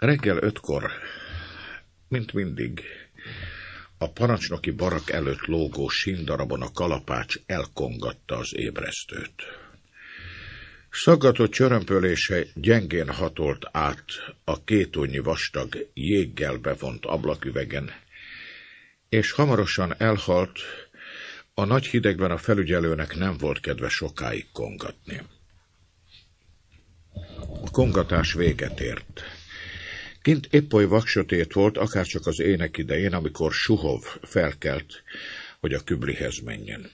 Reggel ötkor, mint mindig, a parancsnoki barak előtt lógó síndarabon a kalapács elkongatta az ébresztőt. Szaggató csörömpölése gyengén hatolt át a kétónyi vastag jéggel bevont ablaküvegen, és hamarosan elhalt, a nagy hidegben a felügyelőnek nem volt kedve sokáig kongatni. A kongatás véget ért. Kint épp oly vaksötét volt, akárcsak az ének idején, amikor Suhov felkelt, hogy a küblihez menjen.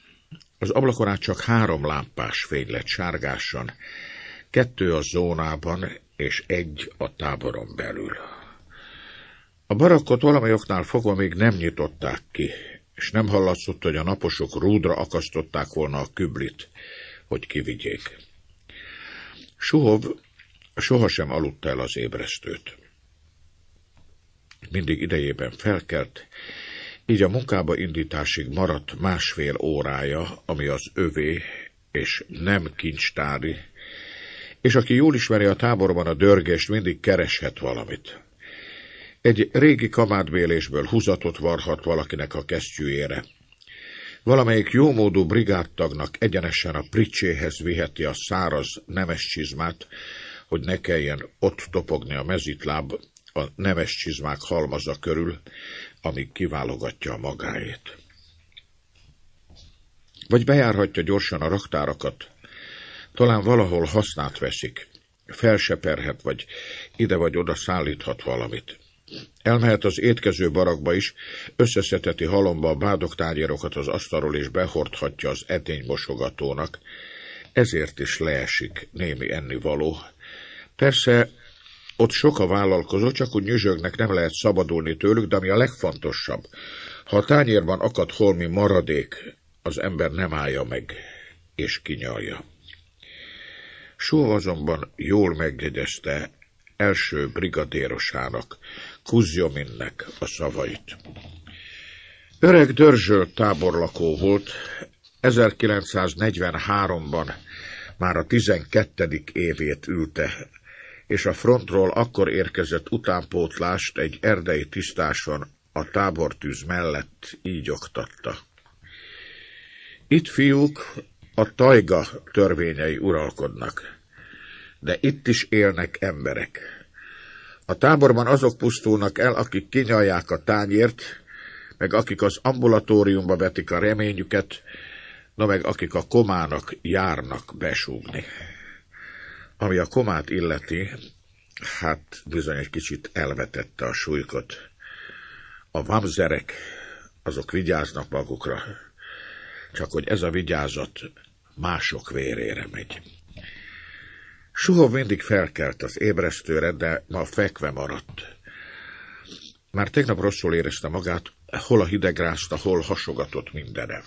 Az ablakon át csak három lámpás fény lett sárgásan, kettő a zónában és egy a táboron belül. A barakkot valami oknál fogva még nem nyitották ki, és nem hallatszott, hogy a naposok rúdra akasztották volna a küblit, hogy kivigyék. Suhov sohasem aludt el az ébresztőt mindig idejében felkelt, így a munkába indításig maradt másfél órája, ami az övé és nem kincstári, és aki jól ismeri a táborban a dörgést, mindig kereshet valamit. Egy régi kamádbélésből húzatot varhat valakinek a kesztyűjére. Valamelyik jómódú brigádtagnak egyenesen a pricséhez viheti a száraz nemes csizmát, hogy ne kelljen ott topogni a mezitláb, a nemes csizmák halmaza körül, amíg kiválogatja a magáét. Vagy bejárhatja gyorsan a raktárakat, talán valahol hasznát veszik, felseperhet, vagy ide vagy oda szállíthat valamit. Elmehet az étkező barakba is, összeszeteti halomba a tárgyarokat az asztalról, és behordhatja az edénymosogatónak, ezért is leesik némi ennivaló. Persze ott sok a vállalkozó, csak úgy nyüzsögnek nem lehet szabadulni tőlük, de ami a legfontosabb, ha a tányérban akad holmi maradék, az ember nem állja meg, és kinyalja. Só azonban jól megjegyezte első brigadérosának, Kuzjominnek a szavait. Öreg dörzsölt táborlakó volt, 1943-ban már a 12. évét ülte és a frontról akkor érkezett utánpótlást egy erdei tisztáson a tábortűz mellett így oktatta. Itt, fiúk, a tajga törvényei uralkodnak, de itt is élnek emberek. A táborban azok pusztulnak el, akik kinyalják a tányért, meg akik az ambulatóriumba vetik a reményüket, na meg akik a komának járnak besúgni. Ami a komát illeti, hát bizony egy kicsit elvetette a súlykot. A vamzerek, azok vigyáznak magukra, csak hogy ez a vigyázat mások vérére megy. Suhov mindig felkelt az ébresztőre, de ma fekve maradt. Már tegnap rosszul érezte magát, hol a hideg hol hasogatott mindene.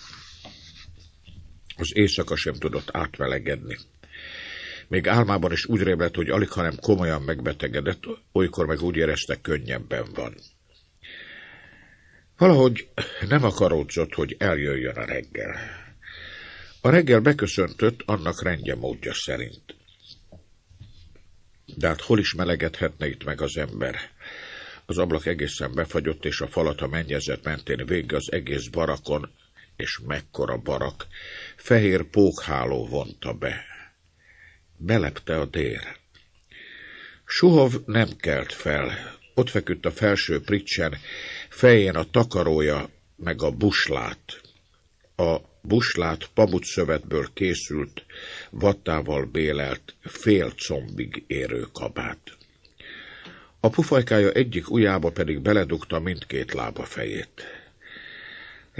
Az éjszaka sem tudott átmelegedni. Még álmában is úgy réblet, hogy alig, hanem komolyan megbetegedett, olykor meg úgy érezte, könnyebben van. Valahogy nem akaródzott, hogy eljöjjön a reggel. A reggel beköszöntött annak rendje módja szerint. De hát hol is melegedhetne itt meg az ember? Az ablak egészen befagyott, és a falat a mennyezet mentén végig az egész barakon, és mekkora barak, fehér pókháló vonta be. Belepte a dér. Suhov nem kelt fel. Ott feküdt a felső pricsen, fején a takarója, meg a buslát. A buslát pamutszövetből készült, vattával bélelt, fél combig érő kabát. A pufajkája egyik ujjába pedig beledugta mindkét lába fejét.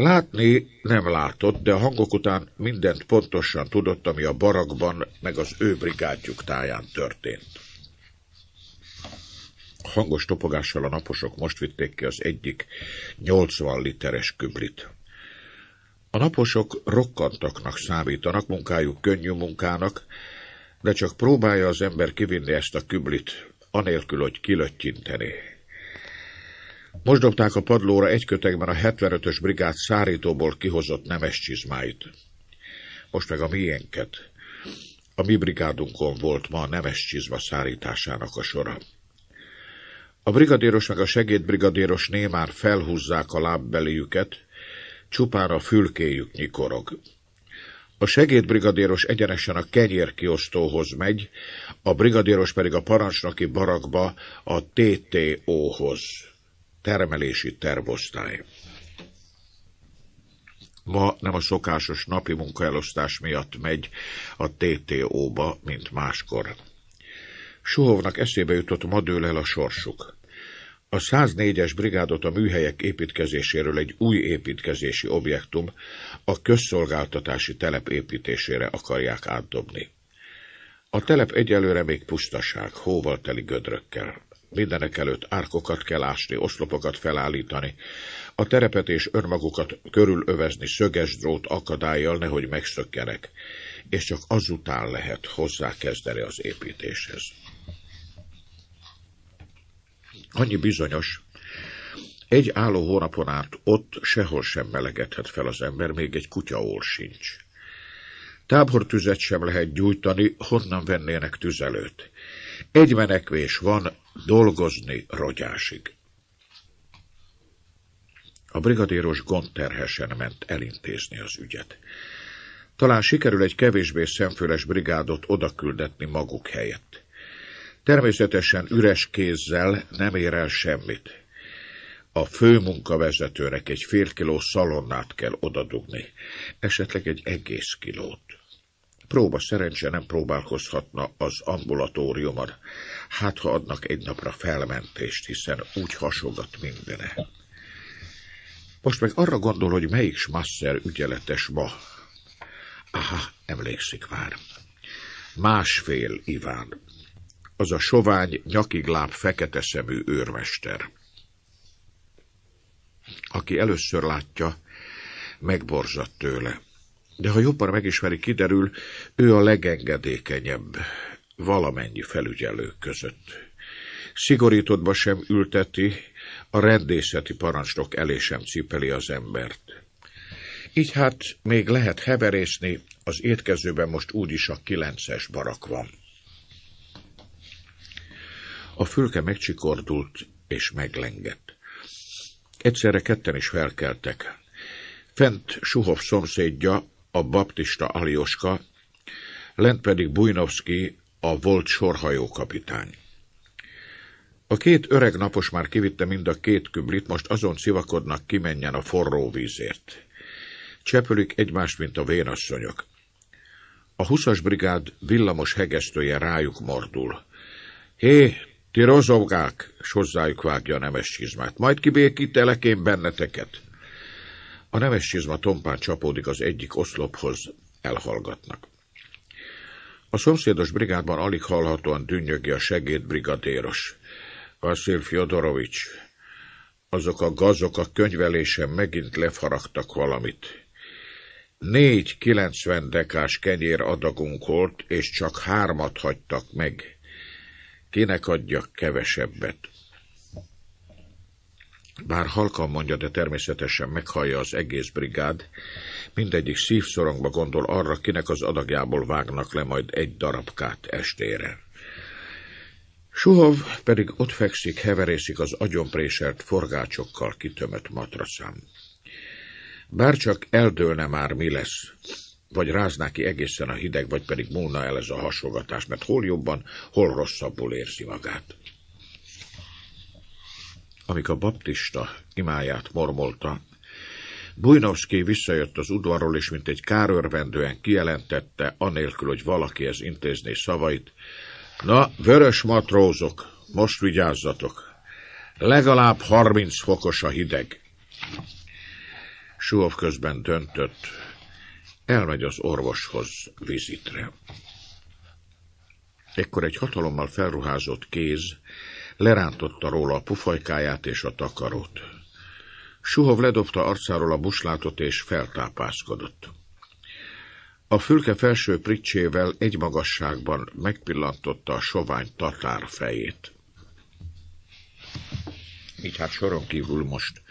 Látni nem látott, de a hangok után mindent pontosan tudott, ami a barakban meg az ő brigádjuk táján történt. Hangos topogással a naposok most vitték ki az egyik 80 literes küblit. A naposok rokkantaknak számítanak, munkájuk könnyű munkának, de csak próbálja az ember kivinni ezt a küblit, anélkül, hogy kilöttyinteni. Most dobták a padlóra egy kötegben a 75-ös brigád szárítóból kihozott nemes csizmáit. Most meg a miénket. A mi brigádunkon volt ma a nemes csizma szárításának a sora. A brigadéros meg a segédbrigadéros némár felhúzzák a lábbeliüket, csupán a fülkéjük nyikorog. A segédbrigadéros egyenesen a kenyérkiosztóhoz megy, a brigadéros pedig a parancsnoki barakba a TTO-hoz termelési tervosztály. Ma nem a szokásos napi munkaelosztás miatt megy a TTO-ba, mint máskor. Suhovnak eszébe jutott, ma dől el a sorsuk. A 104-es brigádot a műhelyek építkezéséről egy új építkezési objektum, a közszolgáltatási telep építésére akarják átdobni. A telep egyelőre még pusztaság, hóval teli gödrökkel. Mindenek előtt árkokat kell ásni, oszlopokat felállítani. A terepet és önmagukat körülövezni szöges drót akadályjal, nehogy megszökkenek. És csak azután lehet hozzákezdeni az építéshez. Annyi bizonyos, egy álló hónapon át ott sehol sem melegedhet fel az ember, még egy kutyaól sincs. Tábortüzet sem lehet gyújtani, honnan vennének tüzelőt. Egy menekvés van, dolgozni rogyásig. A brigadíros gondterhesen ment elintézni az ügyet. Talán sikerül egy kevésbé szemfüles brigádot odaküldetni maguk helyett. Természetesen üres kézzel nem ér el semmit. A fő munkavezetőnek egy fél kiló szalonnát kell odadugni, esetleg egy egész kilót. Próba szerencse nem próbálkozhatna az ambulatóriumon. Hát, ha adnak egy napra felmentést, hiszen úgy hasogat mindene. Most meg arra gondol, hogy melyik smasszer ügyeletes ma. Aha, emlékszik már. Másfél Iván. Az a sovány, nyakigláb, fekete szemű őrmester. Aki először látja, megborzadt tőle de ha jobban megismeri, kiderül, ő a legengedékenyebb valamennyi felügyelők között. Szigorítottba sem ülteti, a rendészeti parancsnok elé sem cipeli az embert. Így hát még lehet heverésni, az étkezőben most úgyis a kilences barak van. A fülke megcsikordult és meglengett. Egyszerre ketten is felkeltek. Fent Suhov szomszédja, a baptista Alioska, lent pedig Bujnovski, a volt sorhajó kapitány. A két öreg napos már kivitte mind a két küblit, most azon szivakodnak, kimenjen a forró vízért. Csepölik egymást, mint a vénasszonyok. A huszas brigád villamos hegesztője rájuk mordul. Hé, ti rozogák, s hozzájuk vágja a nemes csizmát, majd kibékítelek én benneteket. A neves csizma tompán csapódik az egyik oszlophoz, elhallgatnak. A szomszédos brigádban alig hallhatóan dünnyögi a segédbrigadéros. Vasil Fyodorovics, azok a gazok a könyvelésen megint lefaragtak valamit. Négy kilencven dekás kenyér adagunk volt, és csak hármat hagytak meg. Kinek adjak kevesebbet? Bár halkan mondja, de természetesen meghallja az egész brigád, mindegyik szívszorongba gondol arra, kinek az adagjából vágnak le majd egy darabkát estére. Suhov pedig ott fekszik, heverészik az agyonpréselt forgácsokkal kitömött Bár csak eldőlne már, mi lesz, vagy rázná ki egészen a hideg, vagy pedig múlna el ez a hasogatás, mert hol jobban, hol rosszabbul érzi magát amik a baptista imáját mormolta. Bujnovszki visszajött az udvarról, és mint egy kárörvendően kijelentette, anélkül, hogy valaki ez intézné szavait. Na, vörös matrózok, most vigyázzatok! Legalább harminc fokos a hideg. Suhov közben döntött, elmegy az orvoshoz vizitre. Ekkor egy hatalommal felruházott kéz lerántotta róla a pufajkáját és a takarót. Suhov ledobta arcáról a buslátot és feltápászkodott. A fülke felső pricsével egy magasságban megpillantotta a sovány tatár fejét. Így hát soron kívül most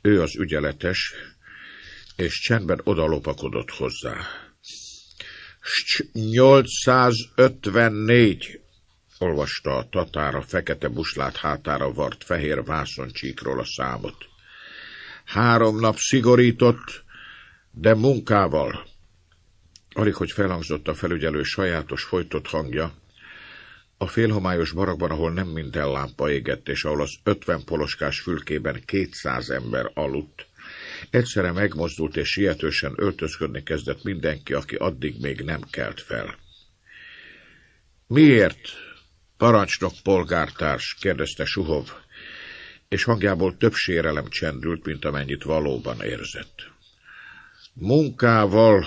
ő az ügyeletes, és csendben odalopakodott hozzá. 854! olvasta a tatára fekete buslát hátára vart fehér vászoncsíkról a számot. Három nap szigorított, de munkával. Alig, hogy felhangzott a felügyelő sajátos folytott hangja, a félhomályos barakban, ahol nem minden lámpa égett, és ahol az ötven poloskás fülkében kétszáz ember aludt, egyszerre megmozdult és sietősen öltözködni kezdett mindenki, aki addig még nem kelt fel. Miért? Parancsnok polgártárs, kérdezte Suhov, és hangjából több sérelem csendült, mint amennyit valóban érzett. Munkával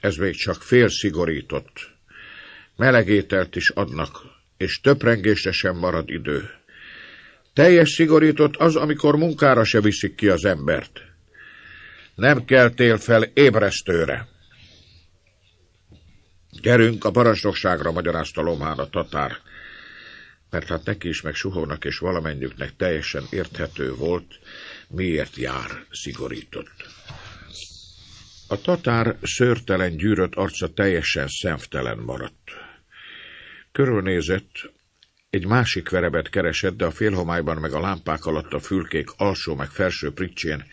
ez még csak félszigorított. Melegételt is adnak, és töprengésre sem marad idő. Teljes szigorított az, amikor munkára se viszik ki az embert. Nem keltél fel ébresztőre. Gyerünk a parancsnokságra, magyarázta Lomhán a tatár. Mert hát neki is, meg Suhónak és valamennyüknek teljesen érthető volt, miért jár szigorított. A tatár szőrtelen gyűrött arca teljesen szemtelen maradt. Körülnézett, egy másik verebet keresett, de a félhomályban meg a lámpák alatt a fülkék alsó meg felső pricsén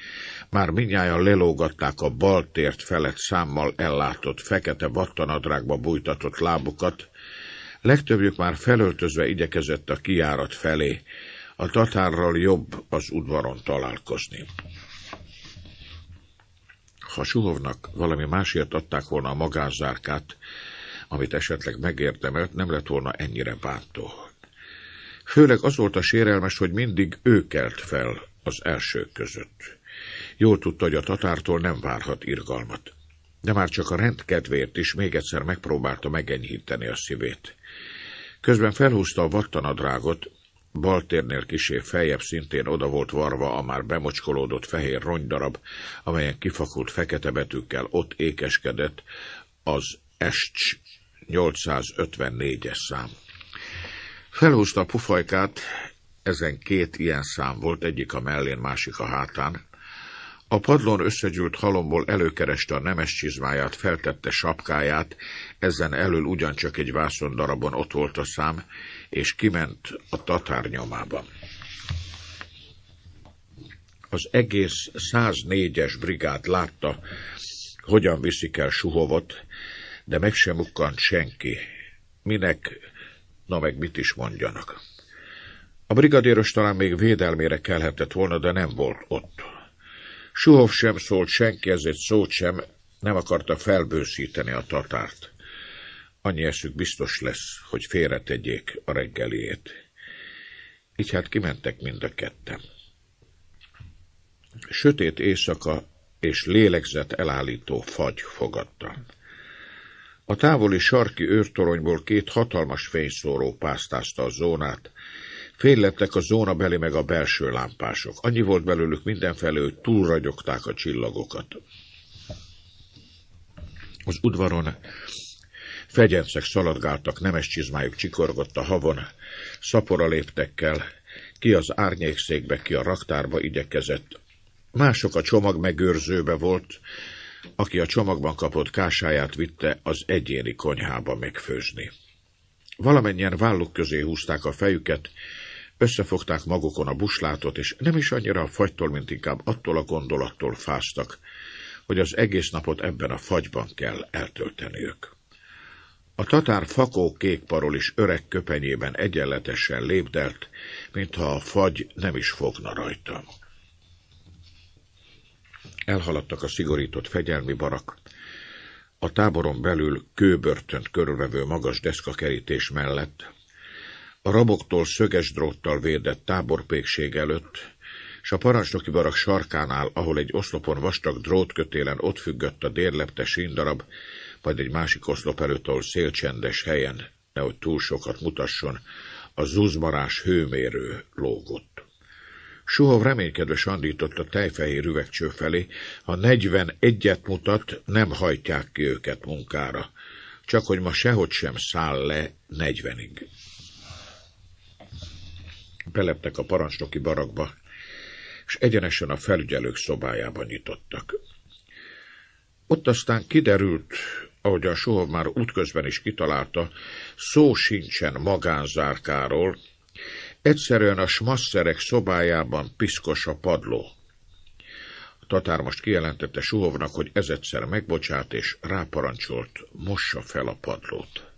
már minnyáján lelógatták a baltért felett számmal ellátott, fekete vattanadrágba bújtatott lábukat, legtöbbjük már felöltözve igyekezett a kiárat felé, a tatárral jobb az udvaron találkozni. Ha Suhovnak valami másért adták volna a magánzárkát, amit esetleg megérdemelt, nem lett volna ennyire bántó. Főleg az volt a sérelmes, hogy mindig ő kelt fel az elsők között. Jól tudta, hogy a tatártól nem várhat irgalmat. De már csak a rend kedvéért is még egyszer megpróbálta megenyhíteni a szívét. Közben felhúzta a vattanadrágot, Baltérnél kisé feljebb szintén oda volt varva a már bemocskolódott fehér ronydarab, amelyen kifakult fekete betűkkel ott ékeskedett az Ests 854-es szám. Felhúzta a pufajkát, ezen két ilyen szám volt, egyik a mellén, másik a hátán, a padlón összegyűlt halomból előkereste a nemes csizmáját, feltette sapkáját, ezen elől ugyancsak egy vászon darabon ott volt a szám, és kiment a tatár nyomába. Az egész 104-es brigád látta, hogyan viszik el Suhovot, de meg sem ukkant senki. Minek, na meg mit is mondjanak. A brigadéros talán még védelmére kelhetett volna, de nem volt ott. Suhov sem szólt senki, ezért szót sem, nem akarta felbőszíteni a tatárt. Annyi eszük biztos lesz, hogy félretegyék a reggeliét. Így hát kimentek mind a ketten. Sötét éjszaka és lélegzett elállító fagy fogadta. A távoli sarki őrtoronyból két hatalmas fényszóró pásztázta a zónát, Fénylettek a zóna beli meg a belső lámpások. Annyi volt belőlük mindenfelé, hogy túlragyogták a csillagokat. Az udvaron fegyencek szaladgáltak, nemes csizmájuk csikorgott a havon, szapora léptekkel, ki az árnyékszékbe, ki a raktárba igyekezett. Mások a csomag megőrzőbe volt, aki a csomagban kapott kásáját vitte az egyéni konyhába megfőzni. Valamennyien válluk közé húzták a fejüket, Összefogták magukon a buslátot, és nem is annyira a fagytól, mint inkább attól a gondolattól fáztak, hogy az egész napot ebben a fagyban kell eltölteniük. A tatár fakó kékparol is öreg köpenyében egyenletesen lépdelt, mintha a fagy nem is fogna rajta. Elhaladtak a szigorított fegyelmi barak. A táboron belül kőbörtönt körülvevő magas deszkakerítés mellett a raboktól szöges dróttal védett táborpékség előtt, s a parancsnoki barak sarkánál, ahol egy oszlopon vastag drótkötélen ott függött a dérlepte síndarab, majd egy másik oszlop előtt, ahol szélcsendes helyen, nehogy túl sokat mutasson, a zuzmarás hőmérő lógott. Suhov reménykedve sandított a tejfehér üvegcső felé, ha negyven egyet mutat, nem hajtják ki őket munkára, csak hogy ma sehogy sem száll le negyvenig. Beleptek a parancsnoki barakba, és egyenesen a felügyelők szobájában nyitottak. Ott aztán kiderült, a Sohov már útközben is kitalálta, szó sincsen magánzárkáról, egyszerűen a smasszerek szobájában piszkos a padló. A tatár most kijelentette Sohovnak, hogy ez egyszer megbocsát, és ráparancsolt, mossa fel a padlót.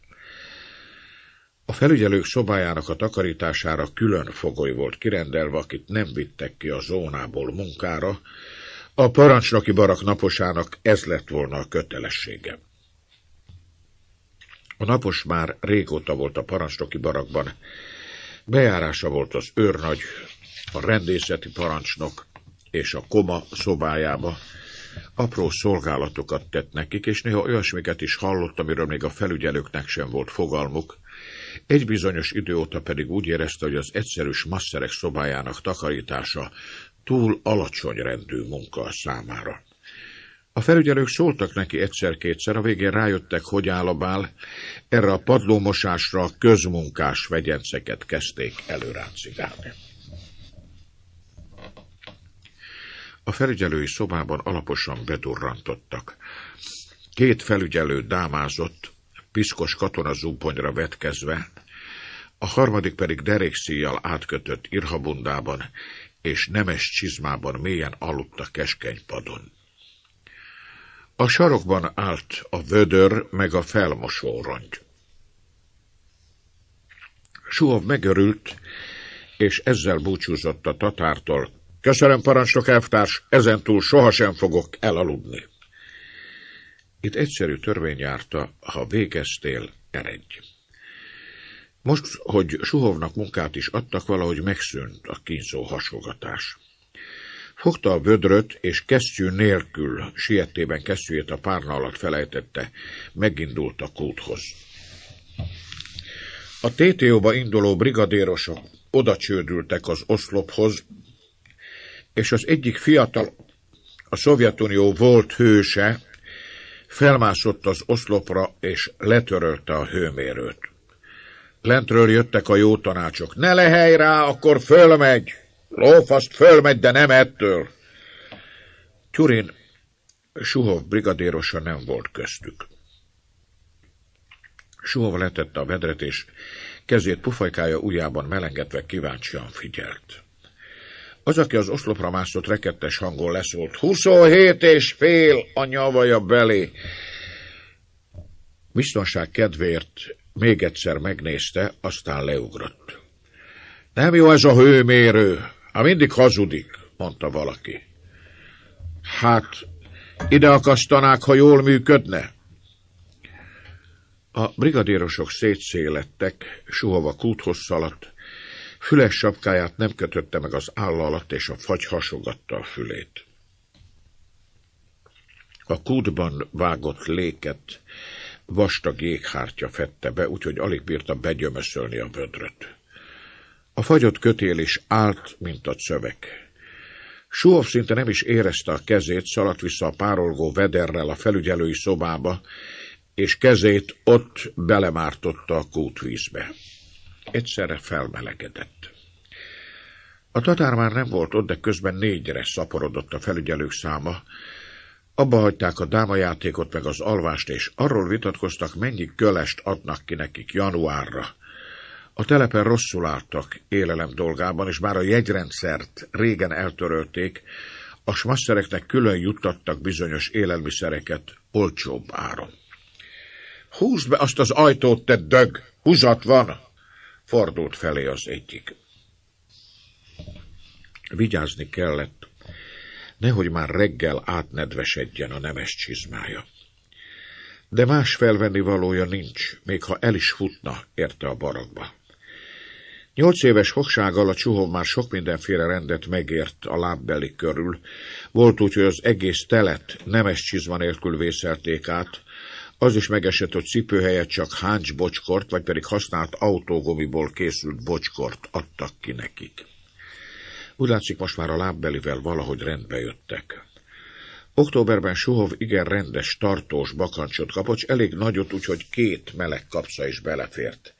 A felügyelők szobájának a takarítására külön fogoly volt kirendelve, akit nem vittek ki a zónából munkára. A parancsnoki barak naposának ez lett volna a kötelessége. A napos már régóta volt a parancsnoki barakban. Bejárása volt az őrnagy, a rendészeti parancsnok és a koma szobájába. Apró szolgálatokat tett nekik, és néha olyasmiket is hallott, amiről még a felügyelőknek sem volt fogalmuk, egy bizonyos idő óta pedig úgy érezte, hogy az egyszerűs masszerek szobájának takarítása túl alacsony rendű munka a számára. A felügyelők szóltak neki egyszer-kétszer, a végén rájöttek, hogy áll a bál. Erre a padlómosásra a közmunkás vegyenceket kezdték előráncigálni. A felügyelői szobában alaposan bedurrantottak. Két felügyelő dámázott, piszkos katonazubbonyra vetkezve, a harmadik pedig derékszíjjal átkötött irhabundában és nemes csizmában mélyen aludt a keskeny padon. A sarokban állt a vödör meg a felmosó rongy. Suhov megörült, és ezzel búcsúzott a tatártól. Köszönöm, parancsnok elvtárs, ezentúl sohasem fogok elaludni. Itt egyszerű törvény járta, ha végeztél, eredj. Most, hogy Suhovnak munkát is adtak, valahogy megszűnt a kínzó hasogatás. Fogta a vödröt, és kesztyű nélkül, sietében kesztyűjét a párna alatt felejtette, megindult a kúthoz. A TTO-ba induló brigadérosok oda csődültek az oszlophoz, és az egyik fiatal, a Szovjetunió volt hőse, Felmászott az oszlopra, és letörölte a hőmérőt. Lentről jöttek a jó tanácsok. Ne lehelj rá, akkor fölmegy! Lófaszt fölmegy, de nem ettől! Tyurin Suhov brigadérosa nem volt köztük. Suhov letette a vedret, és kezét pufajkája ujjában melengetve kíváncsian figyelt. Az, aki az oszlopra mászott rekettes hangon leszólt, 27 és fél a nyavaja belé. Biztonság kedvéért még egyszer megnézte, aztán leugrott. Nem jó ez a hőmérő, ha mindig hazudik, mondta valaki. Hát, ide akasztanák, ha jól működne. A brigadírosok szétszélettek, suhova kúthoz szaladt, Füles sapkáját nem kötötte meg az áll alatt, és a fagy hasogatta a fülét. A kútban vágott léket vastag jéghártya fette be, úgyhogy alig bírta begyömöszölni a vödröt. A fagyott kötél is állt, mint a szövek. Suhoff szinte nem is érezte a kezét, szaladt vissza a párolgó vederrel a felügyelői szobába, és kezét ott belemártotta a kútvízbe. Egyszerre felmelegedett. A tatár már nem volt ott, de közben négyre szaporodott a felügyelők száma. Abba hagyták a dámajátékot meg az alvást, és arról vitatkoztak, mennyi kölest adnak ki nekik januárra. A telepen rosszul álltak élelem dolgában, és már a jegyrendszert régen eltörölték, a smasszereknek külön juttattak bizonyos élelmiszereket olcsóbb áron. Húzd be azt az ajtót, te dög! Húzat van! fordult felé az egyik. Vigyázni kellett, nehogy már reggel átnedvesedjen a nemes csizmája. De más felvenni valója nincs, még ha el is futna, érte a barakba. Nyolc éves fogsággal a csuhom már sok mindenféle rendet megért a lábbeli körül. Volt úgy, hogy az egész telet nemes csizma nélkül vészelték át, az is megesett, hogy cipő helyett csak háncs bocskort, vagy pedig használt autógomiból készült bocskort adtak ki nekik. Úgy látszik, most már a lábbelivel valahogy rendbe jöttek. Októberben Suhov igen rendes, tartós bakancsot kapott, elég nagyot, úgyhogy két meleg kapsza is belefért.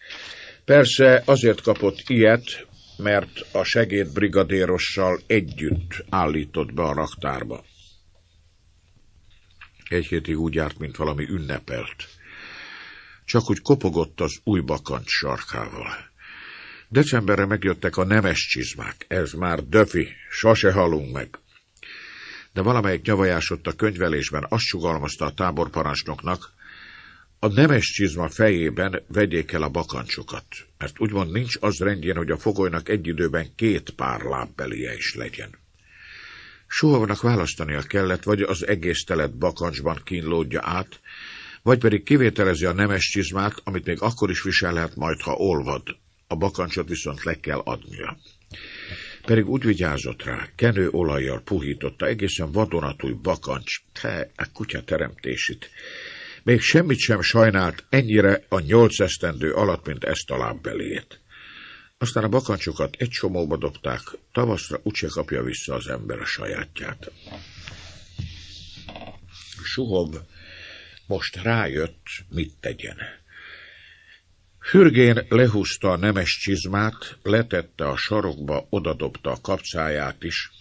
Persze azért kapott ilyet, mert a segédbrigadérossal együtt állított be a raktárba. Egy hétig úgy járt, mint valami ünnepelt. Csak úgy kopogott az új bakancs sarkával. Decemberre megjöttek a nemes csizmák. Ez már döfi, sose halunk meg. De valamelyik nyavajásott a könyvelésben azt sugalmazta a táborparancsnoknak, a nemes csizma fejében vegyék el a bakancsokat, mert úgymond nincs az rendjén, hogy a fogolynak egy időben két pár lábbelie is legyen. Suhavnak választania kellett, vagy az egész telet bakancsban kínlódja át, vagy pedig kivételezi a nemes csizmát, amit még akkor is viselhet majd, ha olvad. A bakancsot viszont le kell adnia. Pedig úgy vigyázott rá, kenő olajjal puhította, egészen vadonatúj bakancs, te, a kutya teremtését. Még semmit sem sajnált ennyire a nyolc esztendő alatt, mint ezt a lábbeliét. Aztán a bakancsokat egy csomóba dobták, tavaszra úgyse kapja vissza az ember a sajátját. Suhob most rájött, mit tegyen. Hürgén lehúzta a nemes csizmát, letette a sarokba, odadobta a kapcáját is.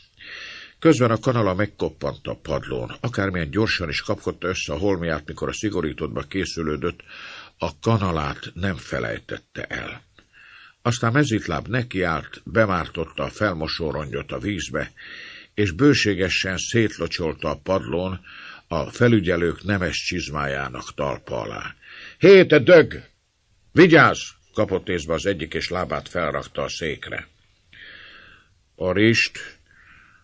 Közben a kanala megkoppant a padlón. Akármilyen gyorsan is kapkodta össze a holmiát, mikor a szigorítottba készülődött, a kanalát nem felejtette el. Aztán mezitláb nekiállt, bemártotta a felmosó rongyot a vízbe, és bőségesen szétlocsolta a padlón a felügyelők nemes csizmájának talpa alá. – Hé, te dög! Vigyázz! – kapott észbe az egyik, és lábát felrakta a székre. A rist,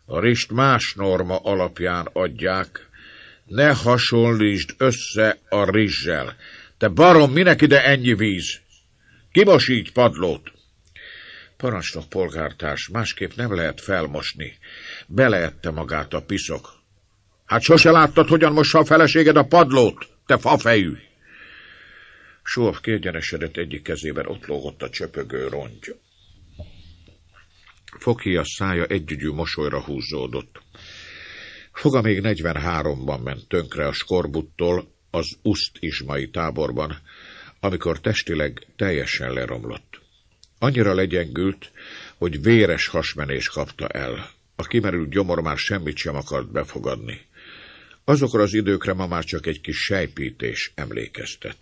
a rist más norma alapján adják. Ne hasonlítsd össze a rizssel. Te barom, minek ide ennyi víz? Kimosíts padlót! Parancsnok polgártárs, másképp nem lehet felmosni. Beleette magát a piszok. Hát sose láttad, hogyan mossa a feleséged a padlót, te fafejű! Sóf kérgyenesedett egyik kezében, ott lógott a csöpögő rongy. Fokia szája együgyű mosolyra húzódott. Foga még 43-ban ment tönkre a skorbuttól, az uszt ismai táborban, amikor testileg teljesen leromlott. Annyira legyengült, hogy véres hasmenés kapta el. A kimerült gyomor már semmit sem akart befogadni. Azokra az időkre ma már csak egy kis sejpítés emlékeztet.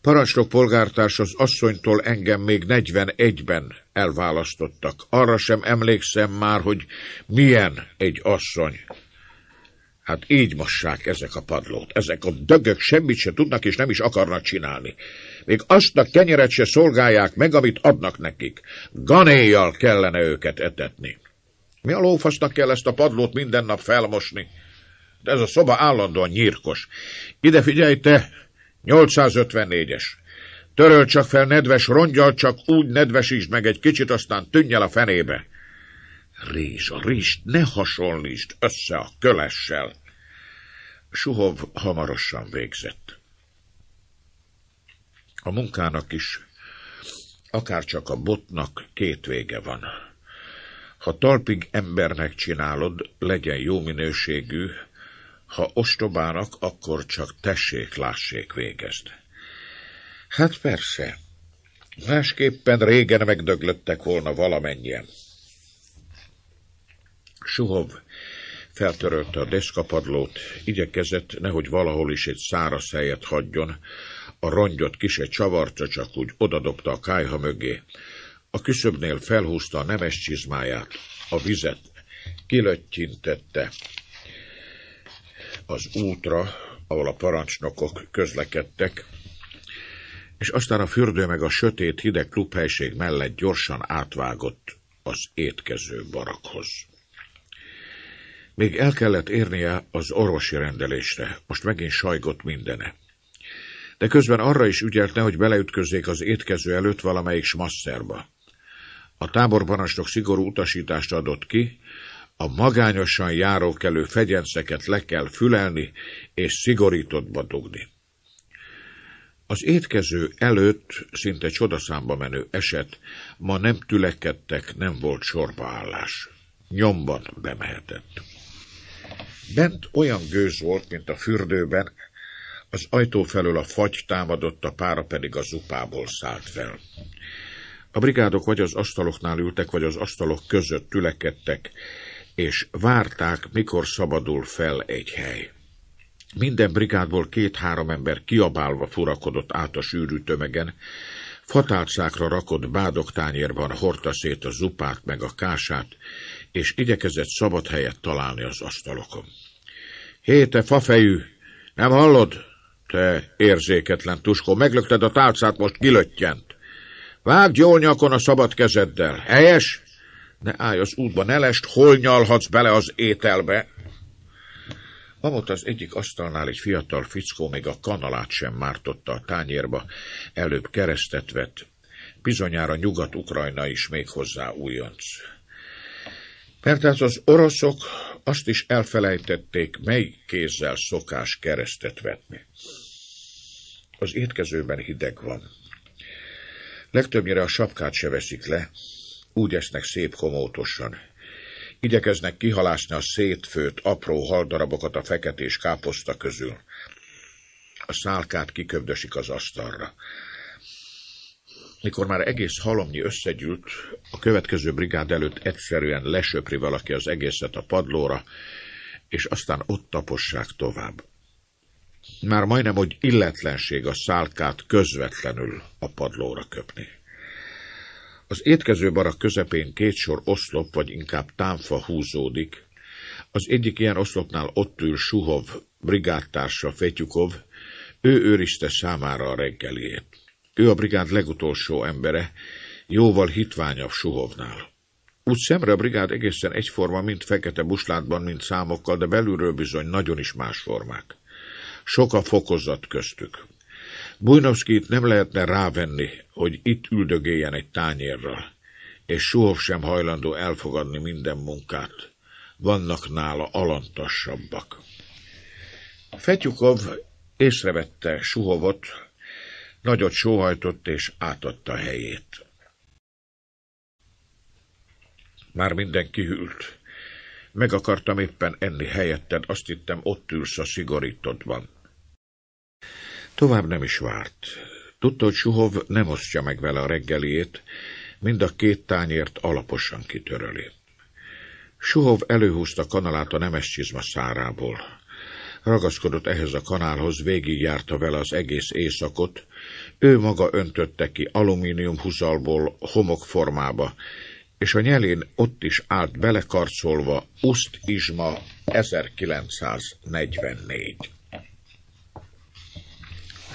Parancsnok polgártárs az asszonytól engem még 41-ben elválasztottak. Arra sem emlékszem már, hogy milyen egy asszony. Hát így mossák ezek a padlót. Ezek a dögök semmit se tudnak és nem is akarnak csinálni. Még azt a kenyeret se szolgálják meg, amit adnak nekik. Ganéjjal kellene őket etetni. Mi a lófasznak kell ezt a padlót minden nap felmosni? De ez a szoba állandóan nyírkos. Ide figyelj te, 854-es. Töröl csak fel nedves rongyal, csak úgy nedvesítsd meg egy kicsit, aztán tűnj el a fenébe. Rézs, a rizst ne hasonlítsd össze a kölessel. Suhov hamarosan végzett. A munkának is, akárcsak a botnak két vége van. Ha talpig embernek csinálod, legyen jó minőségű, ha ostobának, akkor csak tessék-lássék végezd. Hát persze, másképpen régen megdöglöttek volna valamennyien. Suhov feltörölte a deszkapadlót, igyekezett, nehogy valahol is egy száraz helyet hagyjon, a rongyot kis egy csavarta, csak úgy odadobta a kájha mögé. A küszöbnél felhúzta a nemes csizmáját, a vizet kilöttyintette az útra, ahol a parancsnokok közlekedtek, és aztán a fürdő meg a sötét, hideg klubhelység mellett gyorsan átvágott az étkező barakhoz. Még el kellett érnie az orvosi rendelésre, most megint sajgott mindene. De közben arra is ügyelt ne, hogy beleütközzék az étkező előtt valamelyik smasszerba. A táborbanasnok szigorú utasítást adott ki, a magányosan járókelő fegyenceket le kell fülelni és szigorítottba dugni. Az étkező előtt szinte csodaszámba menő eset, ma nem tülekedtek, nem volt sorbaállás. Nyomban bemehetett. Bent olyan gőz volt, mint a fürdőben, az ajtó felől a fagy támadott, a pára pedig a zupából szállt fel. A brigádok vagy az asztaloknál ültek, vagy az asztalok között tülekedtek, és várták, mikor szabadul fel egy hely. Minden brigádból két-három ember kiabálva furakodott át a sűrű tömegen, fatálcákra rakott bádoktányérban hordta szét a zupát meg a kását, és igyekezett szabad helyet találni az asztalokon. Héte fafejű, nem hallod? Te érzéketlen tuskó, meglökted a tálcát, most kilöttyent. Vágd jól nyakon a szabad kezeddel, helyes? Ne állj az útba, ne lest, hol nyalhatsz bele az ételbe. Amott az egyik asztalnál egy fiatal fickó még a kanalát sem mártotta a tányérba, előbb keresztet vett. Bizonyára nyugat-ukrajna is még hozzá újonc. Mert hát az oroszok azt is elfelejtették, mely kézzel szokás keresztet vetni. Az étkezőben hideg van. Legtöbbnyire a sapkát se veszik le, úgy esznek szép homótosan. Igyekeznek kihalászni a szétfőt, apró haldarabokat a feketés káposzta közül. A szálkát kiköbdösik az asztalra mikor már egész halomnyi összegyűlt, a következő brigád előtt egyszerűen lesöpri valaki az egészet a padlóra, és aztán ott tapossák tovább. Már majdnem, hogy illetlenség a szálkát közvetlenül a padlóra köpni. Az étkező barak közepén két sor oszlop, vagy inkább támfa húzódik. Az egyik ilyen oszlopnál ott ül Suhov, brigádtársa Fetyukov, ő őrizte számára a reggeliét. Ő a brigád legutolsó embere, jóval hitványabb Suhovnál. Úgy szemre a brigád egészen egyforma, mint fekete buslátban, mint számokkal, de belülről bizony nagyon is más formák. Sok a fokozat köztük. Bujnovszkit nem lehetne rávenni, hogy itt üldögéljen egy tányérral, és Suhov sem hajlandó elfogadni minden munkát. Vannak nála alantassabbak. Fetyukov észrevette Suhovot, nagyot sóhajtott és átadta helyét. Már mindenki hűlt. Meg akartam éppen enni helyetted, azt hittem, ott ülsz a szigorítottban. Tovább nem is várt. Tudta, hogy Suhov nem osztja meg vele a reggeliét, mind a két tányért alaposan kitöröli. Suhov előhúzta kanalát a nemes csizma szárából. Ragaszkodott ehhez a kanálhoz, végigjárta vele az egész éjszakot, ő maga öntötte ki alumínium húzalból homokformába, és a nyelén ott is állt belekarcolva Uszt Izma 1944.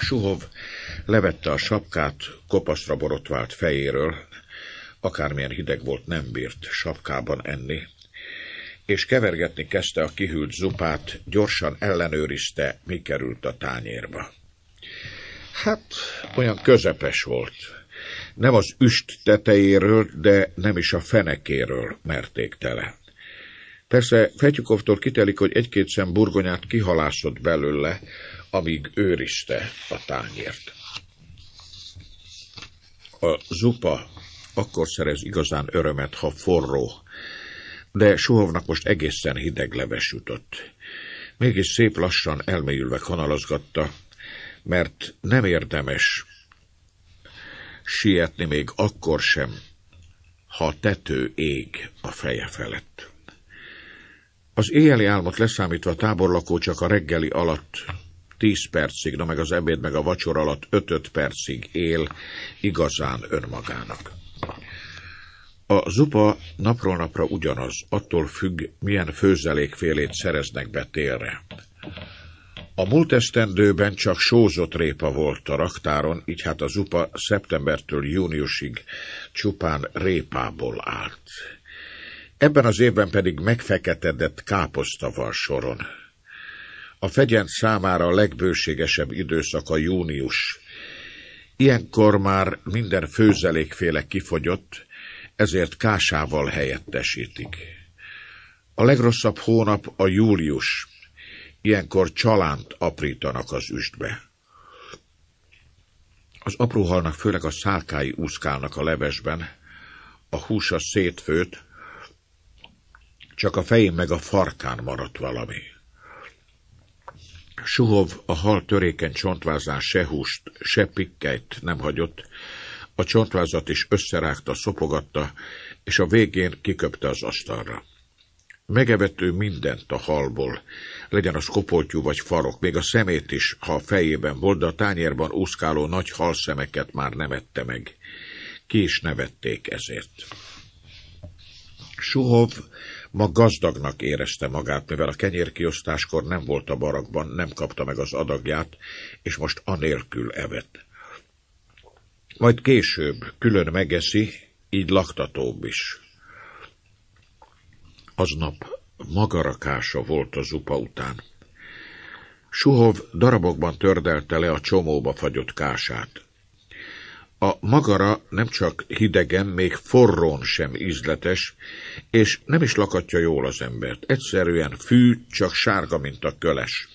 Suhov levette a sapkát, kopaszra borotvált fejéről, akármilyen hideg volt, nem bírt sapkában enni, és kevergetni kezdte a kihűlt zupát, gyorsan ellenőrizte, mi került a tányérba. Hát, olyan közepes volt. Nem az üst tetejéről, de nem is a fenekéről merték tele. Persze Fetyukovtól kitelik, hogy egy-két szem burgonyát kihalászott belőle, amíg őrizte a tányért. A zupa akkor szerez igazán örömet, ha forró, de Suhovnak most egészen hideg leves jutott. Mégis szép lassan elmélyülve kanalazgatta, mert nem érdemes sietni még akkor sem, ha a tető ég a feje felett. Az éjjeli álmot leszámítva a táborlakó csak a reggeli alatt tíz percig, na meg az ebéd meg a vacsor alatt ötöt percig él igazán önmagának. A zupa napról napra ugyanaz, attól függ, milyen főzelékfélét szereznek be télre. A múlt esztendőben csak sózott répa volt a raktáron, így hát a zupa szeptembertől júniusig csupán répából állt. Ebben az évben pedig megfeketedett káposzta van soron. A fegyent számára a legbőségesebb időszak a június. Ilyenkor már minden főzelékféle kifogyott, ezért kásával helyettesítik. A legrosszabb hónap a július, Ilyenkor csalánt aprítanak az üstbe. Az apró halnak főleg a szálkái úszkálnak a levesben, a húsa szétfőt, csak a fején meg a farkán maradt valami. Suhov a hal törékeny csontvázán se húst, se pikkelyt nem hagyott, a csontvázat is összerágta, szopogatta, és a végén kiköpte az asztalra. Megevető mindent a halból, legyen az kopoltyú vagy farok, még a szemét is, ha a fejében volt, de a tányérban úszkáló nagy halszemeket már nem ette meg. Ki is nevették ezért. Suhov ma gazdagnak érezte magát, mivel a kenyérkiosztáskor nem volt a barakban, nem kapta meg az adagját, és most anélkül evett. Majd később külön megeszi, így laktatóbb is. Aznap magarakása volt a zupa után. Suhov darabokban tördelte le a csomóba fagyott kását. A magara nem csak hidegen, még forrón sem ízletes, és nem is lakatja jól az embert. Egyszerűen fű, csak sárga, mint a köles.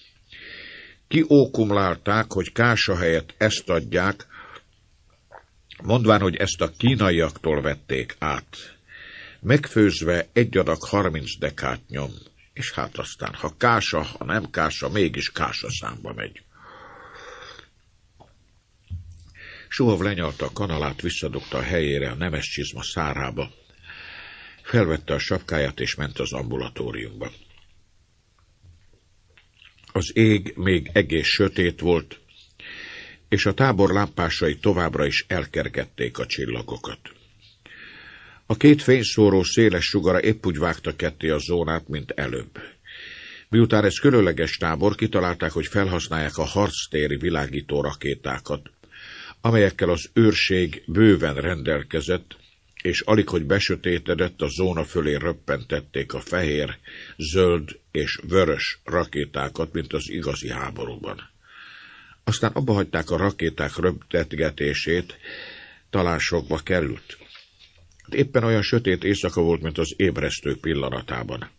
Kiókumlálták, hogy kása helyett ezt adják, mondván, hogy ezt a kínaiaktól vették át megfőzve egy adag harminc dekát nyom, és hát aztán, ha kása, ha nem kása, mégis kása számba megy. Suhov lenyalta a kanalát, visszadugta a helyére a nemes csizma szárába, felvette a sapkáját és ment az ambulatóriumba. Az ég még egész sötét volt, és a tábor lámpásai továbbra is elkergették a csillagokat. A két fényszóró széles sugara épp úgy vágta ketté a zónát, mint előbb. Miután ez különleges tábor, kitalálták, hogy felhasználják a harctéri világító rakétákat, amelyekkel az őrség bőven rendelkezett, és alig, hogy besötétedett, a zóna fölé röppentették a fehér, zöld és vörös rakétákat, mint az igazi háborúban. Aztán abba hagyták a rakéták röptetgetését, talán sokba került éppen olyan sötét éjszaka volt, mint az ébresztő pillanatában.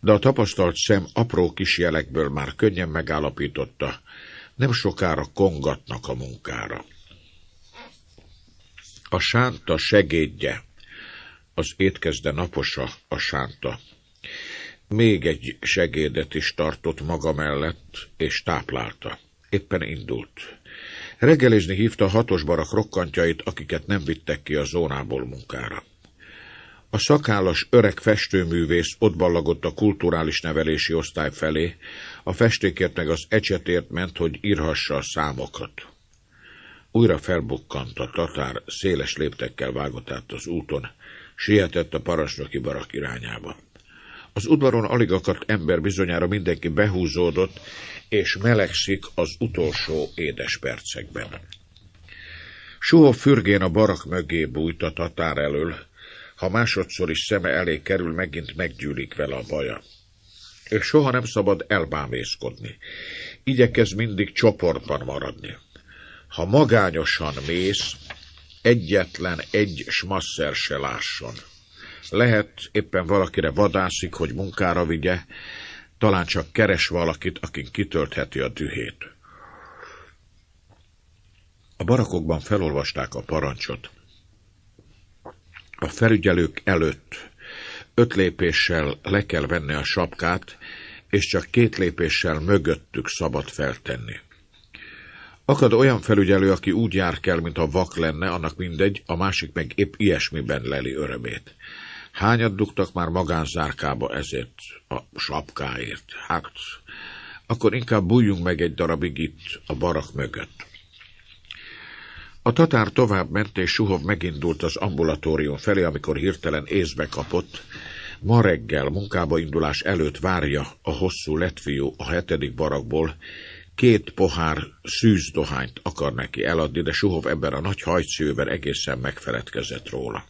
De a tapasztalt szem apró kis jelekből már könnyen megállapította, nem sokára kongatnak a munkára. A sánta segédje, az étkezde naposa a sánta. Még egy segédet is tartott maga mellett, és táplálta. Éppen indult. Reggelizni hívta hatos barak rokkantjait, akiket nem vittek ki a zónából munkára. A szakállas öreg festőművész ott ballagott a kulturális nevelési osztály felé, a festékért meg az ecsetért ment, hogy írhassa a számokat. Újra felbukkant a tatár, széles léptekkel vágott át az úton, sietett a parasnoki barak irányába. Az udvaron alig akadt ember bizonyára mindenki behúzódott, és melegszik az utolsó édes percekben. Soha fürgén a barak mögé bújt a tatár elől, ha másodszor is szeme elé kerül, megint meggyűlik vele a baja. És soha nem szabad elbámészkodni. Igyekez mindig csoportban maradni. Ha magányosan mész, egyetlen egy smasszer se lásson. Lehet éppen valakire vadászik, hogy munkára vigye, talán csak keres valakit, akin kitöltheti a dühét. A barakokban felolvasták a parancsot. A felügyelők előtt öt lépéssel le kell venni a sapkát, és csak két lépéssel mögöttük szabad feltenni. Akad olyan felügyelő, aki úgy jár kell, mint a vak lenne, annak mindegy, a másik meg épp ilyesmiben leli örömét. Hányat dugtak már magánzárkába ezért a sapkáért? Hát, akkor inkább bújjunk meg egy darabig itt, a barak mögött. A tatár tovább ment, és Suhov megindult az ambulatórium felé, amikor hirtelen észbe kapott. Ma reggel munkába indulás előtt várja a hosszú letfiú a hetedik barakból, két pohár szűz dohányt akar neki eladni, de Suhov ebben a nagy hajtszőben egészen megfeledkezett róla.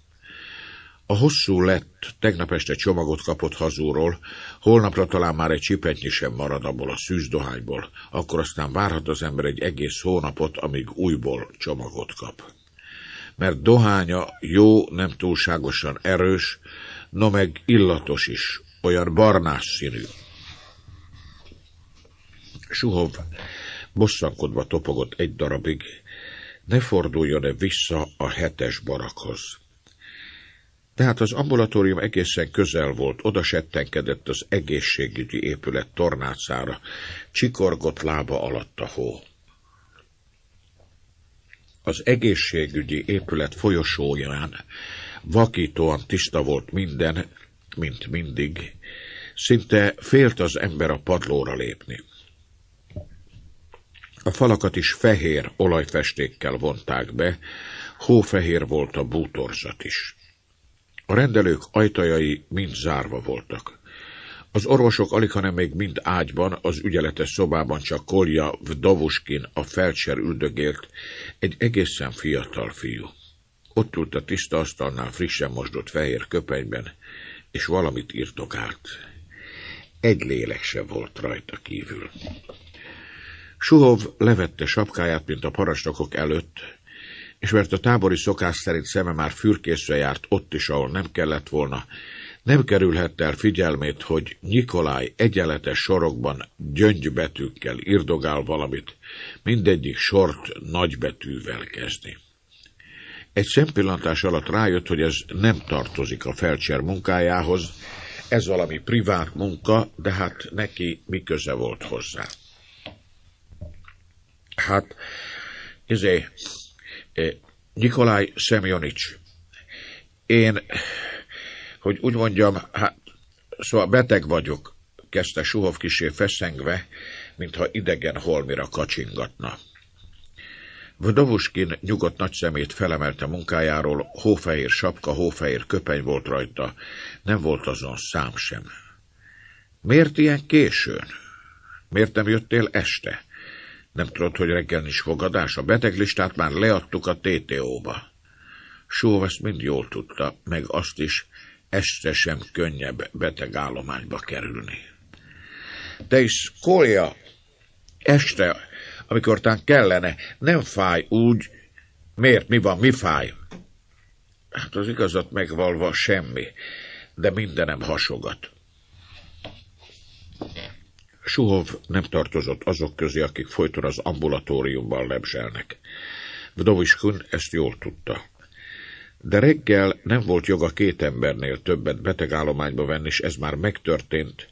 A hosszú lett tegnap este csomagot kapott hazúról, holnapra talán már egy csipetnyi sem marad abból a szűz dohányból, akkor aztán várhat az ember egy egész hónapot, amíg újból csomagot kap. Mert dohánya jó, nem túlságosan erős, no meg illatos is, olyan barnás színű. Suhov bosszankodva topogott egy darabig, ne forduljon-e vissza a hetes barakhoz. Tehát az ambulatórium egészen közel volt, oda settenkedett az egészségügyi épület tornácára, csikorgott lába alatt a hó. Az egészségügyi épület folyosóján vakítóan tiszta volt minden, mint mindig, szinte félt az ember a padlóra lépni. A falakat is fehér olajfestékkel vonták be, hófehér volt a bútorzat is. A rendelők ajtajai mind zárva voltak. Az orvosok alig, hanem még mind ágyban, az ügyeletes szobában csak Kolja Vdovuskin, a felcser üldögélt, egy egészen fiatal fiú. Ott ült a tiszta asztalnál frissen mosdott fehér köpenyben, és valamit írtokált. Egy lélek se volt rajta kívül. Suhov levette sapkáját, mint a parancsnokok előtt, és mert a tábori szokás szerint szeme már fürkészve járt ott is, ahol nem kellett volna, nem kerülhette el figyelmét, hogy Nikolaj egyenletes sorokban gyöngybetűkkel irdogál valamit, mindegyik sort nagybetűvel kezdi. Egy szempillantás alatt rájött, hogy ez nem tartozik a felcser munkájához, ez valami privát munka, de hát neki mi köze volt hozzá. Hát, ezért Eh, Nikolaj Szemjonics. Én, hogy úgy mondjam, hát, szóval beteg vagyok, kezdte Suhov kisé feszengve, mintha idegen holmira kacsingatna. Vdovuskin nyugodt nagy szemét felemelte munkájáról, hófehér sapka, hófehér köpeny volt rajta, nem volt azon szám sem. Miért ilyen későn? Miért nem jöttél este? Nem tudod, hogy reggel is fogadás? A beteglistát már leadtuk a TTO-ba. Sóv ezt mind jól tudta, meg azt is, este sem könnyebb beteg állományba kerülni. De is kolja, este, amikor tán kellene, nem fáj úgy, miért, mi van, mi fáj? Hát az igazat megvalva semmi, de mindenem hasogat. Yeah. Suhov nem tartozott azok közé, akik folyton az ambulatóriumban lebzselnek. Vdoviskun ezt jól tudta. De reggel nem volt joga két embernél többet betegállományba venni, és ez már megtörtént.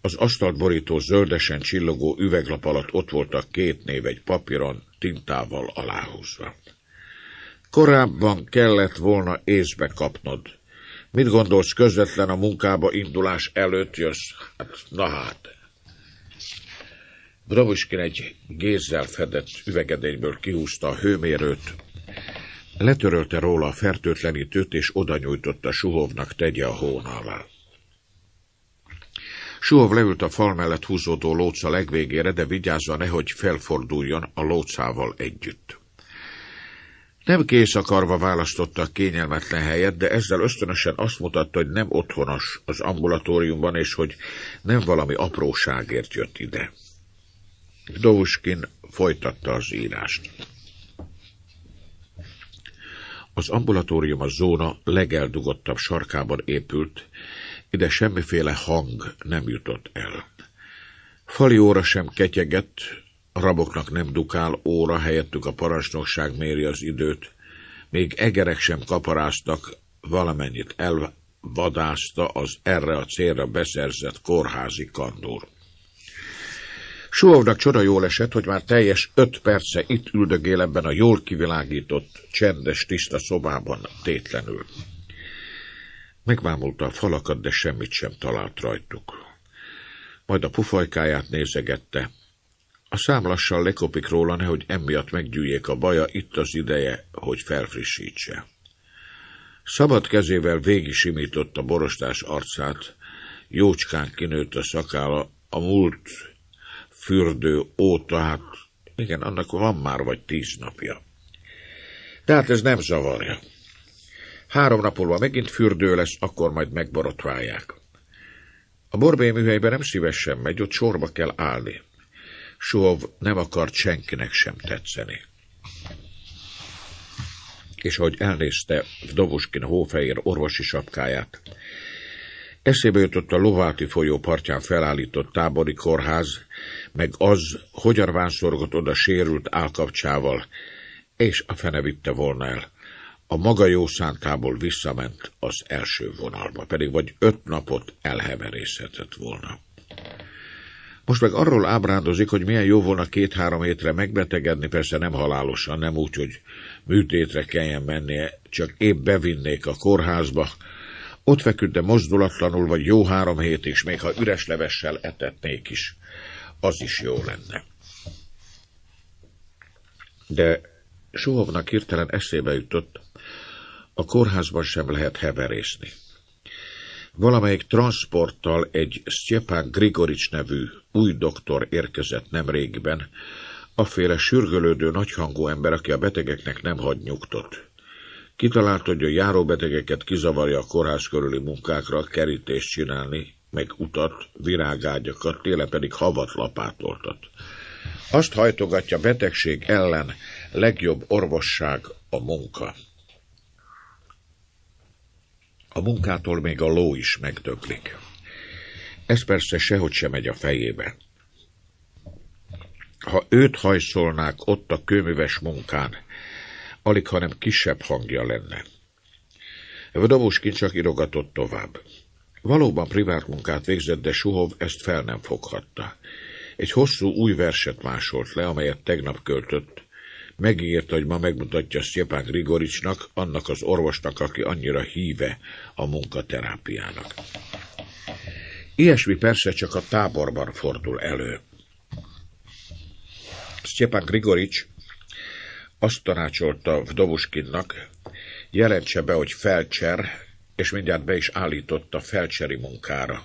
Az asztalt borító zöldesen csillogó üveglap alatt ott voltak két név egy papíron, tintával aláhúzva. Korábban kellett volna észbe kapnod. Mit gondolsz közvetlen a munkába indulás előtt jössz? Hát, na hát, Bravuskin egy gézzel fedett üvegedényből kihúzta a hőmérőt, letörölte róla a fertőtlenítőt, és oda nyújtotta Suhovnak tegye a hónalá. alá. Suhov leült a fal mellett húzódó lóca legvégére, de vigyázva nehogy felforduljon a lócával együtt. Nem kész akarva választotta a kényelmetlen helyet, de ezzel ösztönösen azt mutatta, hogy nem otthonos az ambulatóriumban, és hogy nem valami apróságért jött ide. Gdóskin folytatta az írást. Az ambulatórium a zóna legeldugottabb sarkában épült, ide semmiféle hang nem jutott el. Fali óra sem ketyegett, a raboknak nem dukál óra, helyettük a parancsnokság méri az időt, még egerek sem kaparáztak, valamennyit elvadázta az erre a célra beszerzett kórházi kandúr. Suhovnak csoda jól esett, hogy már teljes öt perce itt üldögél ebben a jól kivilágított, csendes, tiszta szobában tétlenül. Megvámolta a falakat, de semmit sem talált rajtuk. Majd a pufajkáját nézegette. A szám lassan lekopik róla, nehogy emiatt meggyűjjék a baja, itt az ideje, hogy felfrissítse. Szabad kezével végig a borostás arcát, jócskán kinőtt a szakála, a múlt fürdő óta, hát igen, annak van már vagy tíz napja. Tehát ez nem zavarja. Három nap megint fürdő lesz, akkor majd megborotválják. A borbély műhelyben nem szívesen megy, ott sorba kell állni. Soha nem akart senkinek sem tetszeni. És ahogy elnézte Dovuskin hófehér orvosi sapkáját, eszébe jutott a Lováti folyó partján felállított tábori kórház, meg az, hogyan ránszorgott oda sérült állkapcsával, és a fene vitte volna el. A maga jó szántából visszament az első vonalba, pedig vagy öt napot elheverészhetett volna. Most meg arról ábrándozik, hogy milyen jó volna két-három hétre megbetegedni, persze nem halálosan, nem úgy, hogy műtétre kelljen mennie, csak épp bevinnék a kórházba, ott feküdne mozdulatlanul, vagy jó három hét is, még ha üres levessel etetnék is az is jó lenne. De Suhovnak hirtelen eszébe jutott, a kórházban sem lehet heverészni. Valamelyik transporttal egy Sztyepán Grigorics nevű új doktor érkezett A aféle sürgölődő nagyhangú ember, aki a betegeknek nem hagy nyugtot. Kitalált, hogy a járóbetegeket kizavarja a kórház körüli munkákra kerítést csinálni, meg utat, virágágyakat, téle pedig havat lapátoltat. Azt hajtogatja betegség ellen legjobb orvosság a munka. A munkától még a ló is megdöglik. Ez persze sehogy sem megy a fejébe. Ha őt hajszolnák ott a kőműves munkán, alig hanem kisebb hangja lenne. Vdobushkin csak irogatott tovább. Valóban privát munkát végzett, de Suhov ezt fel nem foghatta. Egy hosszú új verset másolt le, amelyet tegnap költött. Megígérte, hogy ma megmutatja Sztyepán Grigoricsnak, annak az orvosnak, aki annyira híve a munkaterápiának. Ilyesmi persze csak a táborban fordul elő. Sztyepán Grigorics azt tanácsolta Vdovuskinnak, jelentse be, hogy Felcser és mindjárt be is állította felcseri munkára.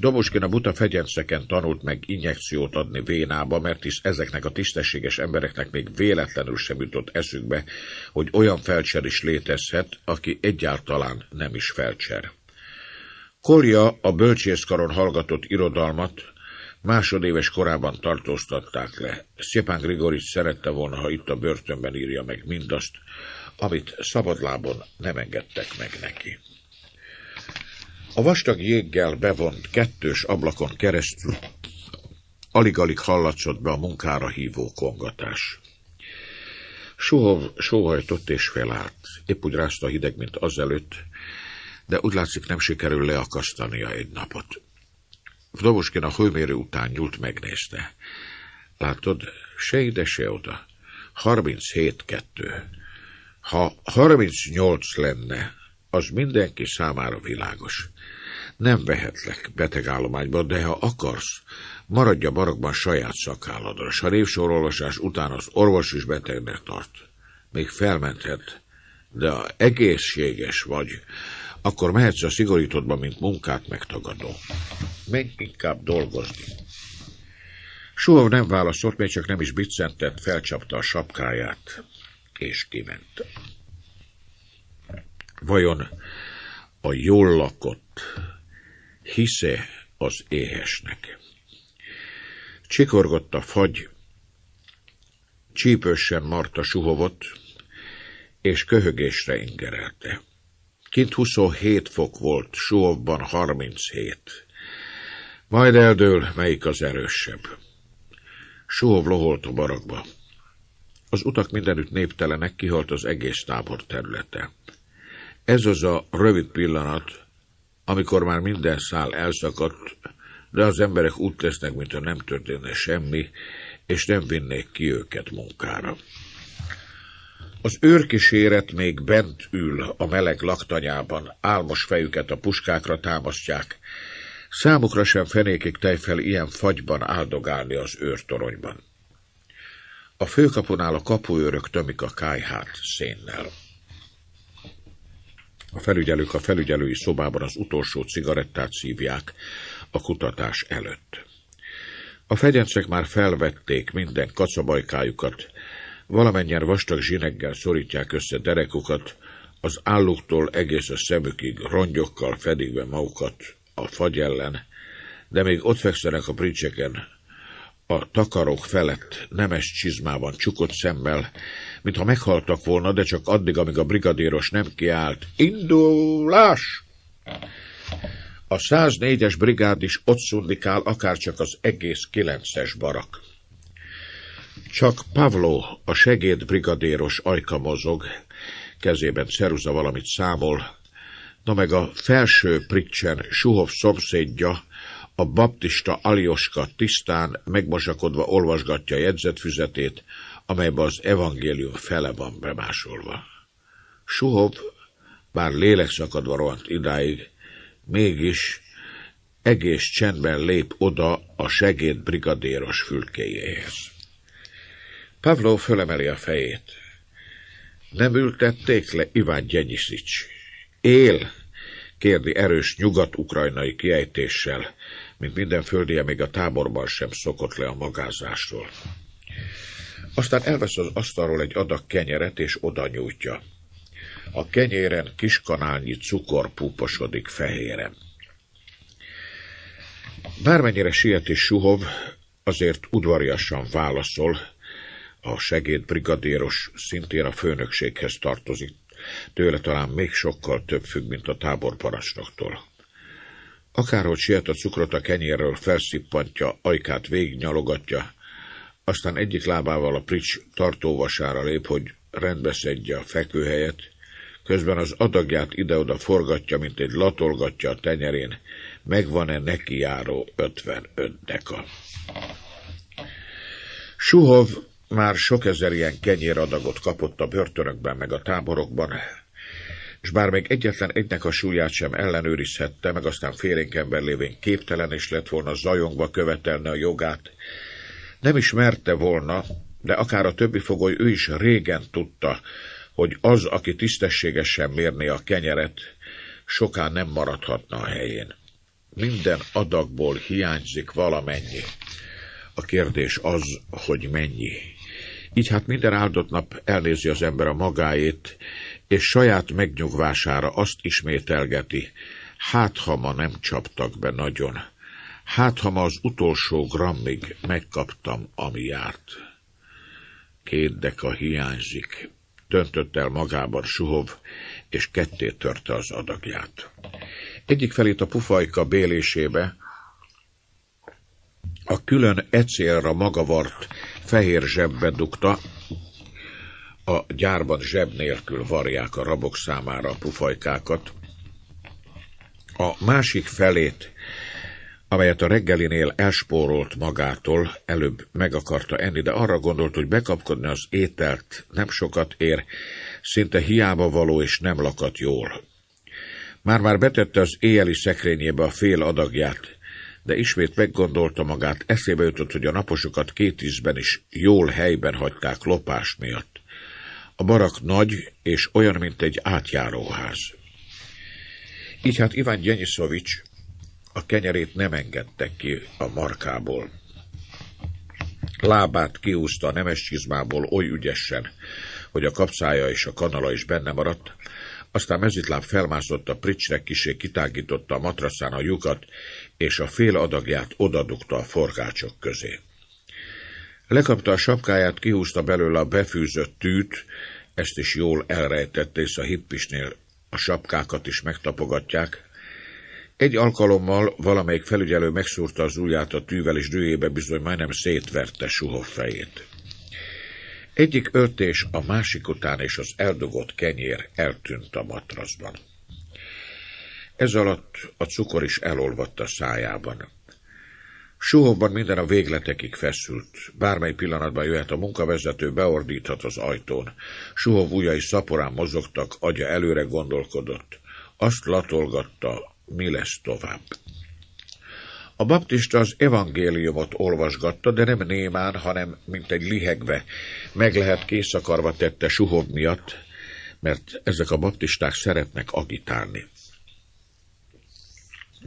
Dobuskin a buta fegyenceken tanult meg injekciót adni vénába, mert is ezeknek a tisztességes embereknek még véletlenül sem jutott eszükbe, hogy olyan felcser is létezhet, aki egyáltalán nem is felcser. Kolja a bölcsészkaron hallgatott irodalmat másodéves korában tartóztatták le. Szépán Grigoris szerette volna, ha itt a börtönben írja meg mindazt, amit szabadlábon nem engedtek meg neki. A vastag jéggel bevont kettős ablakon keresztül alig-alig hallatszott be a munkára hívó kongatás. Suhov sóhajtott és felállt. Épp úgy rászta hideg, mint azelőtt, de úgy látszik nem sikerül leakasztania egy napot. Vdovoskin a hőmérő után nyúlt megnézte. Látod, se ide, se oda. 37 kettő. Ha 38 lenne, az mindenki számára világos. Nem vehetlek betegállományban, de ha akarsz, maradj a barokban saját szakálladra, s a révsorolvasás után az orvos is betegnek tart. Még felmenthet, de ha egészséges vagy, akkor mehetsz a szigorítottba, mint munkát megtagadó. Menj inkább dolgozni. Suhov nem válaszolt, még csak nem is biccentett, felcsapta a sapkáját és kiment. Vajon a jól lakott hisze az éhesnek? Csikorgott a fagy, csípősen Marta suhovott, és köhögésre ingerelte. Kint 27 fok volt, suhovban 37. Majd eldől, melyik az erősebb. Suhov loholt a barakba. Az utak mindenütt néptelenek, kihalt az egész tábor területe. Ez az a rövid pillanat, amikor már minden szál elszakadt, de az emberek úgy tesznek, mintha nem történne semmi, és nem vinnék ki őket munkára. Az őrkíséret még bent ül a meleg laktanyában, álmos fejüket a puskákra támasztják. Számukra sem fenékig tejfel ilyen fagyban áldogálni az őrtoronyban. A főkapunál a kapuőrök tömik a kájhát szénnel. A felügyelők a felügyelői szobában az utolsó cigarettát szívják a kutatás előtt. A fegyencek már felvették minden kacabajkájukat, valamennyien vastag zsineggel szorítják össze derekukat, az álluktól egész a szemükig rongyokkal fedik be magukat a fagy ellen, de még ott fekszenek a bricseken, a takarok felett nemes csizmában csukott szemmel, mintha meghaltak volna, de csak addig, amíg a brigadíros nem kiált. Indulás! A 104-es brigád is ott szundikál, akárcsak az egész 9-es barak. Csak Pavló, a segédbrigadéros ajka mozog, kezében Ceruza valamit számol, na meg a felső pricsen Suhov szomszédja, a baptista Alioska tisztán, megmosakodva olvasgatja jegyzetfüzetét, amelybe az evangélium fele van bemásolva. Suhov, bár lélekszakadva rohant idáig, mégis egész csendben lép oda a segéd brigadéros fülkéjéhez. Pavló fölemeli a fejét. Nem ültették le Iván Gyenyiszics. Él! kérdi erős nyugat-ukrajnai kiejtéssel, mint minden földje még a táborban sem szokott le a magázásról. Aztán elvesz az asztalról egy adag kenyeret, és oda nyújtja. A kenyéren kiskanálnyi cukor púposodik fehéren. Bármennyire siet és suhov, azért udvariasan válaszol, a segédbrigadéros szintén a főnökséghez tartozik, tőle talán még sokkal több függ, mint a táborparancsnoktól. Akárhogy siet a cukrot a kenyérről, felszippantja, ajkát végignyalogatja, aztán egyik lábával a prics tartóvasára lép, hogy rendbe szedje a fekőhelyet, közben az adagját ide-oda forgatja, mint egy latolgatja a tenyerén, megvan-e neki járó 55 deka. Suhov már sok ezer ilyen kenyéradagot kapott a börtönökben meg a táborokban, és bár még egyetlen egynek a súlyát sem ellenőrizhette, meg aztán félénk ember lévén képtelen is lett volna zajongva követelni a jogát, nem is merte volna, de akár a többi fogoly ő is régen tudta, hogy az, aki tisztességesen mérni a kenyeret, soká nem maradhatna a helyén. Minden adagból hiányzik valamennyi. A kérdés az, hogy mennyi. Így hát minden áldott nap elnézi az ember a magáét, és saját megnyugvására azt ismételgeti, hát ha ma nem csaptak be nagyon, hát ha ma az utolsó grammig megkaptam, ami járt. Két deka hiányzik, döntött el magában Suhov, és ketté törte az adagját. Egyik felét a pufajka bélésébe, a külön ecélra magavart fehér zsebbe dugta, a gyárban zseb nélkül varják a rabok számára a pufajkákat. A másik felét, amelyet a reggelinél elspórolt magától, előbb meg akarta enni, de arra gondolt, hogy bekapkodni az ételt nem sokat ér, szinte hiába való és nem lakat jól. Már-már betette az éjjeli szekrényébe a fél adagját, de ismét meggondolta magát, eszébe jutott, hogy a naposokat két ízben is jól helyben hagyták lopás miatt. A barak nagy, és olyan, mint egy átjáróház. Így hát Iván Gyenyiszlovics a kenyerét nem engedte ki a markából. Lábát kiúzta a nemes csizmából oly ügyesen, hogy a kapszája és a kanala is benne maradt, aztán mezitláb felmászott a pricsre, kisé kitágította a matraszán a lyukat, és a fél adagját odadukta a forgácsok közé. Lekapta a sapkáját, kihúzta belőle a befűzött tűt, ezt is jól elrejtette, és a hippisnél a sapkákat is megtapogatják. Egy alkalommal valamelyik felügyelő megszúrta az ujját a tűvel, és dühébe bizony majdnem szétverte Suhov fejét. Egyik öltés a másik után, és az eldugott kenyér eltűnt a matraszban. Ez alatt a cukor is elolvadt a szájában. Suhomban minden a végletekig feszült. Bármely pillanatban jöhet a munkavezető, beordíthat az ajtón. Suhov ujjai szaporán mozogtak, agya előre gondolkodott. Azt latolgatta, mi lesz tovább. A baptista az evangéliumot olvasgatta, de nem némán, hanem mint egy lihegve. Meg lehet készakarva tette Suhov miatt, mert ezek a baptisták szeretnek agitálni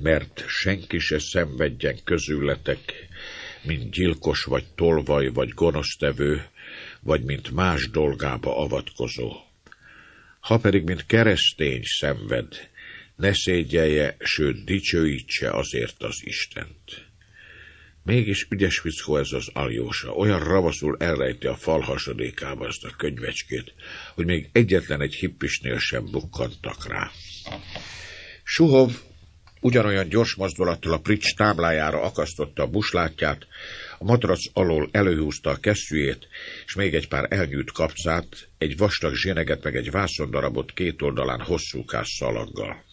mert senki se szenvedjen közületek, mint gyilkos vagy tolvaj vagy gonosztevő, vagy mint más dolgába avatkozó. Ha pedig, mint keresztény szenved, ne szégyelje, sőt dicsőítse azért az Istent. Mégis ügyes fickó ez az aljósa, olyan ravaszul elrejti a fal hasadékába ezt a könyvecskét, hogy még egyetlen egy hippisnél sem bukkantak rá. Suhov Ugyanolyan gyors mozdulattal a prics táblájára akasztotta a buslátját, a matrac alól előhúzta a kesztyűjét, és még egy pár elgyűjt kapcát, egy vastag zséneget meg egy vászondarabot két oldalán hosszúkás szalaggal.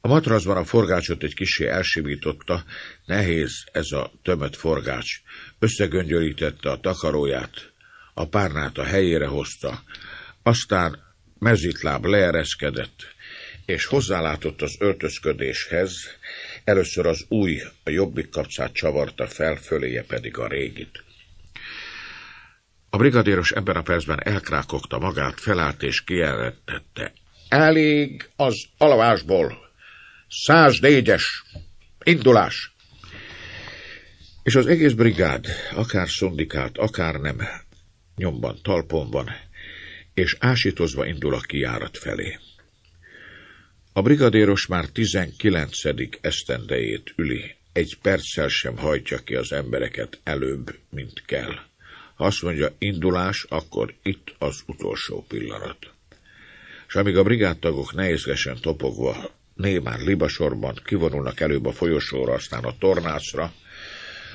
A matracban a forgácsot egy kisé elsimította, nehéz ez a tömött forgács. Összegöngyölítette a takaróját, a párnát a helyére hozta, aztán mezitláb leereszkedett, és hozzálátott az öltözködéshez, először az új, a jobbik kapcát csavarta fel, föléje pedig a régit. A brigadéros ebben a percben elkrákogta magát, felállt és kijelentette. Elég az alavásból! 104-es! Indulás! És az egész brigád, akár szondikált, akár nem, nyomban, talpon van, és ásítozva indul a kiárat felé. A brigadéros már 19. esztendejét üli. Egy perccel sem hajtja ki az embereket előbb, mint kell. Ha azt mondja indulás, akkor itt az utolsó pillanat. És amíg a brigádtagok nehézgesen topogva, némán libasorban kivonulnak előbb a folyosóra, aztán a tornácra,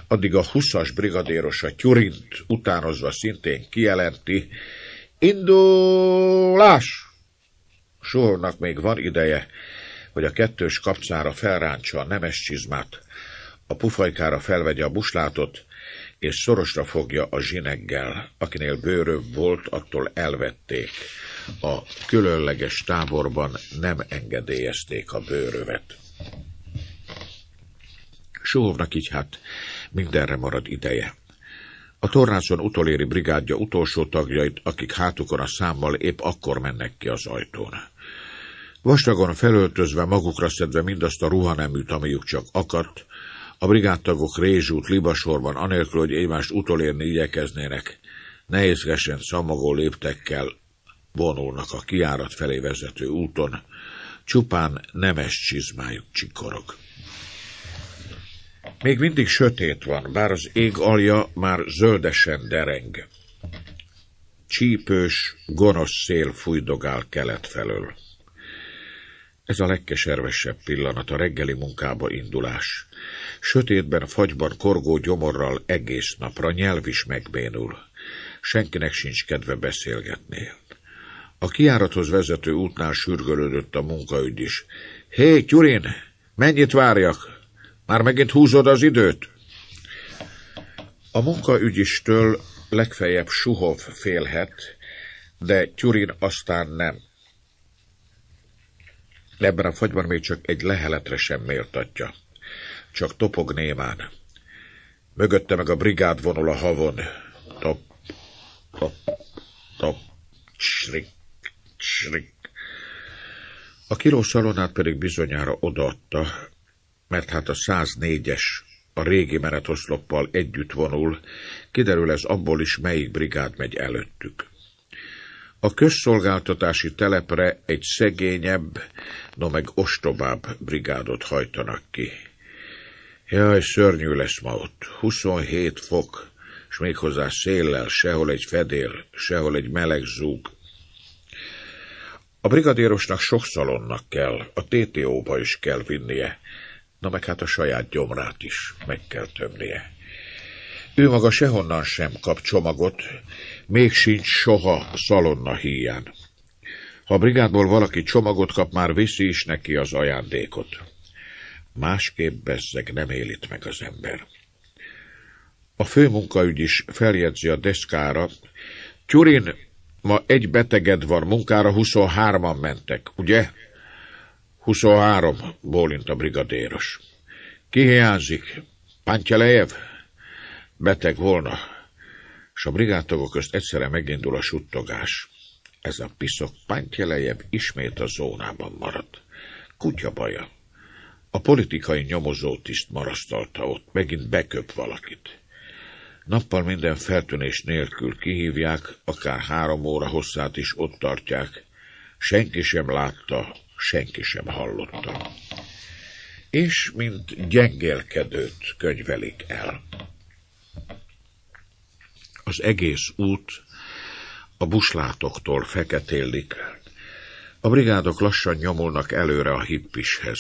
addig a huszas brigadéros a tyurint utánozva szintén kijelenti, indulás! Sornak még van ideje, hogy a kettős kapcára felrántsa a nemes csizmát, a pufajkára felvegye a buslátot, és szorosra fogja a zsineggel, akinél bőröbb volt, attól elvették. A különleges táborban nem engedélyezték a bőrövet. Suhovnak így hát mindenre marad ideje. A tornácon utoléri brigádja utolsó tagjait, akik hátukon a számmal épp akkor mennek ki az ajtón. Vastagon felöltözve, magukra szedve mindazt a ruhaneműt, amelyük csak akadt, a brigádtagok rézsút libasorban, anélkül, hogy egymást utolérni igyekeznének, nehézkesen szamagó léptekkel vonulnak a kiárat felé vezető úton, csupán nemes csizmájuk csikorog. Még mindig sötét van, bár az ég alja már zöldesen dereng. Csípős, gonosz szél fújdogál kelet felől. Ez a legkeservesebb pillanat, a reggeli munkába indulás. Sötétben, fagyban, korgó gyomorral egész napra nyelv is megbénul. Senkinek sincs kedve beszélgetni. A kiárathoz vezető útnál sürgölődött a munkaügy is. Hé, Gyurin, mennyit várjak? Már megint húzod az időt? A munkaügyistől legfeljebb Suhov félhet, de Gyurin aztán nem. Ebben a fagyban még csak egy leheletre sem méltatja. Csak topog némán. Mögötte meg a brigád vonul a havon. Top, top, top, csrik, csrik. A kiló szalonát pedig bizonyára odaadta, mert hát a 104-es a régi menetoszloppal együtt vonul, kiderül ez abból is, melyik brigád megy előttük. A közszolgáltatási telepre egy szegényebb, no meg ostobább brigádot hajtanak ki. Jaj, szörnyű lesz ma ott. 27 fok, és méghozzá széllel, sehol egy fedél, sehol egy meleg zúg. A brigadérosnak sok szalonnak kell, a TTO-ba is kell vinnie, na meg hát a saját gyomrát is meg kell tömnie. Ő maga sehonnan sem kap csomagot, még sincs soha szalonna híján. Ha a brigádból valaki csomagot kap, már viszi is neki az ajándékot. Másképp bezzeg nem élít meg az ember. A főmunkaügy is feljegyzi a deszkára. Tyurin, ma egy beteged van, munkára 23-an mentek, ugye? 23, bólint a brigadéros. Ki hiányzik? Pantyelejev? Beteg volna és a brigádtagok közt egyszerre megindul a suttogás. Ez a piszok pántjelejebb ismét a zónában maradt. Kutya baja. A politikai nyomozó tiszt marasztalta ott, megint beköp valakit. Nappal minden feltűnés nélkül kihívják, akár három óra hosszát is ott tartják. Senki sem látta, senki sem hallotta. És mint gyengélkedőt könyvelik el az egész út a buslátoktól feketélik. A brigádok lassan nyomulnak előre a hippishez.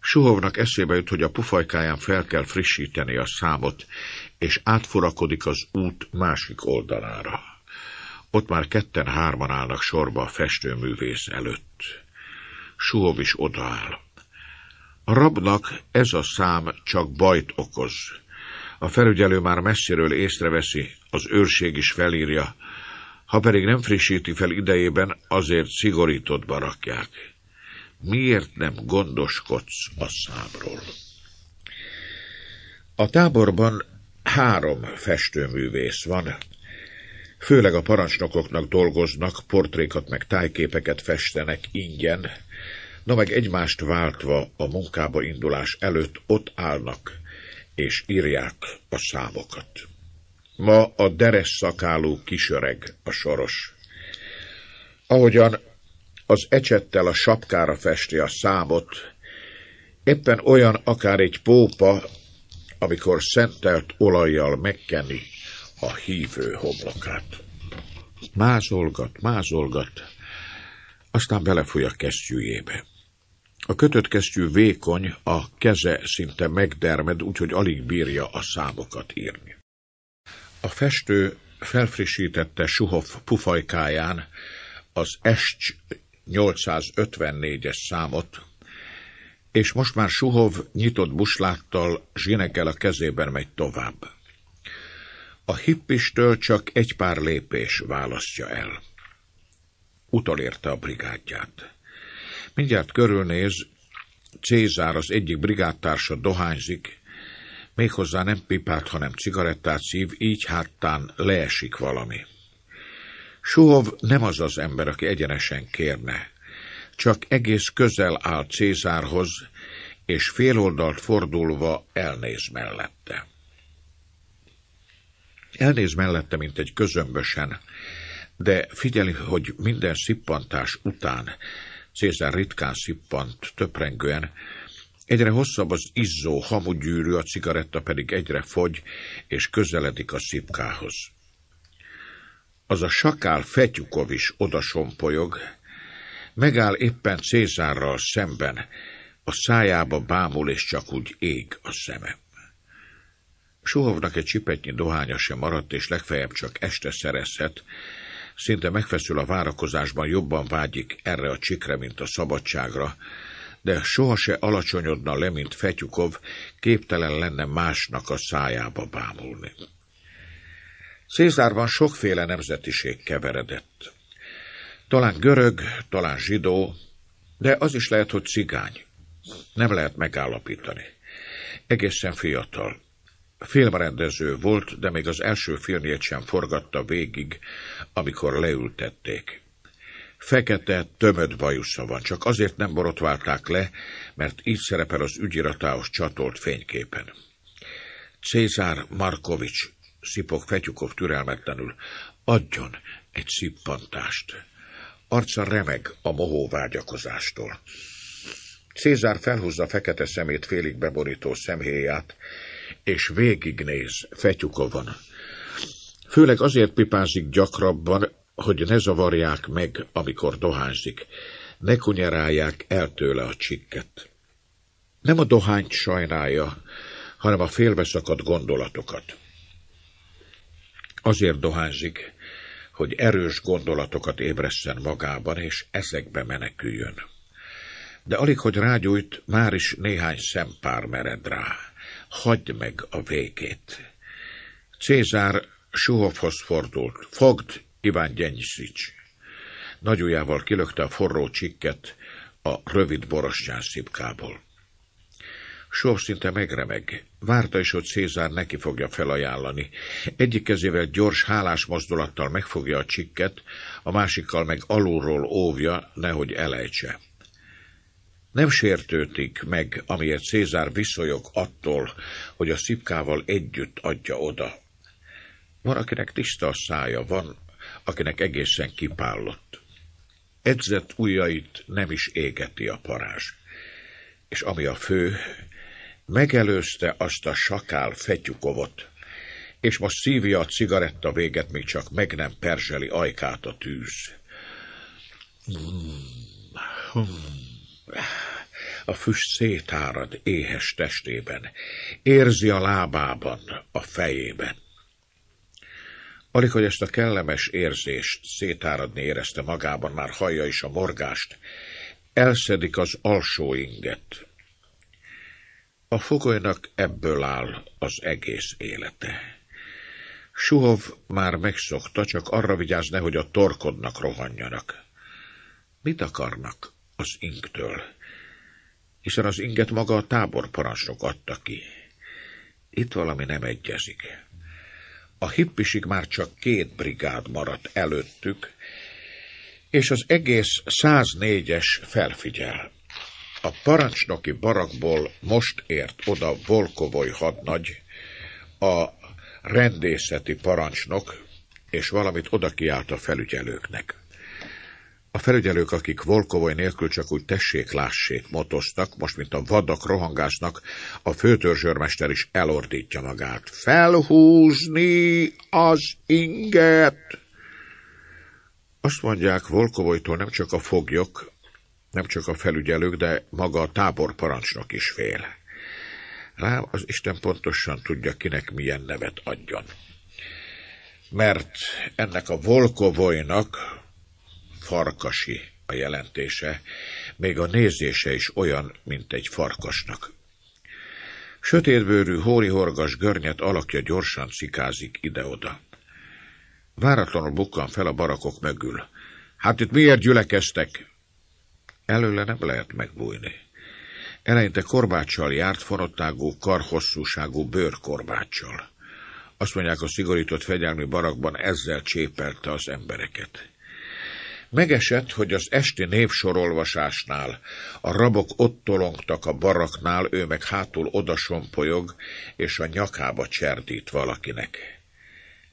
Suhovnak eszébe jut, hogy a pufajkáján fel kell frissíteni a számot, és átfurakodik az út másik oldalára. Ott már ketten-hárman állnak sorba a festőművész előtt. Suhov is odaáll. A rabnak ez a szám csak bajt okoz. A felügyelő már messziről észreveszi, az őrség is felírja. Ha pedig nem frissíti fel idejében, azért szigorított barakják. Miért nem gondoskodsz a számról? A táborban három festőművész van. Főleg a parancsnokoknak dolgoznak, portrékat meg tájképeket festenek ingyen, na meg egymást váltva a munkába indulás előtt ott állnak, és írják a számokat. Ma a deres szakáló kisöreg a soros. Ahogyan az ecsettel a sapkára festi a számot, éppen olyan akár egy pópa, amikor szentelt olajjal megkeni a hívő homlokát. Mázolgat, mázolgat, aztán belefúj a kesztyűjébe. A kötött kesztyű vékony, a keze szinte megdermed, úgyhogy alig bírja a számokat írni. A festő felfrissítette Suhov pufajkáján az Escs 854-es számot, és most már Suhov nyitott busláttal zsinekel a kezében megy tovább. A hippistől csak egy pár lépés választja el. Utolérte a brigádját. Mindjárt körülnéz, Cézár az egyik brigádtársa dohányzik, méghozzá nem pipát, hanem cigarettát szív, így háttán leesik valami. Suhov nem az az ember, aki egyenesen kérne. Csak egész közel áll Cézárhoz, és féloldalt fordulva elnéz mellette. Elnéz mellette, mint egy közömbösen, de figyeli, hogy minden szippantás után Cézár ritkán szippant, töprengően, Egyre hosszabb az izzó hamugyűrű, a cigaretta pedig egyre fogy, és közeledik a szipkához. Az a sakál Fetyukov is odasompolyog, megáll éppen Cézárral szemben, a szájába bámul, és csak úgy ég a szeme. Suhovnak egy csipetnyi dohánya sem maradt, és legfeljebb csak este szerezhet, Szinte megfeszül a várakozásban, jobban vágyik erre a csikre, mint a szabadságra, de sohasem alacsonyodna le, mint Fetyukov, képtelen lenne másnak a szájába bámulni. Szézárban sokféle nemzetiség keveredett. Talán görög, talán zsidó, de az is lehet, hogy cigány. Nem lehet megállapítani. Egészen fiatal, Filmrendező volt, de még az első filmjét sem forgatta végig, amikor leültették. Fekete, tömött bajusza van, csak azért nem borotválták le, mert így szerepel az ügyiratához csatolt fényképen. Cézár Markovics, szipok Fetyukov türelmetlenül, adjon egy szippantást. Arca remeg a mohó vágyakozástól. Cézár felhúzza fekete szemét félig beborító szemhéját, és végignéz van. Főleg azért pipázik gyakrabban, hogy ne zavarják meg, amikor dohányzik, ne kunyarálják el tőle a csikket. Nem a dohányt sajnálja, hanem a félbeszakadt gondolatokat. Azért dohányzik, hogy erős gondolatokat ébresszen magában, és ezekbe meneküljön. De alig, hogy rágyújt, már is néhány szempár mered rá hagyd meg a végét. Cézár Suhovhoz fordult. Fogd, Iván Gyenyszics! Nagy kilökte a forró csikket a rövid borostyán szipkából. Suhov szinte megremeg. Várta is, hogy Cézár neki fogja felajánlani. Egyik kezével gyors, hálás mozdulattal megfogja a csikket, a másikkal meg alulról óvja, nehogy elejtse. Nem sértődik meg, amiért Cézár viszonyog attól, hogy a szipkával együtt adja oda. Van, akinek tiszta a szája, van, akinek egészen kipállott. Edzett ujjait nem is égeti a parázs. És ami a fő, megelőzte azt a sakál fetyukovot, és most szívja a cigaretta véget, még csak meg nem perzseli ajkát a tűz. Hmm. Hmm a füst szétárad éhes testében, érzi a lábában, a fejében. Alig, hogy ezt a kellemes érzést szétáradni érezte magában, már hallja is a morgást, elszedik az alsó inget. A fogolynak ebből áll az egész élete. Suhov már megszokta, csak arra vigyáz ne, hogy a torkodnak rohanjanak. Mit akarnak az inktől? hiszen az inget maga a táborparancsnok adta ki. Itt valami nem egyezik. A hippisig már csak két brigád maradt előttük, és az egész 104-es felfigyel. A parancsnoki barakból most ért oda Volkovoj hadnagy, a rendészeti parancsnok, és valamit oda kiállt a felügyelőknek. A felügyelők, akik volkovoly nélkül csak úgy tessék-lássék motostak, most, mint a vadak rohangásnak, a főtörzsőrmester is elordítja magát. Felhúzni az inget! Azt mondják, Volkovojtól nem csak a foglyok, nem csak a felügyelők, de maga a táborparancsnok is fél. Rám az Isten pontosan tudja, kinek milyen nevet adjon. Mert ennek a Volkovojnak, farkasi a jelentése, még a nézése is olyan, mint egy farkasnak. Sötétbőrű, hórihorgas görnyet alakja gyorsan szikázik ide-oda. Váratlanul bukkan fel a barakok mögül. Hát itt miért gyülekeztek? Előle nem lehet megbújni. Eleinte korbáccsal járt, fonottágú, karhosszúságú bőrkorbáccsal. Azt mondják, a szigorított fegyelmi barakban ezzel csépelte az embereket. Megesett, hogy az esti névsorolvasásnál a rabok ott tolongtak a baraknál, ő meg hátul odasompolyog, és a nyakába cserdít valakinek.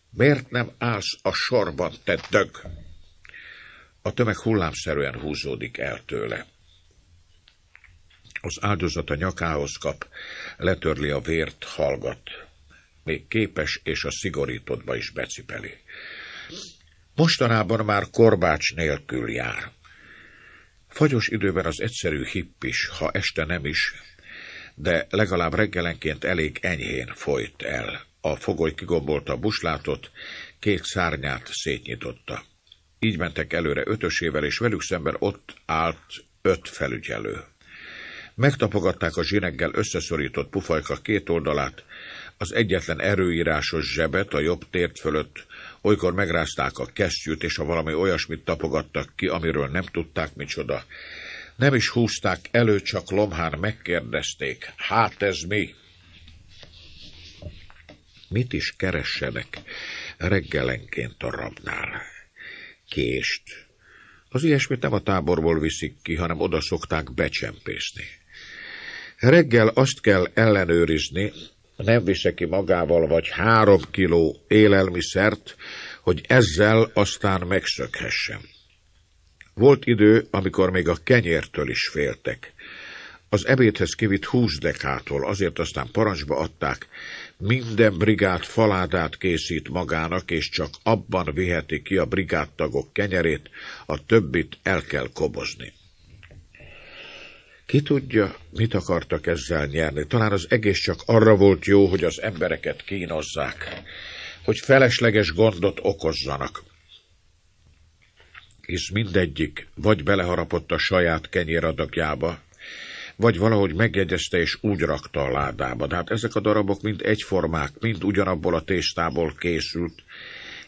Miért nem állsz a sorban, te dög? A tömeg hullámszerűen húzódik el tőle. Az áldozat a nyakához kap, letörli a vért, hallgat. Még képes, és a szigorítottba is becipeli. Mostanában már korbács nélkül jár. Fagyos időben az egyszerű hipp is, ha este nem is, de legalább reggelenként elég enyhén folyt el. A fogoly kigombolta a buslátot, kék szárnyát szétnyitotta. Így mentek előre ötösével, és velük szemben ott állt öt felügyelő. Megtapogatták a zsineggel összeszorított pufajka két oldalát, az egyetlen erőírásos zsebet a jobb tért fölött Olykor megrázták a kesztyűt, és ha valami olyasmit tapogattak ki, amiről nem tudták micsoda. Nem is húzták elő, csak lomhán megkérdezték. Hát ez mi? Mit is keressenek reggelenként a rabnál? Kést. Az ilyesmit nem a táborból viszik ki, hanem oda szokták becsempészni. Reggel azt kell ellenőrizni, nem viszi ki magával vagy három kiló élelmiszert, hogy ezzel aztán megszökhessem. Volt idő, amikor még a kenyértől is féltek. Az ebédhez kivitt húsz dekától, azért aztán parancsba adták, minden brigád faládát készít magának, és csak abban viheti ki a brigádtagok kenyerét, a többit el kell kobozni. Ki tudja, mit akartak ezzel nyerni? Talán az egész csak arra volt jó, hogy az embereket kínozzák, hogy felesleges gondot okozzanak. Hisz mindegyik vagy beleharapott a saját kenyéradagjába, vagy valahogy megjegyezte és úgy rakta a ládába. De hát ezek a darabok mind egyformák, mind ugyanabból a tésztából készült,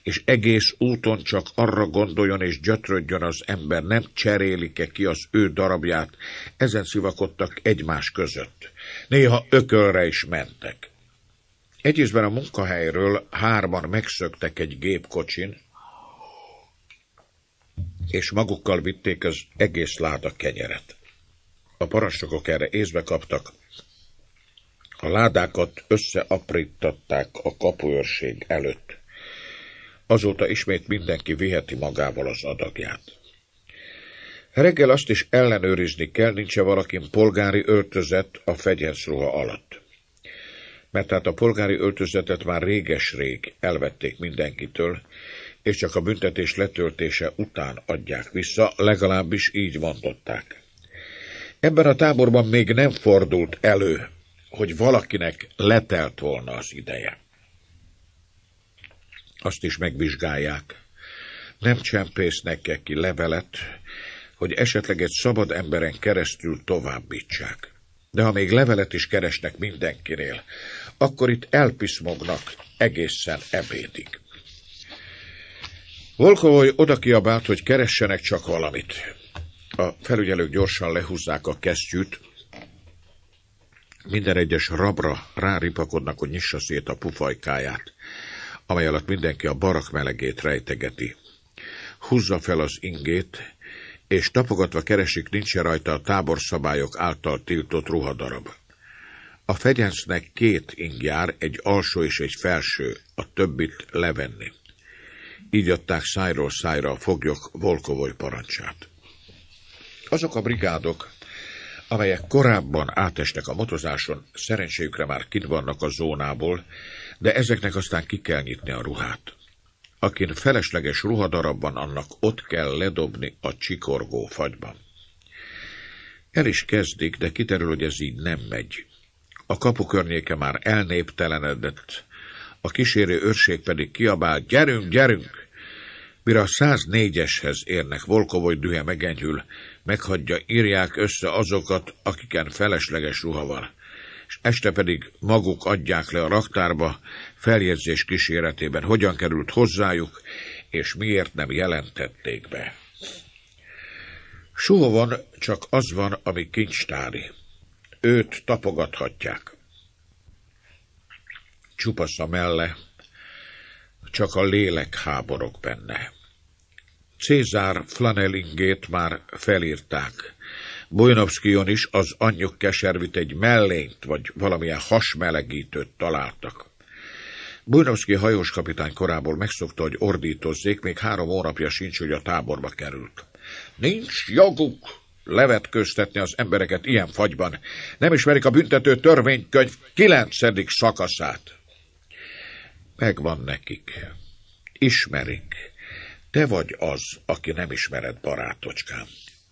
és egész úton csak arra gondoljon és gyötrödjön az ember, nem cserélik-e ki az ő darabját. Ezen szivakodtak egymás között. Néha ökölre is mentek. Egy a munkahelyről hárman megszöktek egy gépkocsin, és magukkal vitték az egész láda kenyeret. A parancsnokok erre észbe kaptak, a ládákat összeaprítatták a kapuőrség előtt. Azóta ismét mindenki viheti magával az adagját. Reggel azt is ellenőrizni kell, nincs-e valakin polgári öltözet a fegyenzruha alatt. Mert hát a polgári öltözetet már réges-rég elvették mindenkitől, és csak a büntetés letöltése után adják vissza, legalábbis így mondották. Ebben a táborban még nem fordult elő, hogy valakinek letelt volna az ideje azt is megvizsgálják. Nem csempésznek neki ki levelet, hogy esetleg egy szabad emberen keresztül továbbítsák. De ha még levelet is keresnek mindenkinél, akkor itt elpiszmognak egészen ebédig. Volkovoly oda kiabált, hogy keressenek csak valamit. A felügyelők gyorsan lehúzzák a kesztyűt, minden egyes rabra ráripakodnak, hogy nyissa szét a pufajkáját amely alatt mindenki a barak melegét rejtegeti. Húzza fel az ingét, és tapogatva keresik, nincs -e rajta a táborszabályok által tiltott ruhadarab. A fegyencnek két ing jár, egy alsó és egy felső, a többit levenni. Így adták szájról szájra a foglyok Volkovoly parancsát. Azok a brigádok, amelyek korábban átestek a motozáson, szerencséjükre már kint vannak a zónából, de ezeknek aztán ki kell nyitni a ruhát. Akin felesleges ruhadarab van, annak ott kell ledobni a csikorgó fagyban. El is kezdik, de kiterül, hogy ez így nem megy. A kapu környéke már elnéptelenedett, a kísérő őrség pedig kiabál, gyerünk, gyerünk! Mire a 104-eshez érnek, Volkovoly dühe megenyhül, meghagyja, írják össze azokat, akiken felesleges ruha van este pedig maguk adják le a raktárba, feljegyzés kíséretében hogyan került hozzájuk, és miért nem jelentették be. Soha van, csak az van, ami kincstári. Őt tapogathatják. Csupasz a melle, csak a lélek háborog benne. Cézár flanelingét már felírták, Bujnovszkion is az anyjuk keservit egy mellényt vagy valamilyen hasmelegítőt találtak. Bujnovszki hajóskapitány korából megszokta, hogy ordítozzék, még három órapja sincs, hogy a táborba került. Nincs joguk levetköztetni az embereket ilyen fagyban. Nem ismerik a büntető törvénykönyv kilencedik szakaszát. Megvan nekik. Ismerik. Te vagy az, aki nem ismered, barátocskám.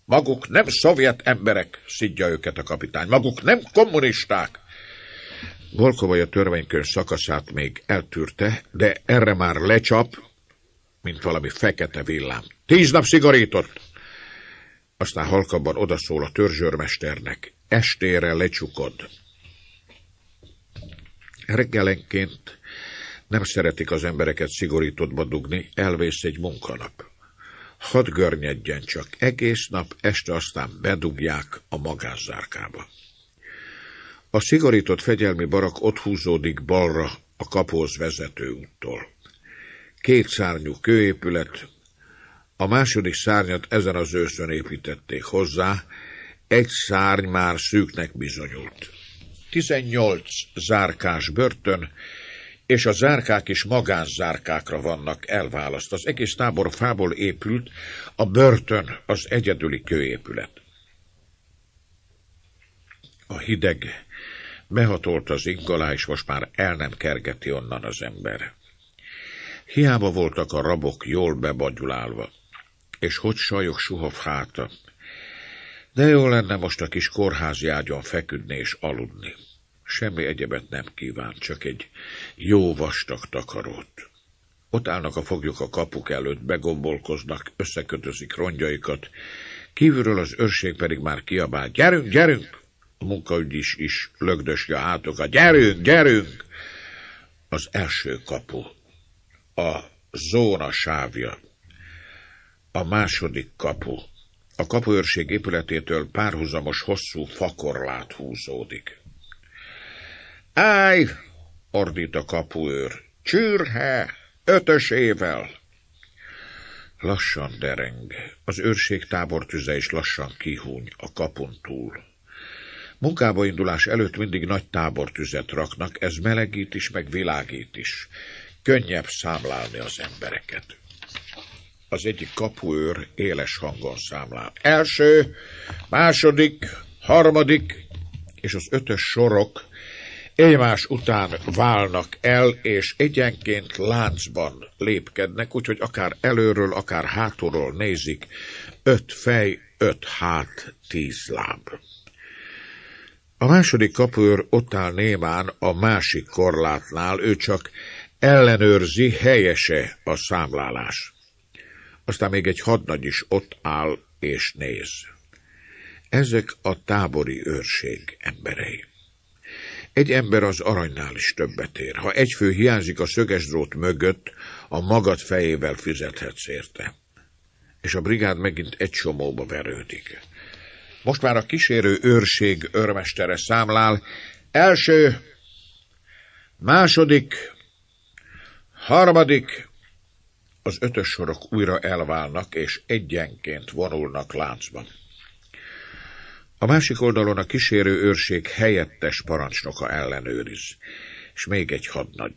Maguk nem szovjet emberek, szidja őket a kapitány. Maguk nem kommunisták. Volkovaj a törvénykönyv szakaszát még eltűrte, de erre már lecsap, mint valami fekete villám. Tíz nap szigorított! Aztán halkabban odaszól a törzsőrmesternek. Estére lecsukod. Reggelenként nem szeretik az embereket szigorítottba dugni, elvész egy munkanap hadd görnyedjen csak egész nap, este aztán bedugják a magászárkába. A szigorított fegyelmi barak ott húzódik balra a kapóz vezető úttól. Két szárnyú kőépület, a második szárnyat ezen az őszön építették hozzá, egy szárny már szűknek bizonyult. 18 zárkás börtön, és a zárkák is magánzárkákra vannak elválaszt. Az egész tábor fából épült, a börtön az egyedüli kőépület. A hideg behatolt az ingalá, és most már el nem kergeti onnan az ember. Hiába voltak a rabok jól bebagyulálva, és hogy sajok suha háta. De jó lenne most a kis kórházi ágyon feküdni és aludni. Semmi egyebet nem kíván, csak egy jó vastag takarót. Ott állnak a foglyok a kapuk előtt, begombolkoznak, összekötözik rongyaikat, kívülről az őrség pedig már kiabál, gyerünk, gyerünk! A munkaügy is, is lögdösli a hátokat, gyerünk, gyerünk! Az első kapu, a zóna sávja, a második kapu, a kapuőrség épületétől párhuzamos hosszú fakorlát húzódik. Állj! ordít a kapuőr. Csürhe! Ötösével! Lassan dereng. Az őrség tábortüze is lassan kihúny a kapun túl. Munkába indulás előtt mindig nagy tábortüzet raknak, ez melegít is, meg világít is. Könnyebb számlálni az embereket. Az egyik kapuőr éles hangon számlál. Első, második, harmadik, és az ötös sorok egymás után válnak el, és egyenként láncban lépkednek, úgyhogy akár előről, akár hátulról nézik, öt fej, öt hát, tíz láb. A második kapőr ott áll némán a másik korlátnál, ő csak ellenőrzi, helyese a számlálás. Aztán még egy hadnagy is ott áll és néz. Ezek a tábori őrség emberei. Egy ember az aranynál is többet ér. Ha egy fő hiányzik a szöges drót mögött, a magad fejével fizethetsz érte. És a brigád megint egy csomóba verődik. Most már a kísérő őrség örmestere számlál. Első, második, harmadik, az ötös sorok újra elválnak, és egyenként vonulnak láncban. A másik oldalon a kísérő őrség helyettes parancsnoka ellenőriz, és még egy hadnagy.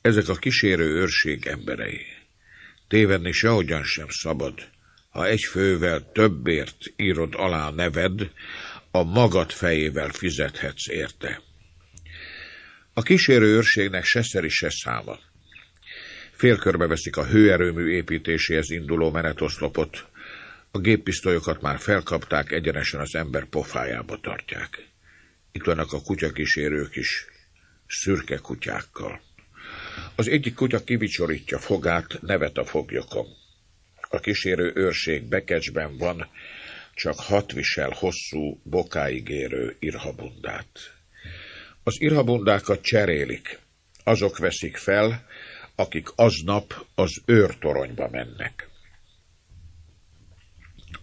Ezek a kísérő őrség emberei. Tévedni sehogyan sem szabad. Ha egy fővel többért írod alá neved, a magad fejével fizethetsz érte. A kísérő őrségnek se szeri, se száma. Félkörbe veszik a hőerőmű építéséhez induló menetoszlopot, a géppisztolyokat már felkapták, egyenesen az ember pofájába tartják. Itt vannak a kutyakísérők is, szürke kutyákkal. Az egyik kutya kivicsorítja fogát, nevet a foglyokon. A kísérő őrség bekecsben van, csak hat visel hosszú, bokáig érő irhabundát. Az irhabundákat cserélik, azok veszik fel, akik aznap az őrtoronyba mennek.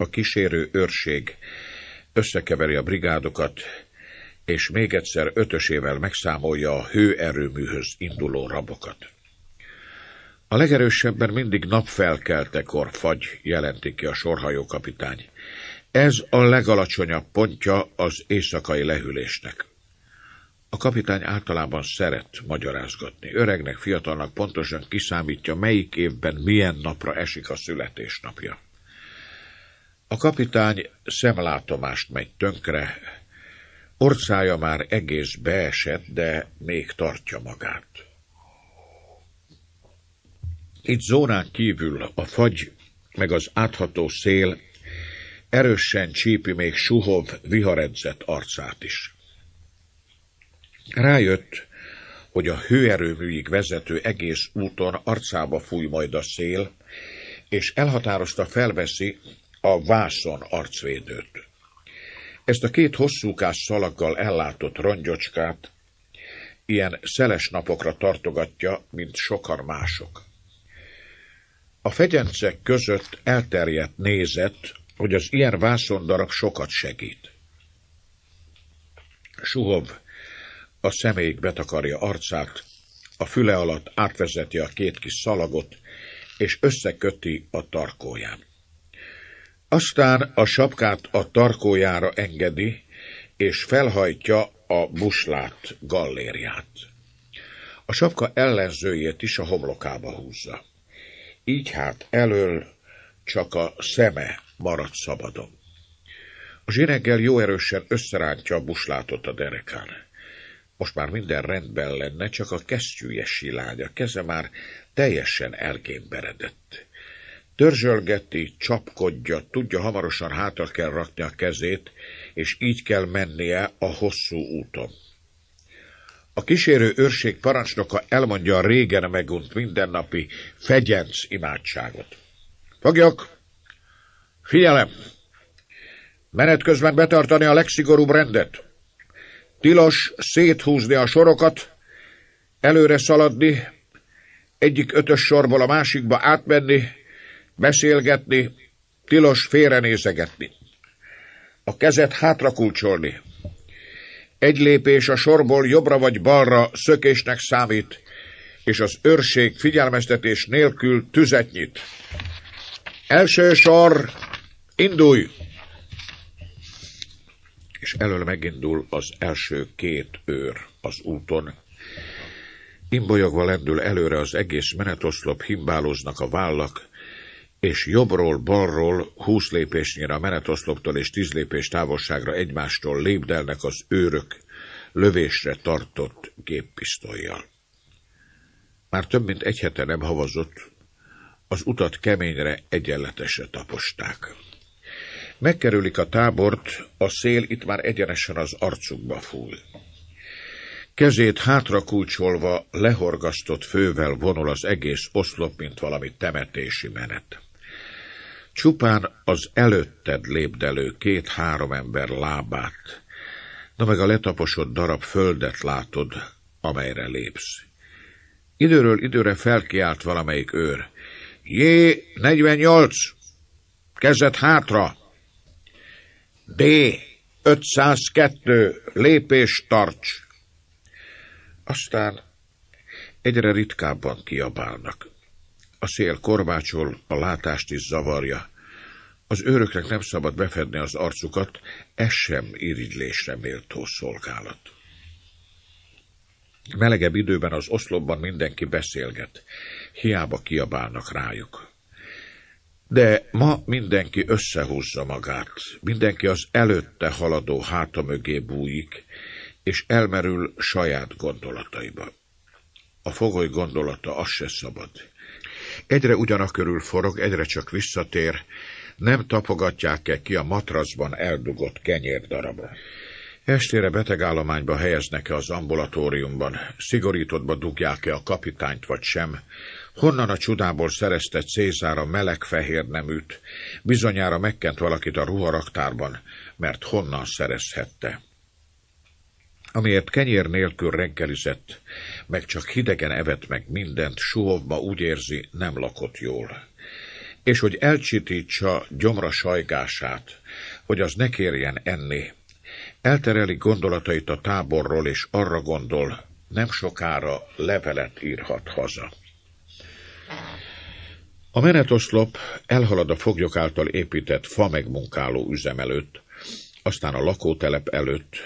A kísérő őrség összekeveri a brigádokat, és még egyszer ötösével megszámolja a hőerőműhöz induló rabokat. A legerősebben mindig napfelkeltekor fagy, jelenti ki a sorhajó kapitány. Ez a legalacsonyabb pontja az éjszakai lehűlésnek. A kapitány általában szeret magyarázgatni. Öregnek, fiatalnak pontosan kiszámítja, melyik évben milyen napra esik a születésnapja. A kapitány szemlátomást megy tönkre, orcája már egész beesett, de még tartja magát. Itt zónán kívül a fagy meg az átható szél erősen csípi még suhov, viharedzett arcát is. Rájött, hogy a hőerőműig vezető egész úton arcába fúj majd a szél, és elhatározta felveszi, a vászon arcvédőt. Ezt a két hosszúkás szalaggal ellátott rongyocskát ilyen szeles napokra tartogatja, mint sokan mások. A fegyencek között elterjedt nézet, hogy az ilyen vászondarab sokat segít. Suhov a személyig betakarja arcát, a füle alatt átvezeti a két kis szalagot, és összeköti a tarkóját. Aztán a sapkát a tarkójára engedi, és felhajtja a buslát gallériát. A sapka ellenzőjét is a homlokába húzza. Így hát elől csak a szeme marad szabadon. A zsireggel jó erősen összerántja a buslátot a derekán. Most már minden rendben lenne, csak a kesztyűje silány, a keze már teljesen elgémberedett. Törzsölgeti, csapkodja, tudja, hamarosan hátra kell rakni a kezét, és így kell mennie a hosszú úton. A kísérő őrség parancsnoka elmondja a régen megunt mindennapi fegyenc imádságot. Fogjak! Figyelem! Menet közben betartani a legszigorúbb rendet. Tilos széthúzni a sorokat, előre szaladni, egyik ötös sorból a másikba átmenni, Beszélgetni, tilos félrenézegetni. A kezet hátra kulcsolni. Egy lépés a sorból jobbra vagy balra szökésnek számít, és az őrség figyelmeztetés nélkül tüzet nyit. Első sor, indulj! És elől megindul az első két őr az úton. Imbolyogva lendül előre az egész menetoszlop, himbálóznak a vállak, és jobbról-balról húsz lépésnyire a menetoszloptól és tíz lépés távolságra egymástól lépdelnek az őrök lövésre tartott géppisztolyjal. Már több mint egy hete nem havazott, az utat keményre egyenletesre taposták. Megkerülik a tábort, a szél itt már egyenesen az arcukba fúj. Kezét hátra kulcsolva, lehorgasztott fővel vonul az egész oszlop, mint valami temetési menet. Csupán az előtted lépdelő két-három ember lábát, na meg a letaposott darab földet látod, amelyre lépsz. Időről időre felkiált valamelyik őr. Jé, 48! Kezed hátra! B. 502! Lépés tarts! Aztán egyre ritkábban kiabálnak. A szél korbácsol, a látást is zavarja. Az őröknek nem szabad befedni az arcukat, ez sem irigylésre méltó szolgálat. Melegebb időben az oszlopban mindenki beszélget, hiába kiabálnak rájuk. De ma mindenki összehúzza magát, mindenki az előtte haladó háta mögé bújik, és elmerül saját gondolataiba. A fogoly gondolata az se szabad. Egyre ugyanak körül forog, egyre csak visszatér, nem tapogatják-e ki a matracban eldugott kenyérdarabot. Estére betegállományba helyeznek-e az ambulatóriumban, szigorítottba dugják-e a kapitányt vagy sem, honnan a csudából szerezte Cézár a meleg fehér neműt, bizonyára megkent valakit a ruharaktárban, mert honnan szerezhette amiért kenyér nélkül reggelizett, meg csak hidegen evett meg mindent, suhovba úgy érzi, nem lakott jól. És hogy elcsitítsa gyomra sajgását, hogy az ne kérjen enni, eltereli gondolatait a táborról, és arra gondol, nem sokára levelet írhat haza. A menetoszlop elhalad a foglyok által épített fa megmunkáló üzem előtt, aztán a lakótelep előtt,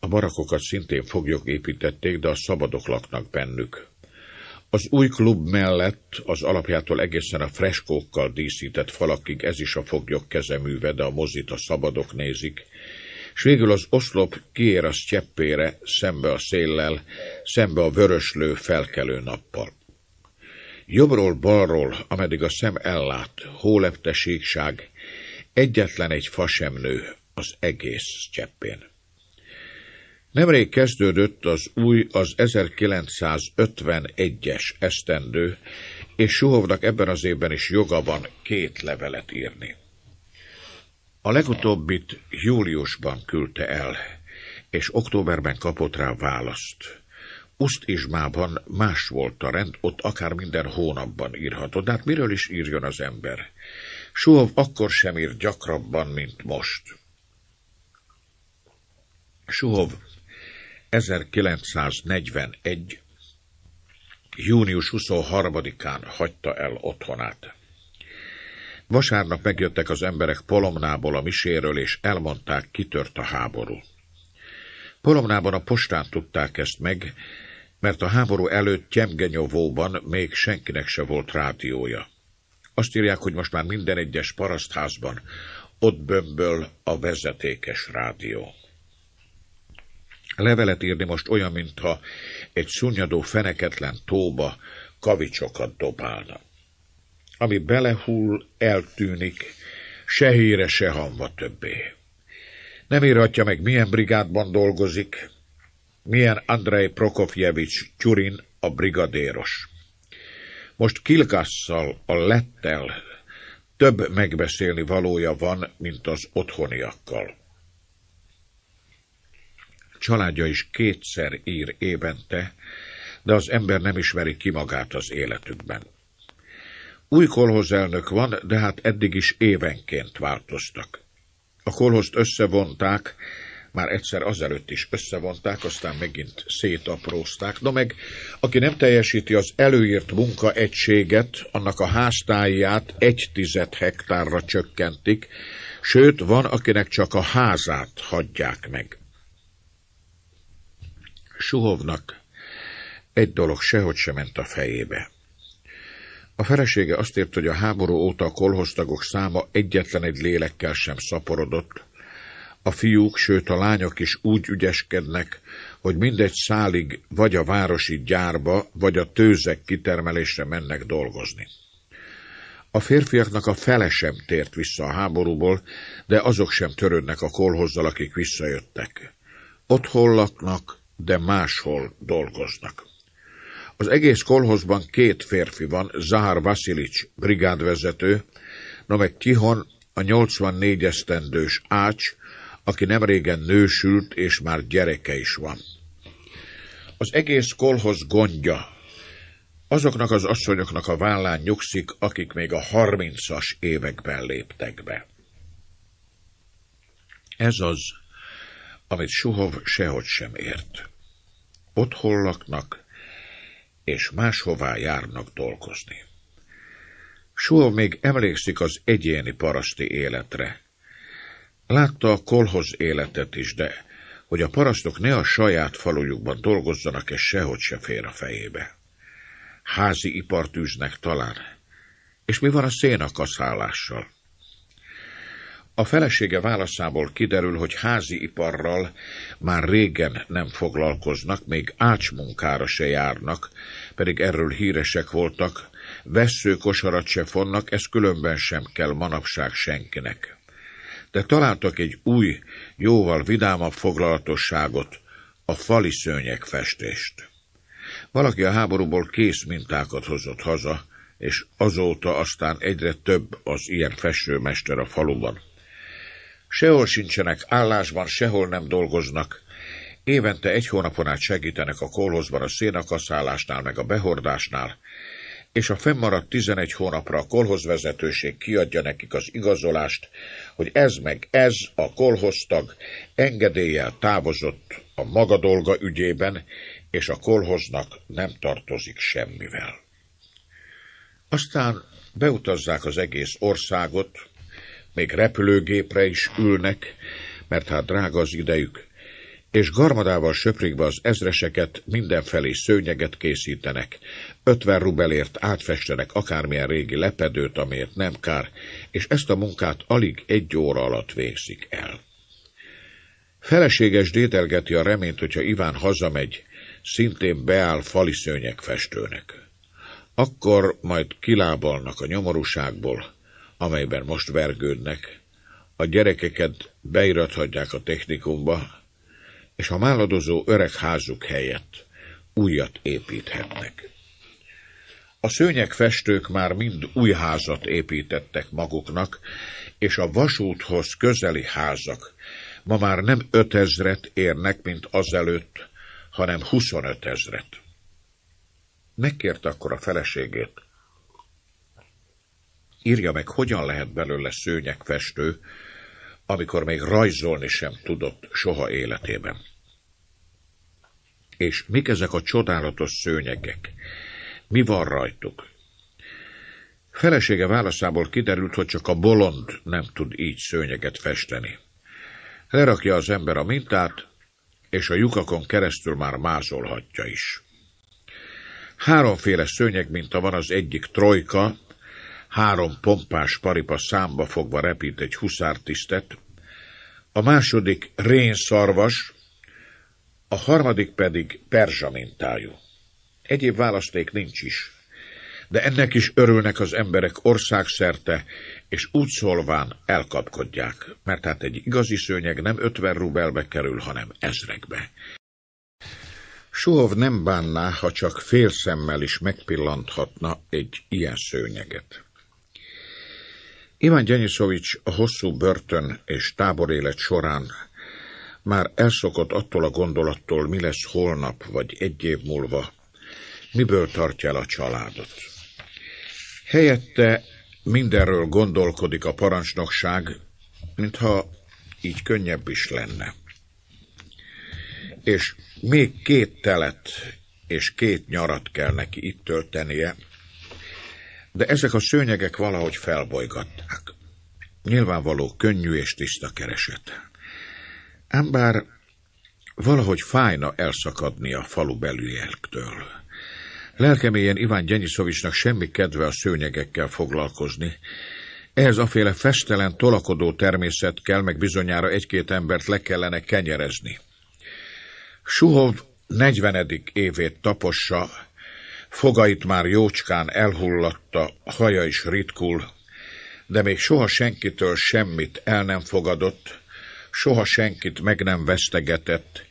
a barakokat szintén foglyok építették, de a szabadok laknak bennük. Az új klub mellett az alapjától egészen a freskókkal díszített falakig ez is a foglyok kezeműve, de a mozit a szabadok nézik, és végül az oszlop kiér a cseppére, szembe a széllel, szembe a vöröslő felkelő nappal. Jobbról balról, ameddig a szem ellát, hólepte síkság, egyetlen egy fa sem nő az egész cseppén. Nemrég kezdődött az új, az 1951-es esztendő, és Suhovnak ebben az évben is joga van két levelet írni. A legutóbbit júliusban küldte el, és októberben kapott rá választ. Ust-Izsmában más volt a rend, ott akár minden hónapban írhatod, de hát miről is írjon az ember? Suhov akkor sem ír gyakrabban, mint most. Suhov 1941. június 23-án hagyta el otthonát. Vasárnap megjöttek az emberek Polomnából a miséről, és elmondták, kitört a háború. Polomnában a postán tudták ezt meg, mert a háború előtt Tyemgenyovóban még senkinek se volt rádiója. Azt írják, hogy most már minden egyes parasztházban ott bömböl a vezetékes rádió. Levelet írni most olyan, mintha egy szunyadó feneketlen tóba kavicsokat dobálna. Ami belehull, eltűnik, se híre, se hamva többé. Nem írhatja meg, milyen brigádban dolgozik, milyen Andrei Prokofjevics Tyurin a brigadéros. Most Kilkasszal, a lettel több megbeszélni valója van, mint az otthoniakkal. Családja is kétszer ír évente, de az ember nem ismeri ki magát az életükben. Új elnök van, de hát eddig is évenként változtak. A kolhozt összevonták, már egyszer azelőtt is összevonták, aztán megint szétaprózták. Na meg, aki nem teljesíti az előírt munkaegységet, annak a háztáját egy tized hektárra csökkentik, sőt, van, akinek csak a házát hagyják meg suhovnak. Egy dolog sehogy sem ment a fejébe. A felesége azt ért, hogy a háború óta a kolhoztagok száma egyetlen egy lélekkel sem szaporodott. A fiúk, sőt a lányok is úgy ügyeskednek, hogy mindegy szálig vagy a városi gyárba, vagy a tőzek kitermelésre mennek dolgozni. A férfiaknak a fele sem tért vissza a háborúból, de azok sem törődnek a kolhozzal, akik visszajöttek. Otthon laknak, de máshol dolgoznak. Az egész kolhozban két férfi van, Zahar Vasilics, brigádvezető, na meg a 84 esztendős Ács, aki nem régen nősült, és már gyereke is van. Az egész kolhoz gondja. Azoknak az asszonyoknak a vállán nyugszik, akik még a 30-as években léptek be. Ez az, amit Suhov sehogy sem ért otthon laknak, és máshová járnak dolgozni. Suo még emlékszik az egyéni paraszti életre. Látta a kolhoz életet is, de hogy a parasztok ne a saját falujukban dolgozzanak, és sehogy se fér a fejébe. Házi ipart üznek talán. És mi van a szénakaszállással? A felesége válaszából kiderül, hogy házi iparral már régen nem foglalkoznak, még ácsmunkára se járnak, pedig erről híresek voltak, vessző kosarat se fonnak, ez különben sem kell manapság senkinek. De találtak egy új, jóval vidámabb foglalatosságot, a fali szőnyek festést. Valaki a háborúból kész mintákat hozott haza, és azóta aztán egyre több az ilyen festőmester a faluban. Sehol sincsenek állásban, sehol nem dolgoznak. Évente egy hónapon át segítenek a kolhozban, a szénakaszállásnál meg a behordásnál, és a fennmaradt 11 hónapra a kolhozvezetőség kiadja nekik az igazolást, hogy ez meg ez a kolhoztag engedéllyel távozott a maga dolga ügyében, és a kolhoznak nem tartozik semmivel. Aztán beutazzák az egész országot, még repülőgépre is ülnek, mert hát drága az idejük, és garmadával be az ezreseket mindenfelé szőnyeget készítenek, ötven rubelért átfestenek akármilyen régi lepedőt, amért nem kár, és ezt a munkát alig egy óra alatt végzik el. Feleséges dédelgeti a reményt, hogyha Iván hazamegy, szintén beáll fali szőnyek festőnek. Akkor majd kilábalnak a nyomorúságból, amelyben most vergődnek, a gyerekeket beirathatják a technikumba, és a máladozó öreg házuk helyett újat építhetnek. A szőnyek festők már mind új házat építettek maguknak, és a vasúthoz közeli házak ma már nem ötezret érnek, mint azelőtt, hanem huszonötezret. Megkért akkor a feleségét, írja meg, hogyan lehet belőle festő, amikor még rajzolni sem tudott soha életében. És mik ezek a csodálatos szőnyegek? Mi van rajtuk? Felesége válaszából kiderült, hogy csak a bolond nem tud így szőnyeget festeni. Lerakja az ember a mintát, és a lyukakon keresztül már mázolhatja is. Háromféle szőnyeg minta van, az egyik trojka, három pompás paripa számba fogva repít egy huszártisztet, a második rénszarvas, a harmadik pedig perzsamintájú. Egyéb választék nincs is, de ennek is örülnek az emberek országszerte, és úgy szólván elkapkodják, mert hát egy igazi szőnyeg nem ötven rubelbe kerül, hanem ezrekbe. Suhov nem bánná, ha csak félszemmel is megpillanthatna egy ilyen szőnyeget. Iván Gyanyiszovics a hosszú börtön és táborélet során már elszokott attól a gondolattól, mi lesz holnap vagy egy év múlva, miből tartja el a családot. Helyette mindenről gondolkodik a parancsnokság, mintha így könnyebb is lenne. És még két telet és két nyarat kell neki itt töltenie, de ezek a szőnyegek valahogy felbolygatták. Nyilvánvaló könnyű és tiszta kereset. Ám bár valahogy fájna elszakadni a falu belüljelktől. Lelkemélyen Iván Gyenyiszovicsnak semmi kedve a szőnyegekkel foglalkozni. Ehhez aféle festelen, tolakodó természet kell, meg bizonyára egy-két embert le kellene kenyerezni. Suhov 40. évét tapossa, fogait már jócskán elhullatta, haja is ritkul, de még soha senkitől semmit el nem fogadott, soha senkit meg nem vesztegetett,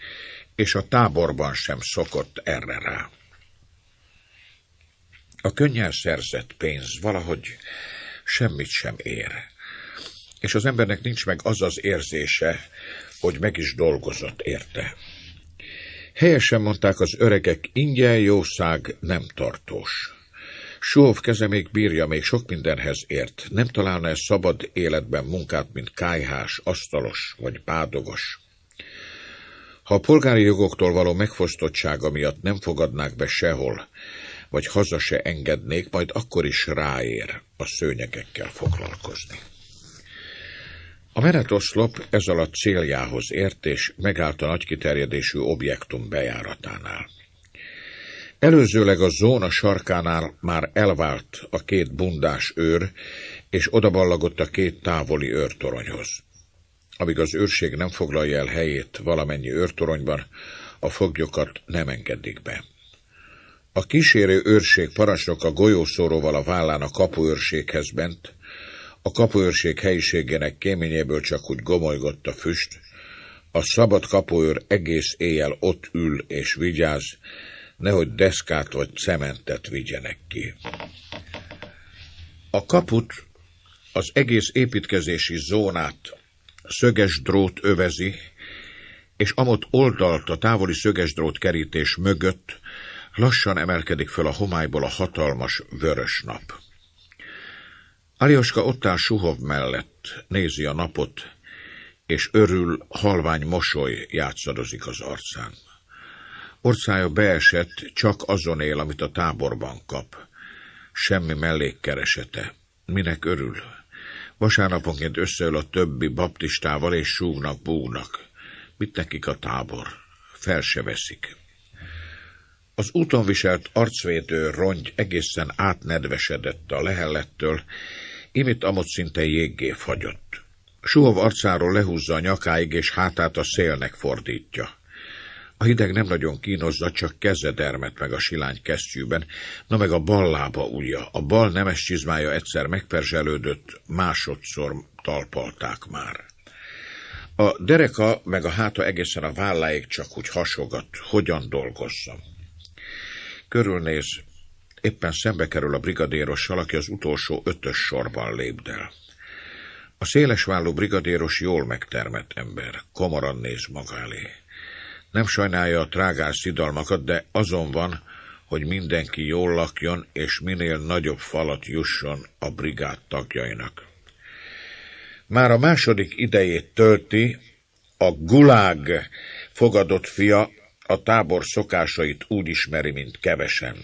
és a táborban sem szokott erre rá. A könnyen szerzett pénz valahogy semmit sem ér, és az embernek nincs meg az az érzése, hogy meg is dolgozott érte. Helyesen mondták az öregek, ingyen jószág nem tartós. Suhov keze még bírja, még sok mindenhez ért. Nem találna-e szabad életben munkát, mint kájhás, asztalos vagy bádogos? Ha a polgári jogoktól való megfosztottsága miatt nem fogadnák be sehol, vagy haza se engednék, majd akkor is ráér a szőnyegekkel foglalkozni. A menetoszlop ez alatt céljához ért, és megállt a nagy kiterjedésű objektum bejáratánál. Előzőleg a zóna sarkánál már elvált a két bundás őr, és odaballagott a két távoli őrtoronyhoz. Amíg az őrség nem foglalja el helyét valamennyi őrtoronyban, a foglyokat nem engedik be. A kísérő őrség parancsnoka golyószóróval a vállán a kapuőrséghez bent. A kapuőrség helyiségének kéményéből csak úgy gomolygott a füst, a szabad kapuőr egész éjjel ott ül és vigyáz, nehogy deszkát vagy cementet vigyenek ki. A kaput, az egész építkezési zónát szöges drót övezi, és amott oldalt a távoli szöges drót kerítés mögött lassan emelkedik föl a homályból a hatalmas vörös nap. Alioska ott áll Suhov mellett, nézi a napot, és örül, halvány mosoly játszadozik az arcán. Orcája beesett, csak azon él, amit a táborban kap. Semmi mellékkeresete. Minek örül? Vasárnaponként összeül a többi baptistával, és súgnak, búgnak. Mit nekik a tábor? Fel se veszik. Az úton viselt arcvédő rongy egészen átnedvesedett a lehellettől, imit-amott szinte jéggé fagyott. Suhov arcáról lehúzza a nyakáig, és hátát a szélnek fordítja. A hideg nem nagyon kínozza, csak keze dermet meg a silány kesztyűben, na meg a bal lába ujja. A bal nemes csizmája egyszer megperzselődött, másodszor talpalták már. A dereka meg a háta egészen a válláig csak úgy hasogat, hogyan dolgozzam. Körülnéz, Éppen szembe kerül a brigadérossal, aki az utolsó ötös sorban lépdel. A szélesvállú brigadéros jól megtermett ember, komoran néz maga elé. Nem sajnálja a trágás szidalmakat, de azon van, hogy mindenki jól lakjon, és minél nagyobb falat jusson a brigád tagjainak. Már a második idejét tölti, a gulág fogadott fia a tábor szokásait úgy ismeri, mint kevesen.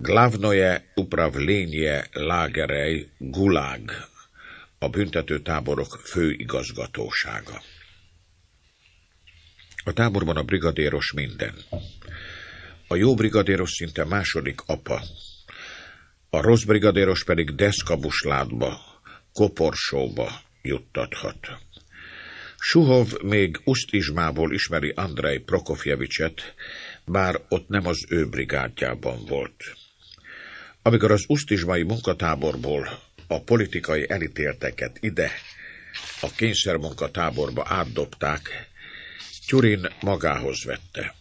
Glavno je upravlénje Lágerej gulag, a büntetőtáborok főigazgatósága. A táborban a brigadéros minden. A jó brigadéros szinte második apa, a rossz brigadéros pedig deszkabusládba, koporsóba juttathat. Suhov még ust ismeri Andrei Prokofjevicset, bár ott nem az ő brigádjában volt. Amikor az usztizsmai munkatáborból a politikai elítélteket ide, a kényszermunkatáborba átdobták, Tyurin magához vette.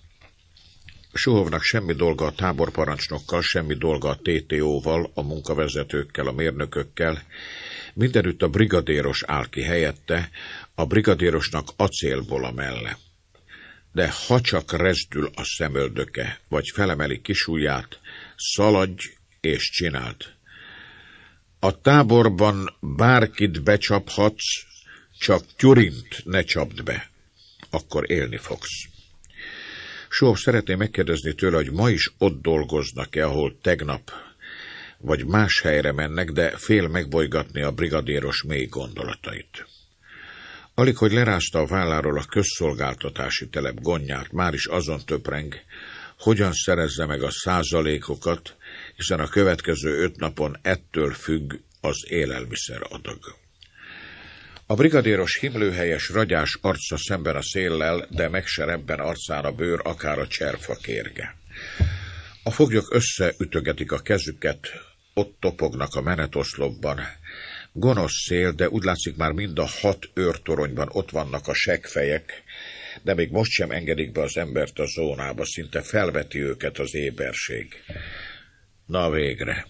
Suhovnak semmi dolga a táborparancsnokkal, semmi dolga a TTO-val, a munkavezetőkkel, a mérnökökkel, mindenütt a brigadéros áll ki helyette, a brigadérosnak acélból a melle. De ha csak rezdül a szemöldöke, vagy felemeli kisúját, szaladj és csinált. A táborban bárkit becsaphatsz, csak Tyurint ne csapd be, akkor élni fogsz. Soha szeretném megkérdezni tőle, hogy ma is ott dolgoznak-e, ahol tegnap, vagy más helyre mennek, de fél megbolygatni a brigadéros mély gondolatait. Alig, hogy lerázta a válláról a közszolgáltatási telep gondját, már is azon töpreng, hogyan szerezze meg a százalékokat, hiszen a következő öt napon ettől függ az élelmiszer adag. A brigadéros himlőhelyes ragyás arca szemben a széllel, de meg se arcán a bőr, akár a cserfa kérge. A foglyok összeütögetik a kezüket, ott topognak a menetoszlopban. Gonosz szél, de úgy látszik már mind a hat őrtoronyban ott vannak a segfejek, de még most sem engedik be az embert a zónába, szinte felveti őket az éberség. Na végre.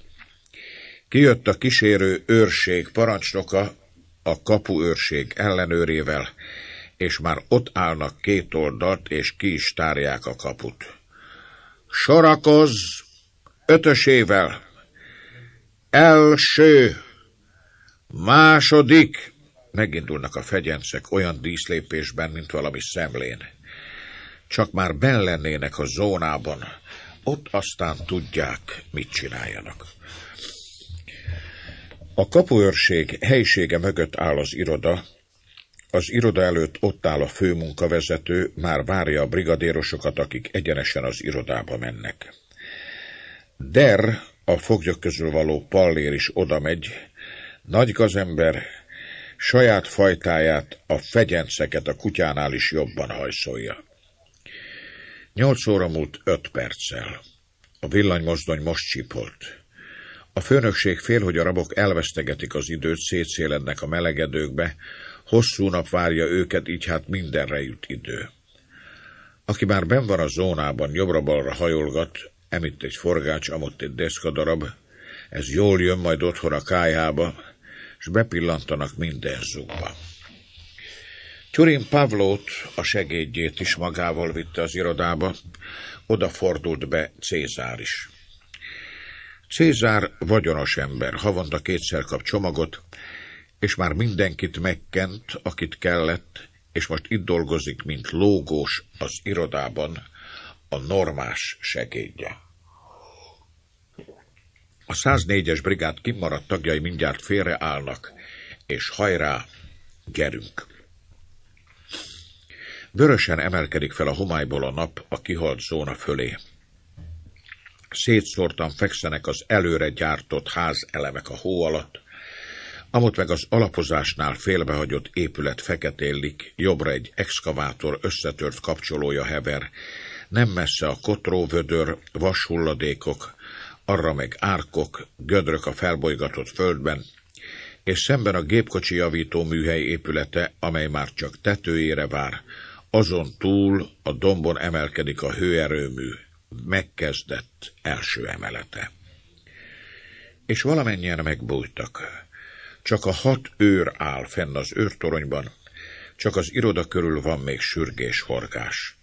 Kijött a kísérő őrség parancsnoka a kapu őrség ellenőrével, és már ott állnak két oldalt, és ki is tárják a kaput. Sorakoz Ötösével! Első! Második! Megindulnak a fegyencek olyan díszlépésben, mint valami szemlén. Csak már ben lennének a zónában, ott aztán tudják, mit csináljanak. A kapuőrség helyisége mögött áll az iroda, az iroda előtt ott áll a főmunkavezető, már várja a brigadérosokat, akik egyenesen az irodába mennek. Der, a foglyok közül való pallér is oda megy, nagy gazember, saját fajtáját, a fegyenceket a kutyánál is jobban hajszolja. Nyolc óra múlt öt perccel. A villanymozdony most csipolt. A főnökség fél, hogy a rabok elvesztegetik az időt, szétszélednek a melegedőkbe, hosszú nap várja őket, így hát mindenre jut idő. Aki már ben van a zónában, jobbra-balra hajolgat, emitt egy forgács, amott egy deszkadarab, ez jól jön majd otthon a kájába, és bepillantanak minden zúgba. Turin Pavlót, a segédjét is magával vitte az irodába, odafordult be Cézár is. Cézár vagyonos ember, havonta kétszer kap csomagot, és már mindenkit megkent, akit kellett, és most itt dolgozik, mint lógós az irodában a normás segédje. A 104-es brigád kimaradt tagjai mindjárt félreállnak, és hajrá, gyerünk! Vörösen emelkedik fel a homályból a nap a kihalt zóna fölé. Szétszórtan fekszenek az előre gyártott ház elemek a hó alatt, amott meg az alapozásnál félbehagyott épület feketélik. jobbra egy exkavátor összetört kapcsolója hever, nem messze a kotróvödör, vashulladékok, arra meg árkok, gödrök a felbolygatott földben, és szemben a gépkocsi javító műhely épülete, amely már csak tetőjére vár, azon túl a dombon emelkedik a hőerőmű, megkezdett első emelete. És valamennyien megbújtak. Csak a hat őr áll fenn az őrtoronyban, csak az iroda körül van még sürgés horgás.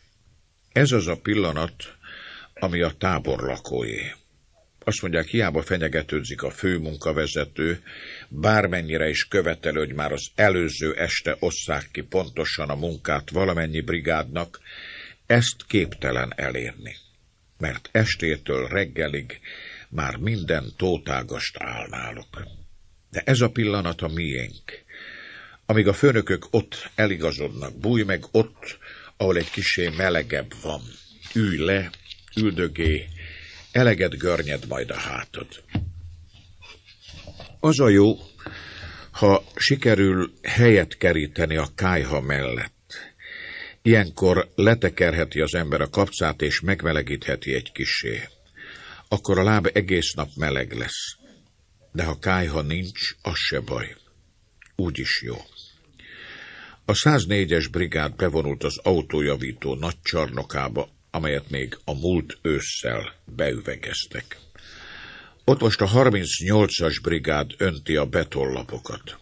Ez az a pillanat, ami a tábor lakói. Azt mondják, hiába fenyegetőzik a főmunkavezető, bármennyire is követelő, hogy már az előző este osszák ki pontosan a munkát valamennyi brigádnak, ezt képtelen elérni, mert estétől reggelig már minden tótágast álmálok. De ez a pillanat a miénk. Amíg a főnökök ott eligazodnak, búj meg ott, ahol egy kisé melegebb van. Ülj le, üldögé, eleget görnyed majd a hátad. Az a jó, ha sikerül helyet keríteni a kájha mellett. Ilyenkor letekerheti az ember a kapcát, és megmelegítheti egy kisé. Akkor a láb egész nap meleg lesz. De ha kájha nincs, az se baj. Úgy is jó. A 104-es brigád bevonult az autójavító nagy csarnokába, amelyet még a múlt ősszel beüvegeztek. Ott most a 38-as brigád önti a betollapokat.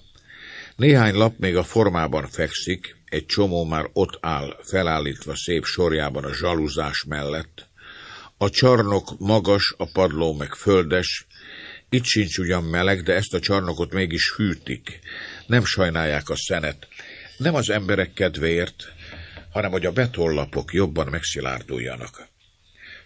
Néhány lap még a formában fekszik, egy csomó már ott áll, felállítva szép sorjában a zsaluzás mellett. A csarnok magas, a padló meg földes, itt sincs ugyan meleg, de ezt a csarnokot mégis hűtik. Nem sajnálják a szenet. Nem az emberek kedvéért, hanem hogy a betollapok jobban megszilárduljanak.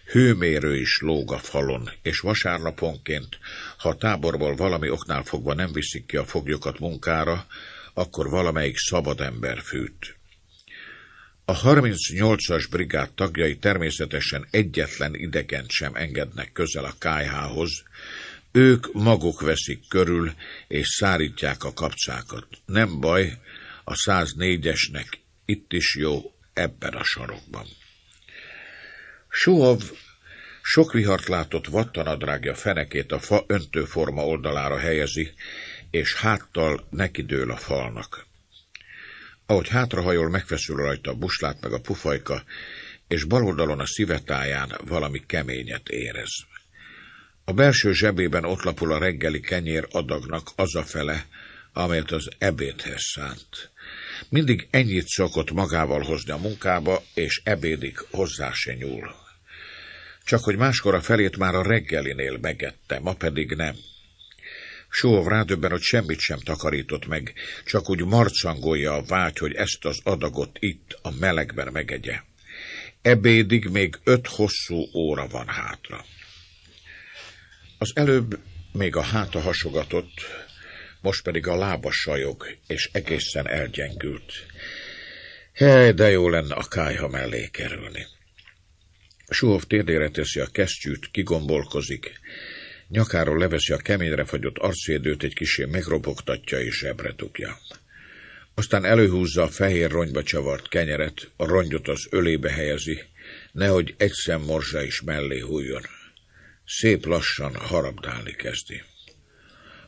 Hőmérő is lóg a falon, és vasárnaponként, ha a táborból valami oknál fogva nem viszik ki a foglyokat munkára, akkor valamelyik szabad ember fűt. A 38-as brigád tagjai természetesen egyetlen idegent sem engednek közel a kájhához, ők maguk veszik körül, és szárítják a kapcsákat. Nem baj, a 104-esnek itt is jó, ebben a sarokban. Suhov sok vihart látott vattanadrágja fenekét a fa öntőforma oldalára helyezi, és háttal nekidől a falnak. Ahogy hátrahajol, megfeszül rajta a buslát meg a pufajka, és bal oldalon a szívetáján valami keményet érez. A belső zsebében ott lapul a reggeli kenyér adagnak az a fele, amelyet az ebédhez szánt. Mindig ennyit szokott magával hozni a munkába, és ebédig hozzá se nyúl csak hogy máskor a felét már a reggelinél megette, ma pedig nem. Sóv rádöbben, hogy semmit sem takarított meg, csak úgy marcangolja a vágy, hogy ezt az adagot itt a melegben megegye. Ebédig még öt hosszú óra van hátra. Az előbb még a háta hasogatott, most pedig a lába sajog, és egészen elgyengült. Hely, de jó lenne a kájha mellé kerülni. Suhov térdére teszi a kesztyűt, kigombolkozik. Nyakáról leveszi a keményre fagyott arcvédőt, egy kisé megrobogtatja és ebre tukja. Aztán előhúzza a fehér rongyba csavart kenyeret, a rongyot az ölébe helyezi, nehogy egy szem morzsa is mellé hújjon. Szép lassan harabdálni kezdi.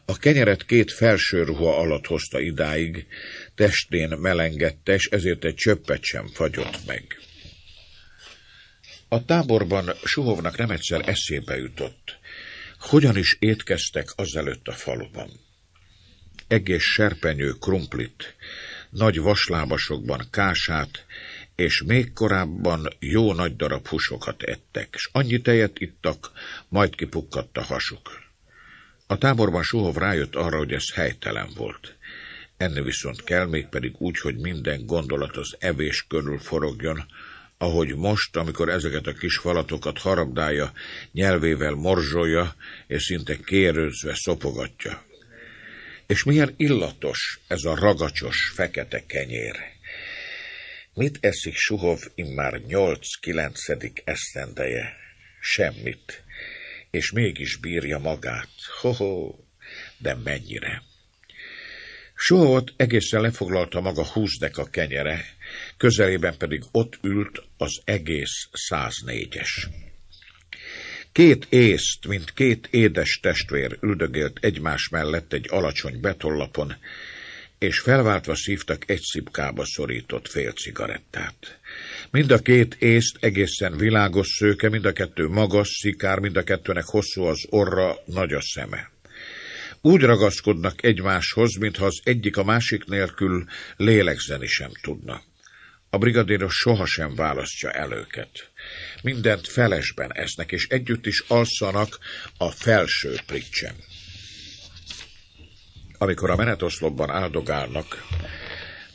A kenyeret két felső ruha alatt hozta idáig, testén melengette, és ezért egy csöppet sem fagyott meg. A táborban Suhovnak nem egyszer eszébe jutott, hogyan is étkeztek azelőtt a faluban. Egész serpenyő krumplit, nagy vaslábasokban kását, és még korábban jó nagy darab húsokat ettek, és annyi tejet ittak, majd kipukkadt a hasuk. A táborban Suhov rájött arra, hogy ez helytelen volt. Enni viszont kell, mégpedig úgy, hogy minden gondolat az evés körül forogjon, ahogy most, amikor ezeket a kis falatokat harabdálja, nyelvével morzsolja, és szinte kérőzve szopogatja. És milyen illatos ez a ragacsos, fekete kenyér. Mit eszik Suhov immár nyolc-kilencedik esztendeje? Semmit. És mégis bírja magát. Ho-ho, de mennyire? ott egészen lefoglalta maga húsz a kenyere, közelében pedig ott ült az egész 104-es. Két észt, mint két édes testvér üldögélt egymás mellett egy alacsony betollapon, és felváltva szívtak egy szipkába szorított fél cigarettát. Mind a két észt egészen világos szőke, mind a kettő magas szikár, mind a kettőnek hosszú az orra, nagy a szeme. Úgy ragaszkodnak egymáshoz, mintha az egyik a másik nélkül lélegzeni sem tudna. A brigadéros sohasem választja el őket. Mindent felesben esznek, és együtt is alszanak a felső pricsen. Amikor a menetoszlopban áldogálnak,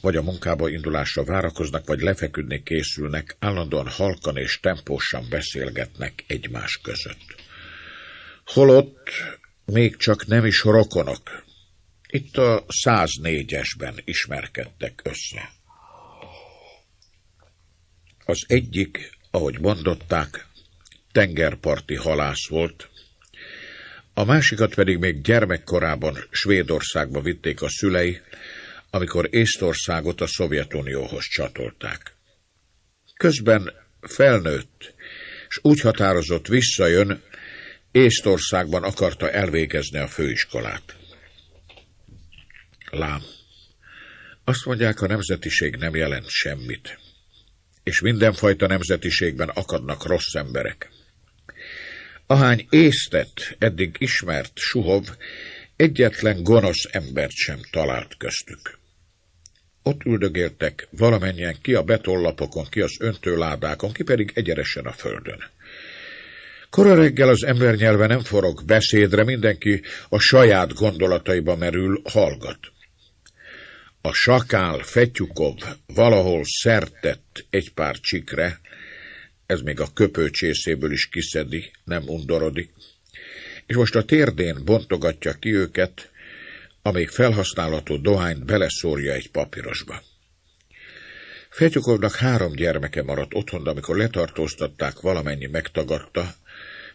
vagy a munkába indulásra várakoznak, vagy lefeküdni készülnek, állandóan halkan és tempósan beszélgetnek egymás között. Holott még csak nem is rokonok. Itt a 104-esben ismerkedtek össze. Az egyik, ahogy mondották, tengerparti halász volt, a másikat pedig még gyermekkorában Svédországba vitték a szülei, amikor Észtországot a Szovjetunióhoz csatolták. Közben felnőtt, és úgy határozott visszajön, Észtországban akarta elvégezni a főiskolát. Lám, azt mondják, a nemzetiség nem jelent semmit, és mindenfajta nemzetiségben akadnak rossz emberek. Ahány észtet eddig ismert Suhov egyetlen gonosz embert sem talált köztük. Ott üldögéltek valamennyien ki a betollapokon, ki az öntőládákon, ki pedig egyenesen a földön. Kora reggel az nyelve nem forog beszédre, mindenki a saját gondolataiba merül, hallgat. A sakál Fetyukov valahol szertett egy pár csikre, ez még a köpőcsészéből is kiszedi, nem undorodik, és most a térdén bontogatja ki őket, amíg felhasználható dohányt beleszórja egy papírosba. Fetyukovnak három gyermeke maradt otthon, amikor letartóztatták, valamennyi megtagadta,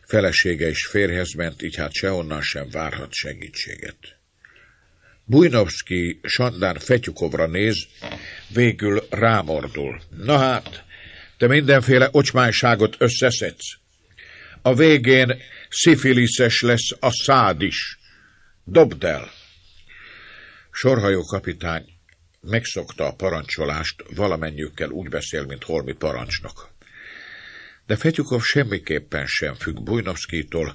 Felesége és férhez ment, így hát sehonnan sem várhat segítséget. Bujnovszki Sandár Fetyukovra néz, végül rámordul. Na hát, te mindenféle ocsmányságot összeszedsz. A végén szifiliszes lesz a szád is. Dobd el! Sorhajó kapitány megszokta a parancsolást, valamennyiükkel úgy beszél, mint holmi parancsnok de Fetyukov semmiképpen sem függ Bujnovszkítól,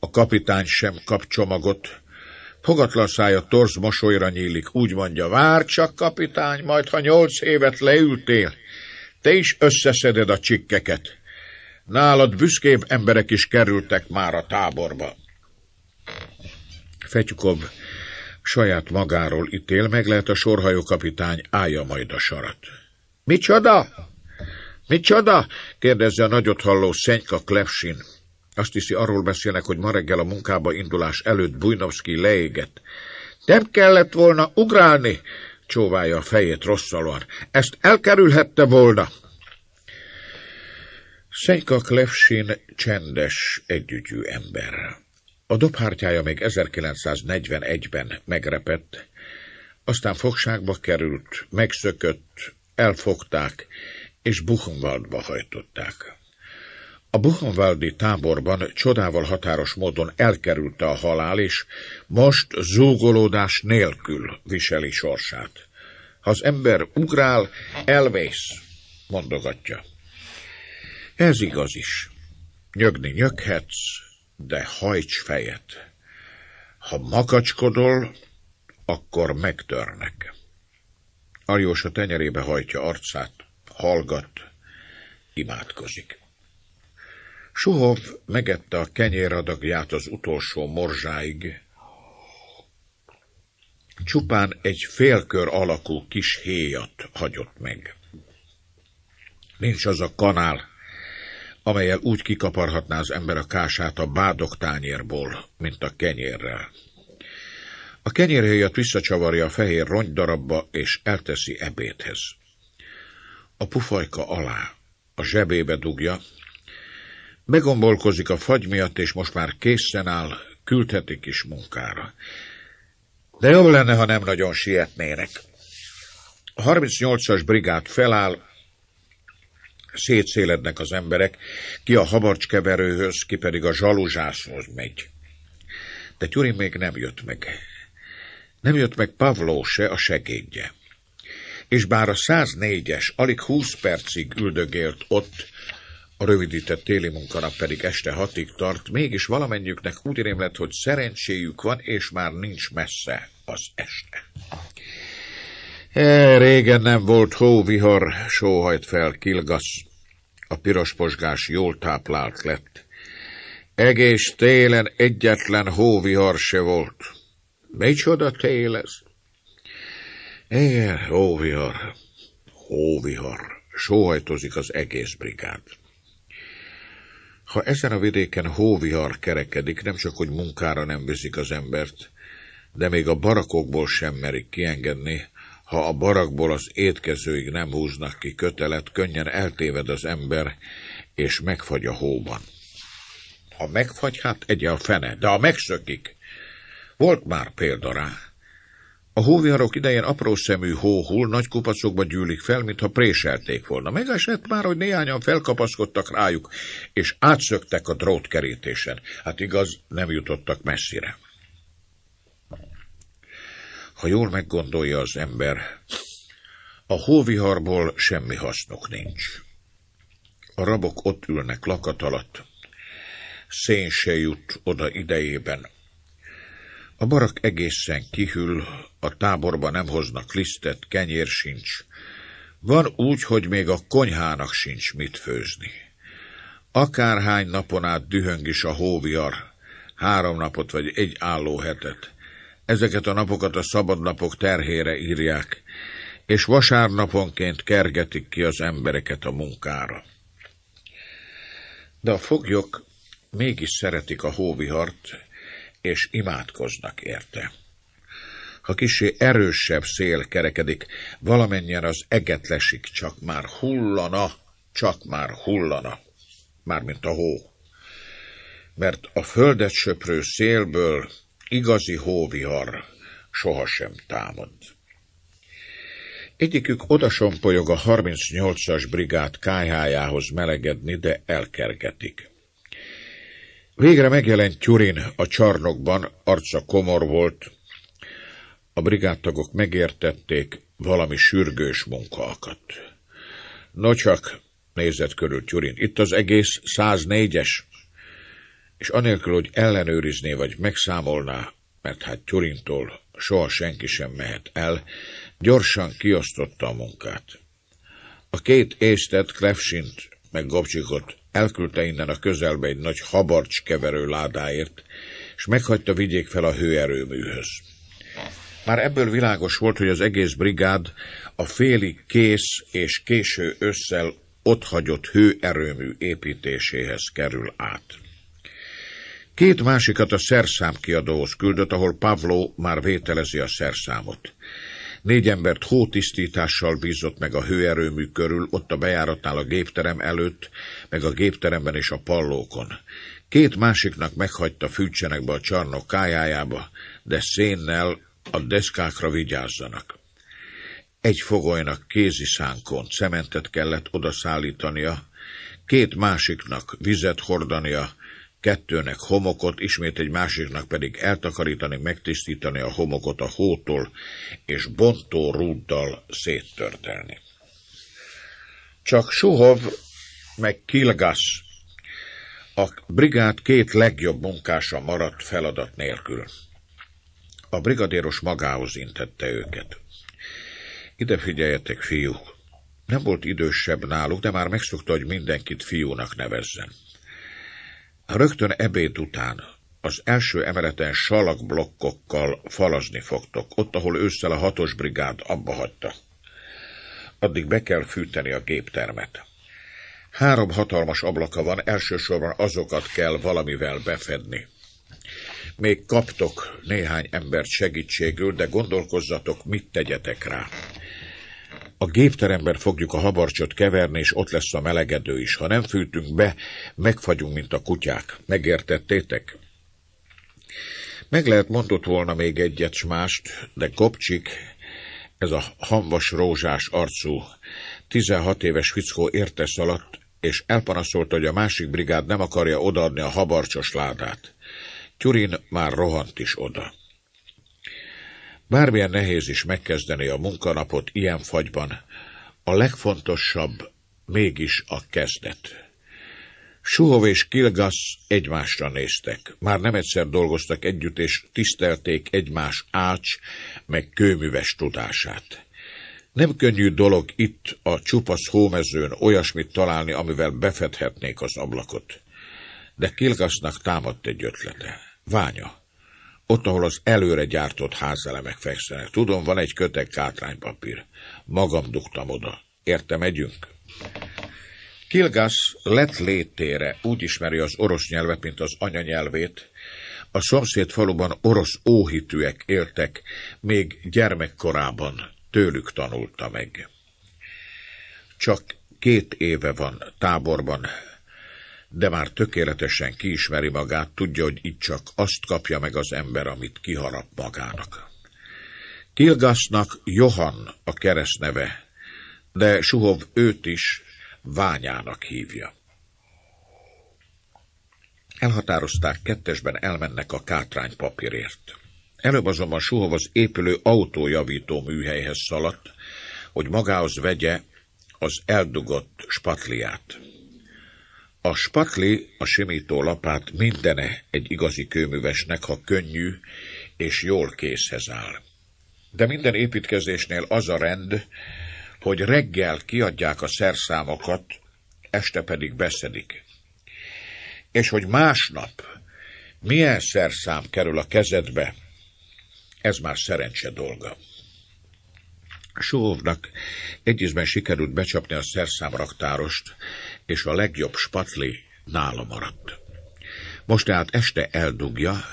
a kapitány sem kap csomagot, Fogatlan szája torz mosolyra nyílik, úgy mondja, vár csak, kapitány, majd ha nyolc évet leültél, te is összeszeded a csikkeket. Nálad büszkébb emberek is kerültek már a táborba. Fetyukov saját magáról ítél, meg lehet a sorhajó kapitány, állja majd a sarat. Micsoda? – Micsoda? – kérdezze a nagyot halló Szenyka Klepsin. Azt hiszi, arról beszélnek, hogy ma reggel a munkába indulás előtt Bujnovszki leégett. – Nem kellett volna ugrálni! – csóválja a fejét rosszalóan. – Ezt elkerülhette volna! Szenyka Klevsin csendes, együgyű ember. A dobhártyája még 1941-ben megrepett, aztán fogságba került, megszökött, elfogták, és Buchenwaldba hajtották. A Buchenwaldi táborban csodával határos módon elkerülte a halál, és most zúgolódás nélkül viseli sorsát. Ha az ember ugrál, elvész, mondogatja. Ez igaz is. Nyögni nyöghetsz, de hajts fejet. Ha makacskodol, akkor megtörnek. Aljós a tenyerébe hajtja arcát hallgat, imádkozik. Suhov megette a kenyéradagját az utolsó morzsáig. Csupán egy félkör alakú kis héjat hagyott meg. Nincs az a kanál, amelyel úgy kikaparhatná az ember a kását a tányérból, mint a kenyérrel. A kenyérhéjat visszacsavarja a fehér rongydarabba, és elteszi ebédhez a pufajka alá, a zsebébe dugja, megombolkozik a fagy miatt, és most már készen áll, küldhetik is munkára. De jobb lenne, ha nem nagyon sietnének. A 38-as brigád feláll, szétszélednek az emberek, ki a habarcskeverőhöz, ki pedig a zsaluzsászhoz megy. De Gyuri még nem jött meg. Nem jött meg Pavló se, a segédje és bár a 104-es alig 20 percig üldögélt ott, a rövidített téli munkanap pedig este hatig tart, mégis valamennyüknek úgy rémlett, hogy szerencséjük van, és már nincs messze az este. E, régen nem volt hóvihar, sóhajt fel Kilgasz. A pirosposgás jól táplált lett. Egész télen egyetlen hóvihar se volt. Micsoda tél ez? Igen, hóvihar, hóvihar, sóhajtozik az egész brigád. Ha ezen a vidéken hóvihar kerekedik, nem csak hogy munkára nem viszik az embert, de még a barakokból sem merik kiengedni, ha a barakból az étkezőig nem húznak ki kötelet, könnyen eltéved az ember, és megfagy a hóban. Ha megfagy, hát egy a fene, de ha megszökik, volt már példa rá. A hóviharok idején apró szemű hóhull nagy kupacokba gyűlik fel, mintha préselték volna. Megesett már, hogy néhányan felkapaszkodtak rájuk, és átszöktek a drótkerítésen. Hát igaz, nem jutottak messzire. Ha jól meggondolja az ember, a hóviharból semmi hasznuk nincs. A rabok ott ülnek lakat alatt, szén se jut oda idejében. A barak egészen kihűl, a táborba nem hoznak lisztet, kenyér sincs. Van úgy, hogy még a konyhának sincs mit főzni. Akárhány napon át dühöng is a hóviar, három napot vagy egy álló hetet. Ezeket a napokat a szabadnapok terhére írják, és vasárnaponként kergetik ki az embereket a munkára. De a foglyok mégis szeretik a hóvihart, és imádkoznak érte ha kisé erősebb szél kerekedik, valamennyien az eget lesik, csak már hullana, csak már hullana, mármint a hó. Mert a földet söprő szélből igazi hóvihar sohasem támad. Egyikük odasompolyog a 38-as brigád kájhájához melegedni, de elkergetik. Végre megjelent Tyurin a csarnokban, arca komor volt, a brigádtagok megértették, valami sürgős munka akadt. Nocsak, nézett körül Tyurin, itt az egész 104-es, és anélkül, hogy ellenőrizné vagy megszámolná, mert hát Tyurintól soha senki sem mehet el, gyorsan kiosztotta a munkát. A két észtet, Klefsint meg Gobcsikot elküldte innen a közelbe egy nagy habarcs keverő ládáért, és meghagyta vigyék fel a hőerőműhöz. Már ebből világos volt, hogy az egész brigád a féli kész és késő ősszel otthagyott hőerőmű építéséhez kerül át. Két másikat a szerszám kiadóhoz küldött, ahol Pavlo már vételezi a szerszámot. Négy embert hótisztítással bízott meg a hőerőmű körül, ott a bejáratnál a gépterem előtt, meg a gépteremben és a pallókon. Két másiknak meghagyta fűtsenek be a csarnok kájájába, de szénnel a deszkákra vigyázzanak. Egy fogolynak szánkon cementet kellett odaszállítania, két másiknak vizet hordania, kettőnek homokot, ismét egy másiknak pedig eltakarítani, megtisztítani a homokot a hótól, és bontó rúddal széttörtelni. Csak Suhov meg Kilgas a brigád két legjobb munkása maradt feladat nélkül. A brigadéros magához intette őket. Ide figyeljetek, fiúk! Nem volt idősebb náluk, de már megszokta, hogy mindenkit fiúnak nevezzen. Rögtön ebéd után az első emeleten salakblokkokkal falazni fogtok, ott, ahol ősszel a hatos brigád abba hagyta. Addig be kell fűteni a géptermet. Három hatalmas ablaka van, elsősorban azokat kell valamivel befedni. Még kaptok néhány embert segítségül, de gondolkozzatok, mit tegyetek rá. A gépteremben fogjuk a habarcsot keverni, és ott lesz a melegedő is. Ha nem fűtünk be, megfagyunk, mint a kutyák. Megértettétek? Meg lehet mondott volna még egyet s mást, de Kopcsik, ez a hamvas rózsás arcú, 16 éves fickó értesz alatt, és elpanaszolta, hogy a másik brigád nem akarja odaadni a habarcsos ládát. Tyurin már rohant is oda. Bármilyen nehéz is megkezdeni a munkanapot ilyen fagyban, a legfontosabb mégis a kezdet. Suhov és Kilgasz egymásra néztek. Már nem egyszer dolgoztak együtt, és tisztelték egymás ács meg kőműves tudását. Nem könnyű dolog itt a csupasz hómezőn olyasmit találni, amivel befedhetnék az ablakot. De Kilgasznak támadt egy ötlete. Ványa. Ott, ahol az előre gyártott házelemek fekszenek. Tudom, van egy köteg kátránypapír. Magam dugtam oda. Érte, megyünk? Kilgász lett létére úgy ismeri az orosz nyelvet, mint az anyanyelvét. A szomszéd faluban orosz óhitűek éltek, még gyermekkorában tőlük tanulta meg. Csak két éve van táborban, de már tökéletesen kiismeri magát, tudja, hogy itt csak azt kapja meg az ember, amit kiharap magának. Kilgasznak Johan a keresztneve, de Suhov őt is Ványának hívja. Elhatározták, kettesben elmennek a kátrány papírért. Előbb azonban Suhov az épülő autójavító műhelyhez szaladt, hogy magához vegye az eldugott spatliát. A spatli, a simító lapát mindene egy igazi kőművesnek, ha könnyű és jól készhez áll. De minden építkezésnél az a rend, hogy reggel kiadják a szerszámokat, este pedig beszedik. És hogy másnap milyen szerszám kerül a kezedbe, ez már szerencse dolga. Sóvnak egyizben sikerült becsapni a szerszámraktárost, és a legjobb spatli nála maradt. Most tehát este eldugja,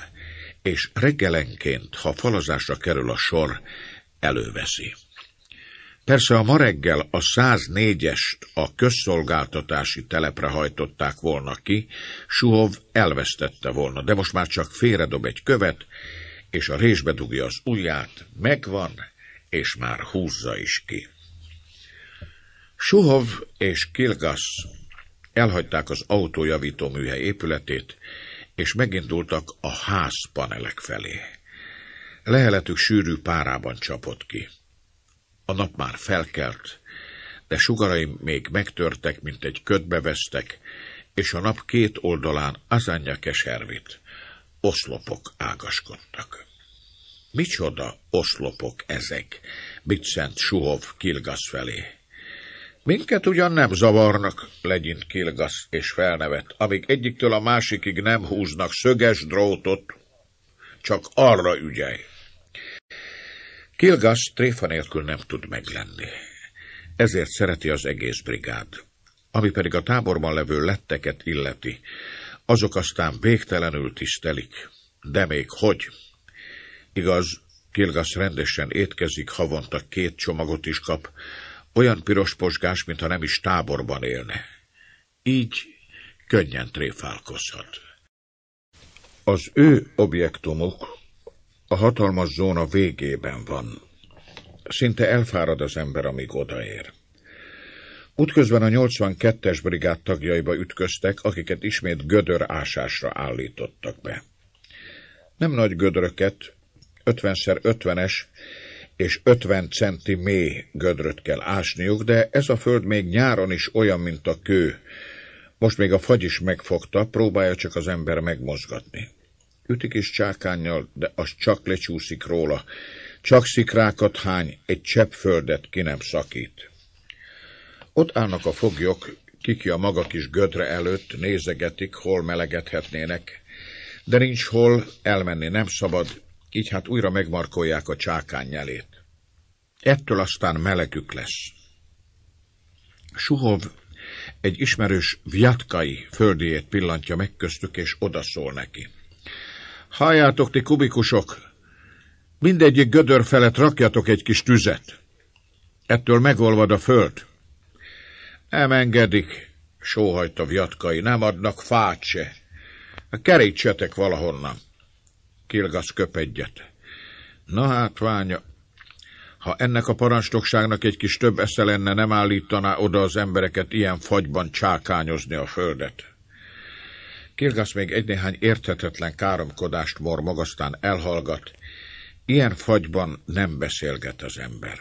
és reggelenként, ha falazásra kerül a sor, előveszi. Persze a ma reggel a 104-est a közszolgáltatási telepre hajtották volna ki, Suhov elvesztette volna, de most már csak félredob egy követ, és a résbe dugja az ujját, megvan, és már húzza is ki. Suhov és Kilgasz Elhagyták az autójavító műhely épületét, és megindultak a ház panelek felé. Leheletük sűrű párában csapott ki. A nap már felkelt, de sugaraim még megtörtek, mint egy ködbe vesztek, és a nap két oldalán azánja keservit. Oszlopok ágaskodtak. Micsoda oszlopok ezek, Bicent Suhov Kilgasz felé. Minket ugyan nem zavarnak, legyint Kilgasz és felnevet, amíg egyiktől a másikig nem húznak szöges drótot, csak arra ügyelj. Kilgasz tréfa nélkül nem tud meglenni. Ezért szereti az egész brigád. Ami pedig a táborban levő letteket illeti, azok aztán végtelenül tisztelik. De még hogy? Igaz, Kilgasz rendesen étkezik, havonta két csomagot is kap, olyan pirosposgás, mintha nem is táborban élne. Így könnyen tréfálkozhat. Az ő objektumuk a hatalmas zóna végében van. Szinte elfárad az ember, amíg odaér. Útközben a 82-es brigád tagjaiba ütköztek, akiket ismét gödör ásásra állítottak be. Nem nagy gödöröket, 50x50-es, és 50 centi mély gödröt kell ásniuk, de ez a föld még nyáron is olyan, mint a kő. Most még a fagy is megfogta, próbálja csak az ember megmozgatni. Ütik is csákányjal, de az csak lecsúszik róla. Csak szikrákat hány, egy csepp földet ki nem szakít. Ott állnak a foglyok, kiki a maga kis gödre előtt, nézegetik, hol melegedhetnének, de nincs hol, elmenni nem szabad, így hát újra megmarkolják a csákány nyelét. Ettől aztán melegük lesz. Suhov egy ismerős viatkai földiét pillantja meg köztük, és odaszól neki. Halljátok, ti kubikusok! Mindegyik gödör felett rakjatok egy kis tüzet. Ettől megolvad a föld. Nem engedik, sóhajt a viatkai, nem adnak fát se. Kerítsetek valahonnan. Kilgasz köp egyet. Na hát, ványa, ha ennek a parancsnokságnak egy kis több esze lenne, nem állítaná oda az embereket ilyen fagyban csákányozni a földet. Kilgasz még egy-néhány érthetetlen káromkodást mor magasztán elhallgat. Ilyen fagyban nem beszélget az ember.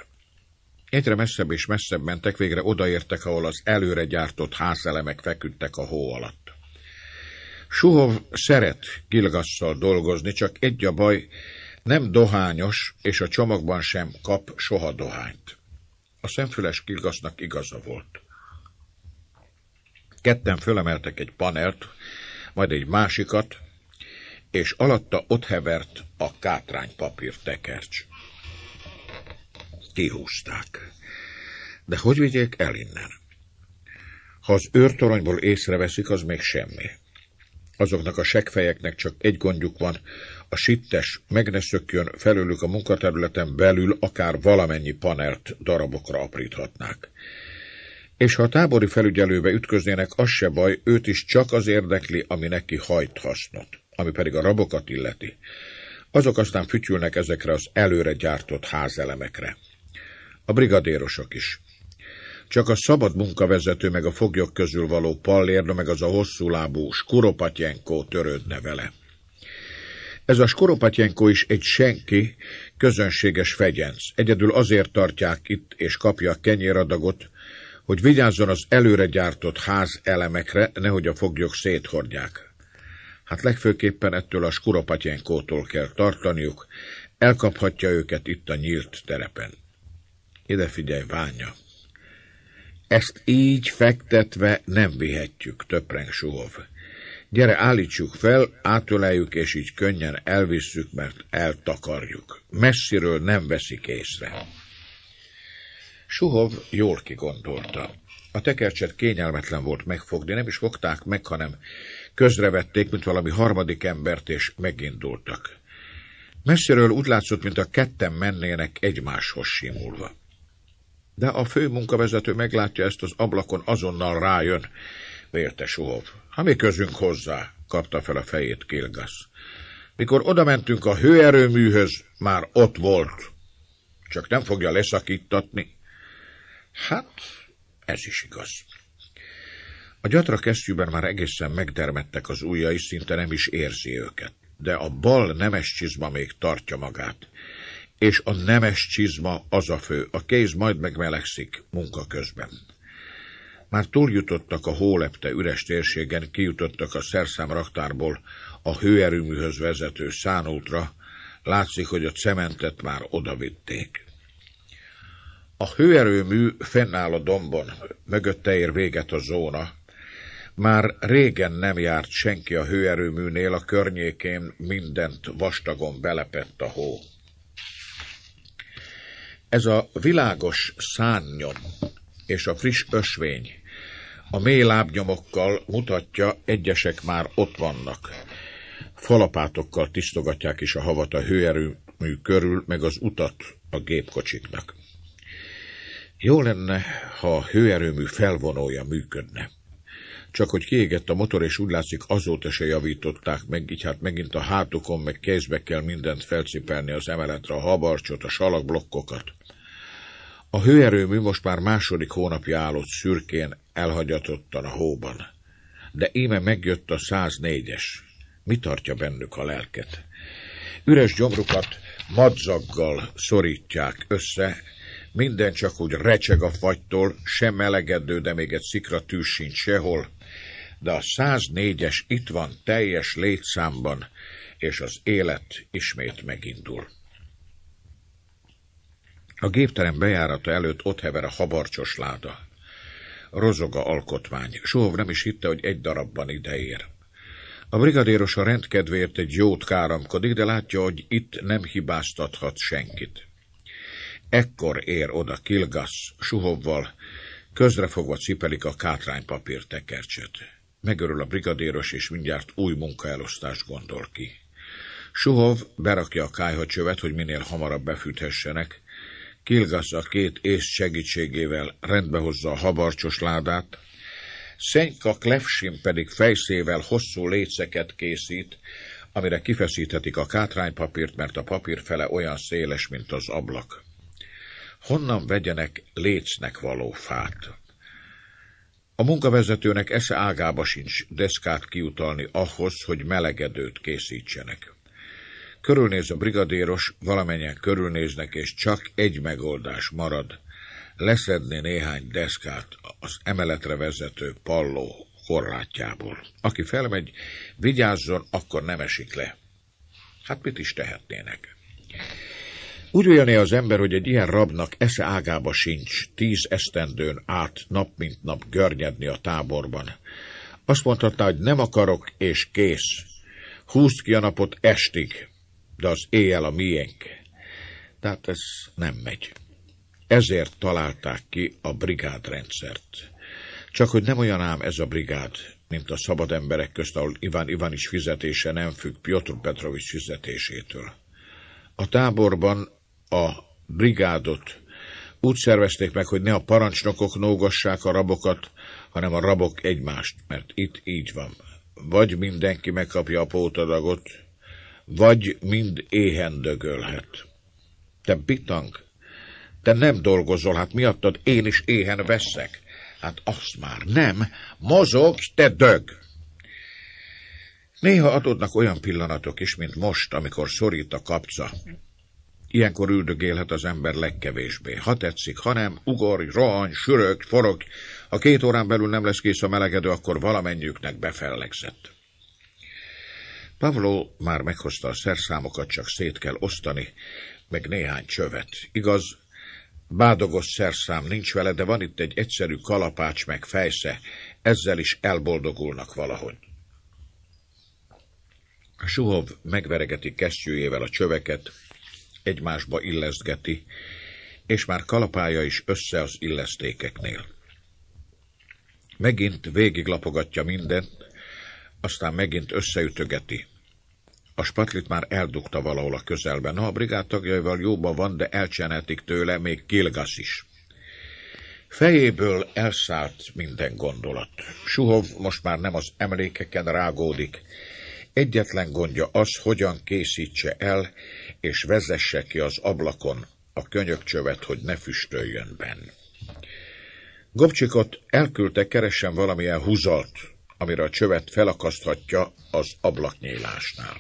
Egyre messzebb és messzebb mentek, végre odaértek, ahol az előre gyártott házelemek feküdtek a hó alatt. Suhov szeret Gilgasszal dolgozni, csak egy a baj, nem dohányos, és a csomagban sem kap soha dohányt. A szemfüles Gilgasznak igaza volt. Ketten fölemeltek egy panelt, majd egy másikat, és alatta ott hevert a kátránypapír tekercs. Kihúzták. De hogy vigyék el innen? Ha az őrtoronyból észreveszik, az még semmi. Azoknak a segfejeknek csak egy gondjuk van, a sittes meg ne szökjön, felőlük a munkaterületen belül akár valamennyi panert darabokra apríthatnák. És ha a tábori felügyelőbe ütköznének, az se baj, őt is csak az érdekli, ami neki hajt hasznot, ami pedig a rabokat illeti. Azok aztán fütyülnek ezekre az előre gyártott házelemekre. A brigadérosok is. Csak a szabad munkavezető meg a foglyok közül való pallérna, meg az a hosszú lábú Skuropatyenkó törődne vele. Ez a Skoropatyenko is egy senki, közönséges fegyenc. Egyedül azért tartják itt, és kapja a kenyéradagot, hogy vigyázzon az előre gyártott ház elemekre, nehogy a foglyok széthordják. Hát legfőképpen ettől a Skoropatyenkótól kell tartaniuk, elkaphatja őket itt a nyílt terepen. Ide figyelj, ványa! Ezt így fektetve nem vihetjük, töpreng Suhov. Gyere, állítsuk fel, átöleljük, és így könnyen elvisszük, mert eltakarjuk. Messziről nem veszik észre. Suhov jól kigondolta. A tekercset kényelmetlen volt megfogni, nem is fogták meg, hanem közrevették, mint valami harmadik embert, és megindultak. Messziről úgy látszott, mint a ketten mennének egymáshoz simulva. De a fő munkavezető meglátja ezt az ablakon, azonnal rájön, vérte Suhov. Ha mi közünk hozzá, kapta fel a fejét Kilgasz. Mikor odamentünk a hőerőműhöz, már ott volt. Csak nem fogja leszakítatni. Hát, ez is igaz. A gyatra kesztyűben már egészen megdermettek az ujjai, szinte nem is érzi őket. De a bal nemes csizma még tartja magát és a nemes csizma az a fő. A kéz majd megmelegszik munka közben. Már túljutottak a hólepte üres térségen, kijutottak a szerszám raktárból a hőerőműhöz vezető szánultra, látszik, hogy a cementet már odavitték. A hőerőmű fennáll a dombon, mögötte ér véget a zóna. Már régen nem járt senki a hőerőműnél, a környékén mindent vastagon belepett a hó. Ez a világos szánnyom és a friss ösvény a mély lábnyomokkal mutatja, egyesek már ott vannak. Falapátokkal tisztogatják is a havat a hőerőmű körül, meg az utat a gépkocsiknak. Jó lenne, ha a hőerőmű felvonója működne. Csak hogy kiégett a motor, és úgy látszik azóta se javították meg, így hát megint a hátukon, meg kézbe kell mindent felcipelni az emeletre, a habarcsot, a salakblokkokat. A hőerőmű most már második hónapja állott szürkén, elhagyatottan a hóban. De íme megjött a 104-es. Mi tartja bennük a lelket? Üres gyomrukat madzaggal szorítják össze, minden csak úgy recseg a fagytól, sem melegedő, de még egy szikra tűz sincs sehol, de a 104-es itt van teljes létszámban, és az élet ismét megindul. A gépterem bejárata előtt ott hever a habarcsos láda. rozoga alkotvány. alkotmány. Sóv nem is hitte, hogy egy darabban ideér. A brigadéros a rendkedvéért egy jót káramkodik, de látja, hogy itt nem hibáztathat senkit. Ekkor ér oda Kilgasz, suhovval, közrefogva cipelik a kátránypapír tekercset. Megörül a brigadéros, és mindjárt új munkaelosztást gondol ki. Suhov berakja a kájhacsövet, hogy minél hamarabb befűthessenek, Kilgasz a két ész segítségével rendbehozza a habarcsos ládát, Szenyka Klefsin pedig fejszével hosszú léceket készít, amire kifeszíthetik a kátránypapírt, mert a papír fele olyan széles, mint az ablak. Honnan vegyenek lécnek való fát? A munkavezetőnek esze ágába sincs deszkát kiutalni ahhoz, hogy melegedőt készítsenek. Körülnéz a brigadéros, valamennyien körülnéznek, és csak egy megoldás marad. Leszedni néhány deszkát az emeletre vezető palló korlátjából. Aki felmegy, vigyázzon, akkor nem esik le. Hát mit is tehetnének? Úgy vélné az ember, hogy egy ilyen rabnak esze ágába sincs tíz esztendőn át nap mint nap görnyedni a táborban. Azt mondhatná, hogy nem akarok, és kész. Húzd ki a napot estig, de az éjjel a miénk. Tehát ez nem megy. Ezért találták ki a brigádrendszert. Csak hogy nem olyan ám ez a brigád, mint a szabad emberek közt, ahol Iván Ivanics fizetése nem függ Piotr Petrovics fizetésétől. A táborban a brigádot úgy szervezték meg, hogy ne a parancsnokok nógassák a rabokat, hanem a rabok egymást, mert itt így van. Vagy mindenki megkapja a pótadagot, vagy mind éhen dögölhet. Te bitang, te nem dolgozol, hát miattad én is éhen veszek. Hát azt már nem, mozog, te dög! Néha adódnak olyan pillanatok is, mint most, amikor szorít a kapca. Ilyenkor üldögélhet az ember legkevésbé. Ha tetszik, ha nem, ugorj, rohanj, sürög, forog. Ha két órán belül nem lesz kész a melegedő, akkor valamennyüknek befellegzett. Pavló már meghozta a szerszámokat, csak szét kell osztani, meg néhány csövet. Igaz, bádogos szerszám nincs vele, de van itt egy egyszerű kalapács meg fejsze, ezzel is elboldogulnak valahogy. Suhov megveregeti kesztyűjével a csöveket, egymásba illesztgeti, és már kalapája is össze az illesztékeknél. Megint végiglapogatja mindent, aztán megint összeütögeti. A spatlit már eldugta valahol a közelben. Ha a brigád tagjaival jóba van, de elcsenetik tőle még Kilgasz is. Fejéből elszállt minden gondolat. Suhov most már nem az emlékeken rágódik. Egyetlen gondja az, hogyan készítse el, és vezesse ki az ablakon a könyökcsövet, hogy ne füstöljön benn. Gobcsikot elküldte keresen valamilyen húzalt, amire a csövet felakaszthatja az ablaknyílásnál.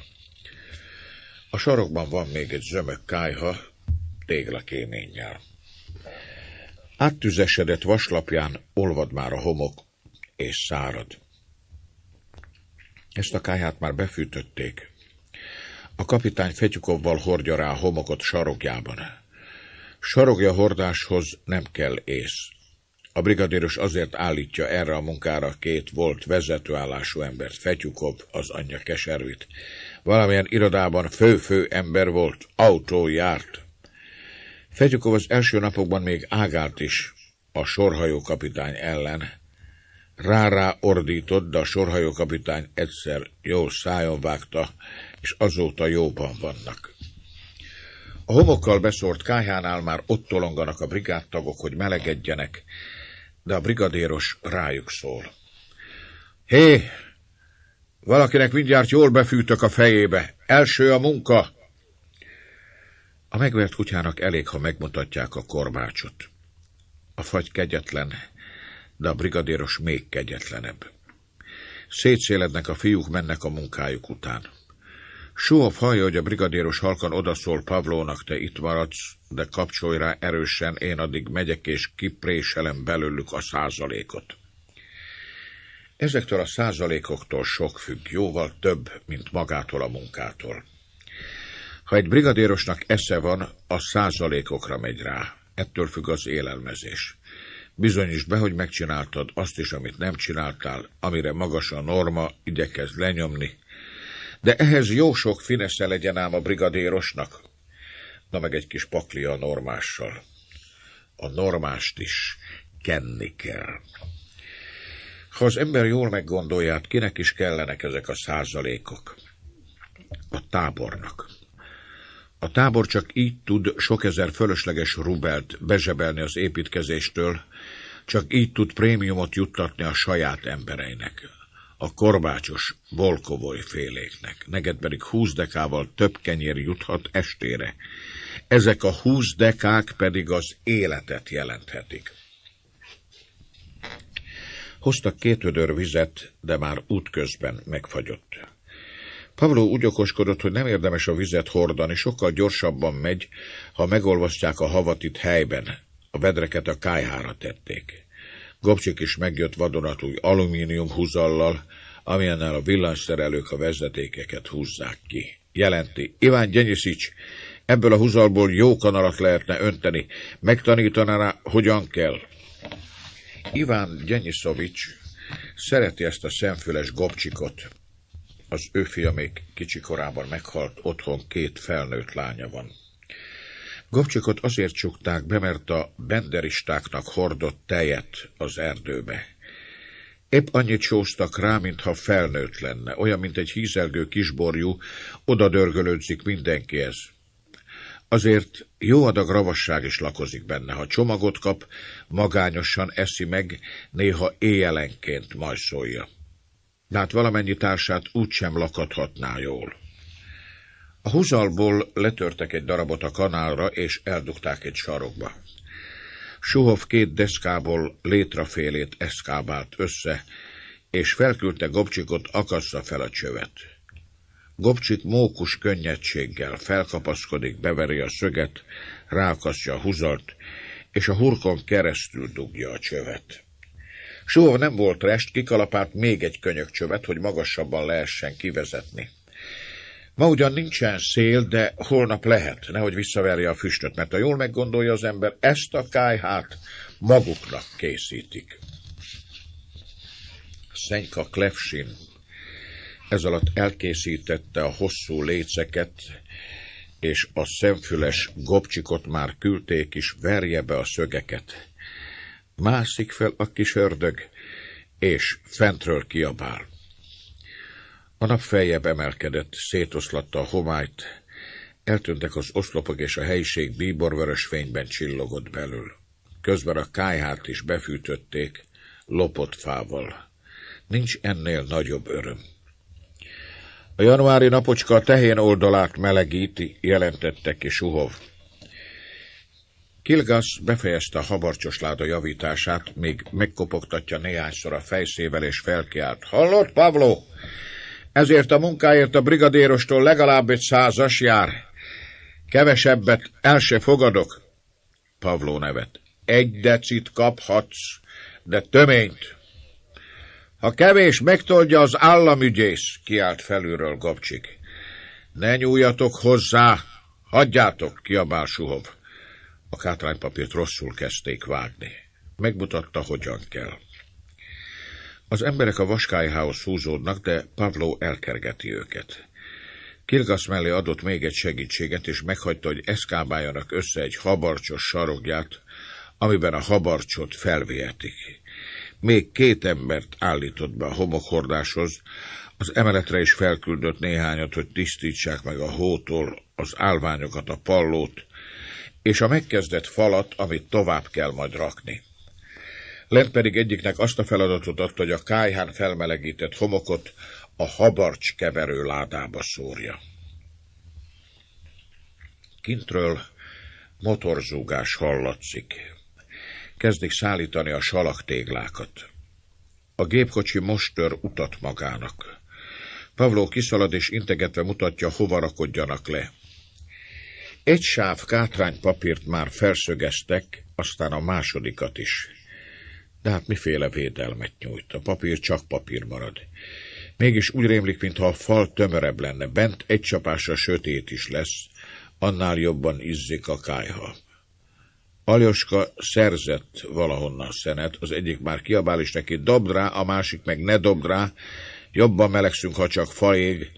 A sarokban van még egy zömök kájha, téglakéménnyel. Áttüzesedett vaslapján olvad már a homok, és szárad. Ezt a kájhát már befűtötték. A kapitány fetyukovval hordja rá a homokot sarokjában. Sarogja hordáshoz nem kell ész. A brigadéros azért állítja erre a munkára két volt vezetőállású embert, Fetyukov, az anyja Keservit. Valamilyen irodában fő-fő ember volt, autó járt. Fetyukov az első napokban még ágált is a sorhajó kapitány ellen. Rá-rá ordított, de a sorhajó kapitány egyszer jól szájon vágta, és azóta jóban vannak. A homokkal beszórt kájhánál már ott tolonganak a brigádtagok, hogy melegedjenek, de a brigadéros rájuk szól. Hé, valakinek mindjárt jól befűtök a fejébe. Első a munka. A megvert kutyának elég, ha megmutatják a kormácsot. A fagy kegyetlen, de a brigadéros még kegyetlenebb. Szétszélednek a fiúk, mennek a munkájuk után. Suhov hallja, hogy a brigadéros halkan odaszól Pavlónak, te itt maradsz, de kapcsolj rá erősen, én addig megyek és kipréselem belőlük a százalékot. Ezektől a százalékoktól sok függ, jóval több, mint magától a munkától. Ha egy brigadérosnak esze van, a százalékokra megy rá. Ettől függ az élelmezés. Bizonyíts be, hogy megcsináltad azt is, amit nem csináltál, amire magas a norma, igyekez lenyomni, de ehhez jó sok finesse legyen ám a brigadérosnak. Na meg egy kis pakli a normással. A normást is kenni kell. Ha az ember jól meggondolja, kinek is kellenek ezek a százalékok? A tábornak. A tábor csak így tud sok ezer fölösleges rubelt bezsebelni az építkezéstől, csak így tud prémiumot juttatni a saját embereinek a korbácsos volkovoly féléknek, neked pedig húsz dekával több kenyér juthat estére. Ezek a húsz dekák pedig az életet jelenthetik. Hoztak két ödör vizet, de már útközben megfagyott. Pavló úgy okoskodott, hogy nem érdemes a vizet hordani, sokkal gyorsabban megy, ha megolvasztják a havat itt helyben. A vedreket a kájhára tették. Gopcsik is megjött vadonatúj alumínium húzallal, amilyennel a villanyszerelők a vezetékeket húzzák ki. Jelenti, Iván Gyenyiszics, ebből a húzalból jó kanalat lehetne önteni, megtanítaná rá, hogyan kell. Iván Gyenyiszovics szereti ezt a szemfüles gobcsikot. Az ő fia még kicsi korában meghalt, otthon két felnőtt lánya van. Gobcsikot azért csukták be, mert a benderistáknak hordott tejet az erdőbe. Épp annyit sóztak rá, mintha felnőtt lenne, olyan, mint egy hízelgő kisborjú, oda dörgölődzik mindenkihez. Azért jó adag ravasság is lakozik benne, ha csomagot kap, magányosan eszi meg, néha éjjelenként majszolja. De hát valamennyi társát úgysem lakadhatná jól. A húzalból letörtek egy darabot a kanálra, és eldugták egy sarokba. Suhov két deszkából létrafélét eszkábált össze, és felküldte Gobcsikot akassza fel a csövet. Gobcsik mókus könnyedséggel felkapaszkodik, beveri a szöget, rákasztja a huzart, és a hurkon keresztül dugja a csövet. Suhov nem volt rest, kikalapált még egy csövet, hogy magasabban lehessen kivezetni. Ma ugyan nincsen szél, de holnap lehet, nehogy visszaverje a füstöt, mert ha jól meggondolja az ember, ezt a kájhát maguknak készítik. Szenyka Klefsin ez alatt elkészítette a hosszú léceket, és a szemfüles gobcsikot már küldték is, verje be a szögeket. Mászik fel a kis ördög, és fentről kiabál. A nap feljebb emelkedett, szétoszlatta a homályt, eltűntek az oszlopok, és a helyiség bíborvörös fényben csillogott belül. Közben a kájhát is befűtötték, lopott fával. Nincs ennél nagyobb öröm. A januári napocska a tehén oldalát melegíti, jelentette ki Suhov. Kilgasz befejezte a habarcsos láda javítását, még megkopogtatja néhányszor a fejszével, és felkiált. Hallott, Pavlo? Ezért a munkáért a brigadérostól legalább egy százas jár. Kevesebbet el se fogadok. Pavló nevet. Egy decit kaphatsz, de töményt. Ha kevés, megtolja az államügyész, kiált felülről Gabcsik. Ne nyúljatok hozzá, hagyjátok, kiabál Suhov. A kátránypapírt rosszul kezdték vágni. Megmutatta, hogyan kell. Az emberek a vaskályhához húzódnak, de Pavló elkergeti őket. Kirgasz mellé adott még egy segítséget, és meghagyta, hogy eszkábáljanak össze egy habarcsos sarogját, amiben a habarcsot felvihetik. Még két embert állított be a homokhordáshoz, az emeletre is felküldött néhányat, hogy tisztítsák meg a hótól az állványokat, a pallót, és a megkezdett falat, amit tovább kell majd rakni. Lent pedig egyiknek azt a feladatot adta, hogy a kájhán felmelegített homokot a habarcs keverő ládába szórja. Kintről motorzúgás hallatszik. Kezdik szállítani a salaktéglákat. A gépkocsi most tör utat magának. Pavló kiszalad és integetve mutatja, hova rakodjanak le. Egy sáv kátránypapírt már felszögeztek, aztán a másodikat is de hát miféle védelmet nyújt? A papír csak papír marad. Mégis úgy rémlik, mintha a fal tömörebb lenne, bent egy csapásra sötét is lesz, annál jobban izzik a kájha. Aljoska szerzett valahonnan szenet, az egyik már kiabál is neki, dobd rá, a másik meg ne dobd rá, jobban melegszünk, ha csak ég,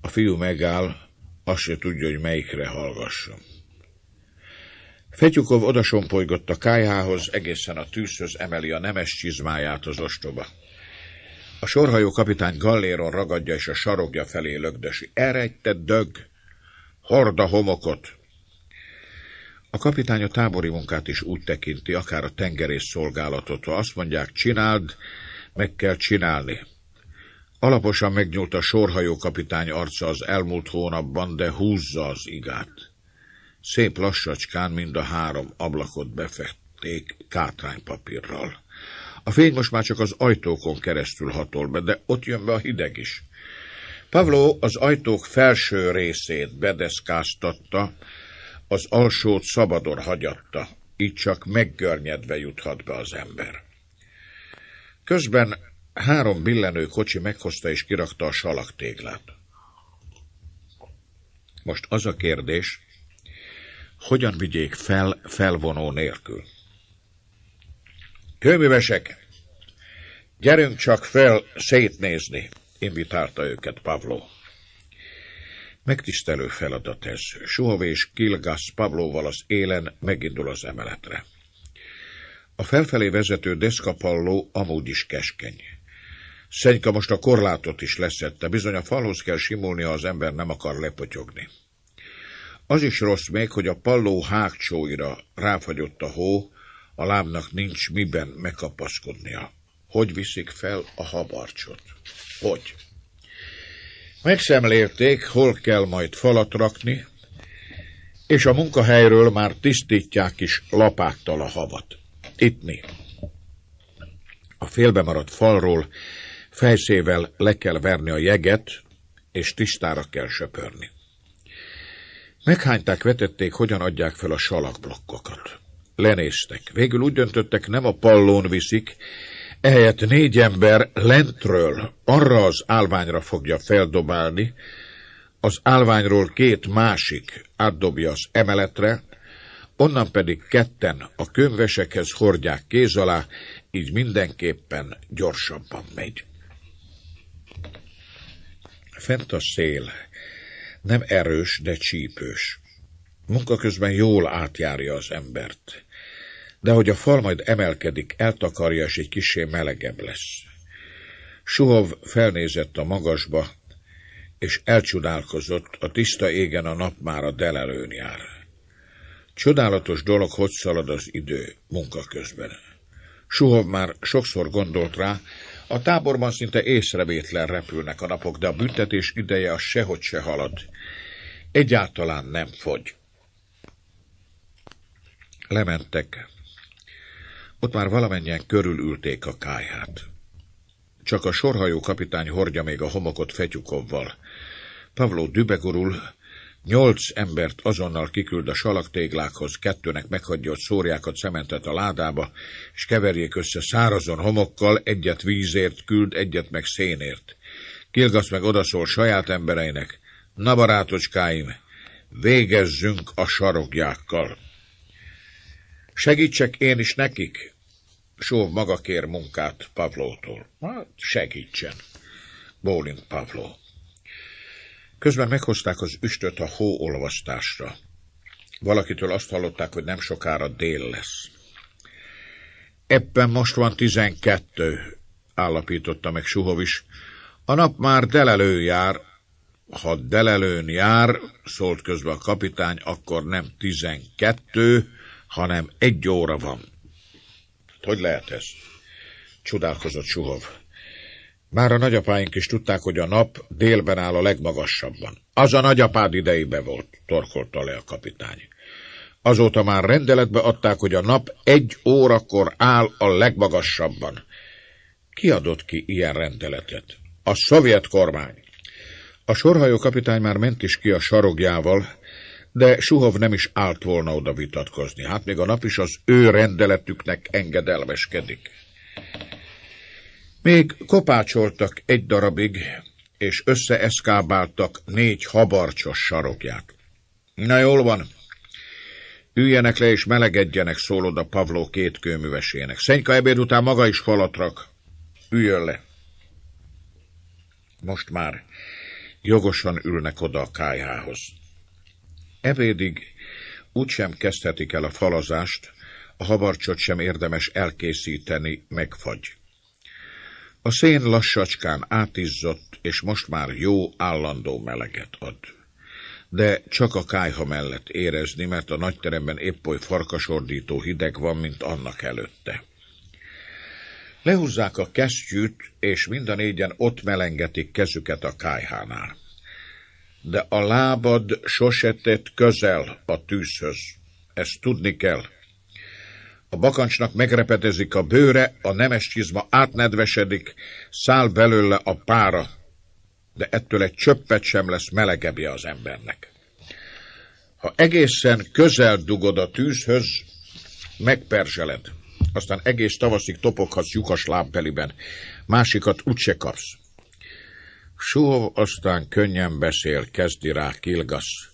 a fiú megáll, azt se tudja, hogy melyikre hallgassam. Fetyukov odasompolygott a kájhához, egészen a tűzhöz emeli a nemes csizmáját az ostoba. A sorhajó kapitány galléron ragadja és a sarogja felé lögdösi. Erejtett dög! Horda homokot! A kapitány a tábori munkát is úgy tekinti, akár a tengerész szolgálatot. Ha azt mondják, csináld, meg kell csinálni. Alaposan megnyúlt a sorhajó kapitány arca az elmúlt hónapban, de húzza az igát. Szép lassacskán mind a három ablakot befekték kátránypapírral. A fény most már csak az ajtókon keresztül hatol be, de ott jön be a hideg is. Pavló az ajtók felső részét bedeszkáztatta, az alsót szabador hagyatta, így csak meggörnyedve juthat be az ember. Közben három billenő kocsi meghozta és kirakta a salaktéglát. Most az a kérdés, hogyan vigyék fel felvonó nélkül. Kőművesek, gyerünk csak fel szétnézni, invitálta őket Pavló. Megtisztelő feladat ez. Suhov és Kilgász Pavlóval az élen megindul az emeletre. A felfelé vezető deszkapalló amúgy is keskeny. Szenyka most a korlátot is leszette, bizony a falhoz kell simulni ha az ember nem akar lepotyogni. Az is rossz még, hogy a palló hátsóira ráfagyott a hó, a lábnak nincs miben megkapaszkodnia. Hogy viszik fel a habarcsot? Hogy? Megszemlélték, hol kell majd falat rakni, és a munkahelyről már tisztítják is lapáttal a havat. Itt mi? A félbemaradt falról fejszével le kell verni a jeget, és tisztára kell söpörni. Meghányták, vetették, hogyan adják fel a salakblokkokat. Lenéstek. Végül úgy döntöttek, nem a pallón viszik, ehelyett négy ember lentről arra az állványra fogja feldobálni, az állványról két másik átdobja az emeletre, onnan pedig ketten a könyvesekhez hordják kéz alá, így mindenképpen gyorsabban megy. Fent a szél, nem erős, de csípős. Munka közben jól átjárja az embert. De hogy a fal majd emelkedik, eltakarja, és egy kisé melegebb lesz. Suhov felnézett a magasba, és elcsodálkozott, a tiszta égen a nap már a delelőn jár. Csodálatos dolog, hogy szalad az idő munka közben. Suhov már sokszor gondolt rá, a táborban szinte észrevétlen repülnek a napok, de a büntetés ideje a sehogy se halad. Egyáltalán nem fogy. Lementek. Ott már valamennyien körülülték a kájhát. Csak a sorhajó kapitány hordja még a homokot fetyukovval. Pavló dübegurul, Nyolc embert azonnal kiküld a salaktéglákhoz, kettőnek meghagyja, hogy szórják a cementet a ládába, és keverjék össze szárazon homokkal, egyet vízért küld, egyet meg szénért. Kilgasz meg odaszól saját embereinek, na barátocskáim, végezzünk a sarogjákkal. Segítsek én is nekik? Sóv maga kér munkát Pavlótól. Hát, segítsen. Bólint Pavló. Közben meghozták az üstöt a hóolvastásra. Valakitől azt hallották, hogy nem sokára dél lesz. Ebben most van tizenkettő, állapította meg Suhovis. A nap már delelő jár. Ha delelőn jár, szólt közben a kapitány, akkor nem tizenkettő, hanem egy óra van. Hogy lehet ez? Csodálkozott Suhov. Már a nagyapáink is tudták, hogy a nap délben áll a legmagasabban. Az a nagyapád idejébe volt, torkolta le a kapitány. Azóta már rendeletbe adták, hogy a nap egy órakor áll a legmagasabban. Ki adott ki ilyen rendeletet? A szovjet kormány. A sorhajó kapitány már ment is ki a sarogjával, de Suhov nem is állt volna oda vitatkozni. Hát még a nap is az ő rendeletüknek engedelmeskedik. Még kopácsoltak egy darabig, és összeeszkábáltak négy habarcsos sarokját. Na jól van, üljenek le és melegedjenek, szólod a Pavló két kőművesének. Szenyka ebéd után maga is falat rak. Üljön le. Most már jogosan ülnek oda a kájhához. Ebédig úgysem kezdhetik el a falazást, a habarcsot sem érdemes elkészíteni, megfagy. A szén lassacskán átizzott, és most már jó, állandó meleget ad. De csak a kájha mellett érezni, mert a nagyteremben épp oly farkasordító hideg van, mint annak előtte. Lehúzzák a kesztyűt, és mind a négyen ott melengetik kezüket a kájhánál. De a lábad sose tett közel a tűzhöz. Ezt tudni kell, a bakancsnak megrepetezik a bőre, a nemes csizma átnedvesedik, száll belőle a pára, de ettől egy csöppet sem lesz melegebbje az embernek. Ha egészen közel dugod a tűzhöz, megperzseled. Aztán egész tavaszig topoghatsz lyukas lábbeliben. Másikat úgyse kapsz. Suhov aztán könnyen beszél, kezdi rá Kilgasz.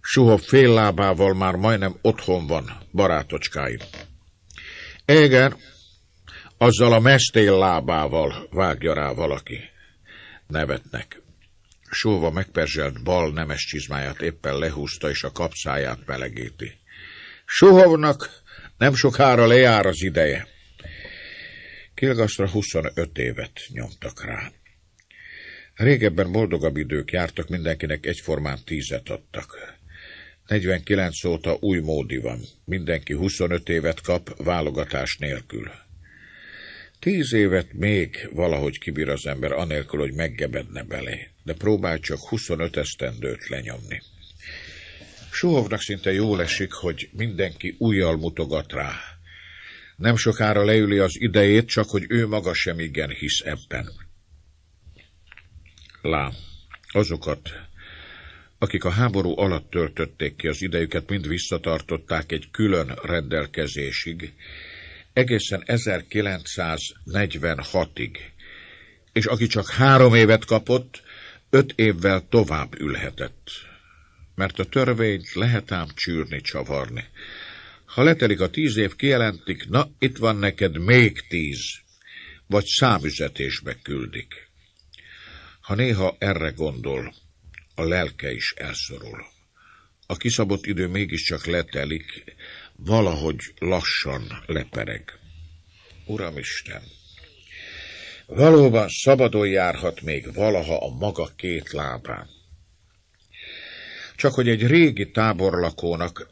Suhov fél lábával már majdnem otthon van, barátocskáim. Igen, azzal a mestél lábával vágja rá valaki. Nevetnek. Sóva megperzselt bal nemes csizmáját éppen lehúzta, és a kapcáját melegíti. Sóhavnak nem sokára lejár az ideje. Kilgasztra 25 évet nyomtak rá. Régebben boldogabb idők jártak, mindenkinek egyformán tízet adtak. 49 óta új módi van. Mindenki 25 évet kap, válogatás nélkül. Tíz évet még valahogy kibír az ember, anélkül, hogy meggebedne belé, de próbál csak 25 esztendőt lenyomni. Suhovnak szinte jól esik, hogy mindenki újjal mutogat rá. Nem sokára leüli az idejét, csak hogy ő maga sem igen hisz ebben. Lám, azokat akik a háború alatt töltötték ki az idejüket, mind visszatartották egy külön rendelkezésig, egészen 1946-ig, és aki csak három évet kapott, öt évvel tovább ülhetett. Mert a törvényt lehet ám csűrni, csavarni. Ha letelik a tíz év, kijelentik, na, itt van neked még tíz, vagy számüzetésbe küldik. Ha néha erre gondol, a lelke is elszorul. A kiszabott idő mégiscsak letelik, valahogy lassan lepereg. Uram Isten! Valóban szabadon járhat még valaha a maga két lábán. Csak hogy egy régi táborlakónak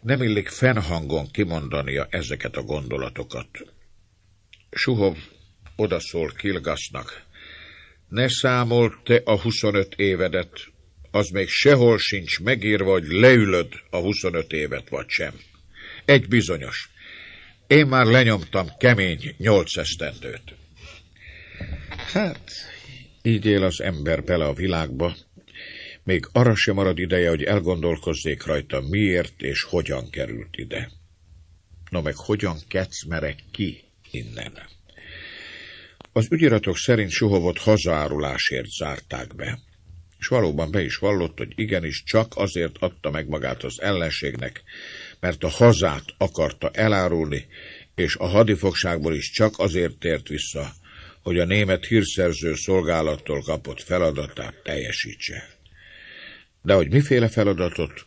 nem illik fennhangon kimondania ezeket a gondolatokat. Suhov odaszól Kilgasznak, ne számolt te a 25 évedet, az még sehol sincs megírva, hogy leülöd a 25 évet vagy sem. Egy bizonyos. Én már lenyomtam kemény nyolc esztendőt. Hát, így él az ember bele a világba. Még arra sem marad ideje, hogy elgondolkozzék rajta, miért és hogyan került ide. Na meg hogyan kecmerek ki innen? Az ügyiratok szerint Suhovot hazárulásért zárták be és valóban be is vallott, hogy igenis csak azért adta meg magát az ellenségnek, mert a hazát akarta elárulni, és a hadifogságból is csak azért tért vissza, hogy a német hírszerző szolgálattól kapott feladatát teljesítse. De hogy miféle feladatot,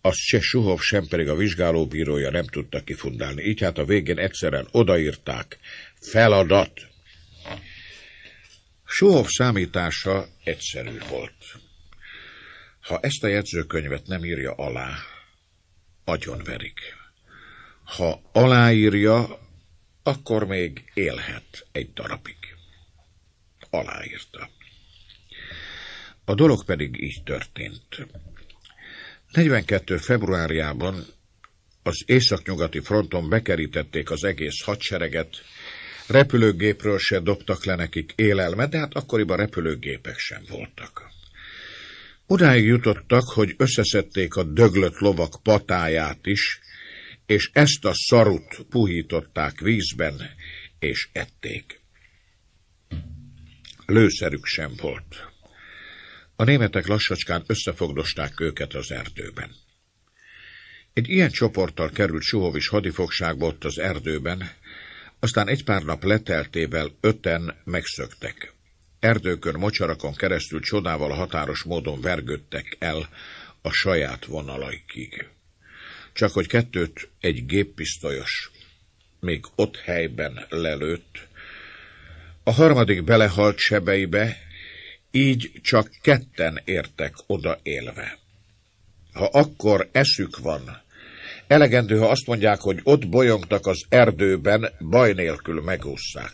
azt se Suhov, sem pedig a vizsgálóbírója nem tudta kifundálni, így hát a végén egyszerűen odaírták, feladat, Suhov számítása egyszerű volt. Ha ezt a jegyzőkönyvet nem írja alá, agyonverik. Ha aláírja, akkor még élhet egy darabig. Aláírta. A dolog pedig így történt. 42. februárjában az északnyugati fronton bekerítették az egész hadsereget, repülőgépről se dobtak le nekik élelmet, de hát akkoriban repülőgépek sem voltak. Odáig jutottak, hogy összeszedték a döglött lovak patáját is, és ezt a szarut puhították vízben, és ették. Lőszerük sem volt. A németek lassacskán összefogdosták őket az erdőben. Egy ilyen csoporttal került Suhovis hadifogságba ott az erdőben, aztán egy pár nap leteltével öten megszöktek. Erdőkön, mocsarakon keresztül csodával határos módon vergődtek el a saját vonalaikig. Csak hogy kettőt egy géppisztolyos még ott helyben lelőtt, a harmadik belehalt sebeibe, így csak ketten értek oda élve. Ha akkor eszük van, Elegendő, ha azt mondják, hogy ott bolyongtak az erdőben, baj nélkül megúszszák.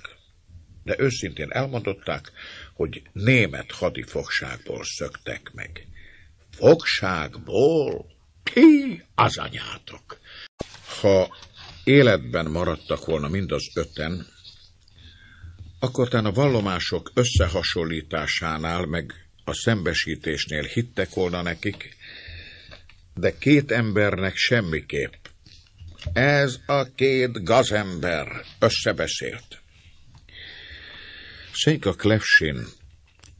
De őszintén elmondották, hogy német hadifogságból szöktek meg. Fogságból? Ki az anyátok? Ha életben maradtak volna mind az öten, akkor a vallomások összehasonlításánál, meg a szembesítésnél hittek volna nekik, de két embernek semmiképp. Ez a két gazember összebeszélt. Szenyka Klefsin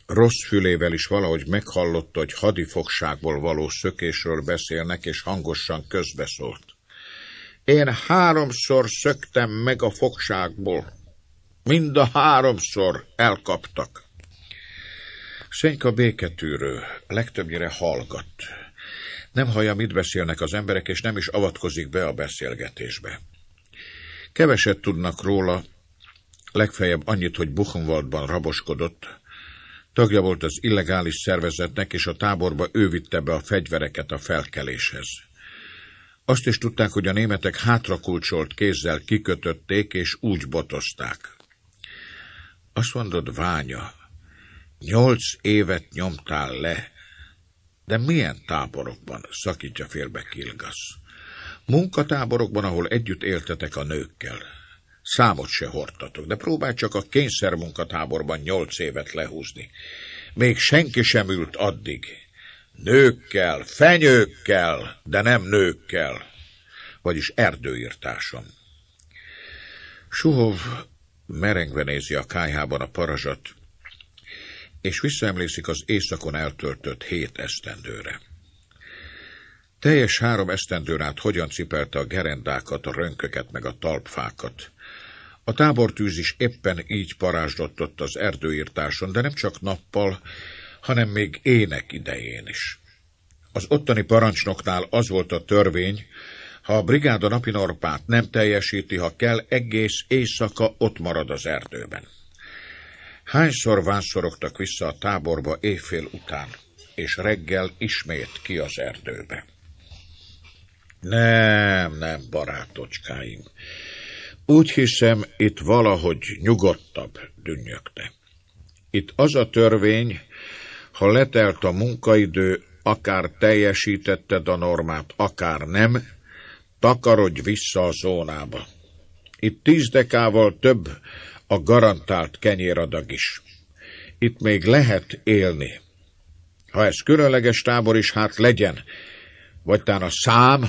rossz fülével is valahogy meghallotta, hogy hadifogságból való szökésről beszélnek, és hangosan közbeszólt. Én háromszor szöktem meg a fogságból. Mind a háromszor elkaptak. Szenyka béketűrő, legtöbbnyire hallgat nem hallja, mit beszélnek az emberek, és nem is avatkozik be a beszélgetésbe. Keveset tudnak róla, legfeljebb annyit, hogy Buchenwaldban raboskodott, tagja volt az illegális szervezetnek, és a táborba ő vitte be a fegyvereket a felkeléshez. Azt is tudták, hogy a németek hátrakulcsolt kézzel kikötötték, és úgy botozták. Azt mondod, Ványa, nyolc évet nyomtál le, de milyen táborokban szakítja félbe Kilgasz? Munkatáborokban, ahol együtt éltetek a nőkkel. Számot se hordtatok, de próbálj csak a kényszermunkatáborban nyolc évet lehúzni. Még senki sem ült addig. Nőkkel, fenyőkkel, de nem nőkkel. Vagyis erdőírtásom. Suhov merengve nézi a kájhában a parazsat, és visszaemlékszik az éjszakon eltöltött hét esztendőre. Teljes három esztendőn át hogyan cipelte a gerendákat, a rönköket meg a talpfákat. A tábortűz is éppen így parázsdott az erdőírtáson, de nem csak nappal, hanem még ének idején is. Az ottani parancsnoknál az volt a törvény, ha a brigáda napi norpát nem teljesíti, ha kell, egész éjszaka ott marad az erdőben. Hányszor vánszorogtak vissza a táborba éjfél után, és reggel ismét ki az erdőbe. Nem, nem, barátocskáim. Úgy hiszem, itt valahogy nyugodtabb dünnyögte. Itt az a törvény, ha letelt a munkaidő, akár teljesítetted a normát, akár nem, takarodj vissza a zónába. Itt tíz dekával több a garantált kenyéradag is. Itt még lehet élni. Ha ez különleges tábor is, hát legyen. Vagy tán a szám,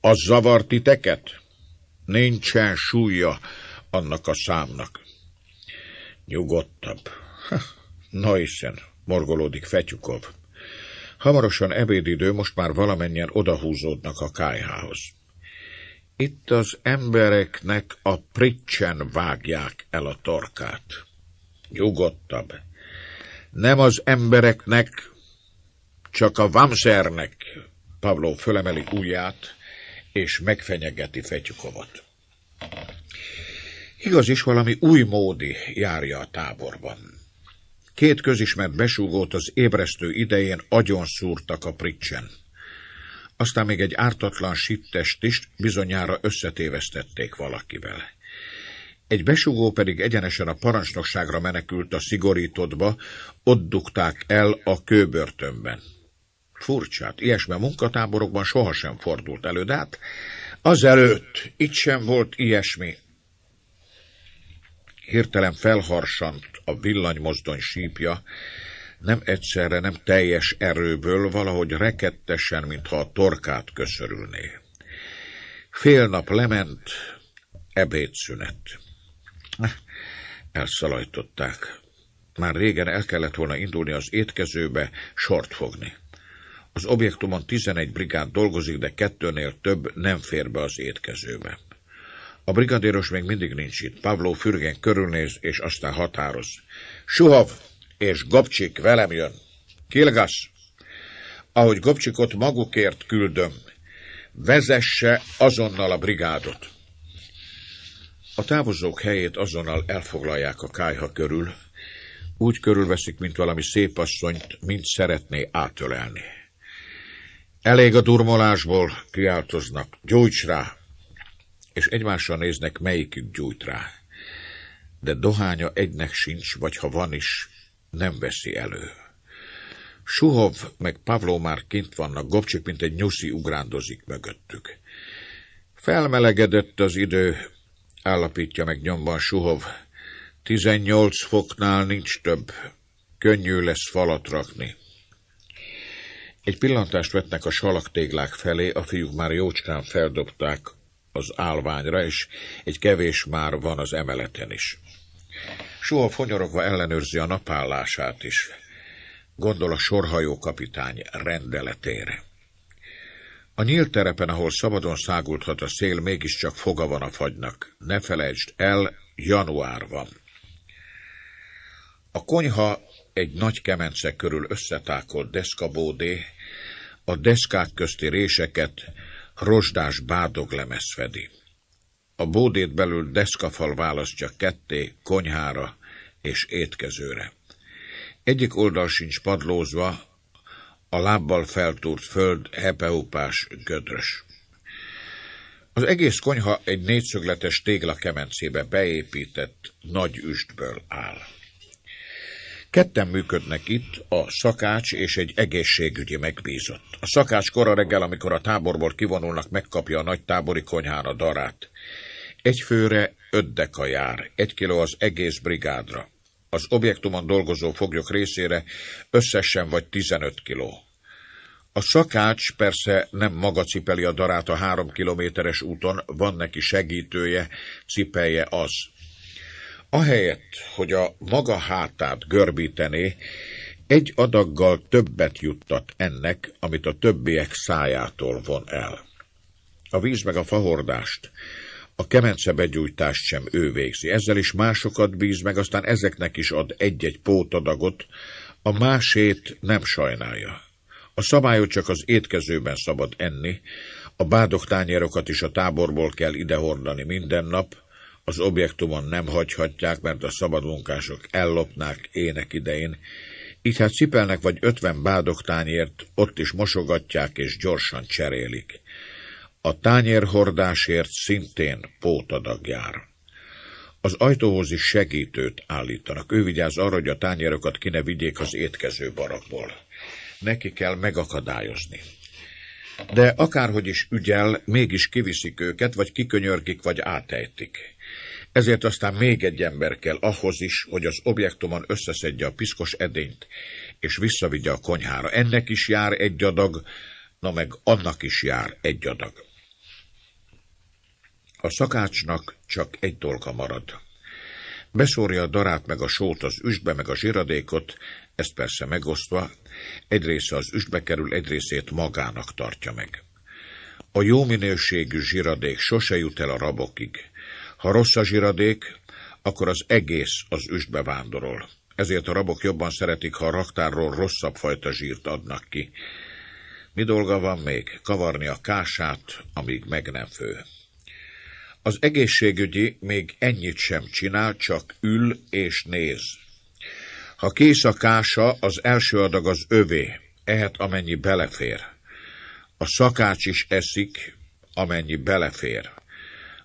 az zavar titeket? Nincsen súlya annak a számnak. Nyugodtabb. Ha, na hiszen, morgolódik Fetyukov. Hamarosan ebédidő, most már valamennyien odahúzódnak a kájhához. Itt az embereknek a pricsen vágják el a torkát. Nyugodtabb. Nem az embereknek, csak a vamsernek. Pavló fölemeli ujját, és megfenyegeti Fetyukovot. Igaz is, valami új módi járja a táborban. Két közismert besúgót az ébresztő idején agyon szúrtak a pricsen aztán még egy ártatlan sittest is bizonyára összetévesztették valakivel. Egy besugó pedig egyenesen a parancsnokságra menekült a szigorítottba, ott dugták el a kőbörtönben. Furcsát, ilyesmi munkatáborokban sohasem fordult elő, de hát azelőtt itt sem volt ilyesmi. Hirtelen felharsant a villanymozdony sípja, nem egyszerre, nem teljes erőből, valahogy rekettesen, mintha a torkát köszörülné. Fél nap lement, ebédszünet. Elszalajtották. Már régen el kellett volna indulni az étkezőbe, sort fogni. Az objektumon 11 brigád dolgozik, de kettőnél több nem fér be az étkezőbe. A brigadéros még mindig nincs itt. Pavló fürgén körülnéz, és aztán határoz. Suhav! és Gobcsik velem jön. Kilgas, ahogy Gobcsikot magukért küldöm, vezesse azonnal a brigádot. A távozók helyét azonnal elfoglalják a kájha körül, úgy körülveszik, mint valami asszonyt, mint szeretné átölelni. Elég a durmolásból, kiáltoznak, gyújts rá! És egymással néznek, melyikük gyújt rá. De dohánya egynek sincs, vagy ha van is, nem veszi elő. Suhov meg Pavló már kint vannak, Gobcsik, mint egy nyuszi ugrándozik mögöttük. Felmelegedett az idő, állapítja meg nyomban Suhov. Tizennyolc foknál nincs több. Könnyű lesz falat rakni. Egy pillantást vetnek a salaktéglák felé, a fiúk már jócskán feldobták az állványra, és egy kevés már van az emeleten is. Soha fonyorogva ellenőrzi a napállását is. Gondol a sorhajó kapitány rendeletére. A nyílt terepen, ahol szabadon szágulthat a szél, mégiscsak foga van a fagynak. Ne felejtsd el, január van. A konyha egy nagy kemence körül összetákolt deszkabódé, a deszkák közti réseket rozsdás bádoglemez fedi. A bódét belül deszkafal választja ketté, konyhára és étkezőre. Egyik oldal sincs padlózva, a lábbal feltúrt föld hepeupás gödrös. Az egész konyha egy négyszögletes téglakemencébe beépített nagy üstből áll. Ketten működnek itt, a szakács és egy egészségügyi megbízott. A szakács kora reggel, amikor a táborból kivonulnak, megkapja a nagy tábori konyhán a darát. Egy főre öt deka jár, egy kiló az egész brigádra. Az objektumon dolgozó foglyok részére összesen vagy 15 kiló. A szakács persze nem maga cipeli a darát a három kilométeres úton, van neki segítője, cipelje az. Ahelyett, hogy a maga hátát görbítené, egy adaggal többet juttat ennek, amit a többiek szájától von el. A víz meg a fahordást a kemence begyújtást sem ő végzi. Ezzel is másokat bíz meg, aztán ezeknek is ad egy-egy pótadagot. A másét nem sajnálja. A szabályot csak az étkezőben szabad enni, a bádok tányérokat is a táborból kell idehordani minden nap, az objektumon nem hagyhatják, mert a szabadmunkások ellopnák ének idején, így hát cipelnek vagy ötven bádoktányért, ott is mosogatják és gyorsan cserélik. A tányérhordásért szintén pótadag jár. Az ajtóhoz is segítőt állítanak. Ő vigyáz arra, hogy a tányérokat ki ne vigyék az étkező barakból. Neki kell megakadályozni. De akárhogy is ügyel, mégis kiviszik őket, vagy kikönyörgik, vagy átejtik. Ezért aztán még egy ember kell ahhoz is, hogy az objektumon összeszedje a piszkos edényt, és visszavigye a konyhára. Ennek is jár egy adag, na meg annak is jár egy adag. A szakácsnak csak egy dolga marad. Beszórja a darát meg a sót az üstbe, meg a zsiradékot, ezt persze megosztva, egy része az üstbe kerül, egy részét magának tartja meg. A jó minőségű zsiradék sose jut el a rabokig. Ha rossz a zsiradék, akkor az egész az üstbe vándorol. Ezért a rabok jobban szeretik, ha a raktárról rosszabb fajta zsírt adnak ki. Mi dolga van még? Kavarni a kását, amíg meg nem fő. Az egészségügyi még ennyit sem csinál, csak ül és néz. Ha kész a kása, az első adag az övé, ehet amennyi belefér. A szakács is eszik, amennyi belefér.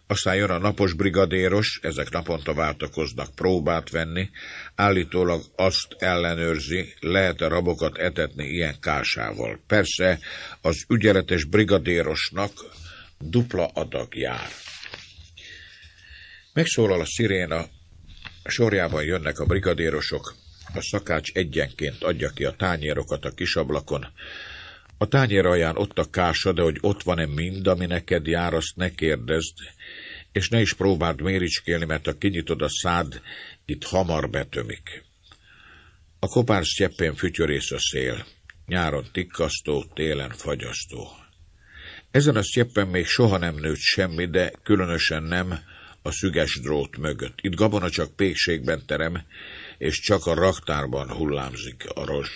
Aztán jön a napos brigadéros, ezek naponta váltakoznak próbát venni, állítólag azt ellenőrzi, lehet a rabokat etetni ilyen kásával. Persze az ügyeletes brigadérosnak dupla adag jár. Megszólal a sziréna, sorjában jönnek a brigadérosok, a szakács egyenként adja ki a tányérokat a kisablakon. A tányér alján ott a kása, de hogy ott van-e mind, ami neked jár, azt ne kérdezd, és ne is próbáld méricskélni, mert ha kinyitod a szád, itt hamar betömik. A kopár sztyeppén fütyörész a szél, nyáron tikkasztó, télen fagyasztó. Ezen a sztyeppen még soha nem nőtt semmi, de különösen nem, a szüges drót mögött. Itt gabona csak pékségben terem, és csak a raktárban hullámzik a rossz.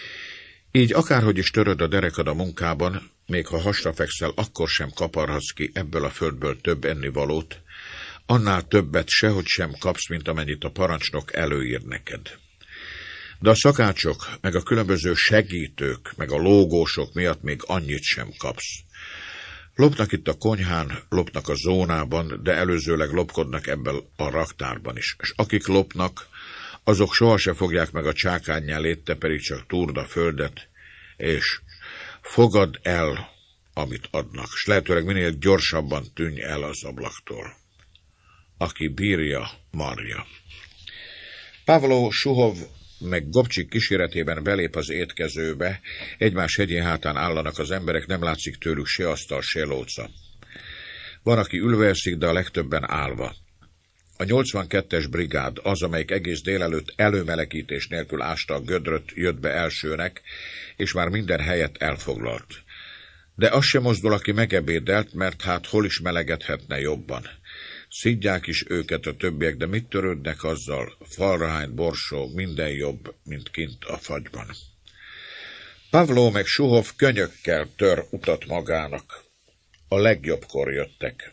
Így akárhogy is töröd a derekad a munkában, még ha hasra fekszel, akkor sem kaparhatsz ki ebből a földből több ennivalót, annál többet sehogy sem kapsz, mint amennyit a parancsnok előír neked. De a szakácsok, meg a különböző segítők, meg a lógósok miatt még annyit sem kapsz. Lopnak itt a konyhán, lopnak a zónában, de előzőleg lopkodnak ebben a raktárban is. És akik lopnak, azok sohasem fogják meg a csákány nyelét, te pedig csak túrd a földet, és fogad el, amit adnak, és lehetőleg minél gyorsabban tűnj el az ablaktól. Aki bírja, marja. Pavlo Suhov meg Gopcsik kíséretében belép az étkezőbe, egymás hegyén hátán állanak az emberek, nem látszik tőlük se asztal, se lóca. Van, aki ülve eszik, de a legtöbben állva. A 82-es brigád, az, amelyik egész délelőtt előmelekítés nélkül ásta a gödröt, jött be elsőnek, és már minden helyet elfoglalt. De az sem mozdul, aki megebédelt, mert hát hol is melegedhetne jobban. Szidják is őket a többiek, de mit törődnek azzal? Falrahány, borsó, minden jobb, mint kint a fagyban. Pavló meg Suhov könyökkel tör utat magának. A legjobbkor jöttek.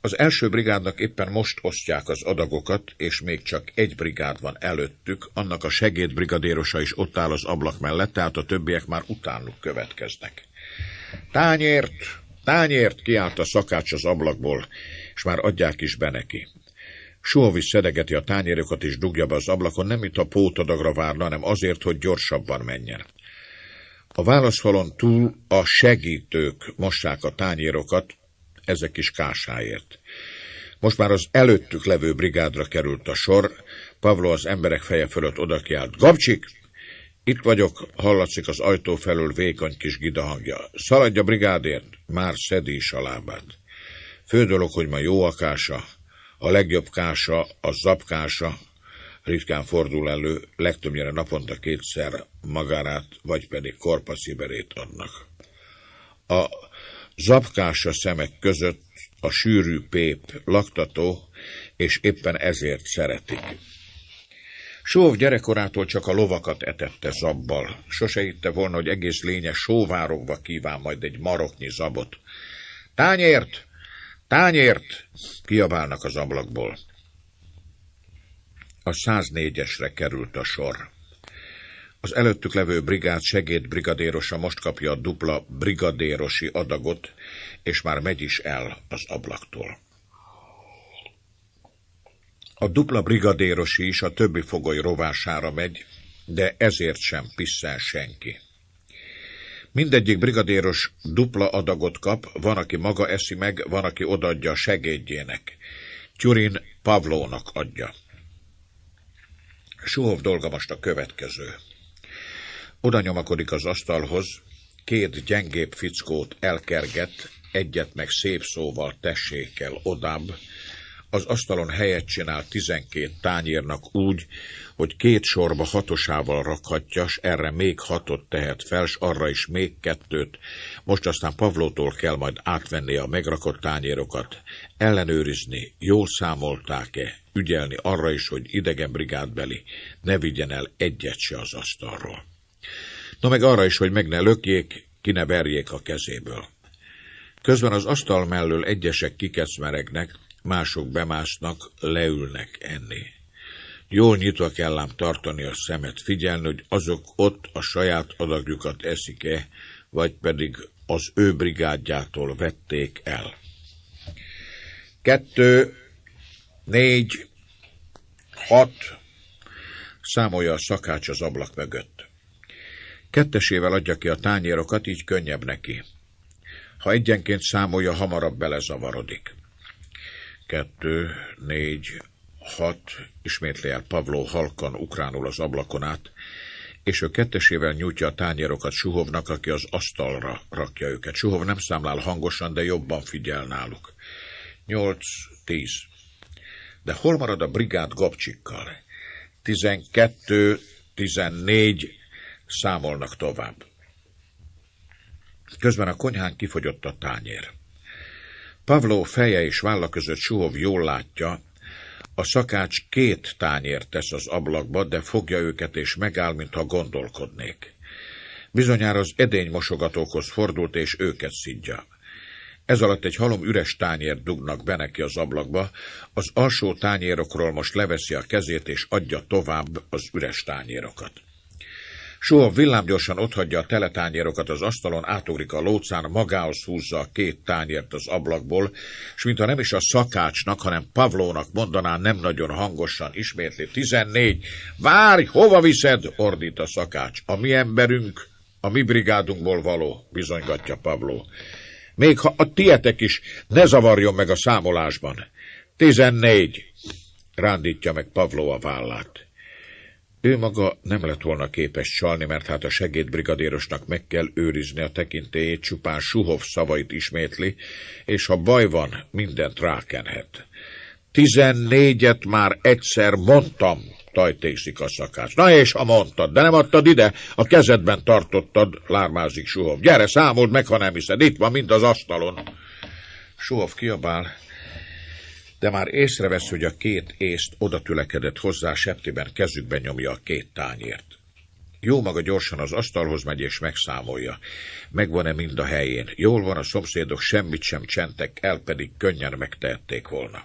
Az első brigádnak éppen most osztják az adagokat, és még csak egy brigád van előttük, annak a segédbrigadérosa is ott áll az ablak mellett, tehát a többiek már utánuk következnek. Tányért, tányért, kiállt a szakács az ablakból és már adják is be neki. Suhovics szedegeti a tányérokat és dugja be az ablakon, nem itt a pótadagra várna, hanem azért, hogy gyorsabban menjen. A válaszfalon túl a segítők mossák a tányérokat, ezek is kásáért. Most már az előttük levő brigádra került a sor, Pavlo az emberek feje fölött odakiált. Gabcsik! Itt vagyok, hallatszik az ajtó felől vékony kis gida hangja. Szaladj a brigádért! Már szedi is a lábát. Fő dolog, hogy ma jó a kása, a legjobb kása, a zapkása, ritkán fordul elő, legtöbbnyire naponta kétszer magárát, vagy pedig korpasziberét adnak. A zapkása szemek között a sűrű pép laktató, és éppen ezért szeretik. Sóv gyerekkorától csak a lovakat etette zabbal. Sose hitte volna, hogy egész lénye sóvárogva kíván majd egy maroknyi zabot. Tányért! Tányért! Kiabálnak az ablakból. A 104-esre került a sor. Az előttük levő brigád segédbrigadérosa most kapja a dupla brigadérosi adagot, és már megy is el az ablaktól. A dupla brigadérosi is a többi fogoly rovására megy, de ezért sem pisszel senki. Mindegyik brigadéros dupla adagot kap, van, aki maga eszi meg, van, aki odaadja a segédjének. Tyurin Pavlónak adja. Suhov dolga most a következő. Oda nyomakodik az asztalhoz, két gyengébb fickót elkerget, egyet meg szép szóval tessék el odább, az asztalon helyet csinál tizenkét tányérnak úgy, hogy két sorba hatosával rakhatja, s erre még hatot tehet fel, s arra is még kettőt. Most aztán Pavlótól kell majd átvenni a megrakott tányérokat, ellenőrizni, jól számolták-e, ügyelni arra is, hogy idegen brigádbeli ne vigyen el egyet se az asztalról. Na meg arra is, hogy meg ne lökjék, ki ne verjék a kezéből. Közben az asztal mellől egyesek kikeszmeregnek, mások bemásznak, leülnek enni. Jól nyitva kell ám tartani a szemet, figyelni, hogy azok ott a saját adagjukat eszik-e, vagy pedig az ő brigádjától vették el. Kettő, négy, hat, számolja a szakács az ablak mögött. Kettesével adja ki a tányérokat, így könnyebb neki. Ha egyenként számolja, hamarabb belezavarodik kettő, négy, hat, ismétli el Pavló halkan ukránul az ablakon át, és ő kettesével nyújtja a tányérokat Suhovnak, aki az asztalra rakja őket. Suhov nem számlál hangosan, de jobban figyel náluk. Nyolc, tíz. De hol marad a brigád gabcsikkal? Tizenkettő, tizennégy, számolnak tovább. Közben a konyhán kifogyott a tányér. Pavló feje és válla között Suhov jól látja, a szakács két tányért tesz az ablakba, de fogja őket és megáll, mintha gondolkodnék. Bizonyára az edény mosogatókhoz fordult, és őket szidja. Ez alatt egy halom üres tányért dugnak be neki az ablakba, az alsó tányérokról most leveszi a kezét, és adja tovább az üres tányérokat. Soha villámgyorsan otthagyja a teletányérokat az asztalon, átugrik a lócán, magához húzza a két tányért az ablakból, és mintha nem is a szakácsnak, hanem Pavlónak mondaná nem nagyon hangosan, ismétli. Tizennégy! Várj, hova viszed? ordít a szakács. A mi emberünk, a mi brigádunkból való, bizonygatja Pavló. Még ha a tietek is, ne zavarjon meg a számolásban. Tizennégy! Rándítja meg Pavló a vállát. Ő maga nem lett volna képes csalni, mert hát a segédbrigadérosnak meg kell őrizni a tekintélyét, csupán Suhov szavait ismétli, és ha baj van, mindent rákenhet. Tizennégyet már egyszer mondtam, tajtészik a szakács. Na és ha mondtad, de nem adtad ide, a kezedben tartottad, lármázik Suhov. Gyere, számold meg, ha nem hiszed, itt van mind az asztalon. Suhov kiabál, de már észrevesz, hogy a két ést tülekedett hozzá, septiben kezükbe nyomja a két tányért. Jó maga gyorsan az asztalhoz megy és megszámolja. Megvan-e mind a helyén? Jól van, a szomszédok semmit sem csentek, el pedig könnyen megtehették volna.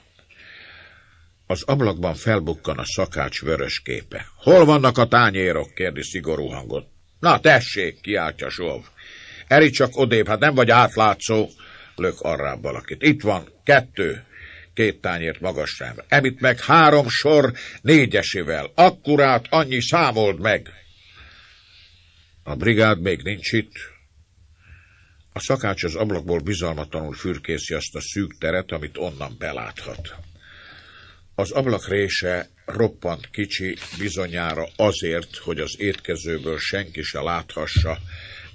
Az ablakban felbukkan a szakács vörös képe. – Hol vannak a tányérok? – kérdi szigorú hangot. – Na, tessék! – kiáltja Zsóv. – Eri csak odébb, hát nem vagy átlátszó! – lök arrább valakit. – Itt van, kettő! két tányért magasságra. Emit meg három sor négyesével. Akkurát annyi számold meg. A brigád még nincs itt. A szakács az ablakból bizalmatlanul fürkészi azt a szűk teret, amit onnan beláthat. Az ablak része roppant kicsi bizonyára azért, hogy az étkezőből senki se láthassa,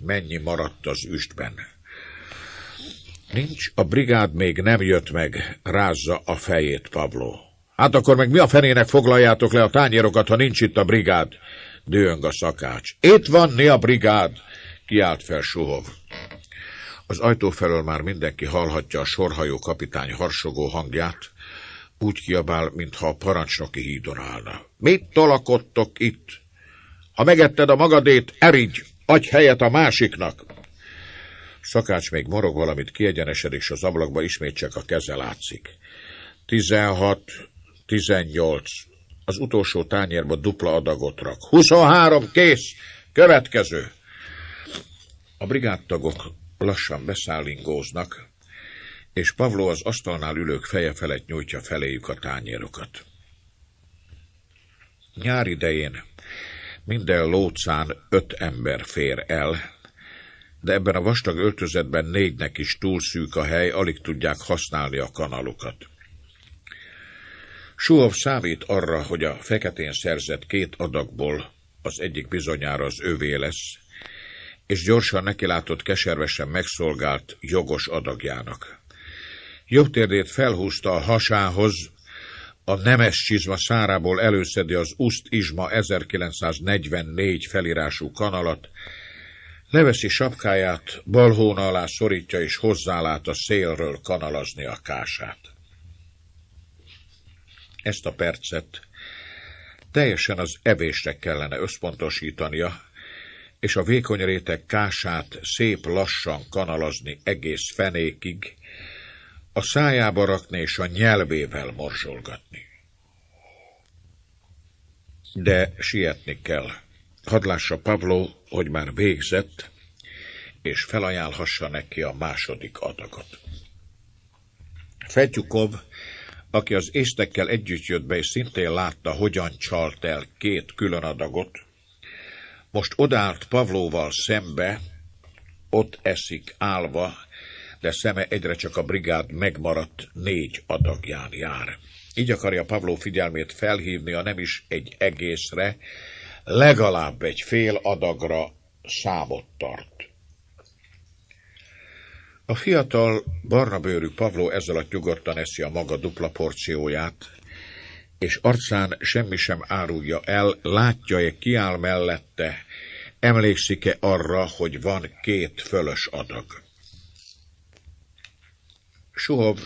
mennyi maradt az üstben. Nincs, a brigád még nem jött meg, rázza a fejét Pavló. Hát akkor meg mi a fenének foglaljátok le a tányérokat, ha nincs itt a brigád? Dőng a szakács. Itt van né a brigád, kiált fel Suhov. Az ajtó felől már mindenki hallhatja a sorhajó kapitány harsogó hangját, úgy kiabál, mintha a parancsnoki hídon állna. Mit tolakodtok itt? Ha megetted a magadét, erigy, adj helyet a másiknak! Szakács még morog valamit, kiegyenesedik, és az ablakba ismét csak a keze látszik. 16, 18. Az utolsó tányérba dupla adagot rak. 23, kész! Következő! A brigádtagok lassan beszállingóznak, és Pavló az asztalnál ülők feje felett nyújtja feléjük a tányérokat. Nyár idején minden lócán öt ember fér el, de ebben a vastag öltözetben négynek is túl szűk a hely, alig tudják használni a kanalokat. Suhov számít arra, hogy a feketén szerzett két adagból az egyik bizonyára az övé lesz, és gyorsan nekilátott keservesen megszolgált jogos adagjának. Jobb térdét felhúzta a hasához, a nemes csizma szárából előszedi az uszt Izma 1944 felirású kanalat, Leveszi sapkáját, bal alá szorítja, és hozzálát a szélről kanalazni a kását. Ezt a percet teljesen az evésre kellene összpontosítania, és a vékony réteg kását szép lassan kanalazni egész fenékig, a szájába rakni és a nyelvével morzsolgatni. De sietni kell. Hadd lássa Pavló, hogy már végzett, és felajánlhassa neki a második adagot. Fetyukov, aki az észtekkel együtt jött be, és szintén látta, hogyan csalt el két külön adagot, most odállt Pavlóval szembe, ott eszik állva, de szeme egyre csak a brigád megmaradt négy adagján jár. Így akarja Pavló figyelmét felhívni, a nem is egy egészre, legalább egy fél adagra számot tart. A fiatal, bőrű Pavló a nyugodtan eszi a maga dupla porcióját, és arcán semmi sem árulja el, látja-e kiáll mellette, emlékszik-e arra, hogy van két fölös adag. Suhov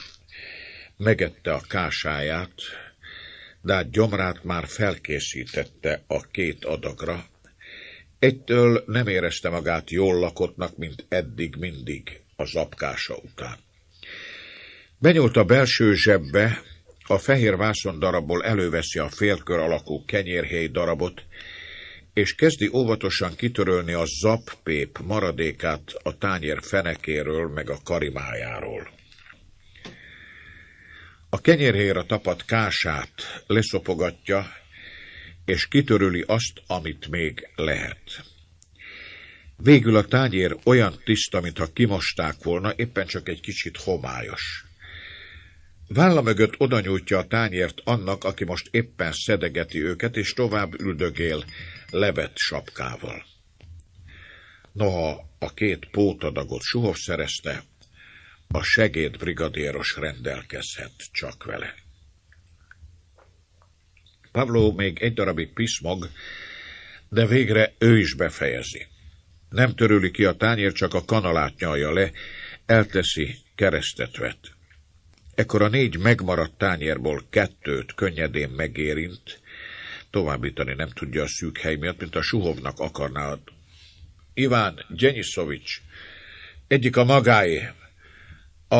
megette a kásáját, de hát gyomrát már felkészítette a két adagra. Egytől nem érezte magát jól lakottnak, mint eddig mindig a zapkása után. Benyúlt a belső zsebbe, a fehér vászon darabból előveszi a félkör alakú kenyérhéj darabot, és kezdi óvatosan kitörölni a zappép maradékát a tányér fenekéről meg a karimájáról. A kenyérhéjra tapadt kását leszopogatja, és kitörüli azt, amit még lehet. Végül a tányér olyan tiszta, mintha kimosták volna, éppen csak egy kicsit homályos. Válla mögött odanyújtja a tányért annak, aki most éppen szedegeti őket, és tovább üldögél levet sapkával. Noha a két pótadagot suhov szerezte, a segédbrigadéros rendelkezhet csak vele. Pavló még egy darabig piszmog, de végre ő is befejezi. Nem törüli ki a tányér, csak a kanalát nyalja le, elteszi, keresztet vet. Ekkor a négy megmaradt tányérból kettőt könnyedén megérint, továbbítani nem tudja a szűk hely miatt, mint a suhovnak akarná. Iván Gyenyiszovics, egyik a magáé,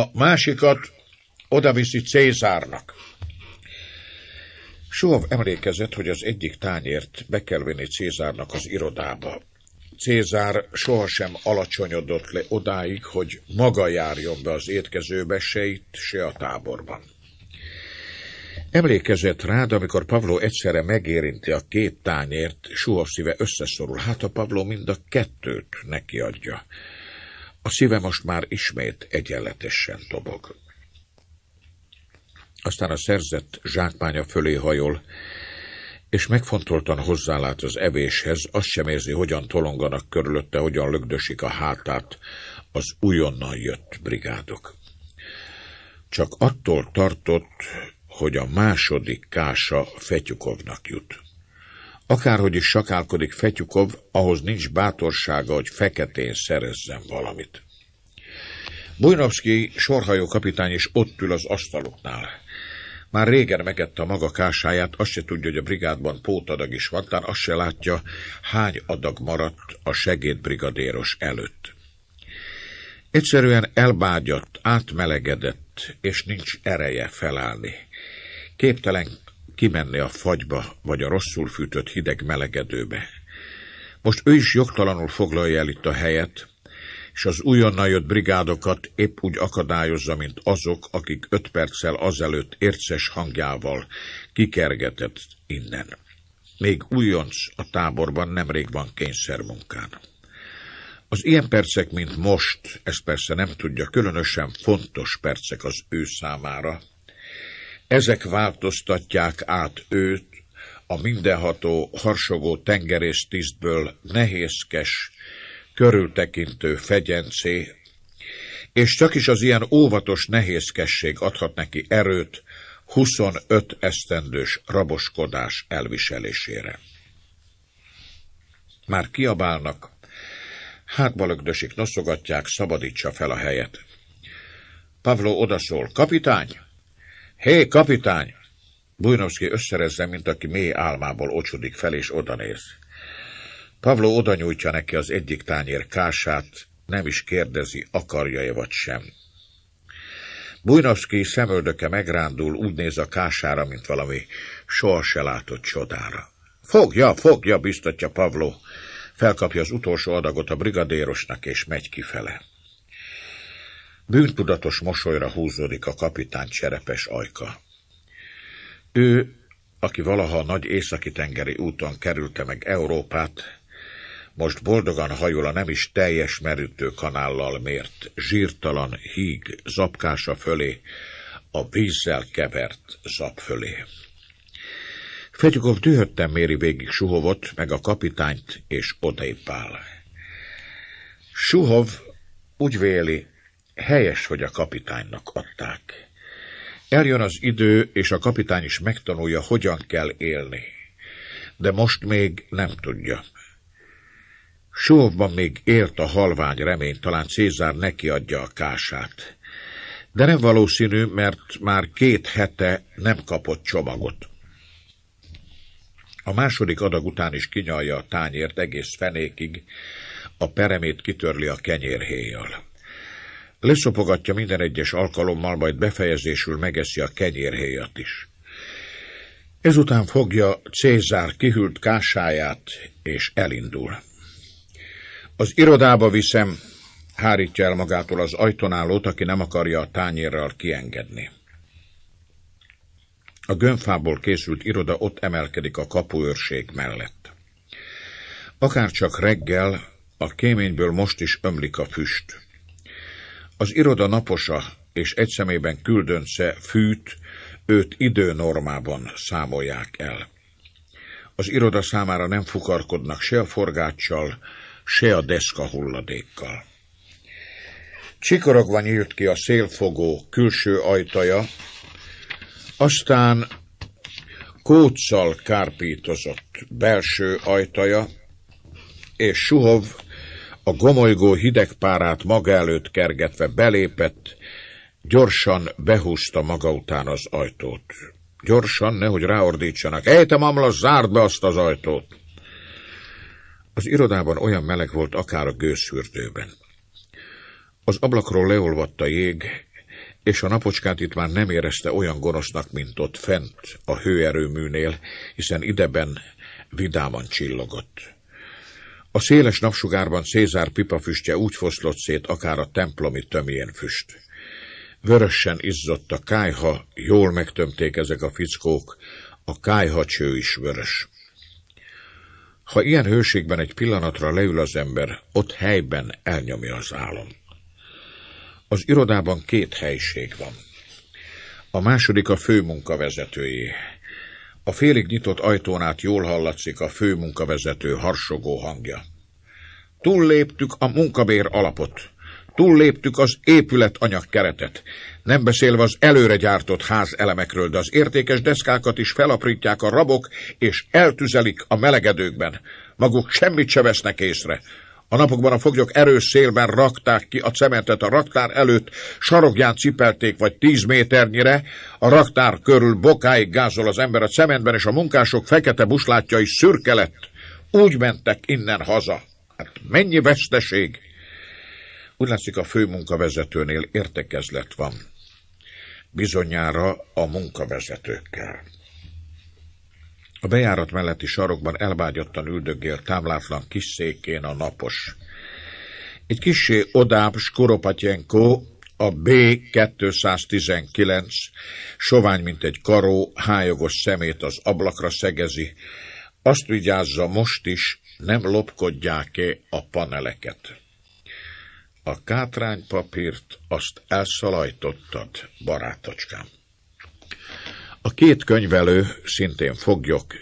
a másikat odaviszi Cézárnak. Sov emlékezett, hogy az egyik tányért be kell vinni Cézárnak az irodába. Cézár sohasem alacsonyodott le odáig, hogy maga járjon be az étkezőbe, se itt, se a táborban. Emlékezett rád, amikor Pavló egyszerre megérinti a két tányért, Suhav szíve összeszorul, hát a Pavló mind a kettőt neki adja. A szíve most már ismét egyenletesen dobog. Aztán a szerzett zsákmánya fölé hajol, és megfontoltan hozzálát az evéshez, azt sem érzi, hogyan tolonganak körülötte, hogyan lögdösik a hátát az újonnan jött brigádok. Csak attól tartott, hogy a második kása Fetyukovnak jut. Akárhogy is sakálkodik Fetyukov, ahhoz nincs bátorsága, hogy feketén szerezzen valamit. Bujnovszki sorhajó kapitány is ott ül az asztaloknál. Már régen megette a maga kásáját, azt se tudja, hogy a brigádban pótadag is van, tán azt se látja, hány adag maradt a segédbrigadéros előtt. Egyszerűen elbágyadt, átmelegedett, és nincs ereje felállni. Képtelen kimenni a fagyba, vagy a rosszul fűtött hideg melegedőbe. Most ő is jogtalanul foglalja el itt a helyet, és az újonnan jött brigádokat épp úgy akadályozza, mint azok, akik öt perccel azelőtt érces hangjával kikergetett innen. Még újonc a táborban nemrég van kényszermunkán. Az ilyen percek, mint most, ezt persze nem tudja, különösen fontos percek az ő számára, ezek változtatják át őt, a mindenható, harsogó tengerés tisztből nehézkes, körültekintő fegyencé, és csak is az ilyen óvatos nehézkesség adhat neki erőt 25 esztendős raboskodás elviselésére. Már kiabálnak, hát lögdösik, noszogatják, szabadítsa fel a helyet. Pavlo odaszól, kapitány, Hé, kapitány! Bujnovszki összerezze, mint aki mély álmából ocsodik fel, és odanéz. Pavló oda nyújtja neki az egyik tányér kását, nem is kérdezi, akarja-e vagy sem. Bujnovszki szemöldöke megrándul, úgy néz a kására, mint valami soha se látott csodára. Fogja, fogja, biztatja Pavló. Felkapja az utolsó adagot a brigadérosnak, és megy kifele. Bűntudatos mosolyra húzódik a kapitány cserepes ajka. Ő, aki valaha a nagy északi-tengeri úton kerülte meg Európát, most boldogan hajol a nem is teljes merítő kanállal mért, zsírtalan híg zapkása fölé, a vízzel kevert zap fölé. Fegyugov dühötten méri végig Suhovot, meg a kapitányt, és odébb áll. Suhov úgy véli, Helyes, hogy a kapitánynak adták. Eljön az idő, és a kapitány is megtanulja, hogyan kell élni. De most még nem tudja. Sóvban még élt a halvány remény, talán Cézár neki adja a kását. De nem valószínű, mert már két hete nem kapott csomagot. A második adag után is kinyalja a tányért egész fenékig, a peremét kitörli a kenyérhéjjal. Leszopogatja minden egyes alkalommal, majd befejezésül megeszi a kenyérhéjat is. Ezután fogja Cézár kihűlt kásáját, és elindul. Az irodába viszem, hárítja el magától az ajtonállót, aki nem akarja a tányérral kiengedni. A gömbfából készült iroda ott emelkedik a kapuőrség mellett. Akárcsak reggel, a kéményből most is ömlik a füst. Az iroda naposa és egy szemében küldönce fűt, őt időnormában számolják el. Az iroda számára nem fukarkodnak se a forgáccsal, se a deszka hulladékkal. Csikorogva nyílt ki a szélfogó külső ajtaja, aztán kóccal kárpítozott belső ajtaja, és Suhov a gomolygó hideg párát maga előtt kergetve belépett, gyorsan behúzta maga után az ajtót. Gyorsan, nehogy ráordítsanak. Ejtem, amlasz, zárd be azt az ajtót! Az irodában olyan meleg volt akár a gőzfürdőben. Az ablakról leolvadt a jég, és a napocskát itt már nem érezte olyan gonosznak, mint ott fent, a hőerőműnél, hiszen ideben vidáman csillogott. A széles napsugárban Cézár pipa füstje úgy foszlott szét akár a templomi tömjén füst. Vörösen izzott a kájha, jól megtömték ezek a fickók, a kájha cső is vörös. Ha ilyen hőségben egy pillanatra leül az ember, ott helyben elnyomja az álom. Az irodában két helység van. A második a főmunkavezetőjé. A félig nyitott ajtón át jól hallatszik a főmunkavezető harsogó hangja. Túlléptük a munkabér alapot. Túlléptük az épület anyagkeretet. Nem beszélve az előre gyártott ház elemekről, de az értékes deszkákat is felaprítják a rabok, és eltüzelik a melegedőkben. Maguk semmit se vesznek észre. A napokban a foglyok erős szélben rakták ki a cementet a raktár előtt, sarogján cipelték vagy tíz méternyire, a raktár körül bokáig gázol az ember a cementben, és a munkások fekete buslátjai szürke lett. Úgy mentek innen haza. Hát mennyi veszteség! Úgy látszik, a főmunkavezetőnél értekezlet van. Bizonyára a munkavezetőkkel. A bejárat melletti sarokban elvágyottan üldögél táblátlan kis székén a napos. Egy kisé odább Skoropatyenko a B-219 sovány, mint egy karó, hájogos szemét az ablakra szegezi, azt vigyázza most is, nem lopkodják-e a paneleket. A kátránypapírt azt elszalajtottad, barátocskám. A két könyvelő, szintén foglyok,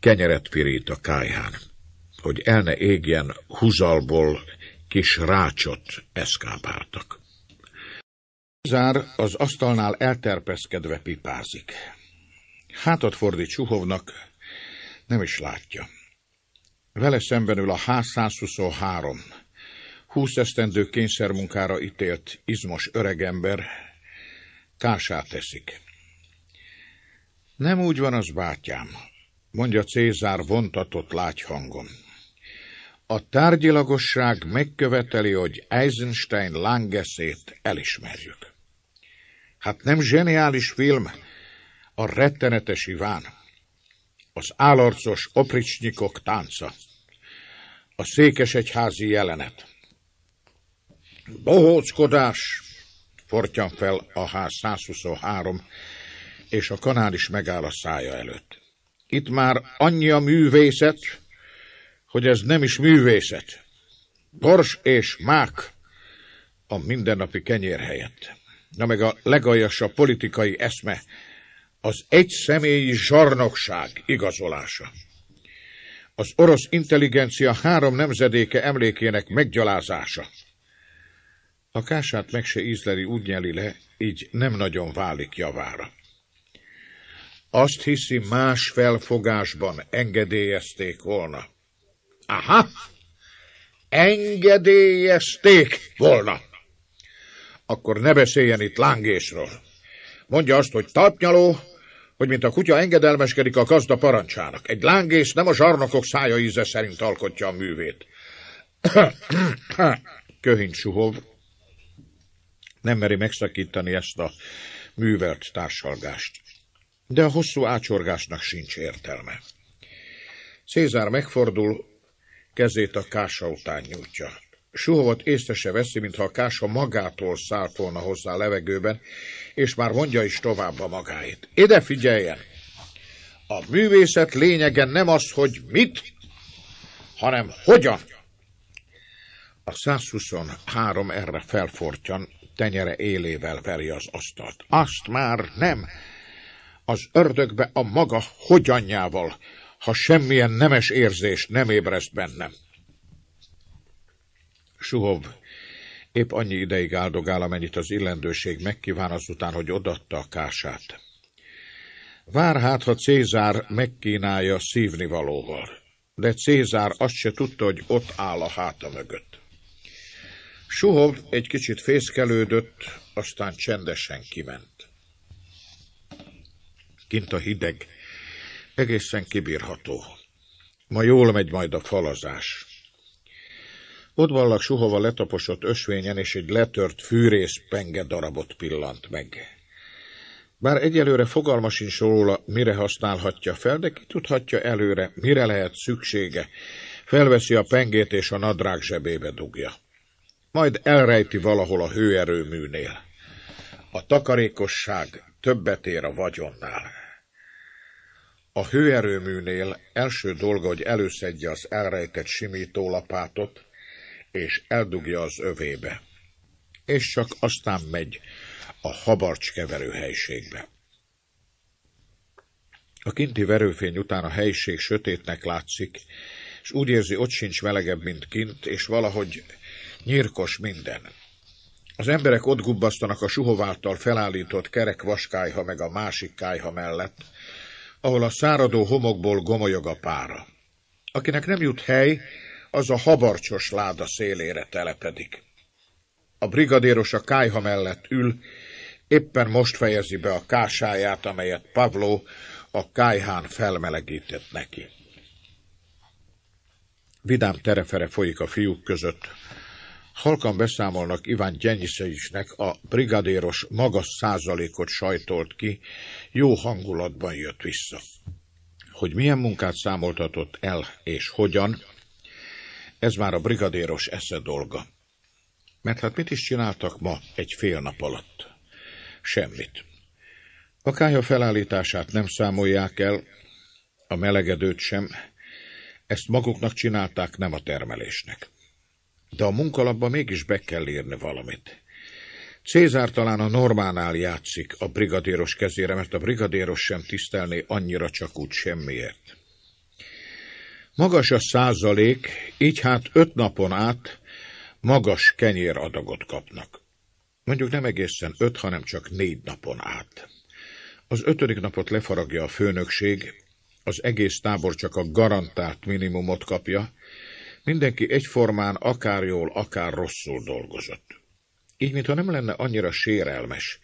kenyeret pirít a kájhán, hogy el ne égjen húzalból kis rácsot eszkábáltak. Zár az asztalnál elterpeszkedve pipázik. Hátat fordít Suhovnak, nem is látja. Vele szembenül a H-123, húsz esztendő kényszermunkára ítélt izmos öregember, társát teszik. Nem úgy van az, bátyám, mondja Cézár vontatott lágy hangon. A tárgyilagosság megköveteli, hogy Eisenstein lángeszét elismerjük. Hát nem zseniális film, a rettenetes Iván, az álarcos opricsnyikok tánca, a székesegyházi jelenet. Bohóckodás, fortyan fel a ház 123, és a kanál is megáll a szája előtt. Itt már annyi a művészet, hogy ez nem is művészet. Bors és mák a mindennapi kenyér helyett. Na meg a legaljasabb politikai eszme, az egyszemélyi zsarnokság igazolása. Az orosz intelligencia három nemzedéke emlékének meggyalázása. A kását meg se ízleli úgy nyeli le, így nem nagyon válik javára. Azt hiszi, más felfogásban engedélyezték volna. Aha! Engedélyezték volna! Akkor ne beszéljen itt lángésről. Mondja azt, hogy tapnyaló, hogy mint a kutya engedelmeskedik a gazda parancsának. Egy lángész nem a zsarnokok szája íze szerint alkotja a művét. Köhint Suhov nem meri megszakítani ezt a művelt társalgást de a hosszú ácsorgásnak sincs értelme. Cézár megfordul, kezét a kása után nyújtja. Suhovat észre se veszi, mintha a kása magától szállt volna hozzá a levegőben, és már mondja is tovább a magáit. Ide figyeljen! A művészet lényege nem az, hogy mit, hanem hogyan. A 123 erre felfortyan, tenyere élével veri az asztalt. Azt már nem! az ördögbe a maga hogyanjával, ha semmilyen nemes érzés nem ébreszt bennem. Suhov épp annyi ideig áldogál, amennyit az illendőség megkíván azután, hogy odatta a kását. Vár hát, ha Cézár megkínálja szívni valóval, de Cézár azt se tudta, hogy ott áll a háta mögött. Suhov egy kicsit fészkelődött, aztán csendesen kiment. Kint a hideg. Egészen kibírható. Ma jól megy majd a falazás. Ott vallak suhova letaposott ösvényen, és egy letört fűrész penge darabot pillant meg. Bár egyelőre fogalma sincs róla, mire használhatja fel, de ki tudhatja előre, mire lehet szüksége. Felveszi a pengét, és a nadrág zsebébe dugja. Majd elrejti valahol a hőerőműnél. A takarékosság többet ér a vagyonnál. A hőerőműnél első dolga, hogy előszedje az elrejtett simítólapátot, és eldugja az övébe. És csak aztán megy a habarcskeverő helységbe. A kinti verőfény után a helyiség sötétnek látszik, és úgy érzi, ott sincs melegebb, mint kint, és valahogy nyírkos minden. Az emberek ott gubbasztanak a suhováltal felállított kerek vaskájha meg a másik kájha mellett, ahol a száradó homokból gomolyog a pára. Akinek nem jut hely, az a habarcsos láda szélére telepedik. A brigadéros a kájha mellett ül, éppen most fejezi be a kásáját, amelyet Pavló a kájhán felmelegített neki. Vidám terefere folyik a fiúk között, Halkan beszámolnak Iván Gyenyiszeisnek, a brigadéros magas százalékot sajtolt ki, jó hangulatban jött vissza. Hogy milyen munkát számoltatott el és hogyan, ez már a brigadéros esze dolga. Mert hát mit is csináltak ma egy fél nap alatt? Semmit. A kája felállítását nem számolják el, a melegedőt sem, ezt maguknak csinálták, nem a termelésnek de a munkalapba mégis be kell írni valamit. Cézár talán a normánál játszik a brigadéros kezére, mert a brigadéros sem tisztelné annyira csak úgy semmiért. Magas a százalék, így hát öt napon át magas adagot kapnak. Mondjuk nem egészen öt, hanem csak négy napon át. Az ötödik napot lefaragja a főnökség, az egész tábor csak a garantált minimumot kapja, Mindenki egyformán akár jól, akár rosszul dolgozott. Így, mintha nem lenne annyira sérelmes,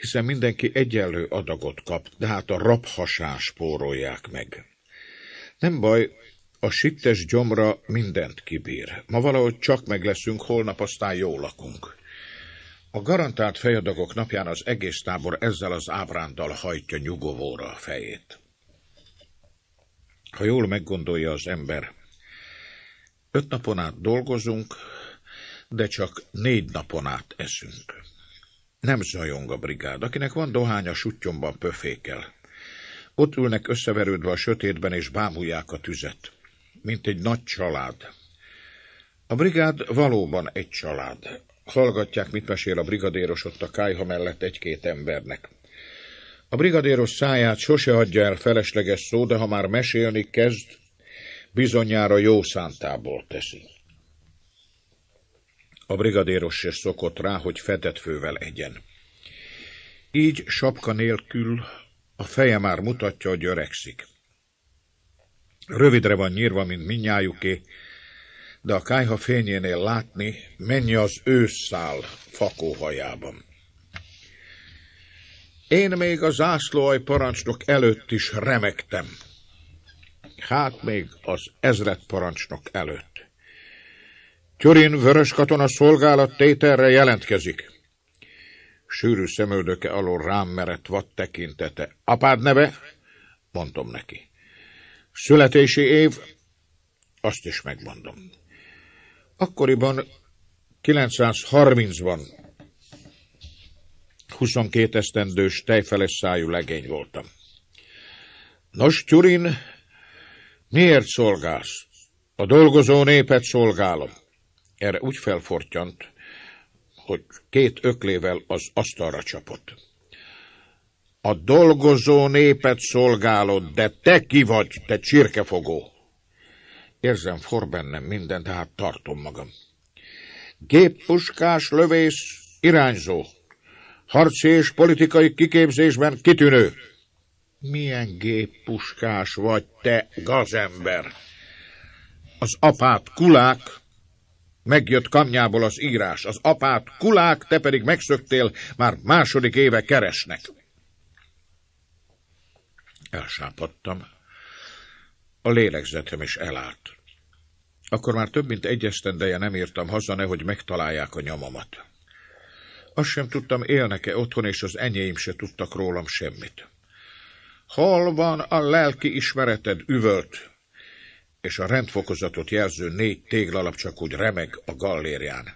hiszen mindenki egyenlő adagot kap, de hát a raphasán spórolják meg. Nem baj, a sittes gyomra mindent kibír. Ma valahogy csak meg leszünk, holnap aztán jól lakunk. A garantált fejadagok napján az egész tábor ezzel az ábrándal hajtja nyugovóra a fejét. Ha jól meggondolja az ember, Öt napon át dolgozunk, de csak négy napon át eszünk. Nem zajong a brigád, akinek van dohánya, sutyomban pöfékel. Ott ülnek összeverődve a sötétben, és bámulják a tüzet, mint egy nagy család. A brigád valóban egy család. Hallgatják, mit mesél a brigadéros ott a kájha mellett egy-két embernek. A brigadéros száját sose adja el felesleges szó, de ha már mesélni kezd, bizonyára jó szántából teszi. A brigadéros se szokott rá, hogy fedett fővel egyen. Így sapka nélkül a feje már mutatja, hogy öregszik. Rövidre van nyírva, mint minnyájuké, de a kájha fényénél látni, mennyi az ősszál fakóhajában. Én még a zászlóaj parancsnok előtt is remektem, hát még az ezret parancsnok előtt. Turin vörös katona szolgálat tételre jelentkezik. Sűrű szemöldöke alól rám merett vad tekintete. Apád neve? Mondom neki. Születési év? Azt is megmondom. Akkoriban 930-ban 22 esztendős tejfeles szájú legény voltam. Nos, Turin, Miért szolgálsz? A dolgozó népet szolgálom. Erre úgy felfortyant, hogy két öklével az asztalra csapott. A dolgozó népet szolgálod, de te ki vagy, te csirkefogó! Érzem for bennem minden, tehát tartom magam. Géppuskás lövész, irányzó, harci és politikai kiképzésben kitűnő. Milyen géppuskás vagy te, gazember! Az apát kulák, megjött kamnyából az írás. Az apát kulák, te pedig megszöktél, már második éve keresnek. Elsápadtam. A lélegzetem is elállt. Akkor már több mint egy esztendeje nem írtam haza, nehogy megtalálják a nyomamat. Azt sem tudtam, élnek-e otthon, és az enyém se tudtak rólam semmit. Hol van a lelki ismereted üvölt? És a rendfokozatot jelző négy téglalap csak úgy remeg a gallérián.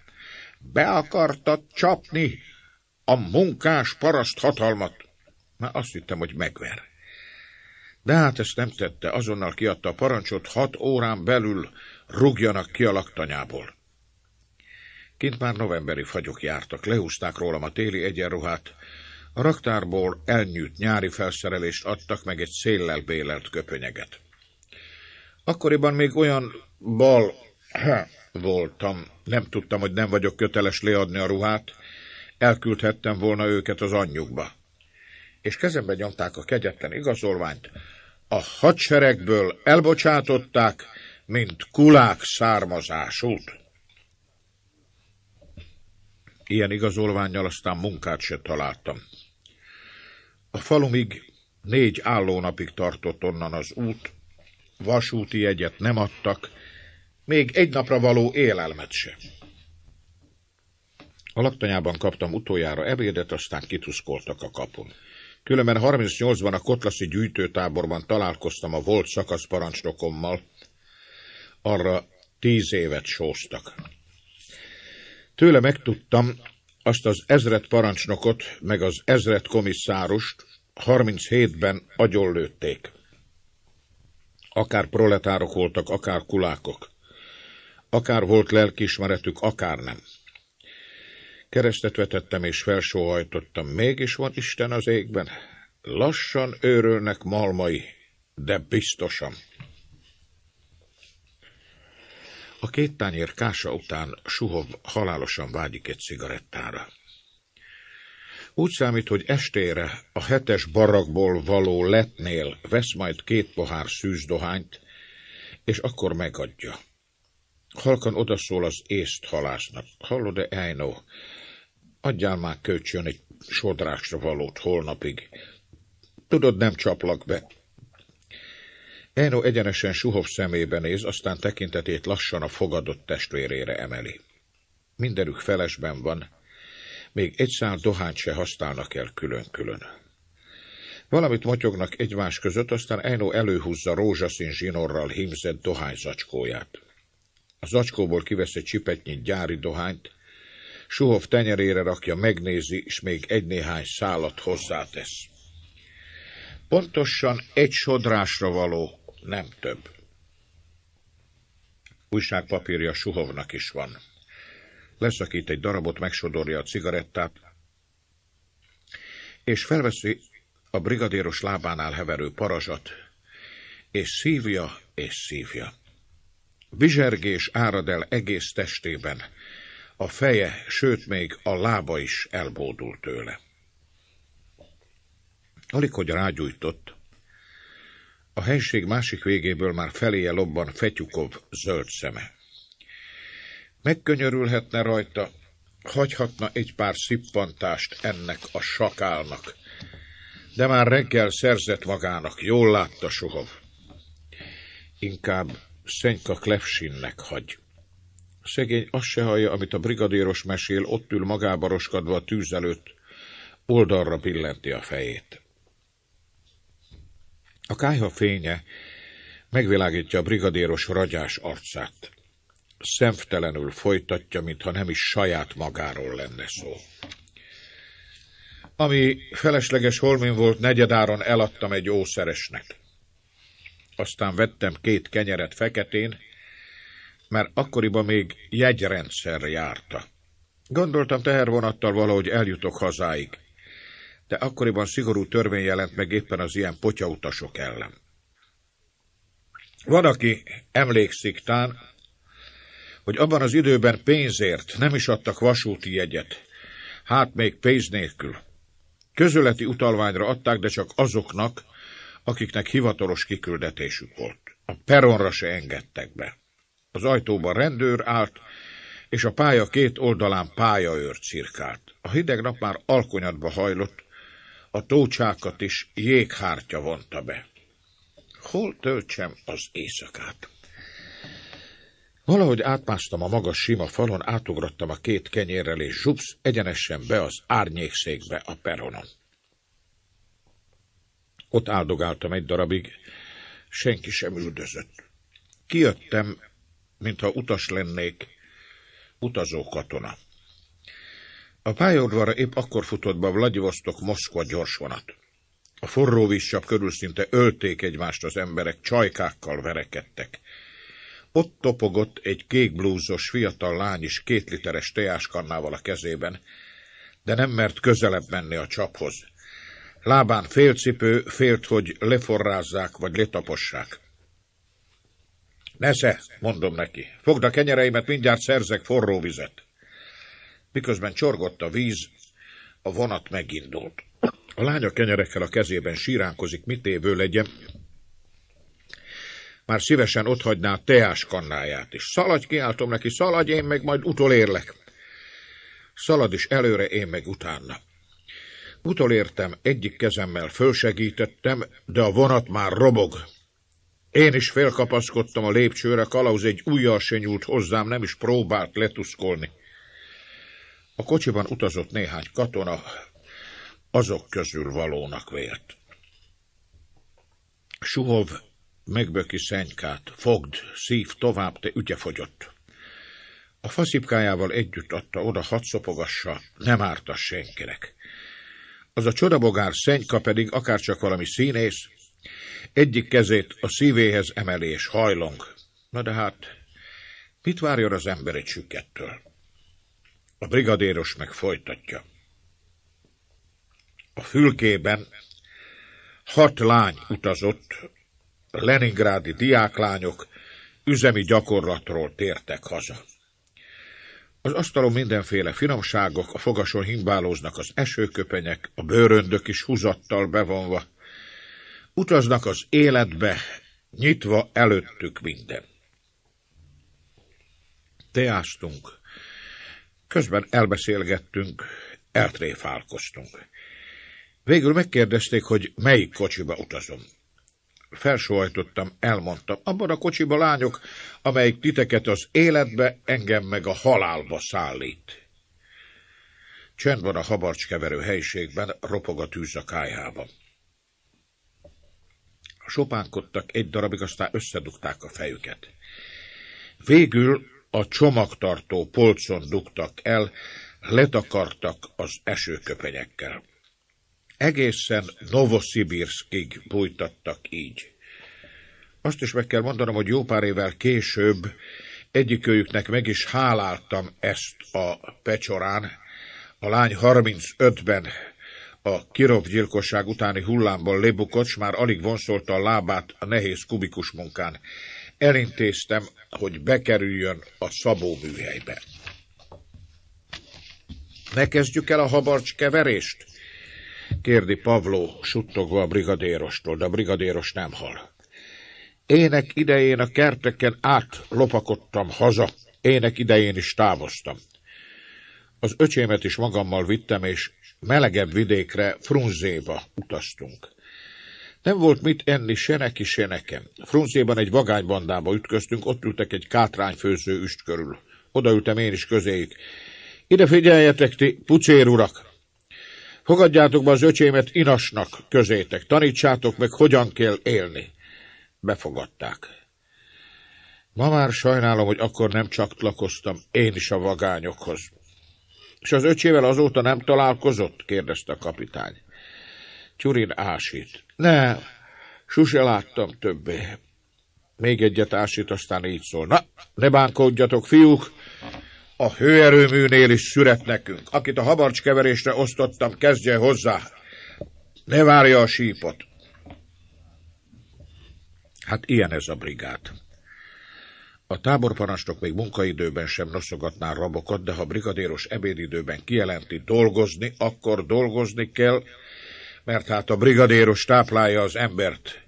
Be akartad csapni a munkás paraszt hatalmat? mert azt hittem, hogy megver. De hát ezt nem tette, azonnal kiadta a parancsot, hat órán belül rugjanak ki a laktanyából. Kint már novemberi fagyok jártak, lehúzták rólam a téli egyenruhát, a raktárból elnyűjt nyári felszerelést adtak meg egy széllel bélelt köpönyeget. Akkoriban még olyan bal voltam, nem tudtam, hogy nem vagyok köteles leadni a ruhát, elküldhettem volna őket az anyjukba. És kezembe nyomták a kegyetlen igazolványt, a hadseregből elbocsátották, mint kulák származásút. Ilyen igazolványjal aztán munkát se találtam. A falumig négy állónapig tartott onnan az út, vasúti jegyet nem adtak, még egy napra való élelmet sem. A laktanyában kaptam utoljára ebédet, aztán kituszkoltak a kapun. Különben 38-ban a kotlaszi gyűjtőtáborban találkoztam a volt szakaszparancsnokommal. Arra tíz évet sóztak. Tőle megtudtam, azt az ezret parancsnokot, meg az ezret komisszárust 37-ben agyonlőtték. Akár proletárok voltak, akár kulákok. Akár volt lelkiismeretük, akár nem. Keresztet vetettem és felsóhajtottam. Mégis van Isten az égben. Lassan őrölnek malmai, de biztosan. A két tányér kása után Suhov halálosan vágyik egy cigarettára. Úgy számít, hogy estére a hetes barakból való letnél vesz majd két pohár dohányt, és akkor megadja. Halkan odaszól az észt halásznak. Hallod-e, Ejnó? Adjál már kölcsön egy sodrásra valót holnapig. Tudod, nem csaplak be. Eno egyenesen Suhov szemébe néz, aztán tekintetét lassan a fogadott testvérére emeli. Mindenük felesben van, még egy szál dohányt se használnak el külön-külön. Valamit motyognak egymás között, aztán Eno előhúzza rózsaszín zsinorral hímzett dohány zacskóját. A zacskóból kivesz egy csipetnyi gyári dohányt, Suhov tenyerére rakja, megnézi, és még egy-néhány szálat hozzátesz. Pontosan egy sodrásra való nem több. Újságpapírja Suhovnak is van. Leszakít egy darabot, megsodorja a cigarettát, és felveszi a brigadéros lábánál heverő parazsat, és szívja, és szívja. Vizsergés árad el egész testében, a feje, sőt még a lába is elbódult tőle. Alig, hogy rágyújtott, a helység másik végéből már feléje lobban Fetyukov zöld szeme. Megkönyörülhetne rajta, hagyhatna egy pár szippantást ennek a sakálnak, de már reggel szerzett magának, jól látta Suhov. Inkább Szenyka klefsinnek hagy. Szegény azt se hallja, amit a brigadéros mesél, ott ül magába roskadva a tűz előtt, oldalra billenti a fejét. A kájha fénye megvilágítja a brigadéros ragyás arcát. Szemtelenül folytatja, mintha nem is saját magáról lenne szó. Ami felesleges holmin volt, negyedáron eladtam egy ószeresnek. Aztán vettem két kenyeret feketén, mert akkoriban még jegyrendszer járta. Gondoltam tehervonattal valahogy eljutok hazáig de akkoriban szigorú törvény jelent meg éppen az ilyen potyautasok ellen. Van, aki emlékszik tán, hogy abban az időben pénzért nem is adtak vasúti jegyet, hát még pénz nélkül. Közöleti utalványra adták, de csak azoknak, akiknek hivatalos kiküldetésük volt. A peronra se engedtek be. Az ajtóban rendőr állt, és a pálya két oldalán pályaőrt cirkált. A hideg nap már alkonyatba hajlott, a tócsákat is jéghártya vonta be. Hol töltsem az éjszakát? Valahogy átmásztam a magas sima falon, átugrottam a két kenyérrel, és zsupsz egyenesen be az árnyékszékbe a peronon. Ott áldogáltam egy darabig, senki sem üldözött. Kijöttem, mintha utas lennék, utazó katona. A pályaudvarra épp akkor futott be a Vladivostok-Moszkva gyorsvonat. A forró vízcsap körül szinte ölték egymást az emberek, csajkákkal verekedtek. Ott topogott egy kék blúzos fiatal lány is két literes teáskannával a kezében, de nem mert közelebb menni a csaphoz. Lábán félcipő, félt, hogy leforrázzák vagy letapossák. Nesze, mondom neki, fogd a kenyereimet, mindjárt szerzek forró vizet. Miközben csorgott a víz, a vonat megindult. A lánya kenyerekkel a kezében síránkozik, mit évő legyen. Már szívesen otthagyná a teás kannáját is. Szaladj, kiáltom neki, szaladj, én meg majd utolérlek. Szalad is előre, én meg utána. Utolértem, egyik kezemmel fölsegítettem, de a vonat már robog. Én is félkapaszkodtam a lépcsőre, kalauz egy ujjal se nyúlt hozzám, nem is próbált letuszkolni. A kocsiban utazott néhány katona, azok közül valónak vért. Suhov megböki szenykát, fogd, szív tovább, te ügyefogyott. A faszipkájával együtt adta oda, hadd szopogassa, nem ártas senkinek. Az a csodabogár szenyka pedig akárcsak valami színész, egyik kezét a szívéhez emelés hajlong. Na de hát, mit várjon az emberi egy a brigadéros meg folytatja. A fülkében hat lány utazott, leningrádi diáklányok üzemi gyakorlatról tértek haza. Az asztalon mindenféle finomságok, a fogason himbálóznak az esőköpenyek, a bőröndök is húzattal bevonva. Utaznak az életbe, nyitva előttük minden. Teástunk. Közben elbeszélgettünk, eltréfálkoztunk. Végül megkérdezték, hogy melyik kocsiba utazom. Felsóhajtottam, elmondtam, abban a kocsiba lányok, amelyik titeket az életbe, engem meg a halálba szállít. Csend van a habarcskeverő helyiségben, ropog a tűz a kájhában. Sopánkodtak egy darabig, aztán összedugták a fejüket. Végül a csomagtartó polcon dugtak el, letakartak az esőköpenyekkel. Egészen Novosibirskig bújtattak így. Azt is meg kell mondanom, hogy jó pár évvel később egyikőjüknek meg is háláltam ezt a pecsorán. A lány 35-ben a Kirov gyilkosság utáni hullámban lebukott, már alig vonszolta a lábát a nehéz kubikus munkán elintéztem, hogy bekerüljön a Szabó műhelybe. Ne kezdjük el a habarcs keverést? kérdi Pavló, suttogva a brigadérostól, de a brigadéros nem hal. Ének idején a kerteken át lopakodtam haza, ének idején is távoztam. Az öcsémet is magammal vittem, és melegebb vidékre, Frunzéba utaztunk. Nem volt mit enni se neki, se nekem. Fruncéban egy vagány bandába ütköztünk, ott ültek egy kátrányfőző üst körül. Odaültem én is közéjük. Ide figyeljetek ti, pucér urak! Fogadjátok be az öcsémet inasnak közétek, tanítsátok meg, hogyan kell élni. Befogadták. Ma már sajnálom, hogy akkor nem csatlakoztam én is a vagányokhoz. És az öcsével azóta nem találkozott? kérdezte a kapitány. Tyurin ásít. Nem, sose láttam többé. Még egyet ásít, aztán így szól. Na, ne bánkodjatok, fiúk! A hőerőműnél is szüret nekünk. Akit a habarcskeverésre osztottam, kezdje hozzá. Ne várja a sípot. Hát ilyen ez a brigád. A táborparancsnok még munkaidőben sem noszogatná rabokat, de ha brigadéros ebédidőben kijelenti dolgozni, akkor dolgozni kell, mert hát a brigadéros táplálja az embert,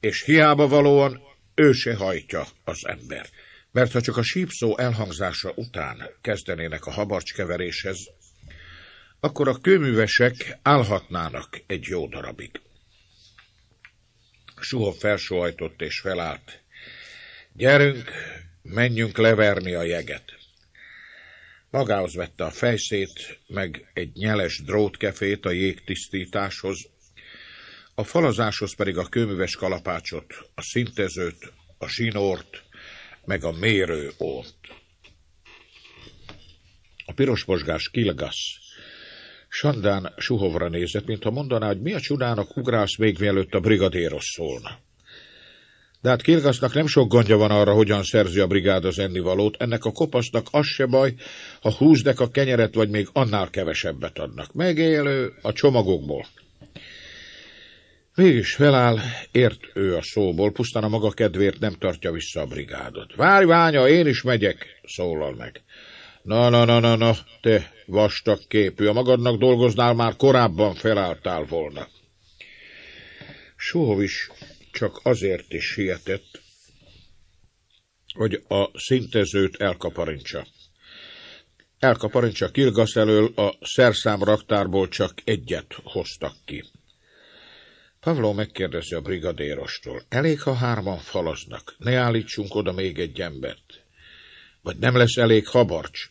és hiába valóan ő se hajtja az embert. Mert ha csak a sípszó elhangzása után kezdenének a habarcskeveréshez, akkor a kőművesek állhatnának egy jó darabig. Suha felsóhajtott és felállt. Gyerünk, menjünk leverni a jeget. Magához vette a fejszét, meg egy nyeles drótkefét a jégtisztításhoz, a falazáshoz pedig a kőműves kalapácsot, a szintezőt, a sinort, meg a mérőót. A pirosposgás kilgasz. Sandán suhovra nézett, mintha mondaná, hogy mi a csodának ugrász még mielőtt a brigadéros szólna. De hát Kirgasznak nem sok gondja van arra, hogyan szerzi a brigád az ennivalót, ennek a kopasznak az se baj, ha húznak a kenyeret, vagy még annál kevesebbet adnak. Megélő a csomagokból. Mégis feláll, ért ő a szóból, pusztán a maga kedvéért nem tartja vissza a brigádot. Várj, ványa, én is megyek, szólal meg. Na, na, na, na, na, te vastag képű, a magadnak dolgoznál már korábban felálltál volna. is csak azért is sietett, hogy a szintezőt elkaparintsa elkaparincsa a kirgasz elől a szerszám raktárból csak egyet hoztak ki. Pavló megkérdezi a brigadérostól. Elég, ha hárman falaznak. Ne állítsunk oda még egy embert. Vagy nem lesz elég habarcs?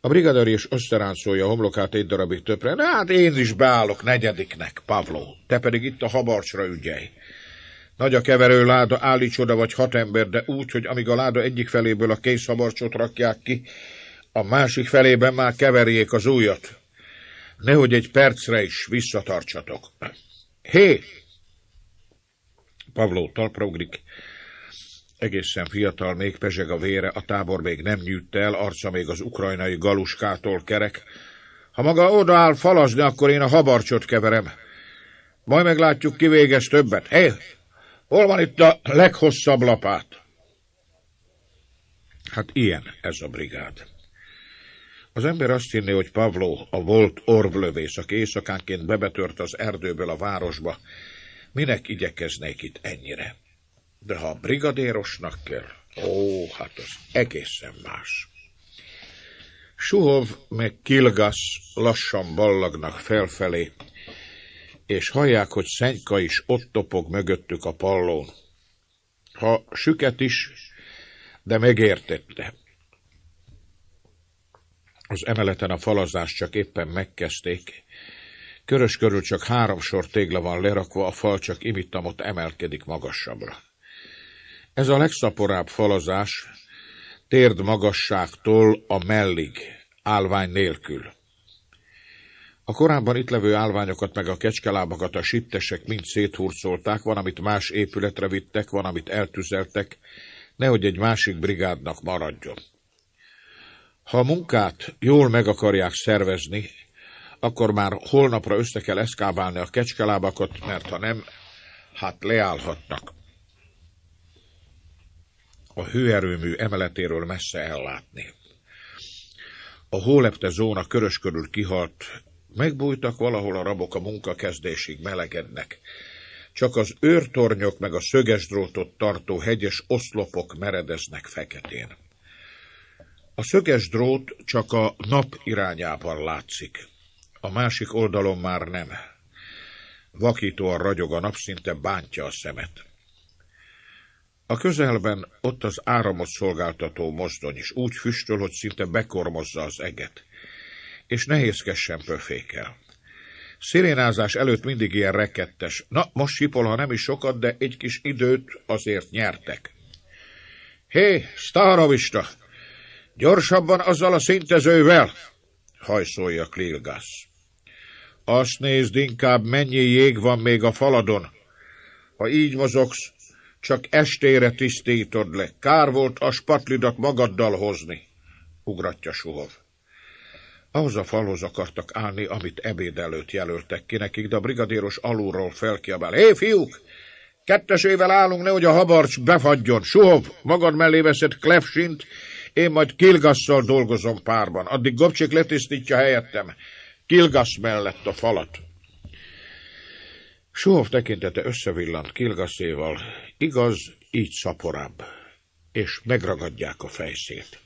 A brigadőr is összeráncolja a homlokát egy darabig töpre. Na, hát én is beállok negyediknek, Pavló. Te pedig itt a habarcsra ügyelj. Nagy a keverő láda, állíts oda vagy hat ember, de úgy, hogy amíg a láda egyik feléből a kész habarcsot rakják ki, a másik felében már keverjék az újat. Nehogy egy percre is visszatartsatok. Hé! Pavló talprogrik, egészen fiatal, még pezseg a vére, a tábor még nem nyűtt el, arca még az ukrajnai galuskától kerek. Ha maga odaáll falasni, akkor én a habarcsot keverem. Majd meglátjuk, kivéges többet. Hé, hol van itt a leghosszabb lapát? Hát ilyen ez a brigád. Az ember azt hinné, hogy Pavló, a volt orvlövés, aki éjszakánként bebetört az erdőből a városba, minek igyekeznék itt ennyire? De ha a brigadérosnak kell, ó, hát az egészen más. Suhov meg Kilgasz lassan ballagnak felfelé, és hallják, hogy Szenyka is ott topog mögöttük a pallón. Ha süket is, de megértette. Az emeleten a falazást csak éppen megkezdték. Körös körül csak három sor tégla van lerakva, a fal csak imittamot emelkedik magasabbra. Ez a legszaporább falazás térd magasságtól a mellig, állvány nélkül. A korábban itt levő állványokat meg a kecskelábakat a sittesek mind széthurcolták, van, amit más épületre vittek, van, amit eltüzeltek, nehogy egy másik brigádnak maradjon. Ha a munkát jól meg akarják szervezni, akkor már holnapra össze kell eszkábálni a kecskelábakat, mert ha nem, hát leállhatnak. A hőerőmű emeletéről messze ellátni. A hólepte zóna körös körül kihalt, megbújtak valahol a rabok a munkakezdésig melegednek. Csak az őrtornyok meg a szöges drótot tartó hegyes oszlopok meredeznek feketén. A szöges drót csak a nap irányában látszik. A másik oldalon már nem. Vakítóan ragyog a nap, szinte bántja a szemet. A közelben ott az áramot szolgáltató mozdony is úgy füstöl, hogy szinte bekormozza az eget, és nehézkesen pöfékel. Szirénázás előtt mindig ilyen rekettes. Na, most sipol, ha nem is sokat, de egy kis időt azért nyertek. Hé, sztáravista! Gyorsabban azzal a szintezővel! hajszolja Klilgász. Azt nézd inkább, mennyi jég van még a faladon. Ha így mozogsz, csak estére tisztítod le. Kár volt a spatlidat magaddal hozni, ugratja Suhov. Ahhoz a falhoz akartak állni, amit ebéd előtt jelöltek ki nekik, de a brigadíros alulról felkiabál. Hé, fiúk! Kettesével állunk, nehogy a habarcs befagyjon. Suhov, magad mellé veszed Klefsint, én majd Kilgasszal dolgozom párban, addig Gobcsik letisztítja helyettem. Kilgass mellett a falat. Sóhov tekintete összevillant Kilgasszéval. igaz, így szaporabb, és megragadják a fejszét.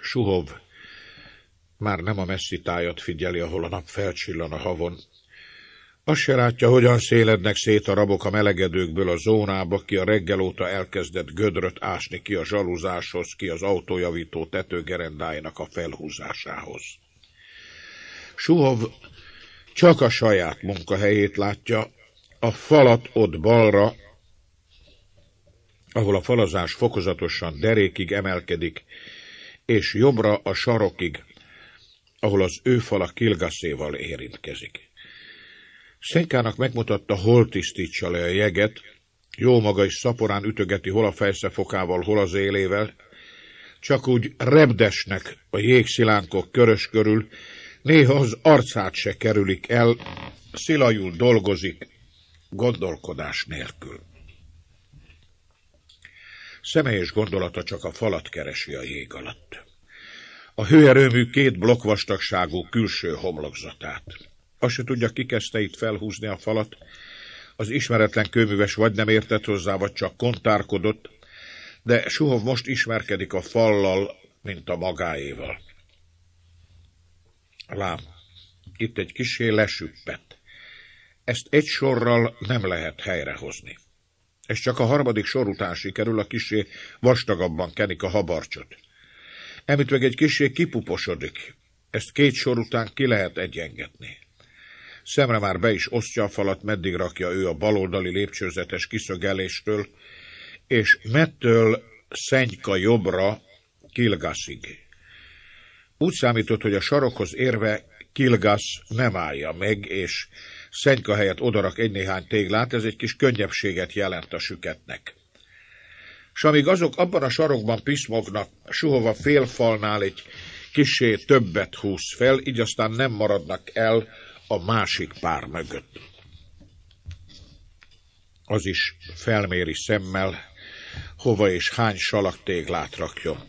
Suhov már nem a messzi tájat figyeli, ahol a nap felcsillan a havon, azt se látja, hogyan szélednek szét a rabok a melegedőkből a zónába, ki a reggel óta elkezdett gödröt ásni ki a zsaluzáshoz, ki az autójavító tetőgerendájának a felhúzásához. Suhov csak a saját munkahelyét látja, a falat ott balra, ahol a falazás fokozatosan derékig emelkedik, és jobbra a sarokig, ahol az ő fala kilgaszéval érintkezik. Szenykának megmutatta, hol tisztítsa le a jeget, jó maga is szaporán ütögeti hol a fokával, hol az élével, csak úgy rebdesnek a jégszilánkok körös körül, néha az arcát se kerülik el, szilajul dolgozik, gondolkodás nélkül. Személyes gondolata csak a falat keresi a jég alatt. A hőerőmű két blokkvastagságú külső homlokzatát. Azt se tudja, ki kezdte itt felhúzni a falat. Az ismeretlen kőműves vagy nem értett hozzá, vagy csak kontárkodott, de Suhov most ismerkedik a fallal, mint a magáéval. Lám, itt egy kisé lesüppett. Ezt egy sorral nem lehet helyrehozni. És csak a harmadik sor után sikerül, a kisé vastagabban kenik a habarcsot. Emit meg egy kisé kipuposodik. Ezt két sor után ki lehet egyengetni. Szemre már be is osztja a falat, meddig rakja ő a baloldali lépcsőzetes kiszögeléstől, és mettől Szentka jobbra Kilgaszig. Úgy számított, hogy a sarokhoz érve Kilgasz nem állja meg, és Szentka helyett odarak egy-néhány téglát, ez egy kis könnyebbséget jelent a süketnek. S amíg azok abban a sarokban piszmognak, suhova félfalnál egy kisé többet húz fel, így aztán nem maradnak el a másik pár mögött. Az is felméri szemmel, hova és hány salak téglát rakja.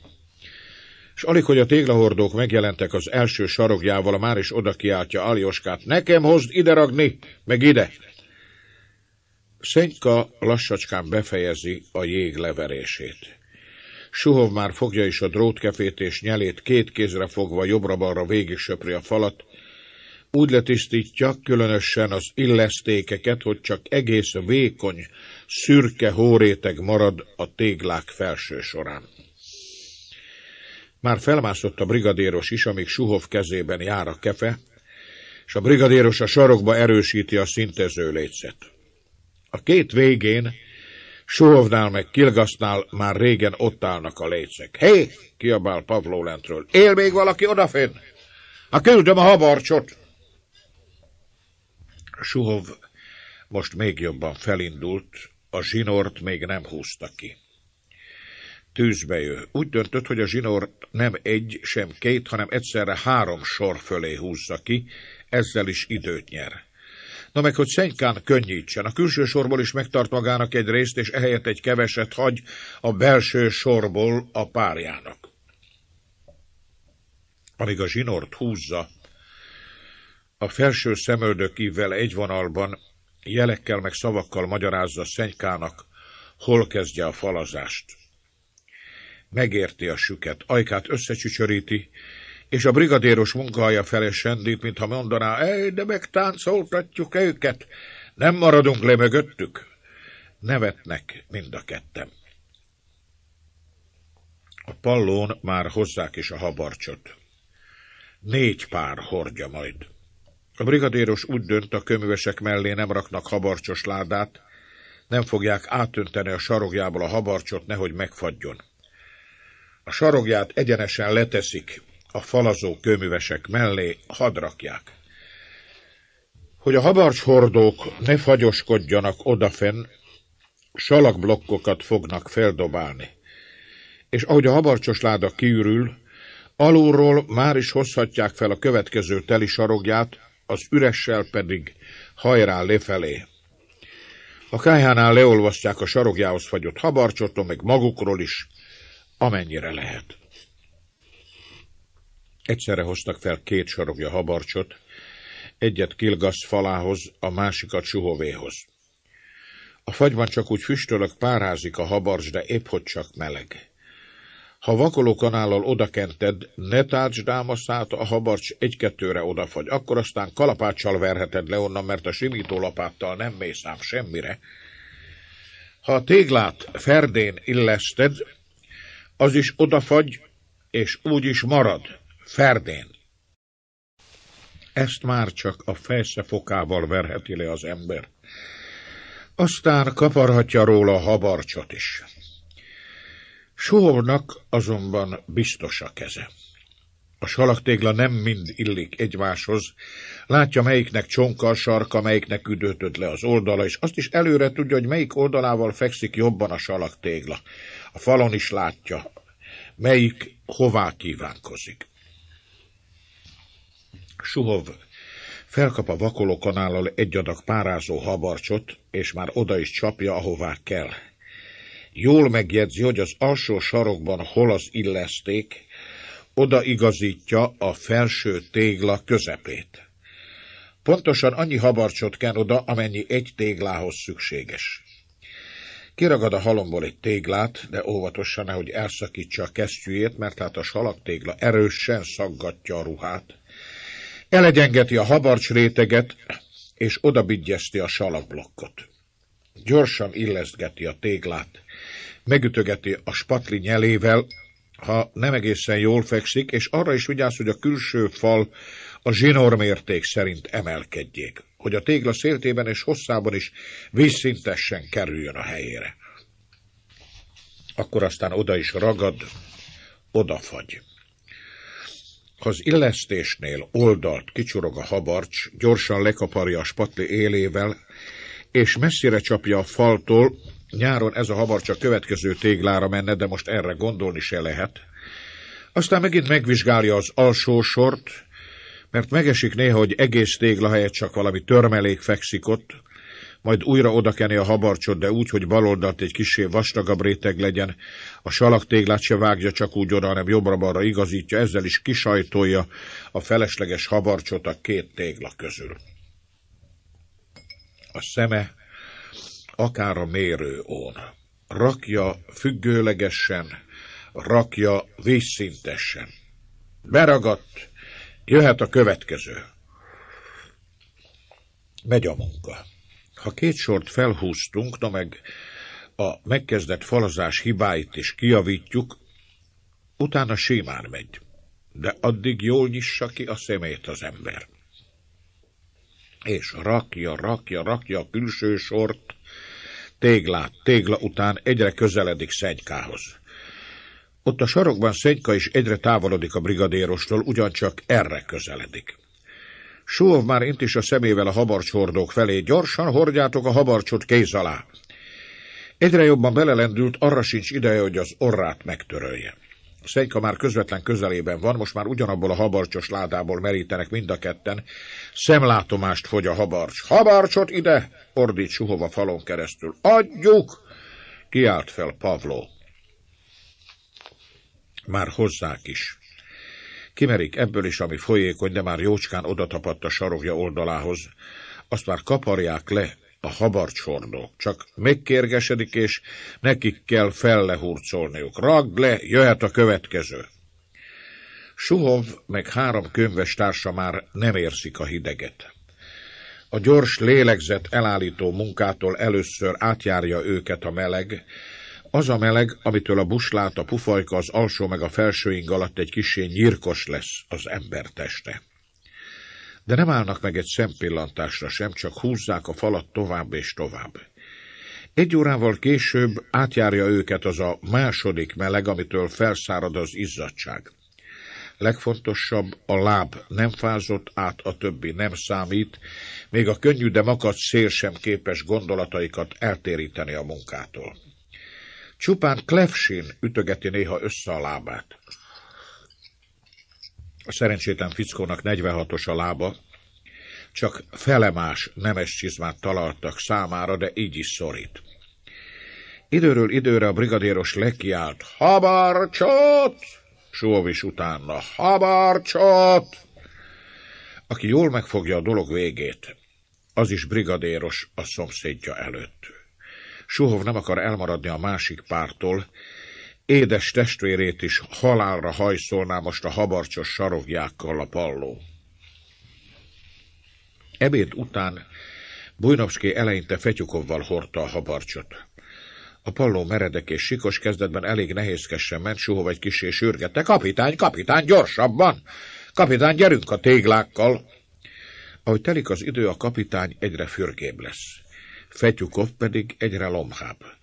És alig, hogy a téglahordók megjelentek az első sarogjával, már is oda kiáltja Alioskát, nekem hozd ide ragni, meg ide! Szenyka lassacskán befejezi a jég leverését. Suhov már fogja is a drótkefét és nyelét két kézre fogva jobbra-balra végig söpri a falat, úgy letisztítja különösen az illesztékeket, hogy csak egész vékony, szürke hóréteg marad a téglák felső során. Már felmászott a brigadéros is, amíg Suhov kezében jár a kefe, és a brigadéros a sarokba erősíti a szintező lécet. A két végén Suhovnál meg Kilgasznál már régen ott állnak a lécek. Hé! kiabál Pavló lentről. Él még valaki odafén? A küldöm a habarcsot! Suhov most még jobban felindult, a zsinort még nem húzta ki. Tűzbe jö. Úgy döntött, hogy a zsinór nem egy, sem két, hanem egyszerre három sor fölé húzza ki, ezzel is időt nyer. Na meg, hogy Szenykán könnyítsen, a külső sorból is megtart magának egy részt, és ehelyett egy keveset hagy a belső sorból a párjának. Amíg a zsinort húzza, a felső szemöldökivel egy vonalban, jelekkel meg szavakkal magyarázza Szenykának, hol kezdje a falazást. Megérti a süket, ajkát összecsücsöríti, és a brigadéros munkahaja felé sendít, mintha mondaná, ej, de megtáncoltatjuk őket, nem maradunk le mögöttük. Nevetnek mind a ketten. A pallón már hozzák is a habarcsot. Négy pár hordja majd. A brigadéros úgy dönt, a köművesek mellé nem raknak habarcsos ládát, nem fogják átönteni a sarogjából a habarcsot, nehogy megfagyjon. A sarogját egyenesen leteszik a falazó köművesek mellé, hadrakják. Hogy a habarcshordók ne fagyoskodjanak odafen, salakblokkokat fognak feldobálni. És ahogy a habarcsos láda kiürül, alulról már is hozhatják fel a következő teli sarogját, az üressel pedig hajrá lefelé. A kájhánál leolvasztják a sarogjához fagyott habarcsotom, meg magukról is, amennyire lehet. Egyszerre hoztak fel két sarogja habarcsot, egyet Kilgasz falához, a másikat Suhovéhoz. A fagyban csak úgy füstölök párházik a habarcs, de épp hogy csak meleg. Ha vakolókanállal odakented, ne tártsd ám át, a habarcs egy-kettőre odafagy. Akkor aztán kalapáccsal verheted le onnan, mert a simítólapáttal nem mész ám semmire. Ha a téglát ferdén illeszted, az is odafagy, és úgy is marad, ferdén. Ezt már csak a fokával verheti le az ember. Aztán kaparhatja róla a habarcsot is. Suhónak azonban biztos a keze. A salaktégla nem mind illik egymáshoz. Látja, melyiknek csonka a sarka, melyiknek üdőtött le az oldala, és azt is előre tudja, hogy melyik oldalával fekszik jobban a salaktégla. A falon is látja, melyik hová kívánkozik. Suhov felkap a vakolókanállal egy adag párázó habarcsot, és már oda is csapja, ahová kell. Jól megjegyzi, hogy az alsó sarokban hol az illeszték, oda igazítja a felső tégla közepét. Pontosan annyi habarcsot kell oda, amennyi egy téglához szükséges. Kiragad a halomból egy téglát, de óvatosan, nehogy elszakítsa a kesztyűjét, mert hát a salaktégla erősen szaggatja a ruhát. Elegyengeti a habarcs réteget, és odabigyezti a salakblokkot. Gyorsan illeszgeti a téglát megütögeti a spatli nyelével, ha nem egészen jól fekszik, és arra is vigyázz, hogy a külső fal a zsinormérték szerint emelkedjék, hogy a tégla széltében és hosszában is vízszintesen kerüljön a helyére. Akkor aztán oda is ragad, odafagy. Ha az illesztésnél oldalt kicsorog a habarcs, gyorsan lekaparja a spatli élével, és messzire csapja a faltól, Nyáron ez a havar csak következő téglára menne, de most erre gondolni se lehet. Aztán megint megvizsgálja az alsó sort, mert megesik néha, hogy egész tégla helyett csak valami törmelék fekszik ott, majd újra odakeni a habarcsot, de úgy, hogy baloldalt egy kisé vastagabb réteg legyen, a salak téglát se vágja csak úgy oda, hanem jobbra-balra igazítja, ezzel is kisajtolja a felesleges habarcsot a két tégla közül. A szeme akár a mérőón. Rakja függőlegesen, rakja vízszintesen. Beragadt, jöhet a következő. Megy a munka. Ha két sort felhúztunk, na meg a megkezdett falazás hibáit is kiavítjuk, utána simán megy, de addig jól nyissa ki a szemét az ember. És rakja, rakja, rakja a külső sort, téglát, tégla után egyre közeledik Szegykához. Ott a sarokban Szegyka is egyre távolodik a brigadérostól, ugyancsak erre közeledik. Súlov már int is a szemével a habarcsordók felé, gyorsan hordjátok a habarcsot kéz alá. Egyre jobban belelendült, arra sincs ideje, hogy az orrát megtörölje. Szenyka már közvetlen közelében van, most már ugyanabból a habarcsos ládából merítenek mind a ketten. Szemlátomást fogy a habarcs. Habarcsot ide! Ordít suhova falon keresztül. Adjuk! Kiált fel Pavló. Már hozzák is. Kimerik ebből is, ami folyékony, de már jócskán odatapadt a sarogja oldalához. Azt már kaparják le, a habarcsornók, Csak megkérgesedik, és nekik kell fellehurcolniuk. Ragd le, jöhet a következő. Suhov meg három könyves társa már nem érzik a hideget. A gyors lélegzet elállító munkától először átjárja őket a meleg, az a meleg, amitől a buslát, a pufajka, az alsó meg a felső ing alatt egy kisé nyírkos lesz az ember teste de nem állnak meg egy szempillantásra sem, csak húzzák a falat tovább és tovább. Egy órával később átjárja őket az a második meleg, amitől felszárad az izzadság. Legfontosabb, a láb nem fázott át, a többi nem számít, még a könnyű, de makadt szél sem képes gondolataikat eltéríteni a munkától. Csupán Klefsin ütögeti néha össze a lábát. A szerencsétlen fickónak 46-os a lába, csak felemás nemes csizmát találtak számára, de így is szorít. Időről időre a brigadéros lekiált Habarcsot! is utána Habarcsot! Aki jól megfogja a dolog végét, az is brigadéros a szomszédja előtt. Suhov nem akar elmaradni a másik pártól, Édes testvérét is halálra hajszolná most a habarcsos sarogjákkal a palló. Ebéd után Bujnovski eleinte Fetyukovval hordta a habarcsot. A palló meredek és sikos kezdetben elég nehézkesen ment, vagy egy kisé sürgette. Kapitány, kapitány, gyorsabban! Kapitány, gyerünk a téglákkal! Ahogy telik az idő, a kapitány egyre fürgébb lesz. Fetyukov pedig egyre lomhább.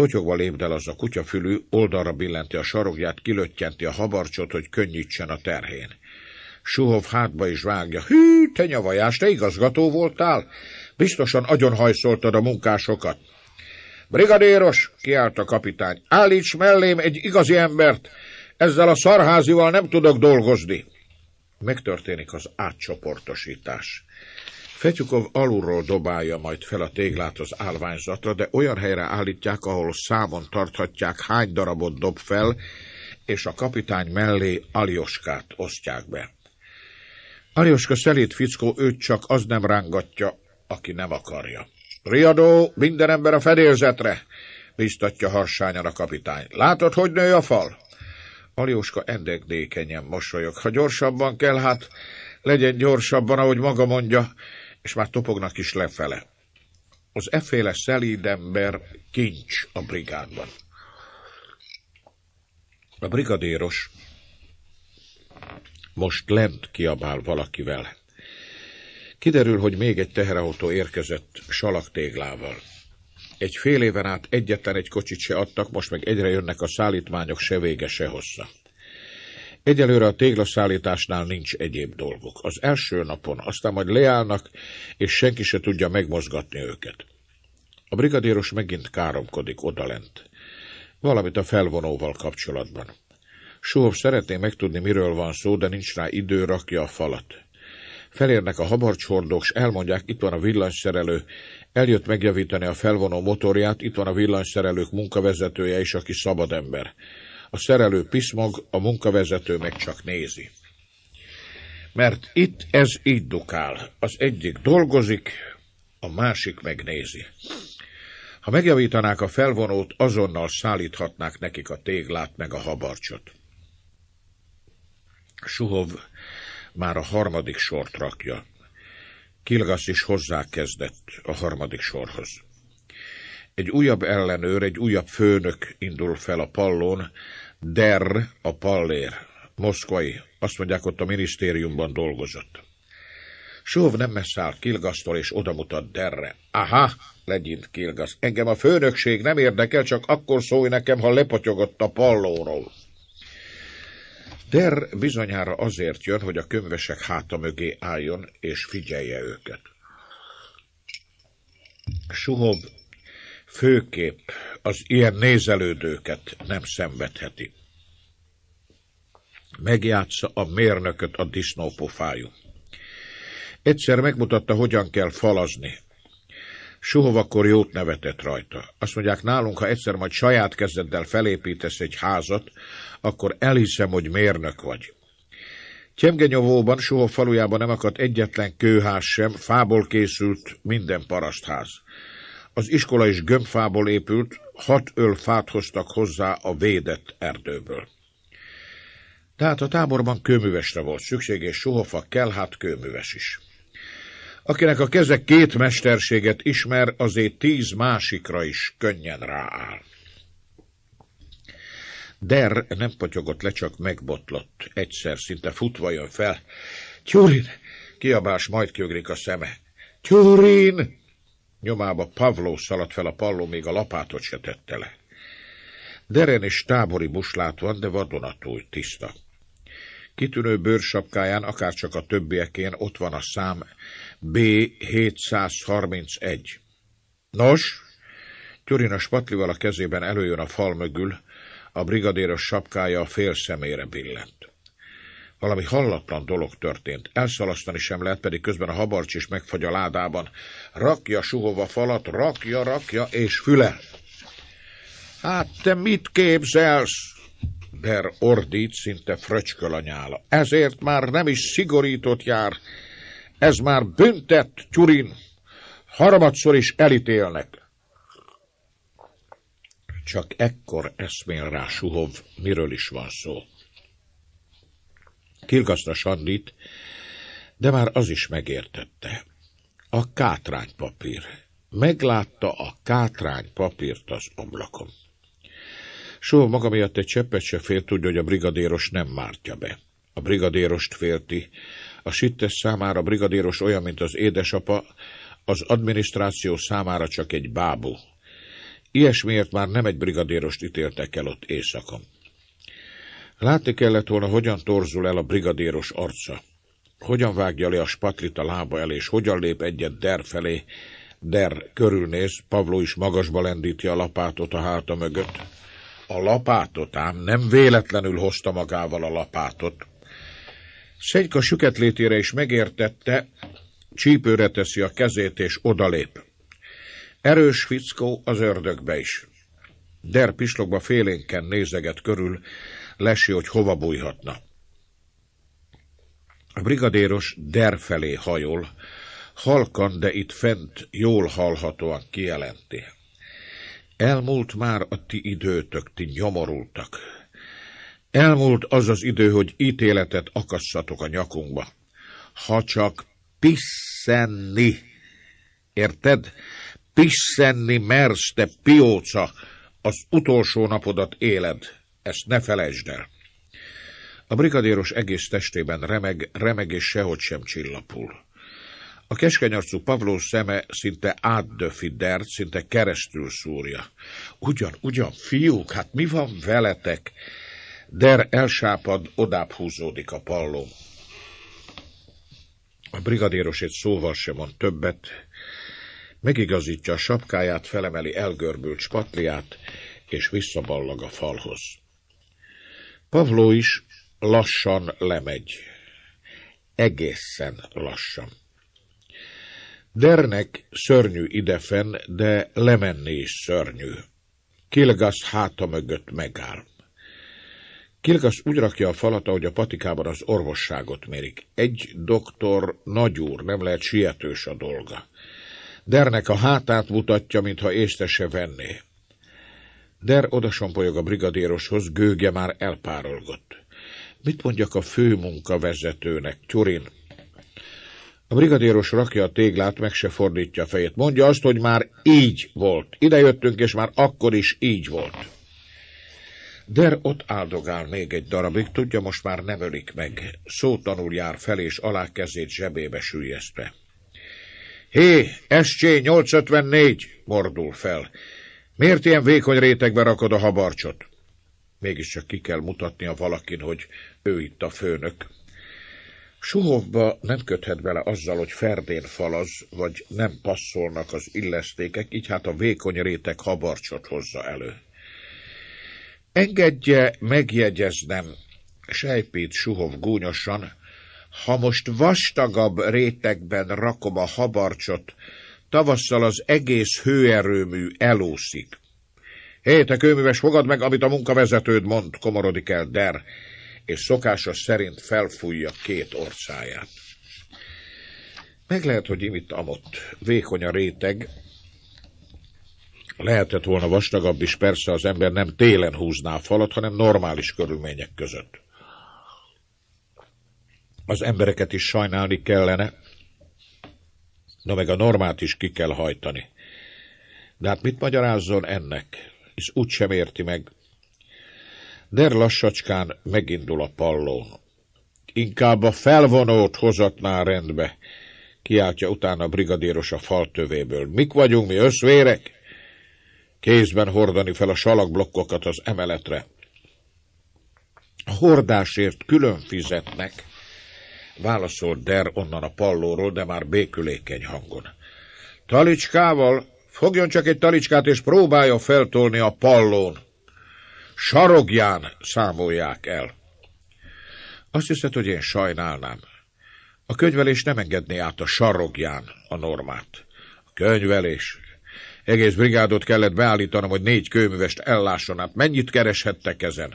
Totyogva lépdel el az a kutyafülű, oldalra billenti a sarogját, kilöttyenti a habarcsot, hogy könnyítsen a terhén. Suhov hátba is vágja. Hű, te nyavajás, te igazgató voltál? Biztosan agyonhajszoltad a munkásokat. Brigadéros, kiállt a kapitány, állíts mellém egy igazi embert, ezzel a szarházival nem tudok dolgozni. Megtörténik az átcsoportosítás. Fetyukov alulról dobálja majd fel a téglát az állványzatra, de olyan helyre állítják, ahol számon tarthatják, hány darabot dob fel, és a kapitány mellé Alioskát osztják be. Alioska szelét fickó, őt csak az nem rángatja, aki nem akarja. Riadó, minden ember a fedélzetre! biztatja harsányan a kapitány. Látod, hogy nő a fal? Alioska endegdékenyen mosolyog. Ha gyorsabban kell, hát legyen gyorsabban, ahogy maga mondja és már topognak is lefele. Az efféle szelíd ember kincs a brigádban. A brigadéros most lent kiabál valakivel. Kiderül, hogy még egy teherautó érkezett salaktéglával. Egy fél éven át egyetlen egy kocsit se adtak, most meg egyre jönnek a szállítmányok se vége, se hossza. Egyelőre a téglaszállításnál nincs egyéb dolgok. Az első napon, aztán majd leállnak, és senki se tudja megmozgatni őket. A brigadéros megint káromkodik odalent. Valamit a felvonóval kapcsolatban. Suhov szeretné megtudni, miről van szó, de nincs rá idő, rakja a falat. Felérnek a habarcsordók, s elmondják, itt van a villanyszerelő, eljött megjavítani a felvonó motorját, itt van a villanyszerelők munkavezetője is, aki szabad ember. A szerelő pismog, a munkavezető meg csak nézi. Mert itt ez így dukál. Az egyik dolgozik, a másik megnézi. Ha megjavítanák a felvonót, azonnal szállíthatnák nekik a téglát meg a habarcsot. Suhov már a harmadik sort rakja. Kilgasz is hozzákezdett a harmadik sorhoz. Egy újabb ellenőr, egy újabb főnök indul fel a pallón, Der a Pallér, moszkvai, azt mondják, ott a minisztériumban dolgozott. Sóv nem messze áll Kilgasztól, és odamutat Derre. Aha, legyint Kilgasz, engem a főnökség nem érdekel, csak akkor szólj nekem, ha lepotyogott a pallóról. Der bizonyára azért jön, hogy a könyvesek háta mögé álljon, és figyelje őket. Suhob főkép az ilyen nézelődőket nem szenvedheti. Megjátsza a mérnököt a disznópofájú. Egyszer megmutatta, hogyan kell falazni. Suhovakor jót nevetett rajta. Azt mondják, nálunk, ha egyszer majd saját kezeddel felépítesz egy házat, akkor elhiszem, hogy mérnök vagy. Csemgenyovóban, Suhov falujában nem akadt egyetlen kőház sem, fából készült minden parastház. Az iskola is gömbfából épült, hat öl fát hoztak hozzá a védett erdőből. Tehát a táborban kőművesre volt szükség, és sohofa kell, hát kőműves is. Akinek a keze két mesterséget ismer, azért tíz másikra is könnyen rááll. Der nem patyogott le, csak megbotlott. Egyszer szinte futva jön fel. Tyúrin! Kiabás, majd kiugrik a szeme. Tyúrin! Nyomába Pavló szaladt fel a palló, még a lapátot se tette le. Deren és tábori buslát van, de vadonatúj, tiszta. Kitűnő bőrsapkáján, akárcsak a többiekén, ott van a szám B731. Nos, Tyurin a spatlival a kezében előjön a fal mögül, a brigadéros sapkája a fél szemére billent. Valami hallatlan dolog történt. Elszalasztani sem lehet, pedig közben a habarcs is megfagy a ládában. Rakja suhova falat, rakja, rakja, és füle. Hát te mit képzelsz? Der ordít, szinte fröcsköl a nyála. Ezért már nem is szigorított jár. Ez már büntet, Tyurin. Harmadszor is elítélnek. Csak ekkor eszmél rá Suhov, miről is van szó. Kilgazda Sarlit, de már az is megértette. A kátránypapír. Meglátta a kátránypapírt az ablakon. Soha maga miatt egy cseppet se fél tudja, hogy a brigadéros nem mártja be. A brigadérost félti. A sittes számára a brigadéros olyan, mint az édesapa, az adminisztráció számára csak egy bábú. Ilyesmiért már nem egy brigadérost ítéltek el ott éjszakon. Látni kellett volna, hogyan torzul el a brigadéros arca. Hogyan vágja le a spatlit a lába el, és hogyan lép egyet der felé. Der körülnéz, Pavló is magasba lendíti a lapátot a háta mögött. A lapátot ám nem véletlenül hozta magával a lapátot. Szegyka süketlétére is megértette, csípőre teszi a kezét, és odalép. Erős fickó az ördögbe is. Der pislogva félénken nézeget körül, lesi, hogy hova bújhatna. A brigadéros der felé hajol, halkan, de itt fent jól hallhatóan kijelenti. Elmúlt már a ti időtök, ti nyomorultak. Elmúlt az az idő, hogy ítéletet akasszatok a nyakunkba. Ha csak pisszenni, érted? Pisszenni mersz, te pióca, az utolsó napodat éled. Ezt ne felejtsd el! A brigadéros egész testében remeg, remeg és sehogy sem csillapul. A keskenyarcú Pavló szeme szinte átdöfi dert, szinte keresztül szúrja. Ugyan, ugyan, fiúk, hát mi van veletek? Der elsápad, odább húzódik a palló. A brigadéros egy szóval sem mond többet, megigazítja a sapkáját, felemeli elgörbült spatliát, és visszaballag a falhoz. Pavló is lassan lemegy. Egészen lassan. Dernek szörnyű idefen, de lemenni is szörnyű. Kilgasz háta mögött megáll. Kilgasz úgy rakja a falat, ahogy a patikában az orvosságot mérik. Egy doktor nagyúr, nem lehet sietős a dolga. Dernek a hátát mutatja, mintha észre se venné. Der odasompolyog a brigadéroshoz, gőge már elpárolgott. Mit mondjak a főmunkavezetőnek, Turin? A brigadéros rakja a téglát, meg se fordítja a fejét. Mondja azt, hogy már így volt. Ide jöttünk, és már akkor is így volt. Der ott áldogál még egy darabig, tudja, most már nem ölik meg. Szótanul jár fel, és alá kezét zsebébe sűjesztve. Hé, SC 854! mordul fel. Miért ilyen vékony rétegbe rakod a habarcsot? Mégiscsak ki kell mutatni a valakin, hogy ő itt a főnök. Suhovba nem köthet bele azzal, hogy ferdén falaz, vagy nem passzolnak az illesztékek, így hát a vékony réteg habarcsot hozza elő. Engedje megjegyeznem, sejpít Suhov gúnyosan, ha most vastagabb rétegben rakom a habarcsot, tavasszal az egész hőerőmű elúszik. Hé, te kőműves, fogad meg, amit a munkavezetőd mond, komorodik el Der, és szokása szerint felfújja két orcáját. Meg lehet, hogy imit amott, vékony a réteg, lehetett volna vastagabb is, persze az ember nem télen húzná a falat, hanem normális körülmények között. Az embereket is sajnálni kellene, Na meg a normát is ki kell hajtani. De hát mit magyarázzon ennek? És úgy sem érti meg. Der lassacskán megindul a pallón. Inkább a felvonót hozatná rendbe, kiáltja utána a brigadíros a fal tövéből. Mik vagyunk mi, összvérek? Kézben hordani fel a salakblokkokat az emeletre. A hordásért külön fizetnek. Válaszol Der onnan a pallóról, de már békülékeny hangon. Talicskával? Fogjon csak egy talicskát, és próbálja feltolni a pallón. Sarogján számolják el. Azt hiszed, hogy én sajnálnám. A könyvelés nem engedné át a sarogján a normát. A könyvelés. Egész brigádot kellett beállítanom, hogy négy kőművest ellásson át. Mennyit kereshettek ezen?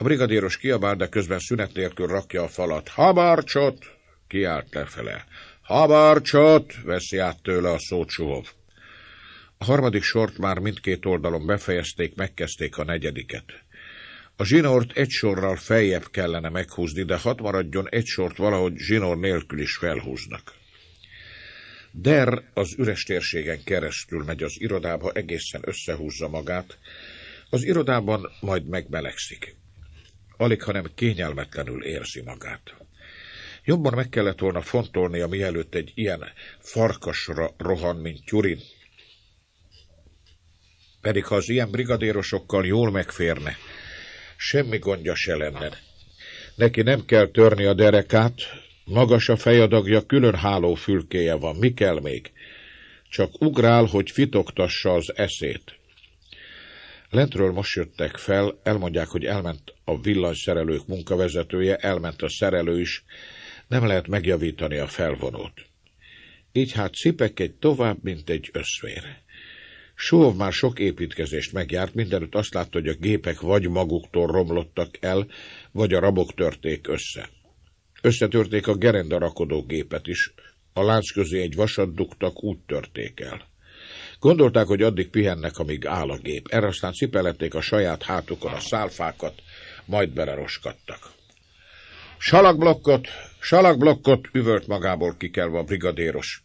A brigadéros kiabál, de közben szünet nélkül rakja a falat. Habarcsot! Kiált lefele. Habarcsot! veszi át tőle a szócsúhov. A harmadik sort már mindkét oldalon befejezték, megkezdték a negyediket. A zsinort egy sorral feljebb kellene meghúzni, de hat maradjon egy sort valahogy zsinor nélkül is felhúznak. Der az üres térségen keresztül megy az irodába, egészen összehúzza magát. Az irodában majd megmelegszik alig, hanem kényelmetlenül érzi magát. Jobban meg kellett volna fontolnia, mielőtt egy ilyen farkasra rohan, mint Gyurin. Pedig ha az ilyen brigadérosokkal jól megférne, semmi gondja se lenne. Neki nem kell törni a derekát, magas a fejadagja, külön hálófülkéje van, mi kell még? Csak ugrál, hogy fitoktassa az eszét. Lentről most jöttek fel, elmondják, hogy elment a villanyszerelők munkavezetője, elment a szerelő is, nem lehet megjavítani a felvonót. Így hát szipek egy tovább, mint egy összvér. Suhov már sok építkezést megjárt, mindenütt azt látta, hogy a gépek vagy maguktól romlottak el, vagy a rabok törték össze. Összetörték a gerendarakodó gépet is, a lánc közé egy vasat dugtak, úgy törték el. Gondolták, hogy addig pihennek, amíg áll a gép. Erre aztán cipelették a saját hátukon a szálfákat, majd beleroskadtak. Salakblokkot, salakblokkot üvölt magából kikelve a brigadéros,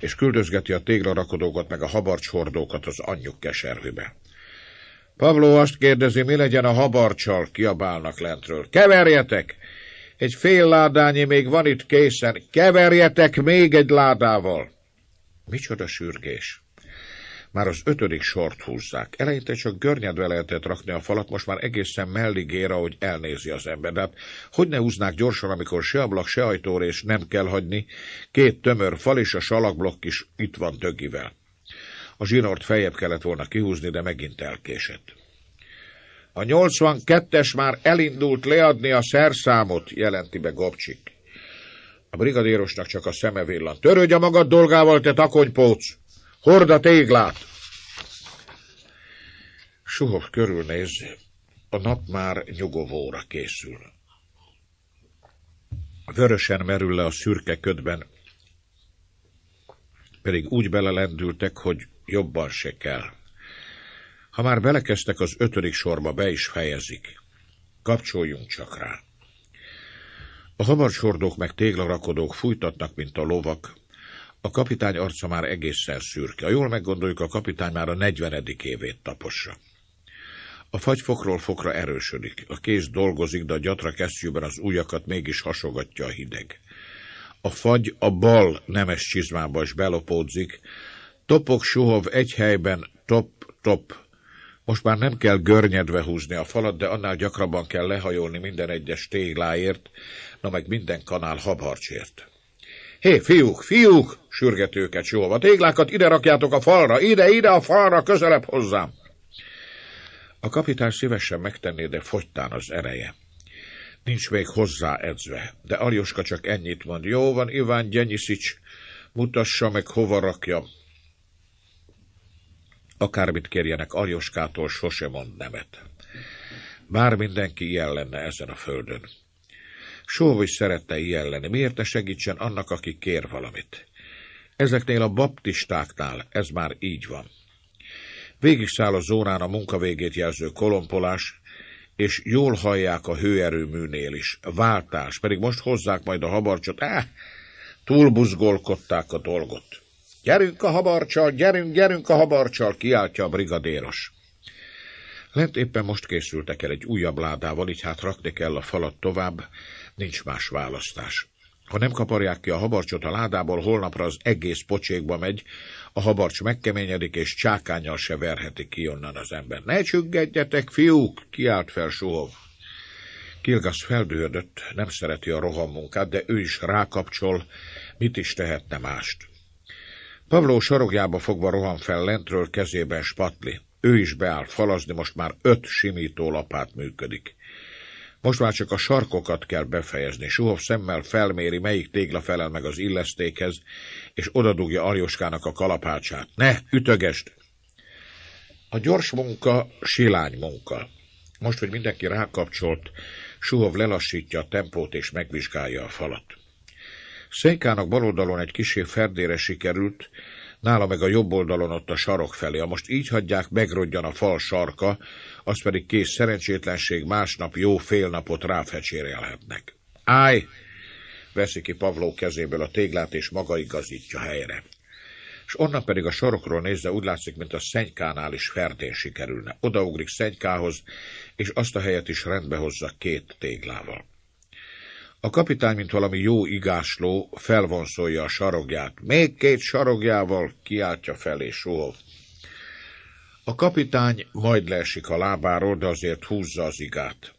és küldözgeti a téglarakodókat meg a hordókat az anyjuk keserhőbe. Pavló azt kérdezi, mi legyen a habarcsal, kiabálnak lentről. Keverjetek! Egy fél ládányi még van itt készen. Keverjetek még egy ládával! Micsoda sürgés! Már az ötödik sort húzzák. Eleinte csak görnyedve lehetett rakni a falat, most már egészen mellig ér, ahogy elnézi az ember. De hát hogy ne húznák gyorsan, amikor se ablak, se ajtórés nem kell hagyni. Két tömör fal és a salakblokk is itt van dögivel. A zsinort feljebb kellett volna kihúzni, de megint elkésett. A 82-es már elindult leadni a szerszámot, jelenti be Gobcsik. A brigadérosnak csak a szeme villan. Törődj a magad dolgával, te takonypóc! Hord a téglát! Suhov körülnéz, a nap már nyugovóra készül. Vörösen merül le a szürke ködben, pedig úgy belelendültek, hogy jobban se kell. Ha már belekeztek az ötödik sorba, be is fejezik. Kapcsoljunk csak rá. A hamarcsordók meg téglarakodók fújtatnak, mint a lovak, a kapitány arca már egészen szürke. Ha jól meggondoljuk, a kapitány már a 40. évét tapossa. A fagy fokról fokra erősödik. A kéz dolgozik, de a gyatra kesztyűben az ujjakat mégis hasogatja a hideg. A fagy a bal nemes csizmába is belopódzik. Topok suhov egy helyben, top, top. Most már nem kell görnyedve húzni a falat, de annál gyakrabban kell lehajolni minden egyes tégláért, na meg minden kanál habharcsért. Hé, fiúk, fiúk! sürget őket Sjóva. Téglákat ide rakjátok a falra, ide, ide a falra, közelebb hozzám! A kapitán szívesen megtenné, de fogytán az ereje. Nincs még hozzá edzve, de Aljoska csak ennyit mond. Jó van, Iván Gyenyiszics, mutassa meg, hova rakjam. Akármit kérjenek Aljoskától, sose mond nemet. Bár mindenki ilyen lenne ezen a földön. Sóv is szeretne ilyen lenni. Miért ne segítsen annak, aki kér valamit? Ezeknél a baptistáknál ez már így van. száll a zónán a munkavégét jelző kolompolás, és jól hallják a hőerőműnél is. Váltás, pedig most hozzák majd a habarcsot. Túl buzgolkodták a dolgot. Gyerünk a habarcsal, gyerünk, gyerünk a habarcsal, kiáltja a brigadéros. Lent éppen most készültek el egy újabb ládával, így hát rakni kell a falat tovább, Nincs más választás. Ha nem kaparják ki a habarcsot a ládából, holnapra az egész pocsékba megy, a habarcs megkeményedik, és csákányal se verheti ki onnan az ember. Ne csüggedjetek, fiúk! kiált fel Suhov. Kilgasz feldődött, nem szereti a rohammunkát, de ő is rákapcsol, mit is tehetne mást. Pavló sarogjába fogva rohan fel lentről kezében spatli. Ő is beáll falazni, most már öt simító lapát működik. Most már csak a sarkokat kell befejezni. Suhov szemmel felméri, melyik tégla felel meg az illesztékhez, és odadugja Aljóskának a kalapácsát. Ne, ütögest! A gyors munka silány munka. Most, hogy mindenki rákapcsolt, Suhov lelassítja a tempót és megvizsgálja a falat. Szejkának bal oldalon egy kisé ferdére sikerült, nála meg a jobb oldalon ott a sarok felé. A most így hagyják, megrodjan a fal sarka, az pedig kész szerencsétlenség, másnap jó fél napot ráfecsérelhetnek. Állj! veszi ki Pavló kezéből a téglát, és maga igazítja helyre. És onnan pedig a sorokról nézze, úgy látszik, mint a szegykánál is ferdén sikerülne. Odaugrik szegykához, és azt a helyet is rendbe hozza két téglával. A kapitány, mint valami jó igásló, felvonszolja a sarogját. Még két sarogjával kiáltja és suhog. A kapitány majd leesik a lábáról, de azért húzza az igát.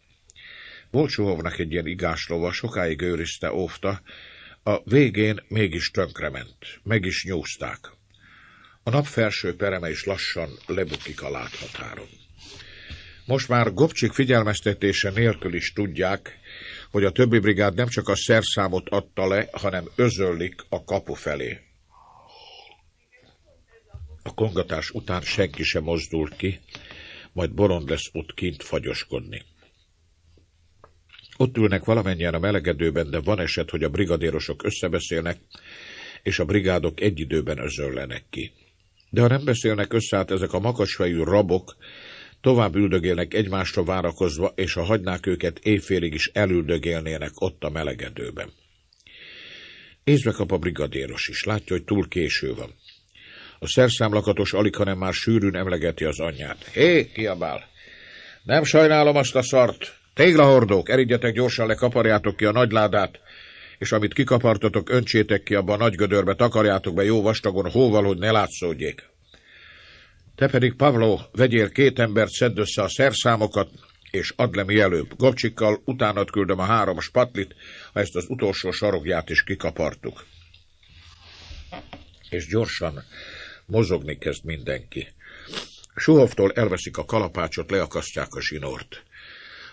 Volcsuhovnak egy ilyen igás lova sokáig őrizte, óvta, a végén mégis tönkrement, meg is nyúzták. A nap felső pereme is lassan lebukik a láthatáron. Most már Gopcsik figyelmeztetése nélkül is tudják, hogy a többi brigád nem csak a szerszámot adta le, hanem özöllik a kapu felé. A kongatás után senki sem mozdult ki, majd borond lesz ott kint fagyoskodni. Ott ülnek valamennyien a melegedőben, de van eset, hogy a brigadérosok összebeszélnek, és a brigádok egy időben özöllenek ki. De ha nem beszélnek össze, hát ezek a makasfejű rabok tovább üldögélnek egymásra várakozva, és ha hagynák őket, éjfélig is elüldögélnének ott a melegedőben. Észbe kap a brigadéros is, látja, hogy túl késő van. A szerszámlakatos alig, hanem már sűrűn emlegeti az anyját. Hé, kiabál! Nem sajnálom azt a szart! Téglahordók, eridjetek gyorsan lekaparjátok ki a nagyládát, és amit kikapartatok, öntsétek ki abba a nagy gödörbe, takarjátok be jó vastagon hóval, hogy ne látszódjék. Te pedig, Pavló, vegyél két embert, szedd össze a szerszámokat, és add le mielőbb. Gopcsikkal utánat küldöm a három spatlit, ha ezt az utolsó sarogját is kikapartuk. És gyorsan Mozogni kezd mindenki. Suhoftól elveszik a kalapácsot, leakasztják a zsinort.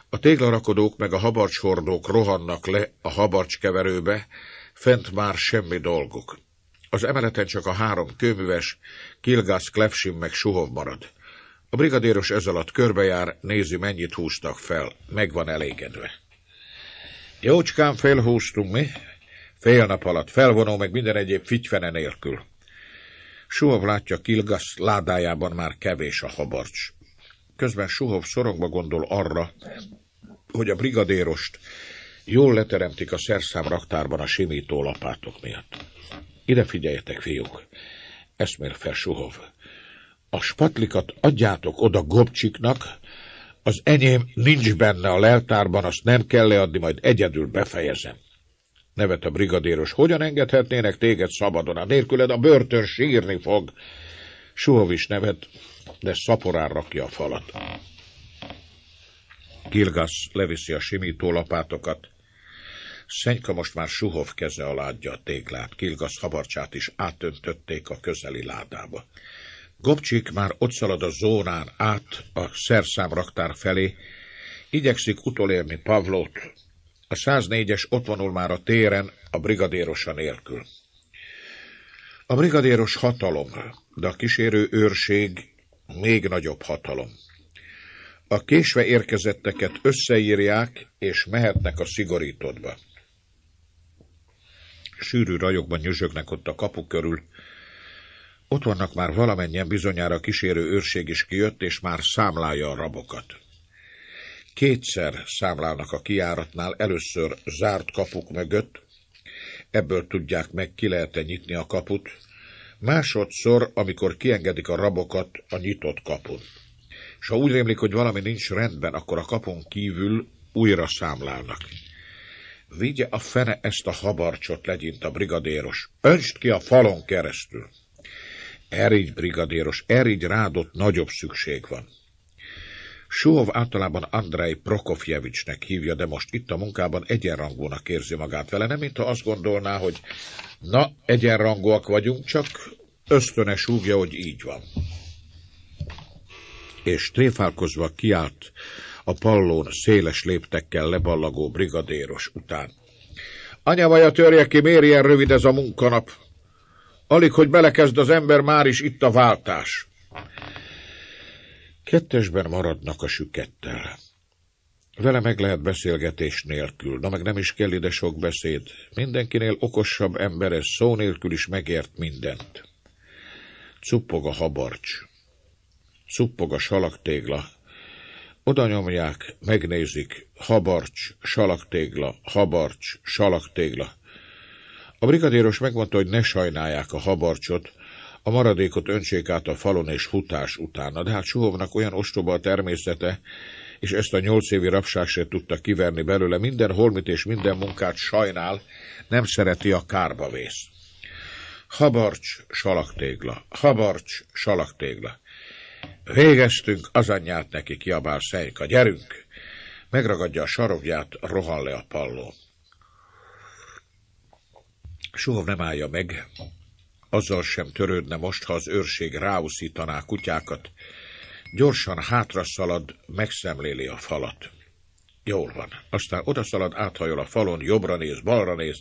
A téglarakodók meg a habarcshordók rohannak le a habarcskeverőbe, fent már semmi dolguk. Az emeleten csak a három kőműves, Kilgász, Klefsim meg Suhov marad. A brigadéros ez alatt körbejár, nézi, mennyit húztak fel. Meg van elégedve. Jócskán felhúztunk mi? Fél nap alatt felvonó, meg minden egyéb fityfene nélkül. Suhov látja, Kilgasz ládájában már kevés a habarcs. Közben Suhov sorokba gondol arra, hogy a brigadérost jól leteremtik a szerszám raktárban a simító lapátok miatt. Ide figyeljetek, fiúk! Eszmér fel Suhov. A spatlikat adjátok oda Gobcsiknak, az enyém nincs benne a leltárban, azt nem kell leadni, majd egyedül befejezem nevet a brigadéros. Hogyan engedhetnének téged szabadon? A hát nélküled a börtön sírni fog. Suhovis nevet, de szaporán rakja a falat. Gilgasz leviszi a simító lapátokat. Szenyka most már Suhov keze alá adja a téglát. Gilgasz habarcsát is átöntötték a közeli ládába. Gopcsik már ott szalad a zónán át a szerszámraktár felé, igyekszik utolérni Pavlót, a 104-es ott vonul már a téren, a brigadérosa nélkül. A brigadéros hatalom, de a kísérő őrség még nagyobb hatalom. A késve érkezetteket összeírják, és mehetnek a szigorítodba. Sűrű rajokban nyüzsögnek ott a kapuk körül. Ott vannak már valamennyien bizonyára kísérő őrség is kijött, és már számlálja a rabokat kétszer számlálnak a kiáratnál, először zárt kapuk mögött, ebből tudják meg, ki lehet-e nyitni a kaput, másodszor, amikor kiengedik a rabokat a nyitott kapun. És ha úgy rémlik, hogy valami nincs rendben, akkor a kapon kívül újra számlálnak. Vigye a fene ezt a habarcsot, legyint a brigadéros. Önst ki a falon keresztül. Erígy, brigadéros, erígy rádott nagyobb szükség van. Suhov általában Andrei Prokofjevicsnek hívja, de most itt a munkában egyenrangúnak érzi magát vele, nem mintha azt gondolná, hogy na, egyenrangúak vagyunk, csak ösztönes súgja, hogy így van. És tréfálkozva kiállt a pallón széles léptekkel leballagó brigadéros után. Anya vaja törje ki, miért ilyen rövid ez a munkanap? Alig, hogy belekezd az ember, már is itt a váltás. Kettesben maradnak a sükettel. Vele meg lehet beszélgetés nélkül, na meg nem is kell ide sok beszéd. Mindenkinél okosabb ember, ez szó nélkül is megért mindent. Cuppog a habarcs, cuppog a salaktégla, oda nyomják, megnézik, habarcs, salaktégla, habarcs, salaktégla. A brigadíros megmondta, hogy ne sajnálják a habarcsot, a maradékot öntsék át a falon és futás utána, de hát suhovnak olyan ostoba a természete, és ezt a nyolc évi rabság se tudta kiverni belőle. Minden holmit és minden munkát sajnál, nem szereti a kárba vész. Habarcs, salaktégla, habarcs, salaktégla. Végeztünk, az anyját neki kiabál Szenyka, gyerünk! Megragadja a sarokját, rohan le a palló. Suhov nem állja meg, azzal sem törődne most, ha az őrség ráuszítaná kutyákat. Gyorsan hátra szalad, megszemléli a falat. Jól van. Aztán odaszalad, áthajol a falon, jobbra néz, balra néz.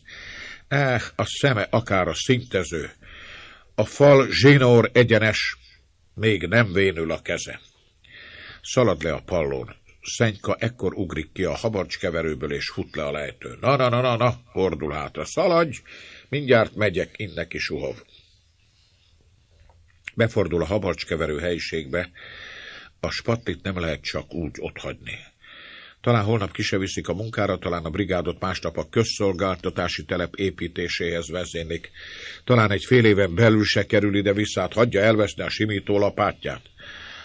Eh, a szeme akár a szintező. A fal zsinór egyenes, még nem vénül a keze. Szalad le a pallón. Szenyka ekkor ugrik ki a habarcskeverőből, és fut le a lejtő. Na, na, na, na, na, hordul hátra. Szaladj! Mindjárt megyek, is uhov befordul a habarcskeverő helyiségbe, a spatlit nem lehet csak úgy otthagyni. Talán holnap kiseviszik viszik a munkára, talán a brigádot másnap a közszolgáltatási telep építéséhez vezénik. Talán egy fél éven belül se kerül ide vissza, hát hagyja elveszni a simító lapátját.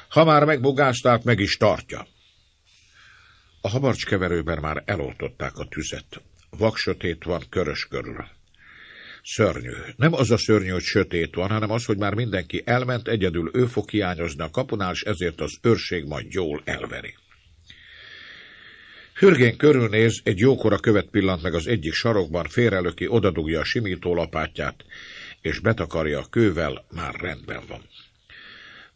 Ha már megbogázták, meg is tartja. A habarcskeverőben már eloltották a tüzet. Vaksötét van körös körül. Szörnyű. Nem az a szörnyű, hogy sötét van, hanem az, hogy már mindenki elment, egyedül ő fog hiányozni a kapunál, és ezért az őrség majd jól elveri. Hürgén körülnéz, egy jókora követ pillant meg az egyik sarokban, félrelöki, odadugja a simító lapátját, és betakarja a kővel, már rendben van.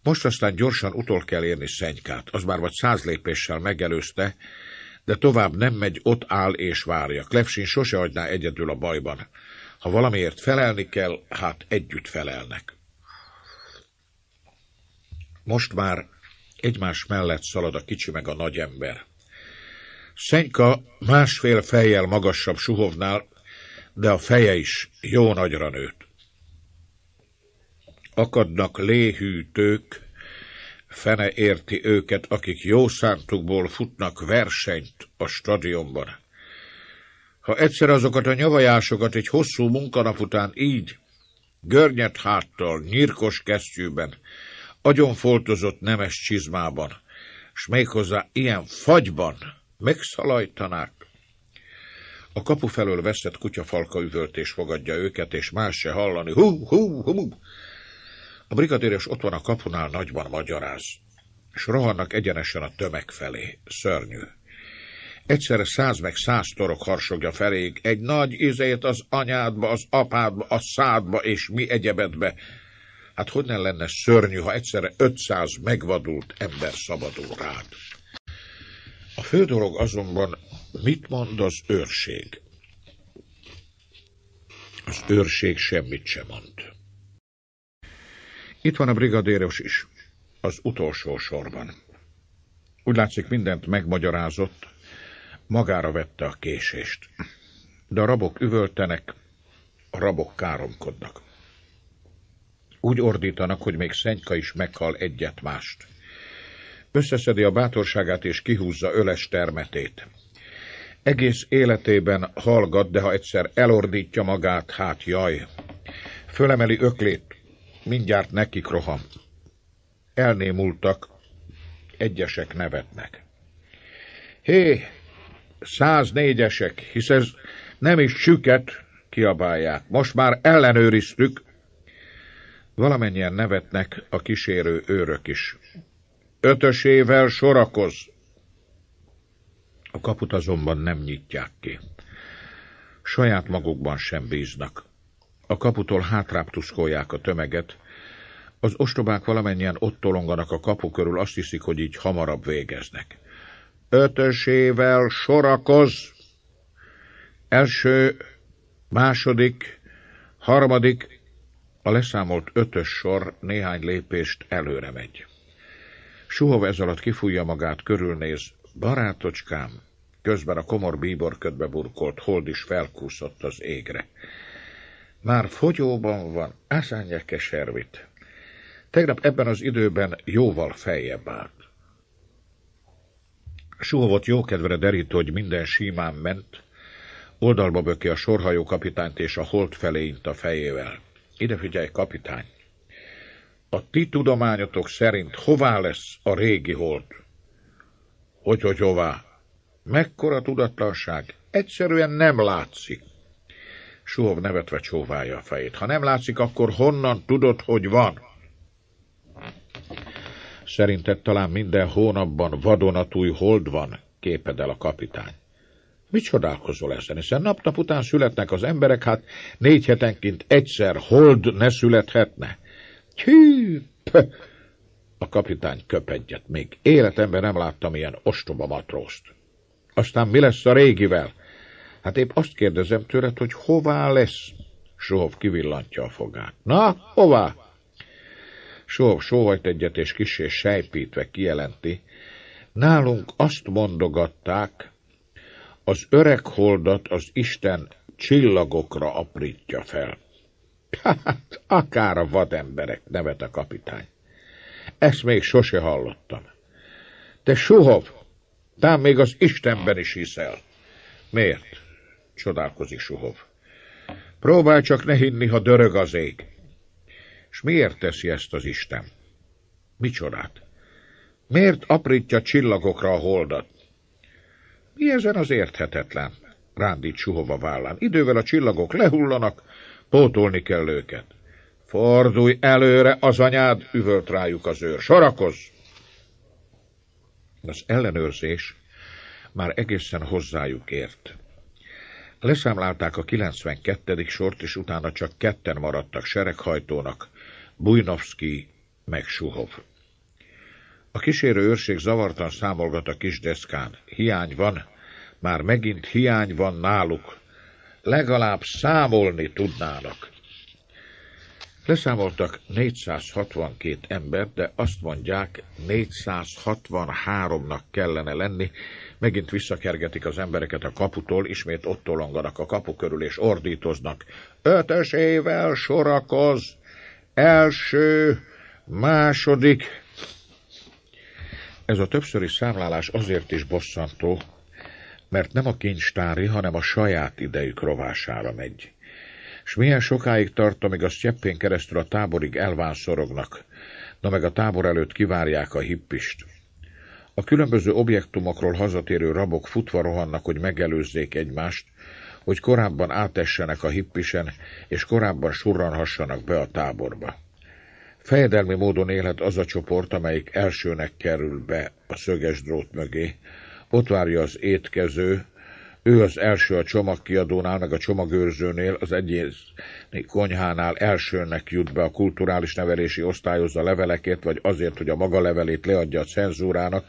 Most aztán gyorsan utol kell érni Szenykát, az már vagy száz lépéssel megelőzte, de tovább nem megy, ott áll és várja. Klefsin sose hagyná egyedül a bajban. Ha valamiért felelni kell, hát együtt felelnek. Most már egymás mellett szalad a kicsi meg a nagy ember. Szenyka másfél fejjel magasabb Suhovnál, de a feje is jó nagyra nőtt. Akadnak léhűtők, fene érti őket, akik jó szántukból futnak versenyt a stadionban. Ha egyszer azokat a nyavajásokat egy hosszú munkanap után így, görnyet háttal, nyírkos kesztyűben, agyonfoltozott nemes csizmában, s méghozzá ilyen fagyban megszalajtanák. A kapu felől veszett kutyafalka üvöltés fogadja őket, és más se hallani. Hú, hú, hú! A brigadéres ott van a kapunál nagyban magyaráz, és rohannak egyenesen a tömeg felé. Szörnyű. Egyszerre száz meg száz torok harsogja felénk, egy nagy izét az anyádba, az apádba, a szádba és mi egyebedbe. Hát hogy ne lenne szörnyű, ha egyszerre ötszáz megvadult ember szabadul rád? A fő dolog azonban, mit mond az őrség? Az őrség semmit sem mond. Itt van a brigadéros is, az utolsó sorban. Úgy látszik, mindent megmagyarázott, Magára vette a késést. De a rabok üvöltenek, a rabok káromkodnak. Úgy ordítanak, hogy még Szenyka is meghal egyet-mást. Összeszedi a bátorságát és kihúzza öles termetét. Egész életében hallgat, de ha egyszer elordítja magát, hát jaj. Fölemeli öklét, mindjárt nekik roham. Elnémultak, egyesek nevetnek. Hé, 104-esek, hisz ez nem is süket, kiabálják. Most már ellenőriztük. Valamennyien nevetnek a kísérő őrök is. Ötösével sorakoz. A kaput azonban nem nyitják ki. Saját magukban sem bíznak. A kaputól hátrább tuszkolják a tömeget. Az ostobák valamennyien ott tolonganak a kapu körül, azt hiszik, hogy így hamarabb végeznek ötösével sorakoz. Első, második, harmadik, a leszámolt ötös sor néhány lépést előre megy. Suhov ez alatt kifújja magát, körülnéz. Barátocskám, közben a komor bíbor ködbe burkolt hold is felkúszott az égre. Már fogyóban van, ászánja keservit. Tegnap ebben az időben jóval feljebb állt. Suhovot jókedvre derít, hogy minden símán ment, oldalba böki a sorhajó kapitányt, és a holt felé int a fejével. Ide figyelj, kapitány! A ti tudományotok szerint hová lesz a régi hold? Hogy, hogy hová? Mekkora tudatlanság? Egyszerűen nem látszik. Suhov nevetve csóválja a fejét. Ha nem látszik, akkor honnan tudod, hogy van? Szerinted talán minden hónapban vadonatúj hold van, képedel a kapitány. Mit csodálkozol ezen, hiszen nap-nap után születnek az emberek, hát négy hetenként egyszer hold ne születhetne. Hű, A kapitány egyet még életemben nem láttam ilyen ostoba matrózt. Aztán mi lesz a régivel? Hát épp azt kérdezem tőled, hogy hová lesz? Sohov kivillantja a fogát. Na, hová? sor, sóhajt egyet, és és sejpítve kijelenti. Nálunk azt mondogatták, az öreg holdat az Isten csillagokra aprítja fel. Hát, akár a vademberek, nevet a kapitány. Ezt még sose hallottam. Te suhov, tám még az Istenben is hiszel. Miért? Csodálkozik suhov. Próbál csak ne hinni, ha dörög az ég. És miért teszi ezt az Isten? Micsorát? Miért aprítja csillagokra a holdat? Mi ezen az érthetetlen? Rándít suhova vállán. Idővel a csillagok lehullanak, pótolni kell őket. Fordulj előre, az anyád, üvölt rájuk az őr. Sorakozz! Az ellenőrzés már egészen hozzájuk ért. Leszámlálták a 92. sort, és utána csak ketten maradtak sereghajtónak, Bujnovszki meg Suhov. A kísérő őrség zavartan számolgat a kis deszkán. Hiány van, már megint hiány van náluk. Legalább számolni tudnának. Leszámoltak 462 ember, de azt mondják, 463-nak kellene lenni. Megint visszakergetik az embereket a kaputól, ismét ott tolonganak a kapu körül, és ordítoznak. Ötösével sorakoz! Első, második. Ez a többszöri számlálás azért is bosszantó, mert nem a kincstári, hanem a saját idejük rovására megy. S milyen sokáig tart, amíg a sztyeppén keresztül a táborig elvánszorognak, na meg a tábor előtt kivárják a hippist. A különböző objektumokról hazatérő rabok futva rohannak, hogy megelőzzék egymást, hogy korábban átessenek a hippisen, és korábban surranhassanak be a táborba. Fejedelmi módon élhet az a csoport, amelyik elsőnek kerül be a szöges drót mögé. Ott várja az étkező, ő az első a csomagkiadónál, meg a csomagőrzőnél, az egyéni konyhánál elsőnek jut be a kulturális nevelési osztályozza a vagy azért, hogy a maga levelét leadja a cenzúrának.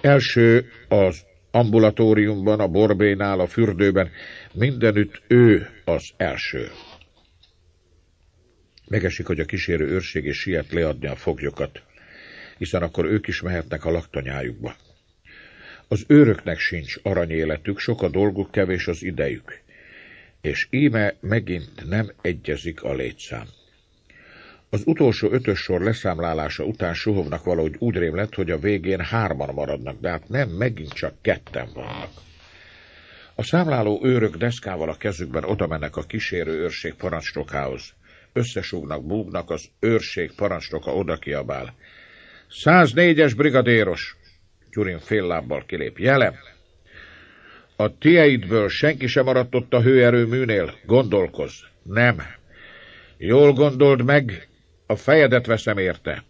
Első az ambulatóriumban, a borbénál, a fürdőben, mindenütt ő az első. Megesik, hogy a kísérő őrség is siet leadni a foglyokat, hiszen akkor ők is mehetnek a laktanyájukba. Az őröknek sincs aranyéletük, sok a dolguk, kevés az idejük, és íme megint nem egyezik a létszám. Az utolsó ötös sor leszámlálása után Suhovnak valahogy úgy rém lett, hogy a végén hárman maradnak, de hát nem, megint csak ketten vannak. A számláló őrök deszkával a kezükben oda mennek a kísérő őrség parancsnokához. Összesúgnak, búgnak, az őrség parancsnoka oda kiabál. 104-es brigadéros! Gyurin fél lábbal kilép. Jelem! A tieidből senki sem maradt ott a hőerőműnél. Gondolkoz. Nem! Jól gondold meg, a fejedet veszem érte.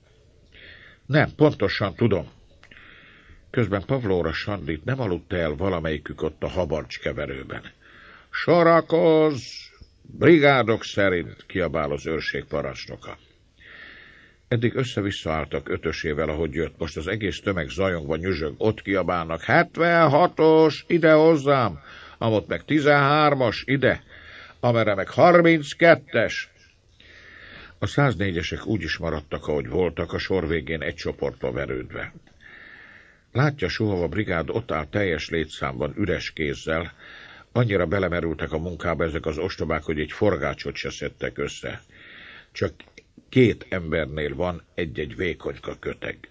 Nem, pontosan tudom. Közben Pavlóra Sandit nem aludt el valamelyikük ott a habarcskeverőben. Sorakoz! Brigádok szerint kiabál az őrség parancsnoka. Eddig össze-vissza álltak ötösével, ahogy jött. Most az egész tömeg zajongva nyüzsög. Ott kiabálnak. 76-os, ide hozzám! Amott meg 13-as, ide! Amere meg 32-es, a 104-esek úgy is maradtak, ahogy voltak, a sor végén egy csoportba verődve. Látja soha a brigád ott áll teljes létszámban, üres kézzel, annyira belemerültek a munkába ezek az ostobák, hogy egy forgácsot se szedtek össze. Csak két embernél van egy-egy vékonyka köteg.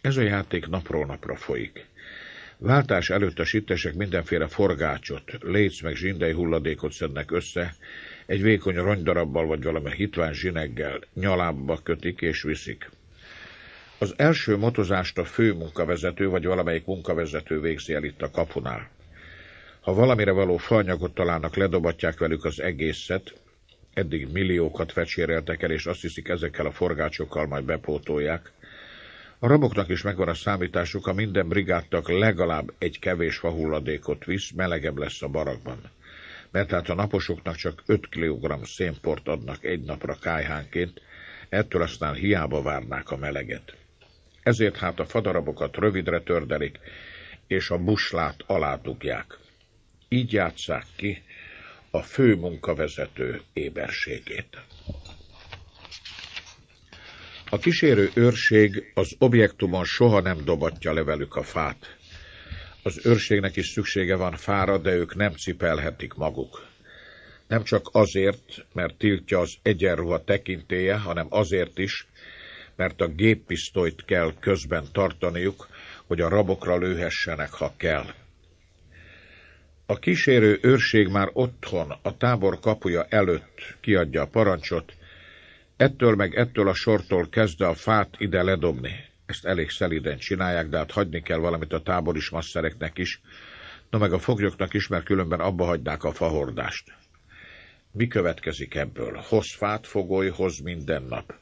Ez a játék napról napra folyik. Váltás előtt a sittesek mindenféle forgácsot, léc meg zsindei hulladékot szednek össze, egy vékony ronydarabbal vagy valami hitvány zsineggel nyalábba kötik és viszik. Az első motozást a fő munkavezető vagy valamelyik munkavezető végzi el itt a kapunál. Ha valamire való faanyagot találnak, ledobatják velük az egészet, eddig milliókat fecséreltek el, és azt hiszik, ezekkel a forgácsokkal majd bepótolják. A raboknak is megvan a számításuk, a minden brigádtak legalább egy kevés fahulladékot visz, melegebb lesz a barakban mert hát a naposoknak csak 5 kg szénport adnak egy napra kájhánként, ettől aztán hiába várnák a meleget. Ezért hát a fadarabokat rövidre tördelik, és a buslát aládugják. Így játszák ki a fő munkavezető éberségét. A kísérő őrség az objektumon soha nem dobatja levelük a fát, az őrségnek is szüksége van fára, de ők nem cipelhetik maguk. Nem csak azért, mert tiltja az egyenruha tekintéje, hanem azért is, mert a géppisztolyt kell közben tartaniuk, hogy a rabokra lőhessenek, ha kell. A kísérő őrség már otthon, a tábor kapuja előtt kiadja a parancsot, ettől meg ettől a sortól kezdve a fát ide ledobni. Ezt elég szeliden csinálják, de hát hagyni kell valamit a táboris masszereknek is. Na meg a foglyoknak is, mert különben abba hagynák a fahordást. Mi következik ebből? Hoz fát, fogoly, hoz minden nap.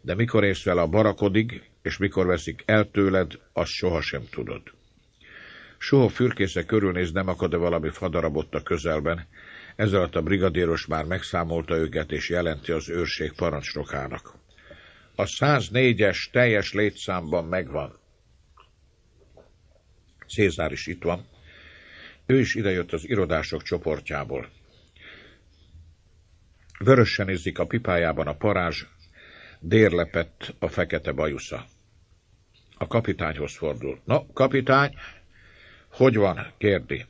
De mikor érsz vele a barakodig, és mikor veszik el tőled, azt sohasem tudod. Soha fürkésze körülnéz, nem akad-e valami fadarabott a közelben. Ezzel a brigadéros már megszámolta őket, és jelenti az őrség parancsnokának. A 104-es teljes létszámban megvan. Cézár is itt van. Ő is idejött az irodások csoportjából. Vörösen izzik a pipájában a parázs, dérlepett a fekete bajusza. A kapitányhoz fordul. Na, kapitány, hogy van? kérdi.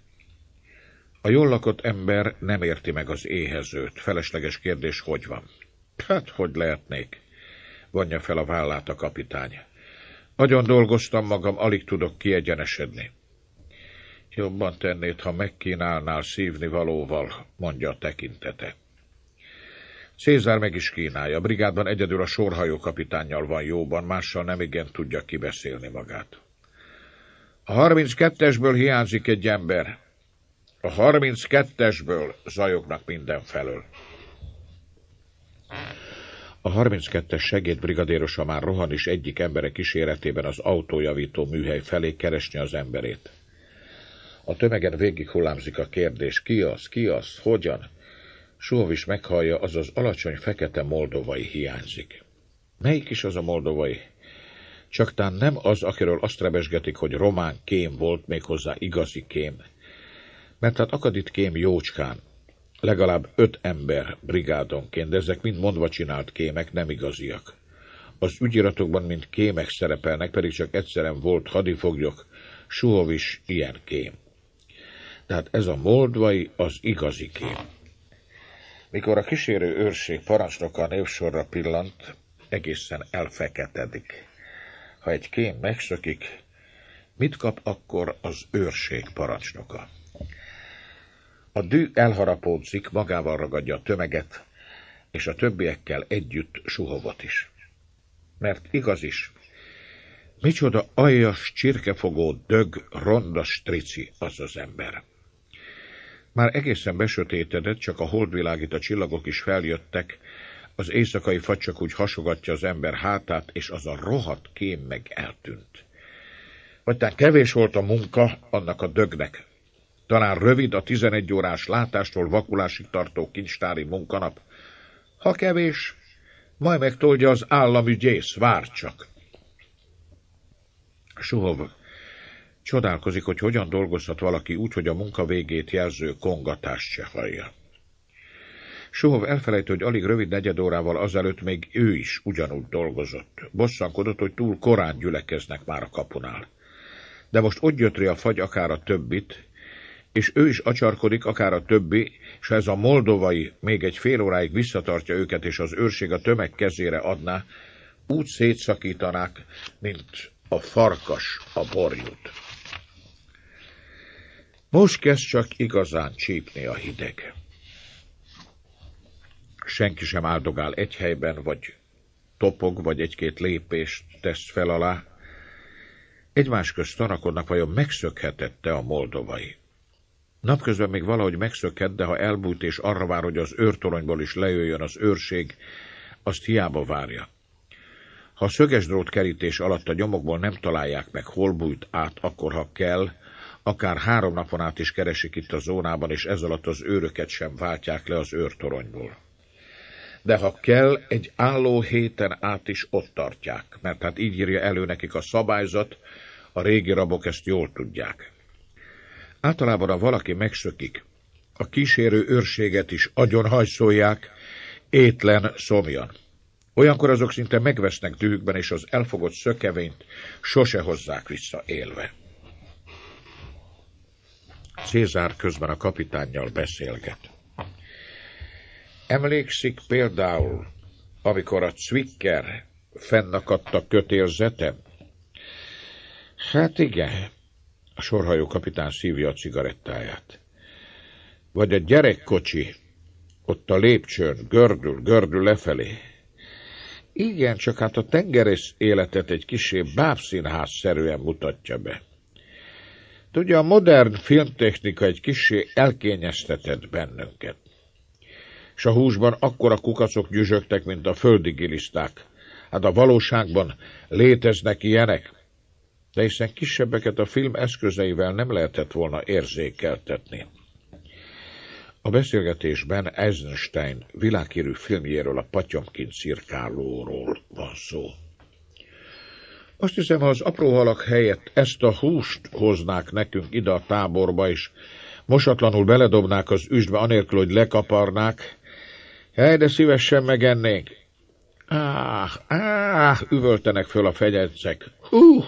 A jól lakott ember nem érti meg az éhezőt. Felesleges kérdés, hogy van. Hát, hogy lehetnék? vonja fel a vállát a kapitány. Nagyon dolgoztam magam, alig tudok kiegyenesedni. Jobban tennéd, ha megkínálnál szívni valóval, mondja a tekintete. Cézár meg is kínálja. A brigádban egyedül a sorhajó kapitánnyal van jóban, mással nem igen tudja kibeszélni magát. A 32-esből hiányzik egy ember. A 32-esből zajognak mindenfelől. A 32-es segédbrigadérosa már rohan is egyik embere kíséretében az autójavító műhely felé keresni az emberét. A tömegen végig hullámzik a kérdés, ki az, ki az, hogyan? is meghallja, az az alacsony fekete moldovai hiányzik. Melyik is az a moldovai? Csak tán nem az, akiről azt rebesgetik, hogy román kém volt, méghozzá igazi kém. Mert hát akad itt kém jócskán, Legalább öt ember brigádonként, de ezek mind mondva csinált kémek, nem igaziak. Az ügyiratokban mint kémek szerepelnek, pedig csak egyszerem volt hadifoglyok, Suhovis ilyen kém. Tehát ez a moldvai az igazi kém. Mikor a kísérő őrség parancsnoka a névsorra pillant, egészen elfeketedik. Ha egy kém megszökik, mit kap akkor az őrség parancsnoka? A dű elharapódzik, magával ragadja a tömeget, és a többiekkel együtt suhovot is. Mert igaz is, micsoda aljas, csirkefogó, dög, ronda strici az az ember. Már egészen besötétedett, csak a holdvilágít a csillagok is feljöttek, az éjszakai fagy csak úgy hasogatja az ember hátát, és az a rohadt kém meg eltűnt. Vagy kevés volt a munka annak a dögnek, talán rövid a 11 órás látástól vakulásig tartó kincstári munkanap. Ha kevés, majd megtolja az államügyész, vár csak. Suhov csodálkozik, hogy hogyan dolgozhat valaki úgy, hogy a munka végét jelző kongatást se hallja. Suhov elfelejt, hogy alig rövid negyed órával azelőtt még ő is ugyanúgy dolgozott. Bosszankodott, hogy túl korán gyülekeznek már a kapunál. De most ott gyötri a fagy akár a többit, és ő is acsarkodik, akár a többi, és ha ez a moldovai még egy fél óráig visszatartja őket, és az őrség a tömeg kezére adná, úgy szétszakítanák, mint a farkas a borjút. Most kezd csak igazán csípni a hideg. Senki sem áldogál egy helyben, vagy topog, vagy egy-két lépést tesz fel alá. Egymás közt tanakodnak, vajon megszökhetette a moldovai. Napközben még valahogy megszökhet, de ha elbújt és arra vár, hogy az őrtoronyból is lejöjjön az őrség, azt hiába várja. Ha a szöges drót kerítés alatt a nyomokból nem találják meg, hol bújt át, akkor ha kell, akár három napon át is keresik itt a zónában, és ez alatt az őröket sem váltják le az őrtoronyból. De ha kell, egy álló héten át is ott tartják, mert hát így írja elő nekik a szabályzat, a régi rabok ezt jól tudják. Általában, ha valaki megszökik, a kísérő őrséget is agyonhajszolják, étlen, szomjan. Olyankor azok szinte megvesznek dühükben, és az elfogott szökevényt sose hozzák vissza élve. Cézár közben a kapitánnyal beszélget. Emlékszik például, amikor a Zwicker fennakadt a kötélzetem? Hát igen, a sorhajó kapitán szívja a cigarettáját. Vagy a gyerekkocsi, ott a lépcsőn, gördül, gördül lefelé. Igen, csak hát a tengerész életet egy kisé bábszínház-szerűen mutatja be. Tudja, a modern filmtechnika egy kisé elkényeztetett bennünket. És a húsban akkora kukacok gyűzsögtek, mint a földi giliszták. Hát a valóságban léteznek ilyenek? de hiszen kisebbeket a film eszközeivel nem lehetett volna érzékeltetni. A beszélgetésben Eisenstein világhírű filmjéről, a patyomkint cirkálóról van szó. Azt hiszem, ha az apró halak helyett ezt a húst hoznák nekünk ide a táborba, és mosatlanul beledobnák az üstbe, anélkül, hogy lekaparnák, hely, de szívesen megennénk. Áh, áh, üvöltenek föl a fegyencek. Hú,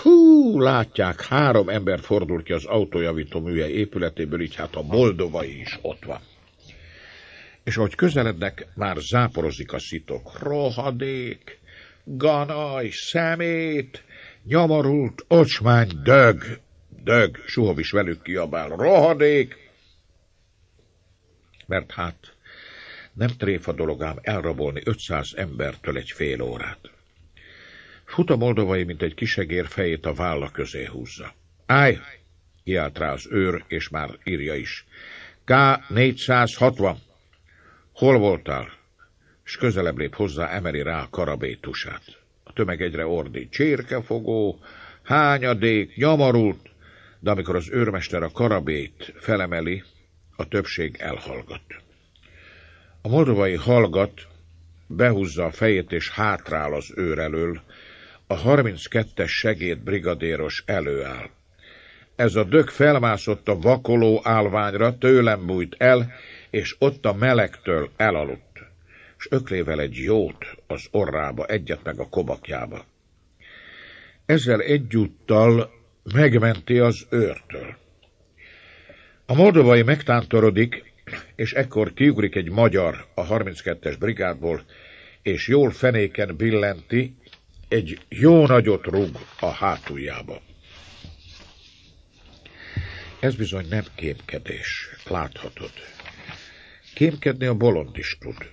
Hú, látják, három ember fordul ki az autójavító műhely épületéből, így hát a moldovai is ott van. És ahogy közelednek, már záporozik a szitok. Rohadék, ganaj, szemét, nyomorult, ocsmány, dög, dög, Suhov is velük kiabál. Rohadék! Mert hát nem tréfa dolog ám elrabolni 500 embertől egy fél órát. Fut a moldovai, mint egy kisegér fejét a válla közé húzza. Állj! kiált rá az őr, és már írja is. K-460. Hol voltál? S közelebb lép hozzá, emeli rá a karabétusát. A tömeg egyre ordít. Csirkefogó, hányadék, nyomorult. De amikor az őrmester a karabét felemeli, a többség elhallgat. A moldovai hallgat, behúzza a fejét és hátrál az őr elől, a 32-es segédbrigadéros előáll. Ez a dög felmászott a vakoló állványra, tőlem bújt el, és ott a melegtől elaludt, és öklével egy jót az orrába, egyet meg a kobakjába. Ezzel egyúttal megmenti az őrtől. A moldovai megtántorodik, és ekkor kiugrik egy magyar a 32-es brigádból, és jól fenéken billenti, egy jó nagyot rúg a hátuljába. Ez bizony nem kémkedés, láthatod. Kémkedni a bolond is tud.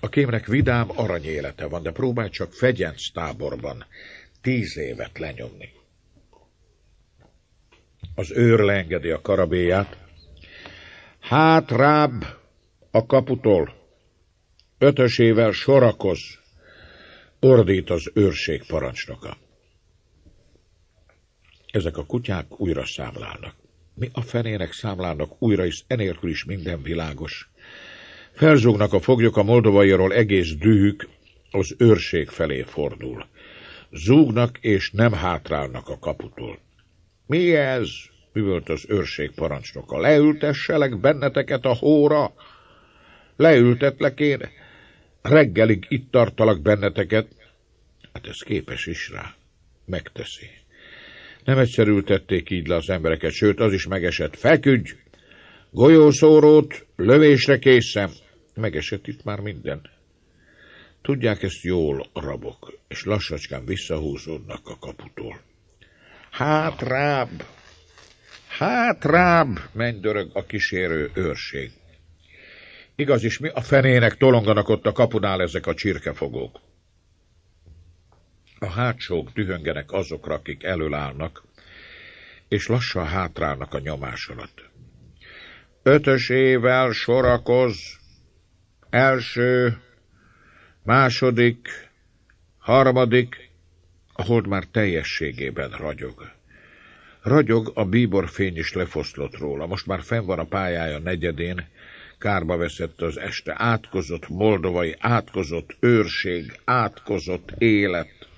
A kémnek vidám aranyélete van, de próbálj csak fegyenc táborban tíz évet lenyomni. Az őr leengedi a karabéját. Hát ráb a kaputól. Ötösével sorakoz. Ordít az őrség parancsnoka. Ezek a kutyák újra számlálnak. Mi a fenének számlálnak újra, is, enélkül is minden világos. Felzúgnak a foglyok a moldovairól egész dühük, az őrség felé fordul. Zúgnak és nem hátrálnak a kaputól. Mi ez? üvölt az őrség parancsnoka. Leültesselek benneteket a hóra? Leültetlek én? reggelig itt tartalak benneteket. Hát ez képes is rá. Megteszi. Nem egyszer így le az embereket, sőt, az is megesett. Feküdj! Golyószórót, lövésre készen! Megesett itt már minden. Tudják ezt jól a rabok, és lassacskán visszahúzódnak a kaputól. Hátráb, Menj dörög a kísérő őrség. Igaz is, mi a fenének tolonganak ott a kapunál ezek a csirkefogók? A hátsók dühöngenek azokra, akik elől és lassan hátrálnak a nyomás alatt. Ötösével sorakoz, első, második, harmadik, a hold már teljességében ragyog. Ragyog a bíborfény is lefoszlott róla, most már fenn van a pályája negyedén, kárba veszett az este, átkozott moldovai, átkozott őrség, átkozott élet.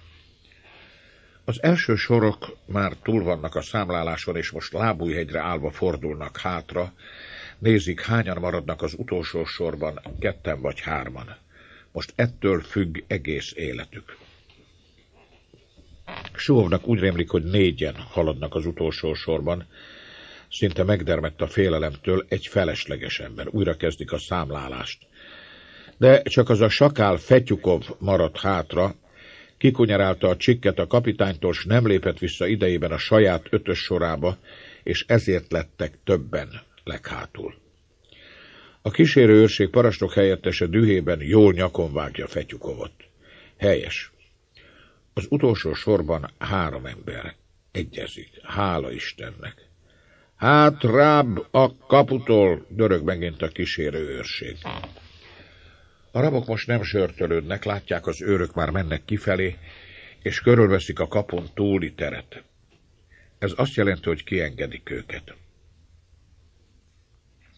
Az első sorok már túl vannak a számláláson, és most lábújhegyre állva fordulnak hátra, nézik, hányan maradnak az utolsó sorban, ketten vagy hárman. Most ettől függ egész életük. Sóvnak úgy rémlik, hogy négyen haladnak az utolsó sorban, Szinte megdermett a félelemtől egy felesleges ember. Újra kezdik a számlálást. De csak az a sakál Fetyukov maradt hátra, kikunyarálta a csikket a kapitánytól, s nem lépett vissza idejében a saját ötös sorába, és ezért lettek többen leghátul. A kísérő őrség parasztok helyettese dühében jól nyakon vágja Fetyukovot. Helyes. Az utolsó sorban három ember egyezik. Hála Istennek. Hát Hátrább a kaputól, dörög megint a kísérő őrség. A rabok most nem sörtölődnek, látják, az őrök már mennek kifelé, és körülveszik a kapon túli teret. Ez azt jelenti, hogy kiengedik őket.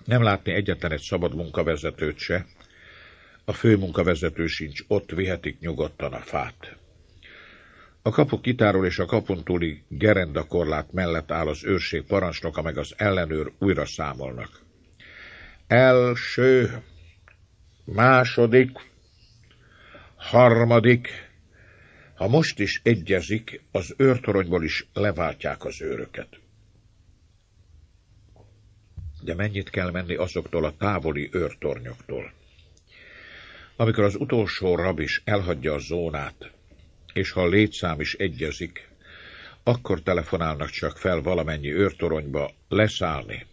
Nem látni egyetlen egy szabad munkavezetőt se, a fő munkavezető sincs ott, vihetik nyugodtan a fát. A kapu kitáról és a túli gerendakorlát mellett áll az őrség parancsnoka, meg az ellenőr újra számolnak. Első, második, harmadik. Ha most is egyezik, az őrtoronyból is leváltják az őröket. De mennyit kell menni azoktól a távoli őrtornyoktól? Amikor az utolsó rab is elhagyja a zónát, és ha a létszám is egyezik, akkor telefonálnak csak fel valamennyi őrtoronyba leszállni.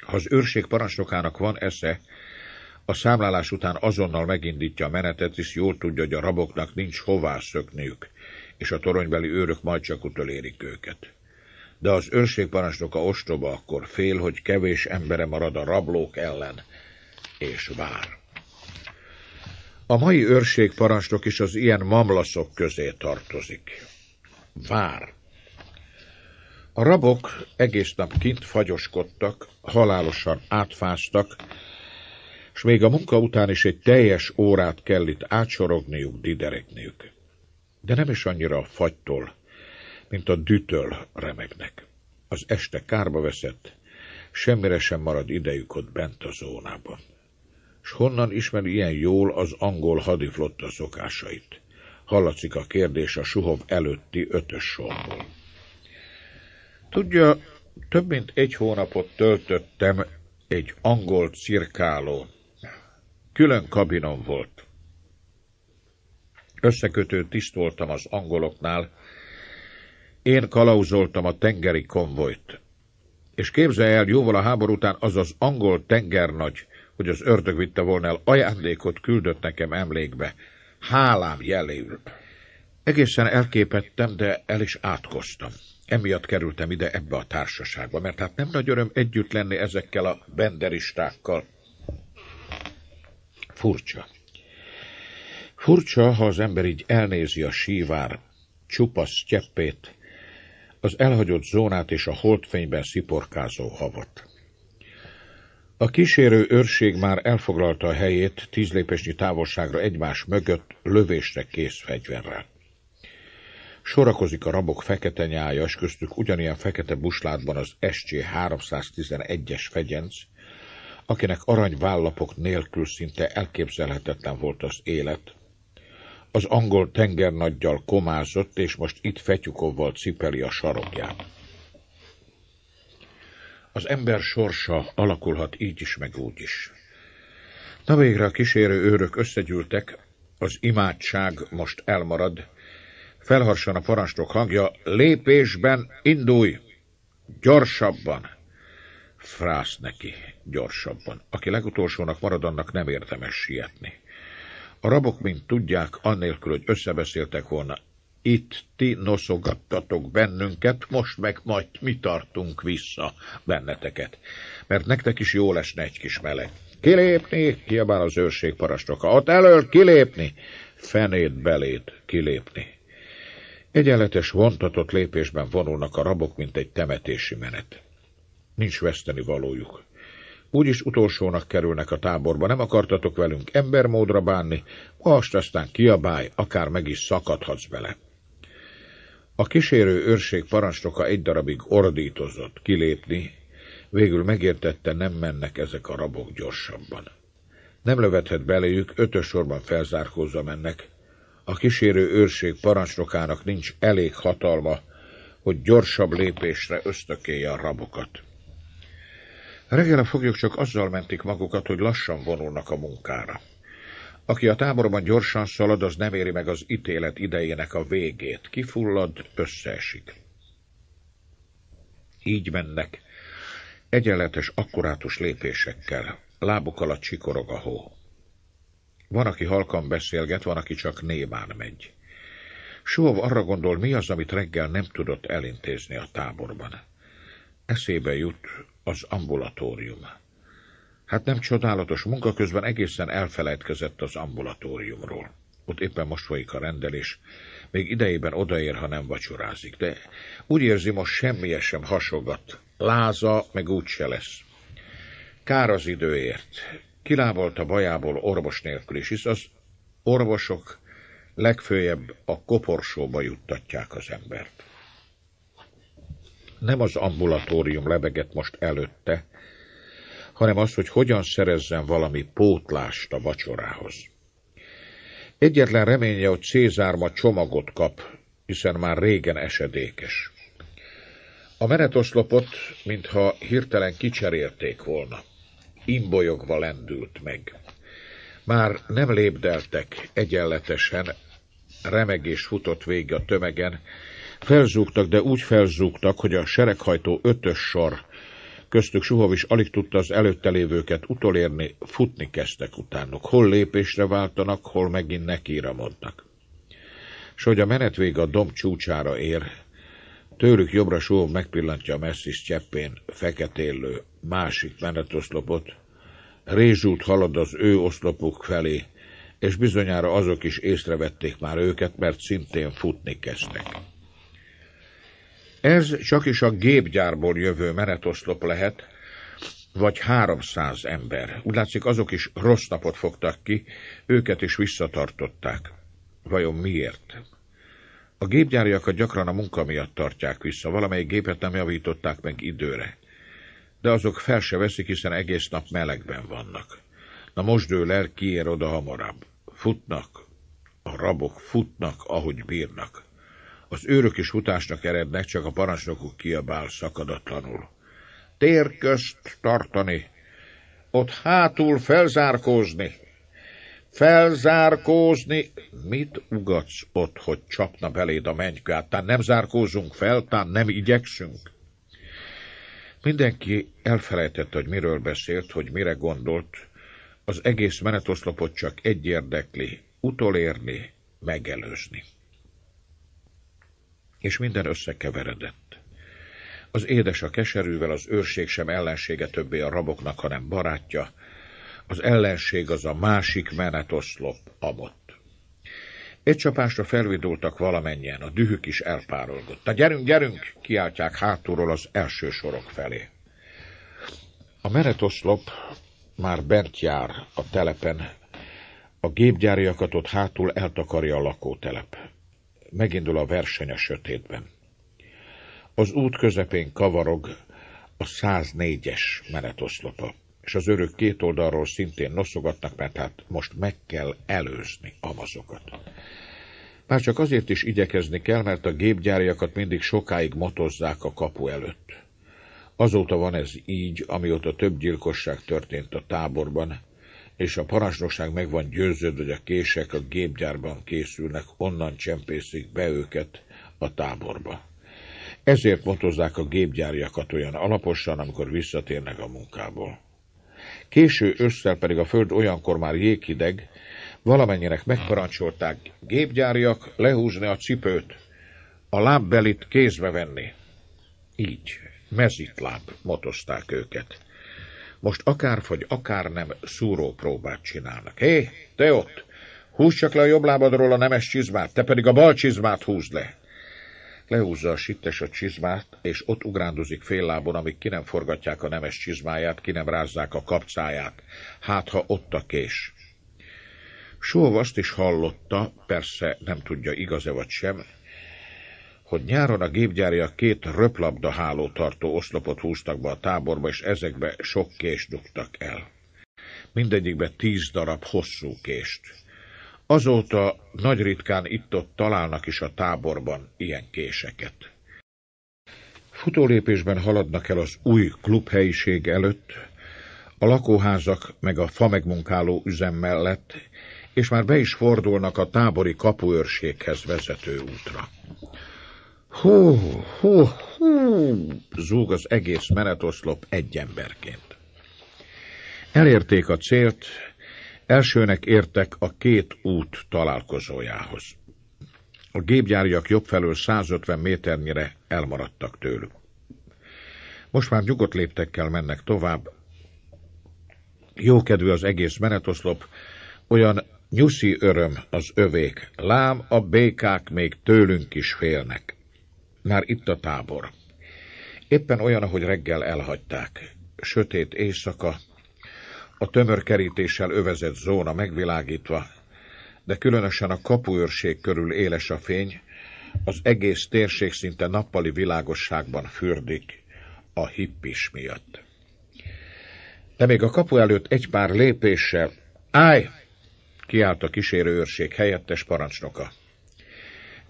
Ha az őrség parancsnokának van esze, a számlálás után azonnal megindítja a menetet, és jól tudja, hogy a raboknak nincs hová szökniük, és a toronybeli őrök majd csak utolérik őket. De az őrség parancsnoka ostoba akkor fél, hogy kevés embere marad a rablók ellen, és vár. A mai őrségparancsnok is az ilyen mamlaszok közé tartozik. Vár. A rabok egész nap kint fagyoskodtak, halálosan átfáztak, és még a munka után is egy teljes órát kell itt átsorogniuk, diderekniük. De nem is annyira a fagytól, mint a dütől remegnek. Az este kárba veszett, semmire sem marad idejük ott bent a zónában honnan ismeri ilyen jól az angol hadiflotta szokásait? Hallatszik a kérdés a Suhov előtti ötös sorból. Tudja, több mint egy hónapot töltöttem egy angol cirkálón. Külön kabinom volt. Összekötő tiszt voltam az angoloknál, én kalauzoltam a tengeri konvojt. És képzelj el, jóval a háború után az az angol tengernagy hogy az ördög vitte volna el, ajándékot küldött nekem emlékbe, hálám jeléül. Egészen elképettem, de el is átkoztam. Emiatt kerültem ide ebbe a társaságba, mert hát nem nagy öröm együtt lenni ezekkel a benderistákkal. Furcsa. Furcsa, ha az ember így elnézi a sívár csupasz cseppét, az elhagyott zónát és a holdfényben sziporkázó havat. A kísérő őrség már elfoglalta a helyét tíz lépésnyi távolságra egymás mögött lövésre kész fegyverrel. Sorakozik a rabok fekete nyája, és köztük ugyanilyen fekete buslátban az SC-311-es fegyenc, akinek aranyvállapok nélkül szinte elképzelhetetlen volt az élet. Az angol tengernaggyal komázott, és most itt fetyukovval cipeli a sarokját. Az ember sorsa alakulhat így is, meg úgy is. Na végre a kísérő őrök összegyűltek, az imádság most elmarad. Felharsan a parancsnok hangja, lépésben indulj! Gyorsabban! Frász neki, gyorsabban. Aki legutolsónak marad, annak nem érdemes sietni. A rabok, mint tudják, annélkül, hogy összebeszéltek volna, itt ti noszogattatok bennünket, most meg majd mi tartunk vissza benneteket, mert nektek is jó lesz egy kis meleg. Kilépni, kiabál az őrség parastoka, Ott elől kilépni, fenét belét kilépni. Egyenletes, vontatott lépésben vonulnak a rabok, mint egy temetési menet. Nincs veszteni valójuk. Úgyis utolsónak kerülnek a táborba, nem akartatok velünk embermódra bánni, most aztán kiabálj, akár meg is szakadhatsz bele. A kísérő őrség parancsnoka egy darabig ordítozott kilépni, végül megértette, nem mennek ezek a rabok gyorsabban. Nem lövethet beléjük, ötös sorban felzárkózza mennek. A kísérő őrség parancsnokának nincs elég hatalma, hogy gyorsabb lépésre ösztökélje a rabokat. Reggel a foglyok csak azzal mentik magukat, hogy lassan vonulnak a munkára. Aki a táborban gyorsan szalad, az nem éri meg az ítélet idejének a végét. Kifullad, összeesik. Így mennek. Egyenletes, akkurátus lépésekkel. Lábuk alatt csikorog a hó. Van, aki halkan beszélget, van, aki csak némán megy. Suhov arra gondol, mi az, amit reggel nem tudott elintézni a táborban. Eszébe jut az ambulatórium. Hát nem csodálatos, munka közben egészen elfelejtkezett az ambulatóriumról. Ott éppen most folyik a rendelés. Még idejében odaér, ha nem vacsorázik, de úgy érzi, most semmi sem hasogat. Láza, meg úgy se lesz. Kár az időért. Kilábolt a bajából orvos nélkül is, hisz az orvosok legfőjebb a koporsóba juttatják az embert. Nem az ambulatórium lebegett most előtte, hanem az, hogy hogyan szerezzen valami pótlást a vacsorához. Egyetlen reménye, hogy Cézár ma csomagot kap, hiszen már régen esedékes. A menetoszlopot, mintha hirtelen kicserélték volna. Imbolyogva lendült meg. Már nem lépdeltek egyenletesen, remegés futott végig a tömegen, felzúgtak, de úgy felzúgtak, hogy a sereghajtó ötös sor Köztük Suhov is alig tudta az előtte lévőket utolérni, futni kezdtek utánuk. Hol lépésre váltanak, hol megint nekira mondtak. S hogy a menet vége a domb csúcsára ér, tőlük jobbra Suhov megpillantja a messzis cseppén feketéllő másik menetoszlopot, rézsút halad az ő oszlopuk felé, és bizonyára azok is észrevették már őket, mert szintén futni kezdtek. Ez csak is a gépgyárból jövő menetoszlop lehet, vagy 300 ember. Úgy látszik, azok is rossz napot fogtak ki, őket is visszatartották. Vajon miért? A gépgyárjakat gyakran a munka miatt tartják vissza, valamelyik gépet nem javították meg időre. De azok fel se veszik, hiszen egész nap melegben vannak. Na most dől el, kiér oda hamarabb. Futnak. A rabok futnak, ahogy bírnak. Az őrök is utásnak erednek, csak a parancsnokuk kiabál szakadatlanul. Térközt tartani, ott hátul felzárkózni. Felzárkózni! Mit ugatsz ott, hogy csapna beléd a mennykát? Tán nem zárkózunk fel, tán nem igyekszünk? Mindenki elfelejtette, hogy miről beszélt, hogy mire gondolt. Az egész menetoszlopot csak egy érdekli, utolérni, megelőzni és minden összekeveredett. Az édes a keserűvel, az őrség sem ellensége többé a raboknak, hanem barátja, az ellenség az a másik menetoszlop, amott. Egy csapásra felvidultak valamennyien, a dühük is elpárolgott. A gyerünk, gyerünk! kiáltják hátulról az első sorok felé. A menetoszlop már bent jár a telepen, a gépgyáriakat ott hátul eltakarja a lakótelep megindul a verseny a sötétben. Az út közepén kavarog a 104-es menetoszlopa, és az örök két oldalról szintén noszogatnak, mert hát most meg kell előzni amazokat. Már csak azért is igyekezni kell, mert a gépgyárjakat mindig sokáig motozzák a kapu előtt. Azóta van ez így, amióta több gyilkosság történt a táborban, és a parancsnokság meg van győződve, hogy a kések a gépgyárban készülnek, onnan csempészik be őket a táborba. Ezért motozzák a gépgyárjakat olyan alaposan, amikor visszatérnek a munkából. Késő ősszel pedig a föld olyankor már jéghideg, valamennyinek megparancsolták gépgyárjak lehúzni a cipőt, a lábbelit kézbe venni. Így, mezitláb motozták őket. Most akár fogy, akár nem szúró próbát csinálnak. Hé, te ott! Húzd csak le a jobb lábadról a nemes csizmát, te pedig a bal csizmát húzd le! Lehúzza a sittes a csizmát, és ott ugrándozik fél lábon, amíg ki nem forgatják a nemes csizmáját, ki nem rázzák a kapcáját. Hát, ha ott a kés. Sóv azt is hallotta, persze nem tudja igaz-e vagy sem, hogy nyáron a gépgyárja két röplabda hálótartó oszlopot húztak be a táborba, és ezekbe sok kést dugtak el. Mindegyikbe tíz darab hosszú kést. Azóta nagy ritkán itt-ott találnak is a táborban ilyen késeket. Futólépésben haladnak el az új klubhelyiség előtt, a lakóházak meg a fa megmunkáló üzem mellett, és már be is fordulnak a tábori kapuőrséghez vezető útra. Hú, hú, hú, zúg az egész menetoszlop egy emberként. Elérték a célt, elsőnek értek a két út találkozójához. A gépgyárjak jobb felől 150 méternyire elmaradtak tőlük. Most már nyugodt léptekkel mennek tovább. Jókedvű az egész menetoszlop, olyan nyuszi öröm az övék, lám a békák még tőlünk is félnek. Már itt a tábor. Éppen olyan, ahogy reggel elhagyták. Sötét éjszaka, a tömör kerítéssel övezett zóna megvilágítva, de különösen a kapuőrség körül éles a fény, az egész térség szinte nappali világosságban fürdik a hippis miatt. De még a kapu előtt egy pár lépéssel, állj! kiállt a kísérőőrség helyettes parancsnoka.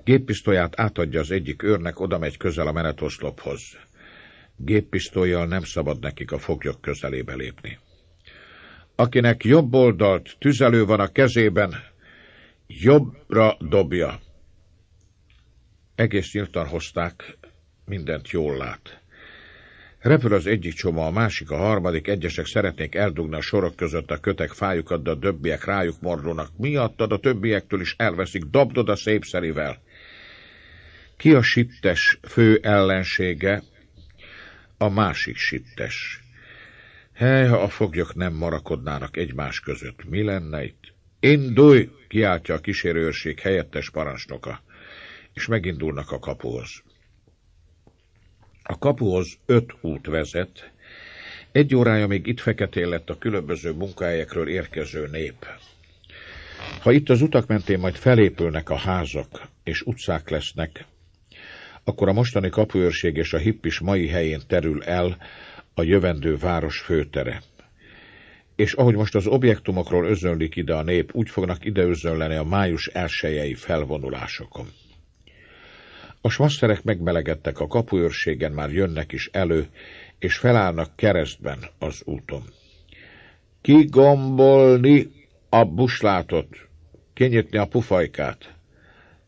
Géppisztolyát átadja az egyik őrnek, oda megy közel a menetoszlophoz. Géppisztolyjal nem szabad nekik a foglyok közelébe lépni. Akinek jobb oldalt tüzelő van a kezében, jobbra dobja. Egész nyíltan hozták, mindent jól lát. Repül az egyik csoma, a másik, a harmadik, egyesek szeretnék eldugni a sorok között a kötek fájukat, de a többiek rájuk mordulnak. Miattad a többiektől is elveszik, dobdod a szépszerivel. Ki a sittes fő ellensége? A másik siptes. Hely, ha a foglyok nem marakodnának egymás között, mi lenne itt? Indulj! kiáltja a kísérőrség helyettes parancsnoka, és megindulnak a kapuhoz. A kapuhoz öt út vezet, egy órája még itt feketén lett a különböző munkahelyekről érkező nép. Ha itt az utak mentén majd felépülnek a házak, és utcák lesznek, akkor a mostani kapuőrség és a hippis mai helyén terül el a jövendő város főtere. És ahogy most az objektumokról özönlik ide a nép, úgy fognak ide özönleni a május elsőjei felvonulásokon. A smaszterek megmelegedtek a kapuőrségen, már jönnek is elő, és felállnak keresztben az úton. Kigombolni a buslátot, kinyitni a pufajkát,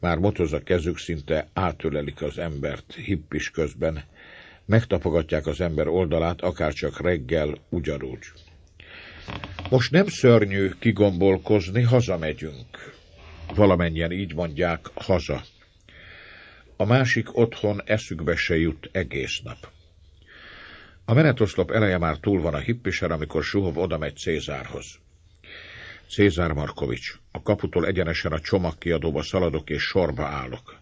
már motoz a kezük, szinte átölelik az embert, hippis közben. Megtapogatják az ember oldalát, akárcsak reggel, ugyanúgy. Most nem szörnyű kigombolkozni, hazamegyünk. Valamennyien így mondják, haza. A másik otthon eszükbe se jut egész nap. A menetoszlop eleje már túl van a hippiser, amikor Suhov odamegy Cézárhoz. Cézár Markovics. A kaputól egyenesen a csomagkiadóba szaladok és sorba állok.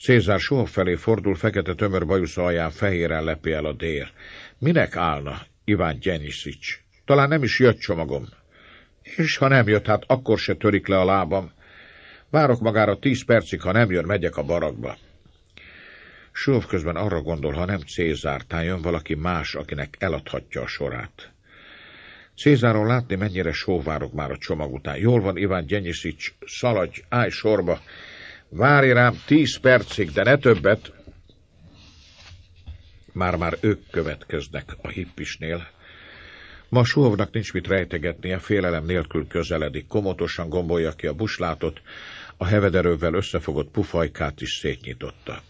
Cézár soha felé fordul, fekete tömör bajusza alján fehéren lepi el a dér. Minek állna Iván Gyeniszics? Talán nem is jött csomagom. És ha nem jött, hát akkor se törik le a lábam. Várok magára tíz percig, ha nem jön, megyek a barakba. Sóf közben arra gondol, ha nem Cézár, tán jön valaki más, akinek eladhatja a sorát. Cézáron látni, mennyire sóvárok már a csomag után. Jól van, Iván Gyenyiszics, szaladj, állj sorba. Várj rám tíz percig, de ne többet. Már-már ők következnek a hippisnél. Ma Suhovnak nincs mit rejtegetnie, félelem nélkül közeledik, komotosan gombolja ki a buslátot, a hevederővel összefogott pufajkát is szétnyitotta.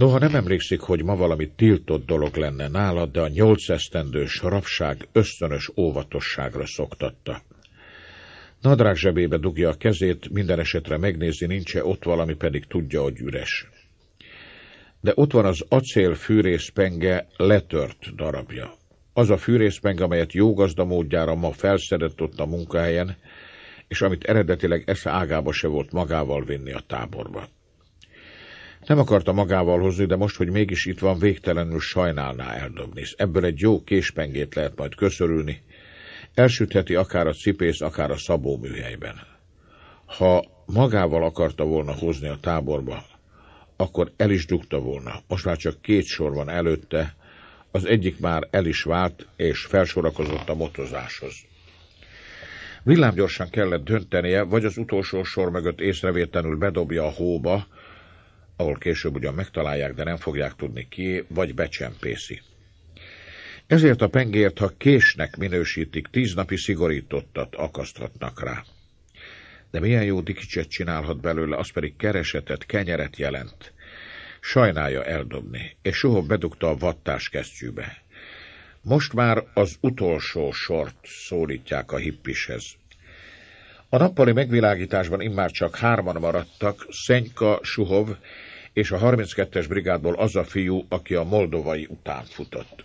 Noha nem emlékszik, hogy ma valami tiltott dolog lenne nálad, de a nyolc esztendős rapság ösztönös óvatosságra szoktatta. Nadrág zsebébe dugja a kezét, minden esetre megnézi, nincs-e ott valami, pedig tudja, hogy üres. De ott van az acél fűrészpenge letört darabja. Az a fűrészpenge, amelyet jó gazda módjára ma felszedett ott a munkahelyen, és amit eredetileg esze ágába se volt magával vinni a táborba. Nem akarta magával hozni, de most, hogy mégis itt van, végtelenül sajnálná eldobni. Ebből egy jó késpengét lehet majd köszörülni. Elsütheti akár a cipész, akár a szabó műhelyben. Ha magával akarta volna hozni a táborba, akkor el is dugta volna. Most már csak két sor van előtte, az egyik már el is vált, és felsorakozott a motozáshoz. Villámgyorsan kellett döntenie, vagy az utolsó sor mögött észrevétlenül bedobja a hóba, ahol később ugyan megtalálják, de nem fogják tudni ki, vagy becsempészi. Ezért a pengért, ha késnek minősítik, tíz napi szigorítottat akaszthatnak rá. De milyen jó dikicset csinálhat belőle, az pedig keresetet, kenyeret jelent. Sajnálja eldobni, és soha bedugta a vattás kesztyűbe. Most már az utolsó sort szólítják a hippishez. A nappali megvilágításban immár csak hárman maradtak, Szenyka, Suhov és a 32-es brigádból az a fiú, aki a moldovai után futott.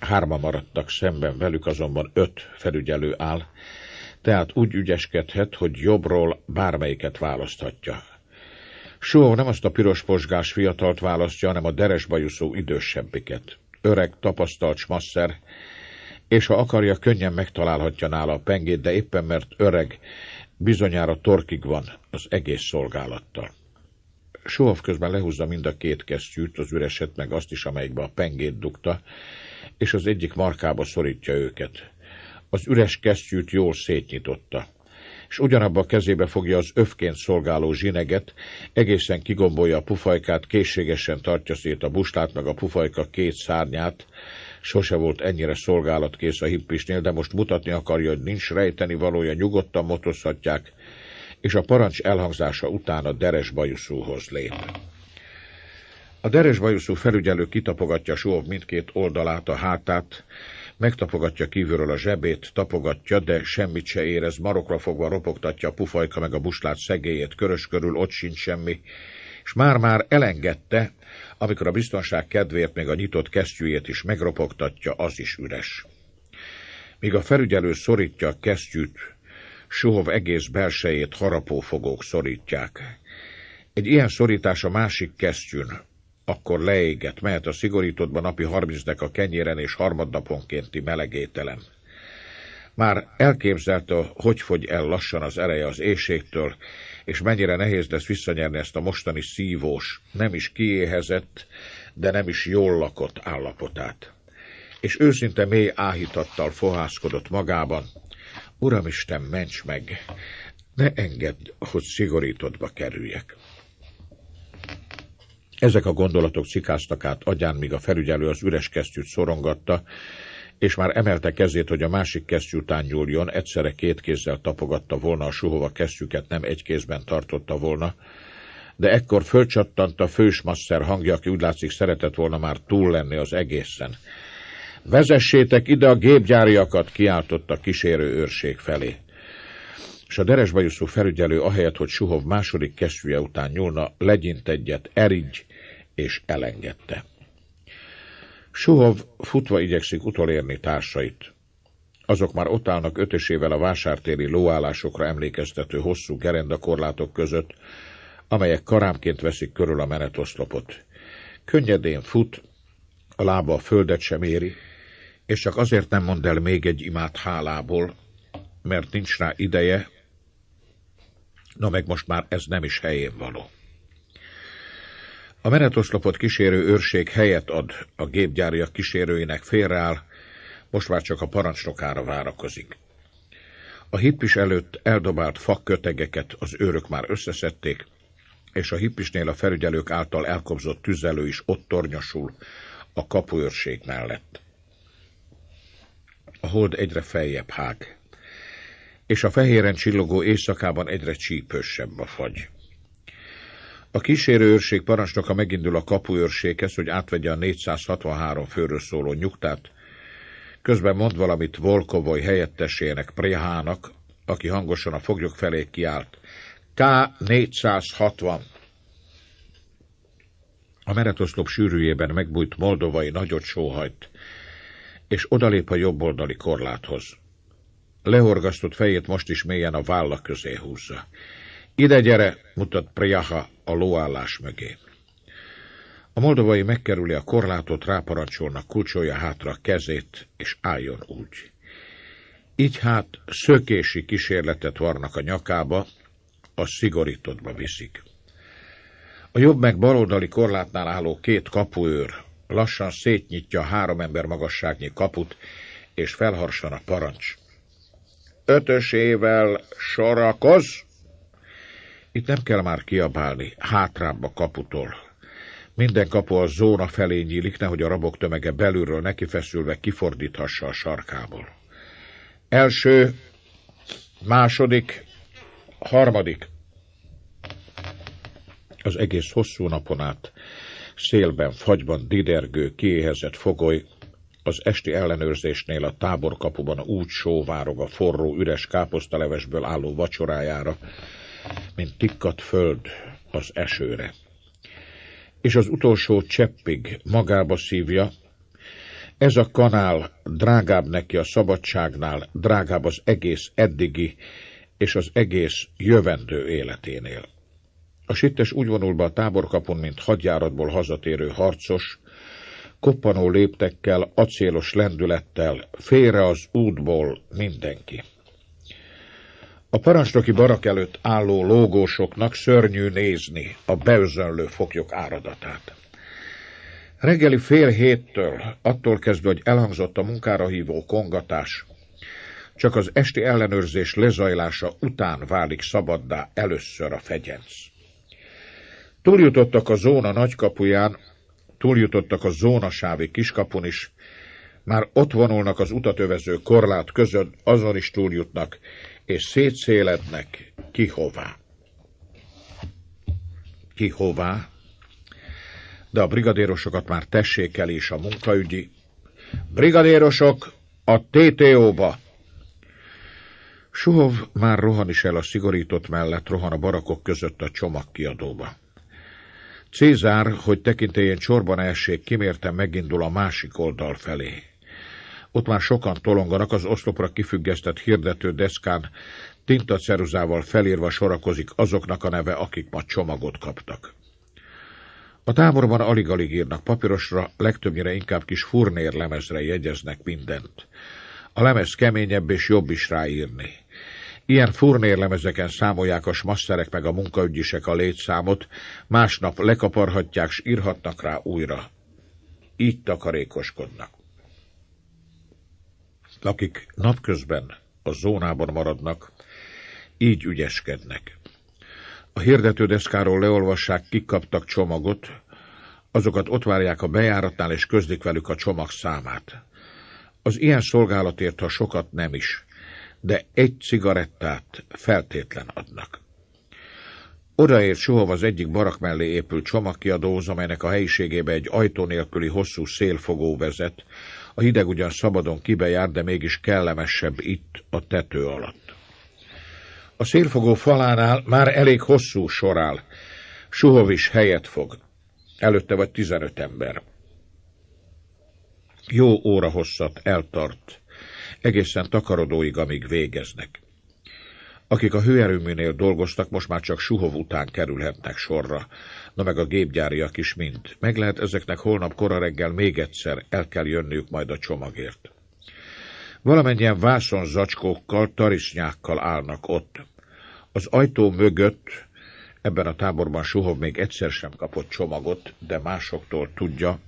Hárma maradtak szemben velük, azonban öt felügyelő áll, tehát úgy ügyeskedhet, hogy jobbról bármelyiket választhatja. Só nem azt a piros posgás fiatalt választja, hanem a bajuszó idősebbiket. Öreg, tapasztalt smasszer, és ha akarja, könnyen megtalálhatja nála a pengét, de éppen mert öreg Bizonyára torkig van az egész szolgálattal. Sohav közben lehúzza mind a két kesztyűt, az üreset, meg azt is, amelyikbe a pengét dugta, és az egyik markába szorítja őket. Az üres kesztyűt jól szétnyitotta és ugyanabba a kezébe fogja az öfként szolgáló zsineget, egészen kigombolja a pufajkát, készségesen tartja szét a bustát meg a pufajka két szárnyát, Sose volt ennyire szolgálatkész a hippisnél, de most mutatni akarja, hogy nincs rejteni valója, nyugodtan motoszhatják, és a parancs elhangzása után a deres bajuszúhoz lép. A deres bajuszú felügyelő kitapogatja sóv mindkét oldalát, a hátát, megtapogatja kívülről a zsebét, tapogatja, de semmit se érez, marokra fogva ropogtatja a pufajka meg a buslát szegélyét, körös körül ott sincs semmi, és már-már elengedte, amikor a biztonság kedvéért még a nyitott kesztyűjét is megropogtatja, az is üres. Míg a felügyelő szorítja a kesztyűt, Suhov egész belsejét harapófogók szorítják. Egy ilyen szorítás a másik kesztyűn, akkor leégett, mehet a szigorítottban napi harmincnek a kenyéren és harmadnaponkénti melegételem. Már elképzelte, hogy fogy el lassan az ereje az éjségtől, és mennyire nehéz lesz visszanyerni ezt a mostani szívós, nem is kiéhezett, de nem is jól lakott állapotát. És őszinte mély áhítattal fohászkodott magában, Uramisten, ments meg, ne engedd, hogy szigorítottba kerüljek. Ezek a gondolatok cikáztak át agyán, míg a felügyelő az üres kesztyűt szorongatta, és már emelte kezét, hogy a másik kesztyű után nyúljon, egyszerre két kézzel tapogatta volna a suhova kesztyüket, nem egy kézben tartotta volna, de ekkor fölcsattant a fősmasszer hangja, aki úgy látszik szeretett volna már túl lenni az egészen. Vezessétek ide a gépgyáriakat, kiáltott a kísérő őrség felé. És a deresbajuszú felügyelő, ahelyett, hogy Suhov második kesztyűje után nyúlna, legyint egyet, erigy, és elengedte. Suhov futva igyekszik utolérni társait. Azok már ott állnak ötösével a vásártéri lóállásokra emlékeztető hosszú gerendakorlátok között, amelyek karámként veszik körül a menetoszlopot. Könnyedén fut, a lába a földet sem éri, és csak azért nem mond el még egy imát hálából, mert nincs rá ideje, na meg most már ez nem is helyén való. A menetoszlopot kísérő őrség helyet ad a gépgyáriak kísérőinek félreáll, most már csak a parancsnokára várakozik. A hippis előtt eldobált fakkötegeket az őrök már összeszedték, és a hippisnél a felügyelők által elkobzott tüzelő is ott tornyosul a kapuőrség mellett. A hold egyre feljebb hág, és a fehéren csillogó éjszakában egyre csípősebb a fagy. A kísérőőrség parancsnoka megindul a kapuőrséghez, hogy átvegye a 463 főről szóló nyugtát, közben mond valamit Volkovoj helyettesének, Prehának, aki hangosan a foglyok felé kiált. K-460. A meretoszlop sűrűjében megbújt moldovai nagyot sóhajt, és odalép a jobboldali korláthoz. Lehorgasztott fejét most is mélyen a válla közé húzza. Ide gyere, mutat Priaha, a lóállás mögé. A moldovai megkerüli a korlátot, ráparancsolnak, kulcsolja hátra a kezét, és álljon úgy. Így hát szökési kísérletet varnak a nyakába, a szigorítottba viszik. A jobb meg baloldali korlátnál álló két kapuőr lassan szétnyitja a három ember magasságnyi kaput, és felharsan a parancs. Ötösével sorakoz! Itt nem kell már kiabálni, hátrább a kaputól. Minden kapu a zóna felé nyílik, nehogy a rabok tömege belülről nekifeszülve kifordíthassa a sarkából. Első, második, harmadik. Az egész hosszú napon át szélben, fagyban didergő, kiéhezett fogoly az esti ellenőrzésnél a táborkapuban úgy sóvárog a forró, üres káposztalevesből álló vacsorájára, mint tikkat föld az esőre. És az utolsó cseppig magába szívja, ez a kanál drágább neki a szabadságnál, drágább az egész eddigi és az egész jövendő életénél. A sittes úgy vonul be a táborkapun, mint hadjáratból hazatérő harcos, koppanó léptekkel, acélos lendülettel, félre az útból mindenki. A parancsnoki barak előtt álló lógósoknak szörnyű nézni a beözönlő foglyok áradatát. Reggeli fél héttől, attól kezdve, hogy elhangzott a munkára hívó kongatás, csak az esti ellenőrzés lezajlása után válik szabaddá először a fegyenc. Túljutottak a zóna nagykapuján, túljutottak a zónasávi kiskapun is, már ott vonulnak az utatövező korlát között, azon is túljutnak, és szétszélednek ki hová. Ki hová, de a brigadérosokat már el is a munkaügyi. Brigadérosok a TTO-ba! Suhov már rohan is el a szigorított mellett, rohan a barakok között a csomagkiadóba. Cézár, hogy tekintélyén csorban essék, kimérte megindul a másik oldal felé. Ott már sokan tolonganak az oszlopra kifüggesztett hirdető deszkán, tintaceruzával felírva sorakozik azoknak a neve, akik ma csomagot kaptak. A táborban alig-alig írnak papírosra, legtöbbnyire inkább kis furnérlemezre jegyeznek mindent. A lemez keményebb és jobb is ráírni. Ilyen furnérlemezeken számolják a smasszerek meg a munkaügyisek a létszámot, másnap lekaparhatják s írhatnak rá újra. Így takarékoskodnak akik napközben a zónában maradnak, így ügyeskednek. A deszkáról leolvassák, kikaptak csomagot, azokat ott várják a bejáratnál, és közdik velük a csomag számát. Az ilyen szolgálatért, ha sokat nem is, de egy cigarettát feltétlen adnak. Odaért sohova az egyik barak mellé épült csomagkiadóz, amelynek a helyiségébe egy ajtó nélküli hosszú szélfogó vezet, a hideg ugyan szabadon kibejár, de mégis kellemesebb itt a tető alatt. A szélfogó falánál már elég hosszú sor áll. is helyet fog. Előtte vagy tizenöt ember. Jó óra hosszat eltart. Egészen takarodóig, amíg végeznek. Akik a hőerőműnél dolgoztak, most már csak Suhov után kerülhetnek sorra na meg a gépgyáriak is mind. Meg lehet ezeknek holnap kora reggel még egyszer, el kell jönniük majd a csomagért. Valamennyien vászon zacskókkal, tarisnyákkal állnak ott. Az ajtó mögött Ebben a táborban Suhov még egyszer sem kapott csomagot, de másoktól tudja.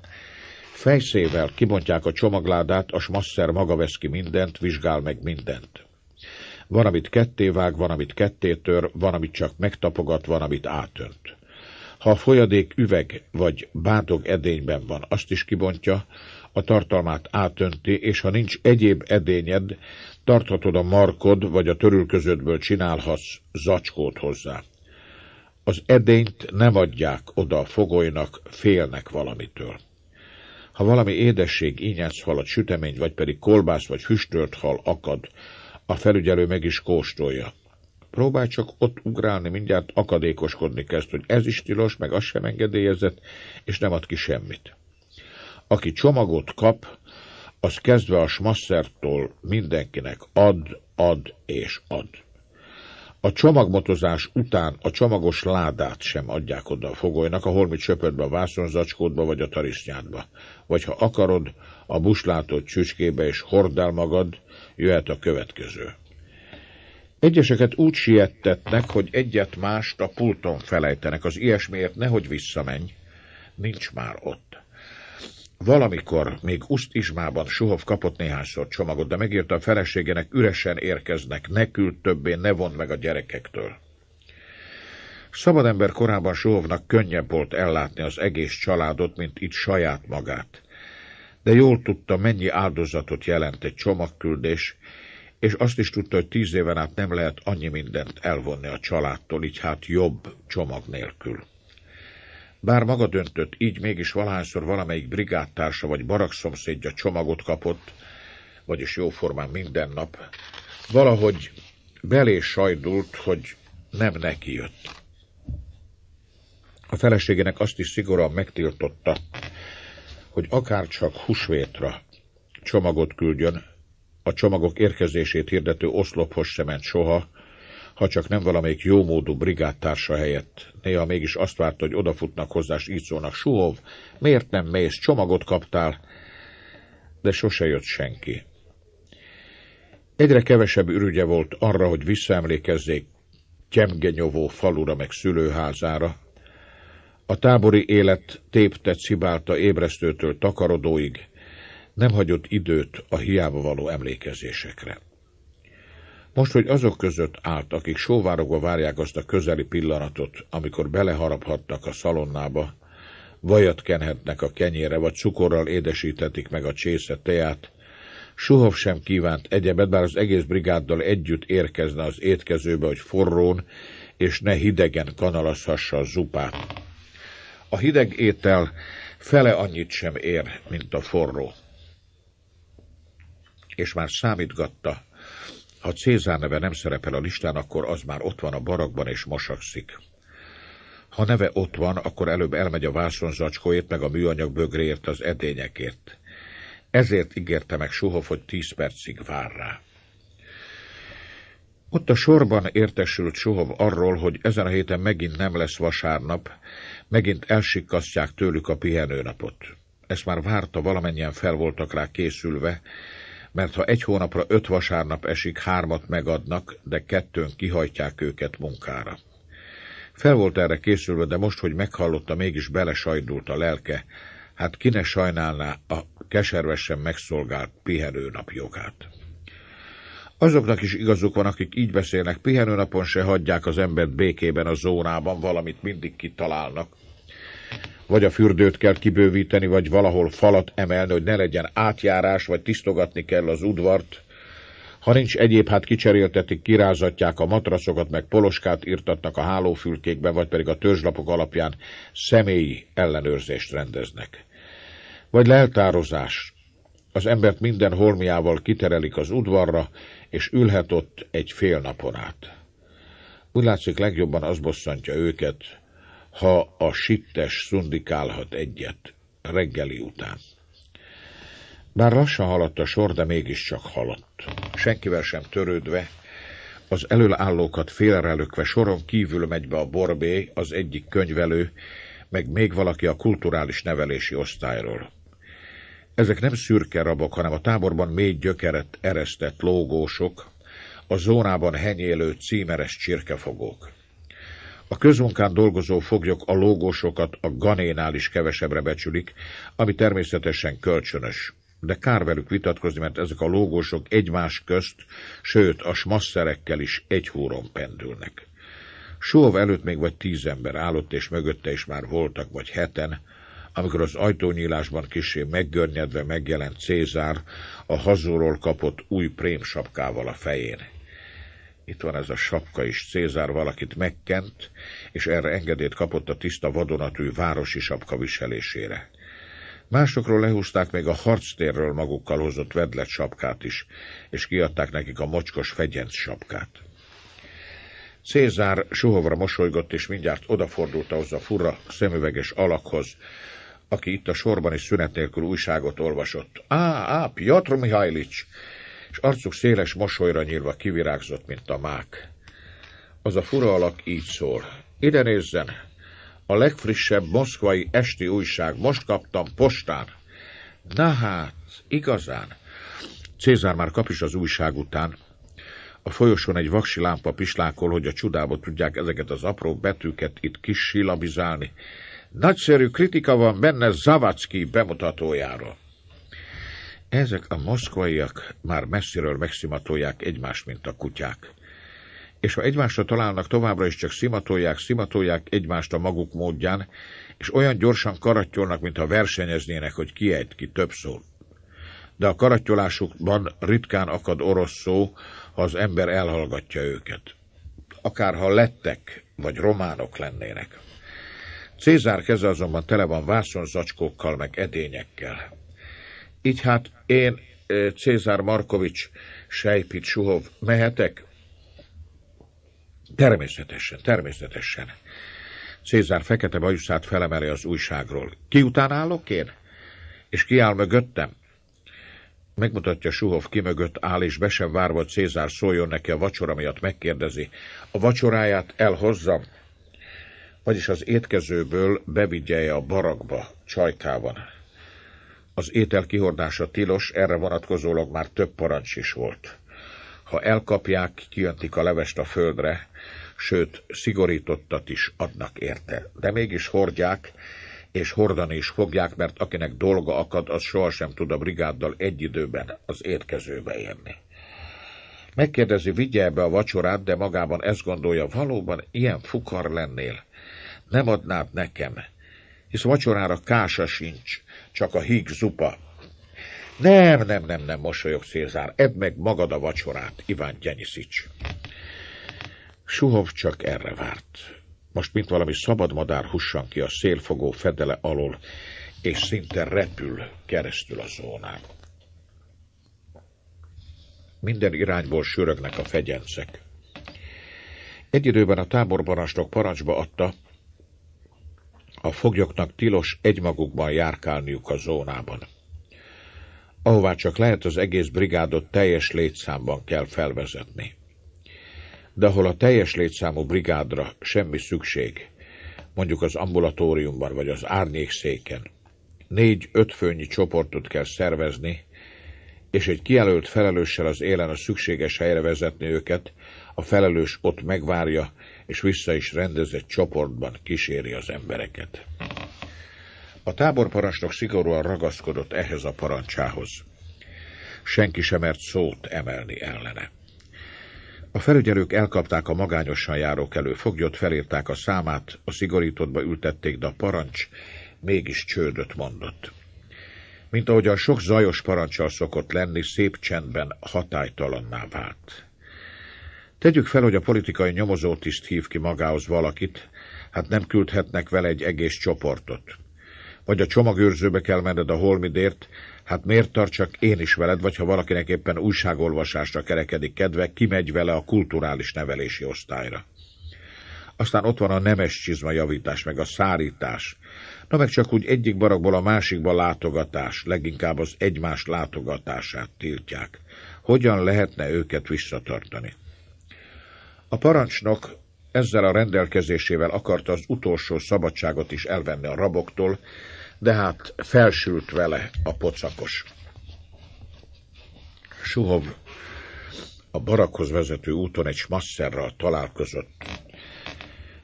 Fejszével kibontják a csomagládát, a smasszer maga vesz ki mindent, vizsgál meg mindent. Van, amit ketté vág, van, amit ketté tör, van, amit csak megtapogat, van, amit átönt. Ha a folyadék üveg vagy bádog edényben van, azt is kibontja, a tartalmát átönti, és ha nincs egyéb edényed, tarthatod a markod vagy a törülközödből csinálhatsz zacskót hozzá. Az edényt nem adják oda a fogolynak, félnek valamitől. Ha valami édesség, ínyászhalat, sütemény, vagy pedig kolbász vagy füstölt hal akad, a felügyelő meg is kóstolja. Próbálj csak ott ugrálni, mindjárt akadékoskodni kezd, hogy ez is tilos, meg az sem engedélyezett, és nem ad ki semmit. Aki csomagot kap, az kezdve a smasszertól mindenkinek ad, ad és ad. A csomagmotozás után a csomagos ládát sem adják oda a fogolynak, a holmit söpödbe a vászonzacskódba vagy a tarisznyádba. Vagy ha akarod, a buslátott csücskébe és hordd el magad, jöhet a következő. Egyeseket úgy siettetnek, hogy egyet mást a pulton felejtenek. Az ilyesmiért nehogy visszamenj. Nincs már ott. Valamikor még Uszt-Izsmában Suhov kapott néhányszor csomagot, de megírta a feleségének, üresen érkeznek, ne küld többé, ne vond meg a gyerekektől. Szabad ember korában Suhovnak könnyebb volt ellátni az egész családot, mint itt saját magát. De jól tudta, mennyi áldozatot jelent egy csomagküldés, és azt is tudta, hogy tíz éven át nem lehet annyi mindent elvonni a családtól, így hát jobb csomag nélkül. Bár maga döntött, így mégis valahányszor valamelyik brigádtársa vagy barakszomszédja csomagot kapott, vagyis jóformán minden nap, valahogy belé sajdult, hogy nem neki jött. A feleségének azt is szigorúan megtiltotta, hogy akárcsak húsvétra csomagot küldjön, a csomagok érkezését hirdető oszlophoz sem ment soha, ha csak nem valamelyik jómódú brigádtársa helyett. Néha mégis azt várta, hogy odafutnak hozzá, és így szólnak, Suhov, miért nem mész, csomagot kaptál? De sose jött senki. Egyre kevesebb ürügye volt arra, hogy visszaemlékezzék Kemgenyovó falura meg szülőházára. A tábori élet tépte cibálta ébresztőtől takarodóig, nem hagyott időt a hiába való emlékezésekre. Most, hogy azok között állt, akik sóvárogva várják azt a közeli pillanatot, amikor beleharaphatnak a szalonnába, vajat kenhetnek a kenyére, vagy cukorral édesíthetik meg a csésze teát, Suhov sem kívánt egyebet, bár az egész brigáddal együtt érkezne az étkezőbe, hogy forrón és ne hidegen kanalazhassa a zupát. A hideg étel fele annyit sem ér, mint a forró és már számítgatta. Ha Cézár neve nem szerepel a listán, akkor az már ott van a barakban és mosakszik. Ha neve ott van, akkor előbb elmegy a vászonzacskóért, meg a műanyag bögréért, az edényekért. Ezért ígérte meg Suhoff, hogy tíz percig vár rá. Ott a sorban értesült Suhov arról, hogy ezen a héten megint nem lesz vasárnap, megint elsikkasztják tőlük a pihenőnapot. Ezt már várta, valamennyien fel voltak rá készülve, mert ha egy hónapra öt vasárnap esik, hármat megadnak, de kettőn kihajtják őket munkára. Fel volt erre készülve, de most, hogy meghallotta, mégis belesajdult a lelke, hát ki ne sajnálná a keservesen megszolgált pihenőnap jogát. Azoknak is igazuk van, akik így beszélnek, pihenőnapon se hagyják az embert békében a zónában, valamit mindig kitalálnak, vagy a fürdőt kell kibővíteni, vagy valahol falat emelni, hogy ne legyen átjárás, vagy tisztogatni kell az udvart. Ha nincs egyéb, hát kicseréltetik, kirázatják a matracokat, meg poloskát írtatnak a hálófülkékbe, vagy pedig a törzslapok alapján személyi ellenőrzést rendeznek. Vagy leltározás. Az embert minden holmiával kiterelik az udvarra, és ülhet ott egy fél napon át. Úgy látszik, legjobban az bosszantja őket, ha a sittes szundikálhat egyet reggeli után. Bár lassan haladt a sor, de mégiscsak haladt. Senkivel sem törődve, az előállókat félrelökve soron kívül megy be a borbé, az egyik könyvelő, meg még valaki a kulturális nevelési osztályról. Ezek nem szürke rabok, hanem a táborban mély gyökeret eresztett lógósok, a zónában henyélő címeres csirkefogók. A közmunkán dolgozó foglyok a lógósokat a ganénál is kevesebbre becsülik, ami természetesen kölcsönös. De kár velük vitatkozni, mert ezek a lógósok egymás közt, sőt a smasszerekkel is egy húron pendülnek. Sóv előtt még vagy tíz ember állott, és mögötte is már voltak vagy heten, amikor az ajtónyílásban kisé meggörnyedve megjelent Cézár a hazúról kapott új prémsapkával a fején. Itt van ez a sapka is, Cézár valakit megkent, és erre engedélyt kapott a tiszta vadonatű városi sapka viselésére. Másokról lehúzták még a harctérről magukkal hozott vedlet sapkát is, és kiadták nekik a mocskos fegyenc sapkát. Cézár sohovra mosolygott, és mindjárt odafordult ahhoz a furra szemüveges alakhoz, aki itt a sorban is szünet nélkül újságot olvasott. Á, á, Piotr Mihajlics! és arcuk széles mosolyra nyílva kivirágzott, mint a mák. Az a fura alak így szól. Ide nézzen! A legfrissebb moszkvai esti újság most kaptam postán. Na hát, igazán. Cézár már kap is az újság után. A folyosón egy vaksi lámpa pislákol, hogy a csodába tudják ezeket az apró betűket itt kis silabizálni. Nagyszerű kritika van benne Zavacki bemutatójáról. Ezek a moszkvaiak már messziről megszimatolják egymást, mint a kutyák. És ha egymásra találnak, továbbra is csak szimatolják, szimatolják egymást a maguk módján, és olyan gyorsan karattyolnak, mintha versenyeznének, hogy kiejt ki több szót. De a karattyolásukban ritkán akad orosz szó, ha az ember elhallgatja őket. Akárha lettek, vagy románok lennének. Cézár keze azonban tele van vászonzacskókkal, meg edényekkel. Így hát én, Cézár Markovics, Sejpit Suhov, mehetek? Természetesen, természetesen. Cézár fekete bajuszát felemeli az újságról. Ki után állok én? És ki áll mögöttem? Megmutatja Suhov ki mögött áll, és be sem várva, hogy Cézár szóljon neki a vacsora miatt, megkérdezi. A vacsoráját elhozzam? Vagyis az étkezőből bevigyelje a barakba, csajkában. Az étel kihordása tilos, erre vonatkozólag már több parancs is volt. Ha elkapják, kiöntik a levest a földre, sőt, szigorítottat is adnak érte. De mégis hordják, és hordani is fogják, mert akinek dolga akad, az sohasem tud a brigáddal egy időben az étkezőbe érni. Megkérdezi, vigye be a vacsorát, de magában ezt gondolja, valóban ilyen fukar lennél. Nem adnád nekem, hisz vacsorára kása sincs csak a híg zupa. Nem, nem, nem, nem, mosolyog Szézár, edd meg magad a vacsorát, Iván Gyeniszics. Suhov csak erre várt. Most, mint valami szabad madár hussan ki a szélfogó fedele alól, és szinte repül keresztül a zónán. Minden irányból sörögnek a fegyencek. Egy időben a táborparancsnok parancsba adta, a foglyoknak tilos egymagukban járkálniuk a zónában. Ahová csak lehet, az egész brigádot teljes létszámban kell felvezetni. De ahol a teljes létszámú brigádra semmi szükség, mondjuk az ambulatóriumban vagy az árnyékszéken, négy-öt főnyi csoportot kell szervezni, és egy kijelölt felelőssel az élen a szükséges helyre vezetni őket, a felelős ott megvárja, és vissza is rendezett csoportban kíséri az embereket. A táborparancsnok szigorúan ragaszkodott ehhez a parancsához. Senki sem mert szót emelni ellene. A felügyelők elkapták a magányosan járók elő foglyot, felírták a számát, a szigorítottba ültették, de a parancs mégis csődöt mondott. Mint ahogy a sok zajos parancsal szokott lenni, szép csendben hatálytalanná vált. Tegyük fel, hogy a politikai nyomozót is hív ki magához valakit, hát nem küldhetnek vele egy egész csoportot. Vagy a csomagőrzőbe kell menned a holmidért, hát miért tartsak én is veled, vagy ha valakinek éppen újságolvasásra kerekedik kedve, kimegy vele a kulturális nevelési osztályra. Aztán ott van a nemes csizma javítás, meg a szárítás. Na meg csak úgy egyik barakból a másikba látogatás, leginkább az egymás látogatását tiltják. Hogyan lehetne őket visszatartani? A parancsnok ezzel a rendelkezésével akarta az utolsó szabadságot is elvenni a raboktól, de hát felsült vele a pocakos. Suhov a barakhoz vezető úton egy smasszerral találkozott.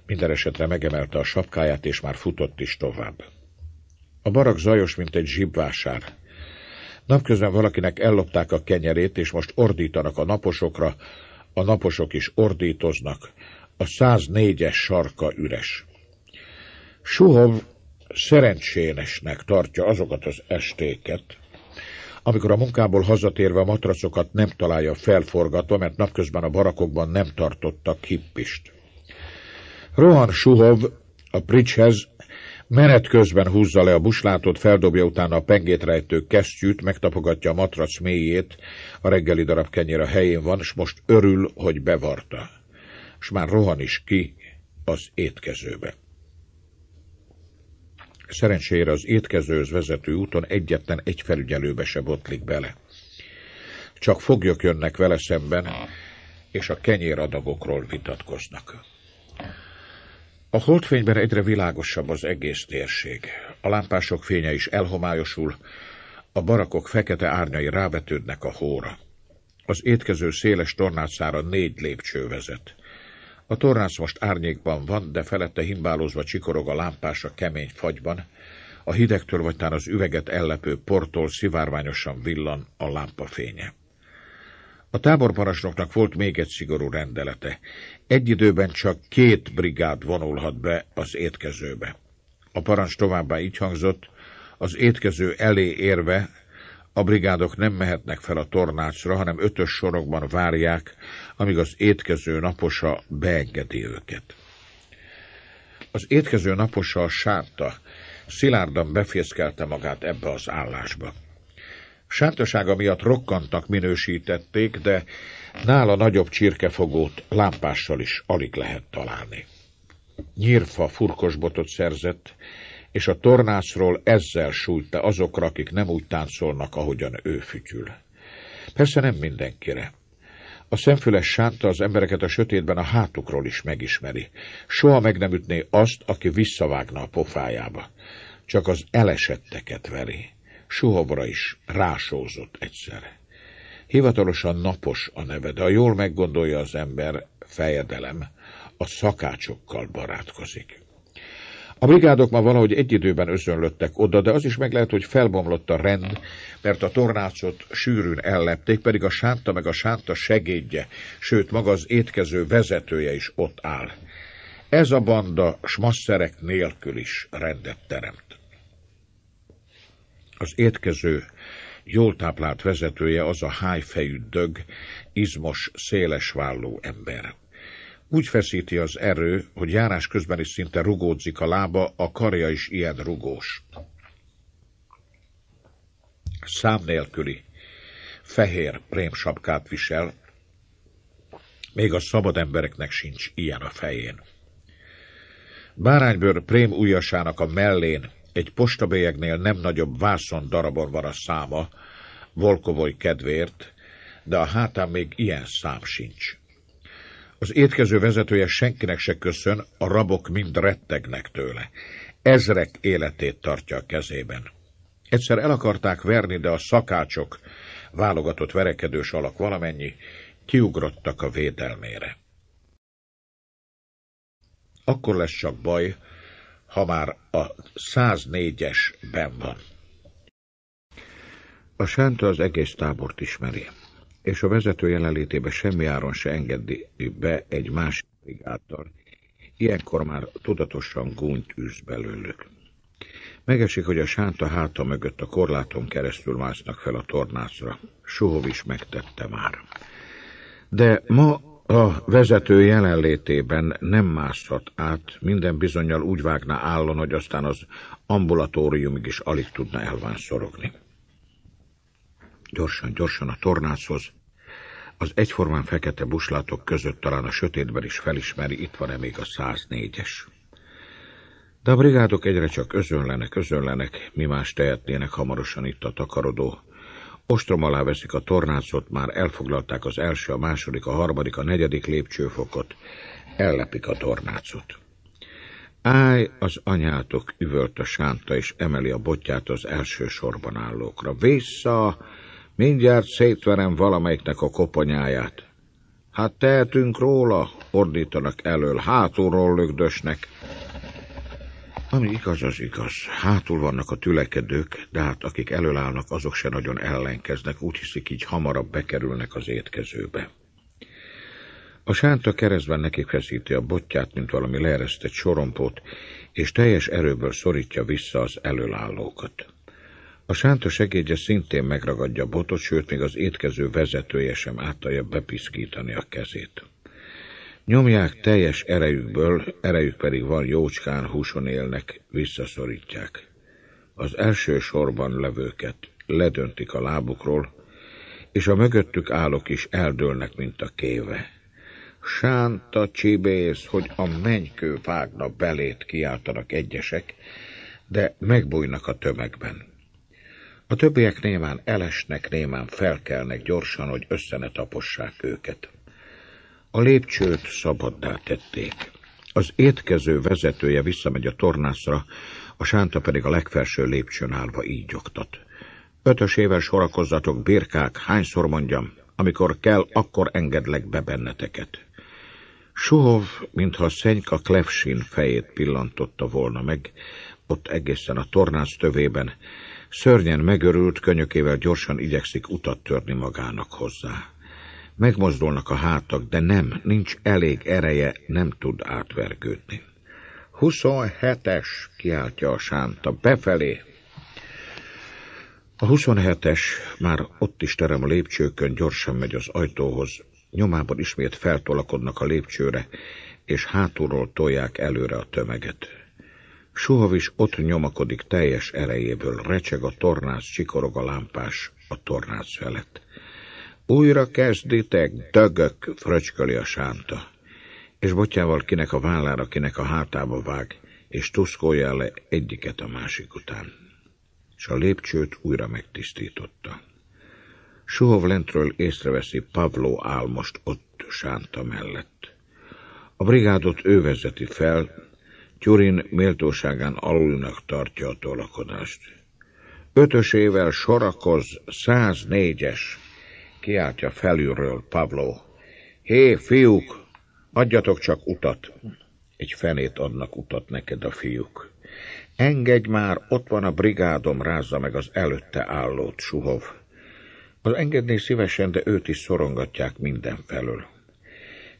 Minden esetre megemelte a sapkáját, és már futott is tovább. A barak zajos, mint egy zsibvásár. Napközben valakinek ellopták a kenyerét, és most ordítanak a naposokra, a naposok is ordítoznak. A 104-es sarka üres. Suhov szerencsénesnek tartja azokat az estéket, amikor a munkából hazatérve a matracokat nem találja felforgatva, mert napközben a barakokban nem tartottak hippist. Rohan Suhov a Pricshez Menet közben húzza le a buslátot, feldobja utána a pengét rejtő kesztyűt, megtapogatja a matrac mélyét, a reggeli darab kenyér a helyén van, és most örül, hogy bevarta. És már rohan is ki az étkezőbe. Szerencsére az étkezőhöz vezető úton egyetlen egy felügyelőbe se botlik bele. Csak foglyok jönnek vele szemben, és a kenyéradagokról vitatkoznak. A holdfényben egyre világosabb az egész térség. A lámpások fénye is elhomályosul, a barakok fekete árnyai rávetődnek a hóra. Az étkező széles tornácára négy lépcső vezet. A tornác most árnyékban van, de felette himbálózva csikorog a lámpás a kemény fagyban, a hidegtől vagy tán az üveget ellepő portól szivárványosan villan a lámpa fénye. A táborparasnoknak volt még egy szigorú rendelete. Egy időben csak két brigád vonulhat be az étkezőbe. A parancs továbbá így hangzott, az étkező elé érve a brigádok nem mehetnek fel a tornácsra, hanem ötös sorokban várják, amíg az étkező naposa beengedi őket. Az étkező naposa a sárta, szilárdan befészkelte magát ebbe az állásba. Sártasága miatt rokkantak minősítették, de Nála nagyobb csirkefogót lámpással is alig lehet találni. Nyírfa furkosbotot szerzett, és a tornászról ezzel sújta azokra, akik nem úgy táncolnak, ahogyan ő fütyül. Persze nem mindenkire. A szemfüles sánta az embereket a sötétben a hátukról is megismeri. Soha meg nem ütné azt, aki visszavágna a pofájába. Csak az elesetteket veri. Suhabra is rásózott egyszer. Hivatalosan napos a neve, de ha jól meggondolja az ember, fejedelem, a szakácsokkal barátkozik. A brigádok ma valahogy egy időben özönlöttek oda, de az is meg lehet, hogy felbomlott a rend, mert a tornácot sűrűn ellepték, pedig a sánta meg a sánta segédje, sőt maga az étkező vezetője is ott áll. Ez a banda smasszerek nélkül is rendet teremt. Az étkező jól táplált vezetője az a hájfejű dög, izmos, szélesvállú ember. Úgy feszíti az erő, hogy járás közben is szinte rugódzik a lába, a karja is ilyen rugós. Szám nélküli, fehér prémsapkát visel, még a szabad embereknek sincs ilyen a fején. Báránybőr prém ujjasának a mellén egy postabélyegnél nem nagyobb vászon darabon van a száma, Volkovoly kedvért, de a hátán még ilyen szám sincs. Az étkező vezetője senkinek se köszön, a rabok mind rettegnek tőle. Ezrek életét tartja a kezében. Egyszer el akarták verni, de a szakácsok, válogatott verekedős alak valamennyi, kiugrottak a védelmére. Akkor lesz csak baj, ha már a 104-es ben van. A sánta az egész tábort ismeri, és a vezető jelenlétébe semmi áron se engedi be egy másik brigáddal. Ilyenkor már tudatosan gúnyt üsz belőlük. Megesik, hogy a sánta háta mögött a korláton keresztül másznak fel a tornászra. Sohov is megtette már. De ma a vezető jelenlétében nem mászhat át, minden bizonyal úgy vágna állon, hogy aztán az ambulatóriumig is alig tudna szorogni. Gyorsan, gyorsan a tornászhoz. Az egyformán fekete buslátok között talán a sötétben is felismeri, itt van-e még a 104-es. De a brigádok egyre csak özönlenek, özönlenek, mi más tehetnének hamarosan itt a takarodó Ostrom alá veszik a tornácot, már elfoglalták az első, a második, a harmadik, a negyedik lépcsőfokot. Ellepik a tornácot. Áj, az anyátok, üvölt a sánta, és emeli a botját az első sorban állókra. Vissza! Mindjárt szétverem valamelyiknek a koponyáját. Hát tehetünk róla, ordítanak elől, hátulról lögdösnek. Ami igaz, az igaz. Hátul vannak a tülekedők, de hát akik előállnak, azok se nagyon ellenkeznek, úgy hiszik, így hamarabb bekerülnek az étkezőbe. A sánta keresztben nekik feszíti a botját, mint valami leeresztett sorompót, és teljes erőből szorítja vissza az előállókat. A sánta segédje szintén megragadja a botot, sőt, még az étkező vezetője sem átalja bepiszkítani a kezét. Nyomják teljes erejükből, erejük pedig van jócskán húson élnek, visszaszorítják. Az első sorban levőket ledöntik a lábukról, és a mögöttük állók is eldőlnek, mint a kéve. Sánta csibész, hogy a mennykő vágna belét, kiáltanak egyesek, de megbújnak a tömegben. A többiek némán elesnek, némán felkelnek gyorsan, hogy össze ne tapossák őket. A lépcsőt szabaddá tették. Az étkező vezetője visszamegy a tornászra, a sánta pedig a legfelső lépcsőn állva így oktat. Ötös éven sorakozzatok, birkák, hányszor mondjam, amikor kell, akkor engedlek be benneteket. Suhov, mintha a szenyka klefsin fejét pillantotta volna meg, ott egészen a tornász tövében, szörnyen megörült, könyökével gyorsan igyekszik utat törni magának hozzá. Megmozdulnak a hátak, de nem, nincs elég ereje, nem tud átvergődni. 27-es, kiáltja a sánta, befelé. A 27-es már ott is terem a lépcsőkön, gyorsan megy az ajtóhoz. Nyomában ismét feltolakodnak a lépcsőre, és hátulról tolják előre a tömeget. Suhavis ott nyomakodik teljes erejéből, recseg a tornász, csikorog a lámpás a tornász felett. Újra kezditek, dögök, fröcsköli a sánta. És botjával kinek a vállára, kinek a hátába vág, és tuszkolja le egyiket a másik után. És a lépcsőt újra megtisztította. Suhov lentről észreveszi, Pavló áll most ott, sánta mellett. A brigádot ő vezeti fel, Tyurin méltóságán alulnak tartja a tolakodást. Ötösével sorakoz, száznégyes. Kiáltja felülről Pavlo. Hé, fiúk, adjatok csak utat. Egy fenét adnak utat neked a fiúk. Engedj már, ott van a brigádom, rázza meg az előtte állót, suhov. Az engedné szívesen, de őt is szorongatják mindenfelől.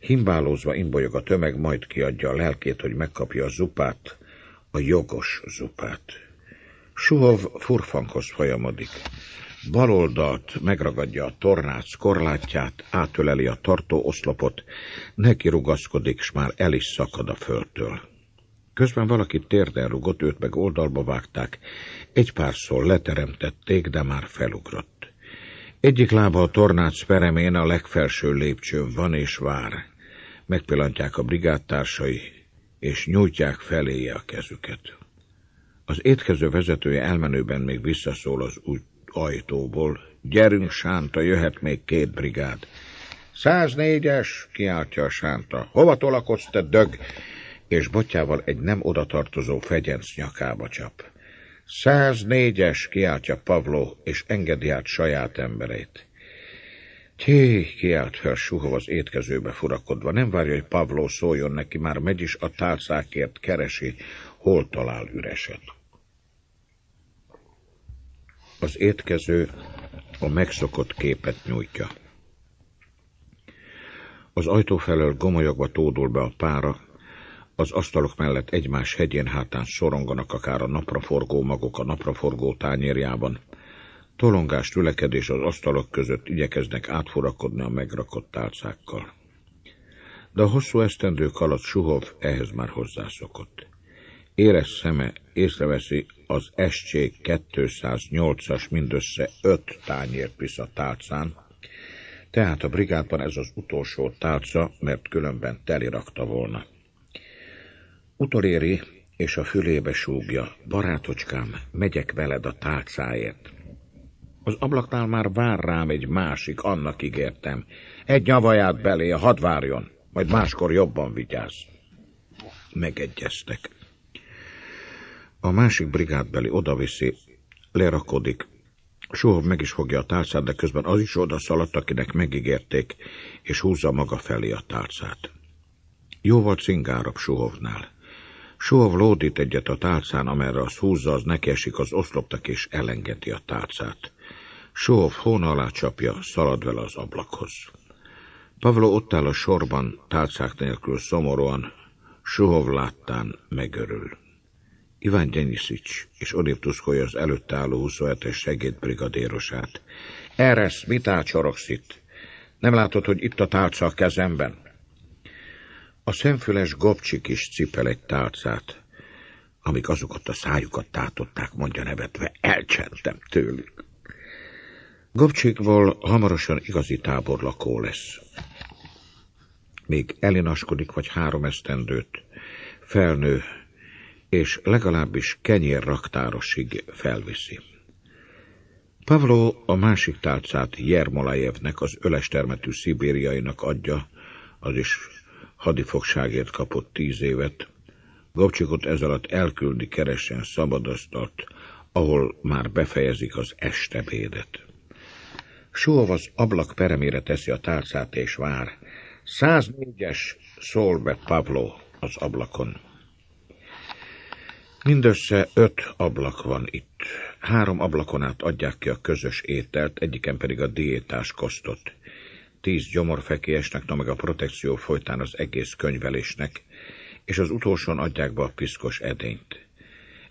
Himbálózva imbolyog a tömeg, majd kiadja a lelkét, hogy megkapja a zupát, a jogos zupát. Suhov furfankhoz folyamodik baloldalt megragadja a tornác korlátját, átöleli a tartó oszlopot, neki rugaszkodik, s már el is szakad a földtől. Közben valaki térden rugott, őt meg oldalba vágták, egy pár szól leteremtették, de már felugrott. Egyik lába a tornác peremén a legfelső lépcsőn van és vár. Megpillantják a brigádtársai, és nyújtják feléje a kezüket. Az étkező vezetője elmenőben még visszaszól az úgy ajtóból. Gyerünk, Sánta, jöhet még két brigád. 104-es, kiáltja a Sánta. Hova tolakodsz, te dög? És botjával egy nem odatartozó fegyenc nyakába csap. 104-es, kiáltja Pavló, és engedi át saját embereit. Tjé, kiált Hörsúhov az étkezőbe furakodva. Nem várja, hogy Pavló szóljon neki, már megy is a tálcákért keresi, hol talál üreset. Az étkező a megszokott képet nyújtja. Az ajtó felől gomolyogva tódul be a pára, az asztalok mellett egymás hegyén hátán soronganak akár a napraforgó magok a napraforgó tányérjában. Tolongás, tülekedés az asztalok között igyekeznek átfurakodni a megrakott tálcákkal. De a hosszú esztendők alatt Suhov ehhez már hozzászokott. Éres szeme észreveszi az SC 208-as mindössze 5 a tálcán, tehát a brigádban ez az utolsó tálca, mert különben telirakta volna. Utoléri, és a fülébe súgja, barátocskám, megyek veled a tálcáért. Az ablaknál már vár rám egy másik, annak ígértem. Egy nyavaját belé, hadd várjon, majd máskor jobban vigyáz. Megegyeztek. A másik brigádbeli odaviszi, lerakodik. Soha meg is fogja a tárcát, de közben az is oda szaladt, akinek megígérték, és húzza maga felé a tárcát. Jóval cingárabb Suhovnál. Suhov lódít egyet a tárcán, amerre az húzza, az neki esik az oszloptak, és elengedi a tárcát. Suhov hóna alá csapja, szalad vele az ablakhoz. Pavlo ott áll a sorban, tárcák nélkül szomorúan, Suhov láttán megörül. Iván Denisics és odébb tuszkolja az előtt álló 27-es segédbrigadérosát. Eresz, mit átsorogsz itt? Nem látod, hogy itt a tálca a kezemben? A szemfüles gobcsik is cipel egy tálcát, amik azokat a szájukat tátották, mondja nevetve, elcsentem tőlük. Gobcsikból hamarosan igazi táborlakó lesz. Még elinaskodik vagy három esztendőt, felnő, és legalábbis kenyérraktárosig felviszi. Pavló a másik tálcát Jermolajevnek, az ölestermetű szibériainak adja, az is hadifogságért kapott tíz évet. Gopcsikot ez alatt elküldi keresen szabadasztalt, ahol már befejezik az estebédet. Sóv az ablak peremére teszi a tálcát és vár. 104-es, szól be Pavló az ablakon. Mindössze öt ablak van itt. Három ablakon át adják ki a közös ételt, egyiken pedig a diétás kosztot. Tíz gyomorfekélyesnek, na meg a protekció folytán az egész könyvelésnek, és az utolsón adják be a piszkos edényt.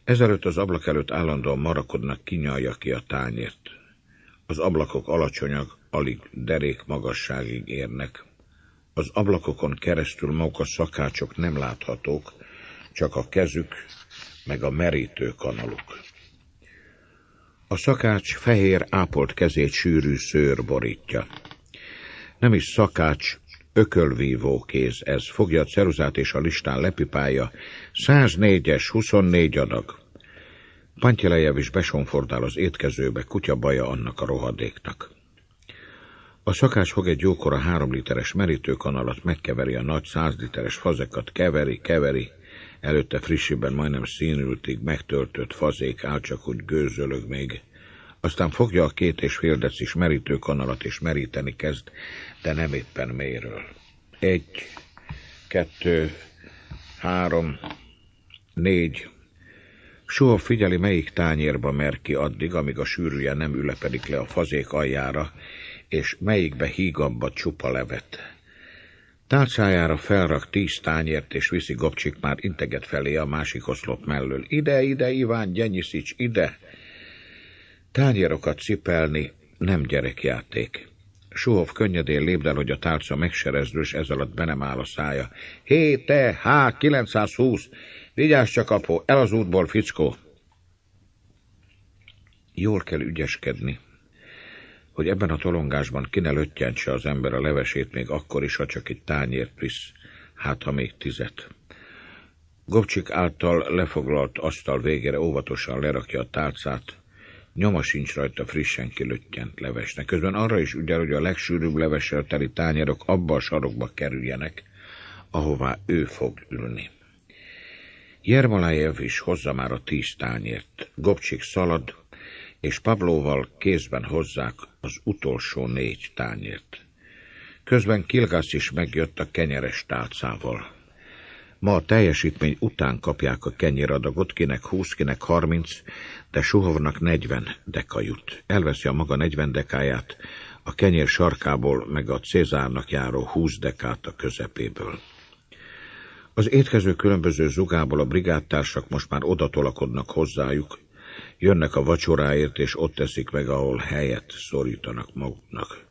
Ezelőtt az ablak előtt állandóan marakodnak, kinyalja ki a tányért. Az ablakok alacsonyak, alig derék magasságig érnek. Az ablakokon keresztül maguk a szakácsok nem láthatók, csak a kezük, meg a merítőkanaluk. A szakács fehér ápolt kezét sűrű szőr borítja. Nem is szakács, ökölvívó kéz ez, fogja a ceruzát és a listán lepipálja. 104-es, 24 adag. Pantyelejev is besonfordál az étkezőbe, kutya baja annak a rohadéknak. A szakás fog egy jókora három literes merítőkanalat, megkeveri a nagy száz literes fazekat, keveri, keveri, előtte frissiben majdnem színültig megtöltött fazék áll csak úgy gőzölög még. Aztán fogja a két és fél decis merítőkanalat és meríteni kezd, de nem éppen méről. Egy, kettő, három, négy. Soha figyeli, melyik tányérba mer ki addig, amíg a sűrűje nem ülepedik le a fazék aljára, és melyikbe hígabba csupa levet. Tálcájára felrak tíz tányért, és viszi Gopcsik már integet felé a másik oszlop mellől. Ide, ide, Iván, gyenyiszíts, ide! Tányérokat cipelni nem gyerekjáték. Suhov könnyedén lépdel, hogy a tálca megserezdül, és ez alatt be nem áll a szája. Hé, te, há, 920! Vigyázz csak, apó, el az útból, fickó! Jól kell ügyeskedni, hogy ebben a tolongásban ki ne löttyentse az ember a levesét még akkor is, ha csak egy tányért visz, hát ha még tizet. Gobcsik által lefoglalt asztal végére óvatosan lerakja a tálcát, nyoma sincs rajta frissen kilöttyent levesnek. Közben arra is ügyel, hogy a legsűrűbb levessel teli tányérok abba a sarokba kerüljenek, ahová ő fog ülni. Jermalajev is hozza már a tíz tányért. Gobcsik szalad, és Pavlóval kézben hozzák az utolsó négy tányért. Közben Kilgász is megjött a kenyeres tálcával. Ma a teljesítmény után kapják a kenyéradagot, kinek 20, kinek 30, de Suhovnak 40 deka jut. Elveszi a maga 40 dekáját, a kenyér sarkából meg a Cézárnak járó 20 dekát a közepéből. Az étkező különböző zugából a brigádtársak most már odatolakodnak hozzájuk, Jönnek a vacsoráért, és ott teszik meg, ahol helyet szorítanak maguknak.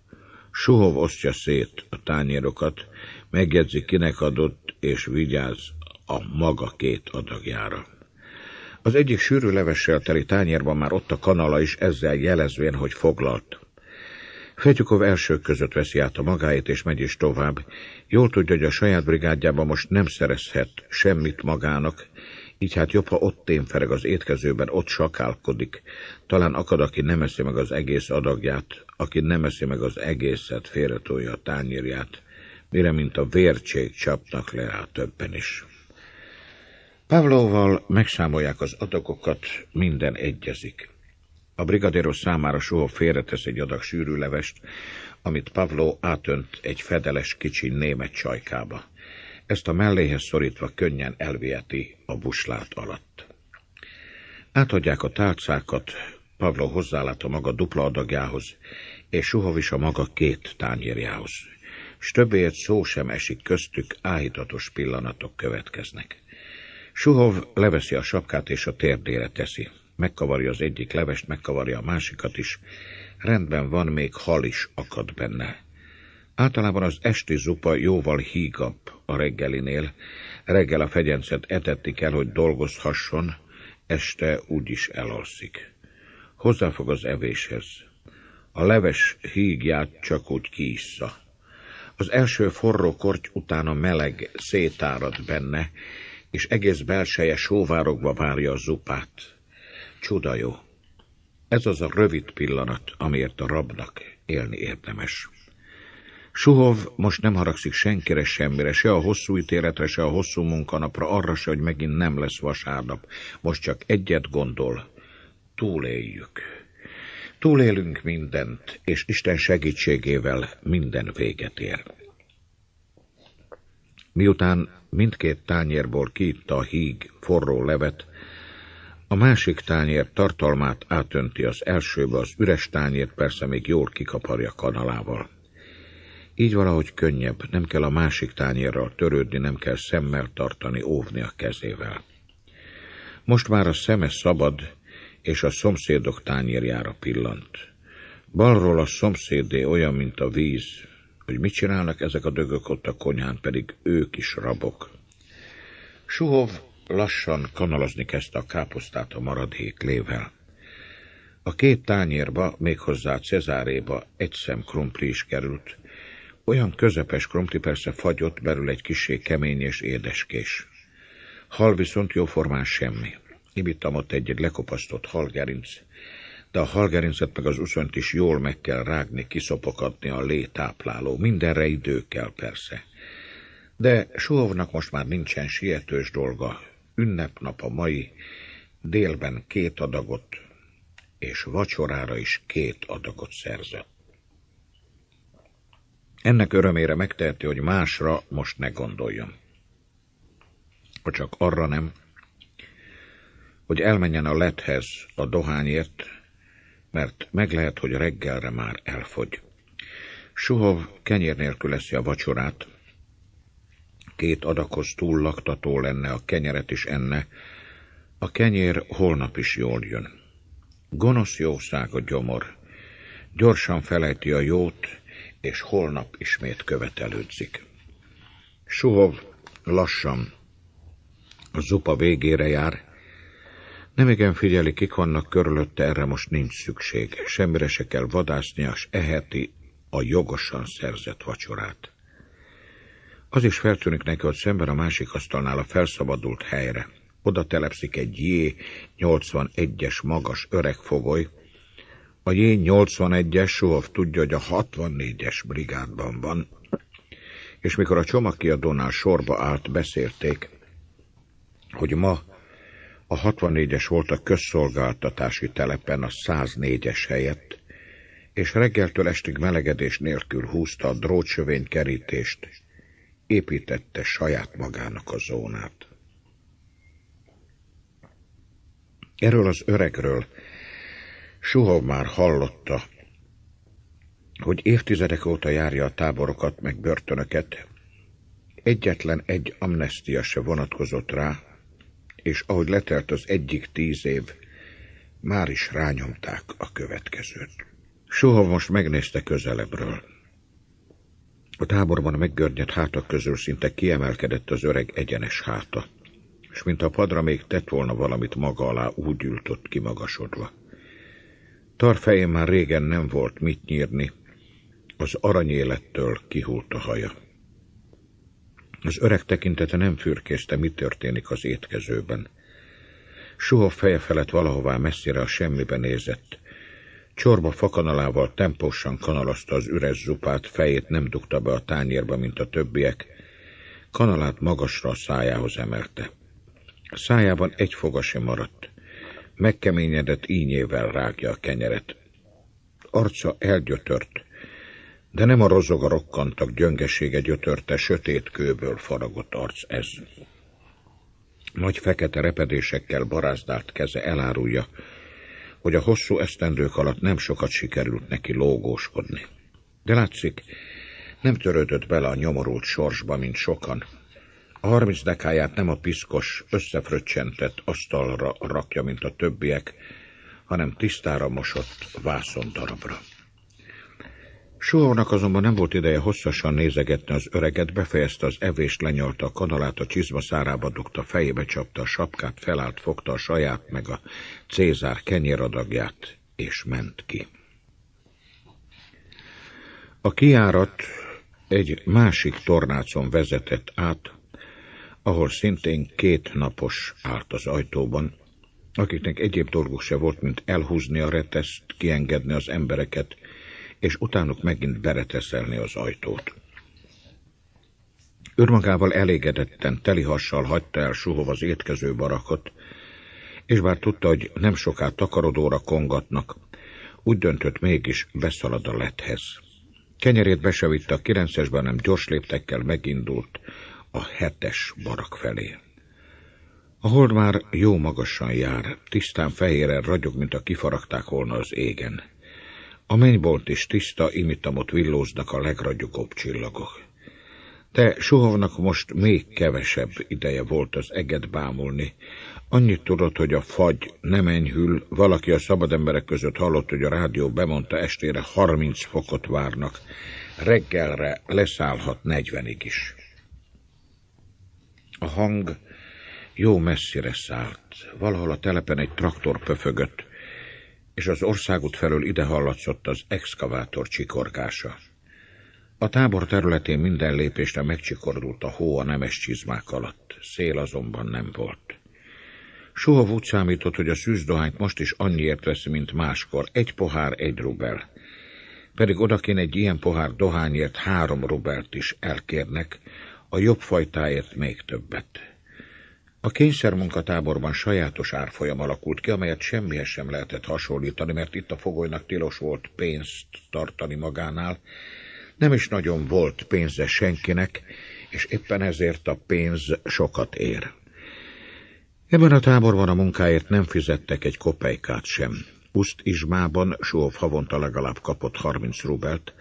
Suhov osztja szét a tányérokat, megjegyzi, kinek adott, és vigyáz a maga két adagjára. Az egyik sűrű levessel teli tányérban már ott a kanala is ezzel jelezvén, hogy foglalt. Fetyukov elsők között veszi át a magáét, és megy is tovább. Jól tudja, hogy a saját brigádjában most nem szerezhet semmit magának, így hát jobb, ha ott témfereg az étkezőben, ott sakálkodik. Talán akad, aki nem eszi meg az egész adagját, aki nem eszi meg az egészet, félretolja a tányérját, mire mint a vércség csapnak le rá többen is. Pavlóval megszámolják az adagokat, minden egyezik. A brigadéros számára soha félretesz egy adag sűrű levest, amit Pavló átönt egy fedeles kicsi német csajkába ezt a melléhez szorítva könnyen elviheti a buslát alatt. Átadják a tálcákat, Pavlo hozzálát a maga dupla adagjához, és Suhovis a maga két tányérjához. S többéért szó sem esik köztük, áhítatos pillanatok következnek. Suhov leveszi a sapkát és a térdére teszi. Megkavarja az egyik levest, megkavarja a másikat is. Rendben van, még hal is akad benne. Általában az esti zupa jóval hígabb a reggelinél. Reggel a fegyencet etetni kell, hogy dolgozhasson, este úgyis elalszik. Hozzáfog az evéshez. A leves hígját csak úgy kiissza. Az első forró korty után a meleg szétárad benne, és egész belseje sóvárogva várja a zupát. Csuda jó. Ez az a rövid pillanat, amiért a rabnak élni érdemes. Suhov most nem haragszik senkire semmire, se a hosszú ítéletre, se a hosszú munkanapra, arra se, hogy megint nem lesz vasárnap. Most csak egyet gondol. Túléljük. Túlélünk mindent, és Isten segítségével minden véget ér. Miután mindkét tányérból kiitta a híg forró levet, a másik tányér tartalmát átönti az elsőbe, az üres tányért persze még jól kikaparja kanalával. Így valahogy könnyebb, nem kell a másik tányérral törődni, nem kell szemmel tartani, óvni a kezével. Most már a szeme szabad, és a szomszédok tányérjára pillant. Balról a szomszédé olyan, mint a víz, hogy mit csinálnak ezek a dögök ott a konyhán, pedig ők is rabok. Suhov lassan kanalazni kezdte a káposztát a maradék lével. A két tányérba, méghozzá Cezáréba egy szem krumpli is került, olyan közepes krumpli persze fagyott, belül egy kisé kemény és édeskés. Hal viszont jóformán semmi. Ibittam ott egy, -egy lekopasztott halgerinc, de a halgerincet meg az uszonyt is jól meg kell rágni, kiszopokatni a létápláló. Mindenre idő kell persze. De Sóvnak most már nincsen sietős dolga. Ünnepnap a mai, délben két adagot, és vacsorára is két adagot szerzett. Ennek örömére megteheti, hogy másra most ne gondoljon. Ha csak arra nem, hogy elmenjen a lethez a dohányért, mert meg lehet, hogy reggelre már elfogy. Suhov kenyér nélkül eszi a vacsorát, két adakhoz túl laktató lenne, a kenyeret is enne, a kenyér holnap is jól jön. Gonosz jószág a gyomor, gyorsan felejti a jót, és holnap ismét követelődzik. Suhov lassan. A zupa végére jár. Nem igen figyeli, kik vannak körülötte, erre most nincs szükség. Semmire se kell vadásznia, és eheti a jogosan szerzett vacsorát. Az is feltűnik neki, hogy szemben a másik asztalnál a felszabadult helyre. Oda telepszik egy J81-es magas öreg fogoly, a J81-es Sóv tudja, hogy a 64-es brigádban van, és mikor a csomagkiadónál sorba állt, beszélték, hogy ma a 64-es volt a közszolgáltatási telepen a 104-es helyett, és reggeltől estig melegedés nélkül húzta a drótsövény kerítést, építette saját magának a zónát. Erről az öregről, Soha már hallotta, hogy évtizedek óta járja a táborokat meg börtönöket, egyetlen egy amnestia se vonatkozott rá, és ahogy letelt az egyik tíz év, már is rányomták a következőt. Soha most megnézte közelebbről. A táborban meggörnyedt hátak közül szinte kiemelkedett az öreg egyenes háta, és mint a padra még tett volna valamit maga alá, úgy ültött kimagasodva. Tarfején már régen nem volt mit nyírni, az aranyélettől kihult a haja. Az öreg tekintete nem fürkészte, mi történik az étkezőben. Suha feje felett valahová messzire a semmibe nézett. Csorba fakanalával tempósan kanalazta az üres zupát, fejét nem dugta be a tányérba, mint a többiek, kanalát magasra a szájához emelte. A szájában egy foga sem maradt megkeményedett ínyével rágja a kenyeret. Arca elgyötört, de nem a rozoga rokkantak gyöngesége gyötörte, sötét kőből faragott arc ez. Nagy fekete repedésekkel barázdált keze elárulja, hogy a hosszú esztendők alatt nem sokat sikerült neki lógóskodni. De látszik, nem törődött bele a nyomorult sorsba, mint sokan, a harminc dekáját nem a piszkos, összefröccsentett asztalra rakja, mint a többiek, hanem tisztára mosott vászon darabra. Suónak azonban nem volt ideje hosszasan nézegetni az öreget, befejezte az evést, lenyalta a kanalát, a csizma szárába dugta, fejébe csapta a sapkát, felállt, fogta a saját meg a Cézár kenyéradagját, és ment ki. A kiárat egy másik tornácon vezetett át ahol szintén két napos állt az ajtóban, akiknek egyéb dolguk se volt, mint elhúzni a reteszt, kiengedni az embereket, és utánuk megint bereteszelni az ajtót. Örmagával elégedetten, telihassal hagyta el suhov az étkező barakot, és bár tudta, hogy nem soká takarodóra kongatnak, úgy döntött mégis beszalad a lethez. Kenyerét besevitte a kilencesben, nem gyors léptekkel megindult, a hetes barak felé. A hold már jó magasan jár, tisztán fehéren ragyog, mint a kifaragták volna az égen. A mennybolt is tiszta, imitamot villóznak a legragyogóbb csillagok. De Suhovnak most még kevesebb ideje volt az eget bámulni. Annyit tudott, hogy a fagy nem enyhül, valaki a szabad emberek között hallott, hogy a rádió bemondta estére 30 fokot várnak, reggelre leszállhat 40-ig is. A hang jó messzire szállt. Valahol a telepen egy traktor pöfögött, és az országút felől ide hallatszott az exkavátor csikorgása. A tábor területén minden lépésre megcsikordult a hó a nemes csizmák alatt. Szél azonban nem volt. Soha úgy számított, hogy a szűzdohányt most is annyiért veszi, mint máskor. Egy pohár, egy rubel. Pedig odakén egy ilyen pohár dohányért három rubelt is elkérnek, a jobb fajtáért még többet. A kényszermunkatáborban sajátos árfolyam alakult ki, amelyet semmihez sem lehetett hasonlítani, mert itt a fogolynak tilos volt pénzt tartani magánál, nem is nagyon volt pénze senkinek, és éppen ezért a pénz sokat ér. Ebben a táborban a munkáért nem fizettek egy kopejkát sem. Puszt Izsmában Sóf havonta legalább kapott 30 rubelt,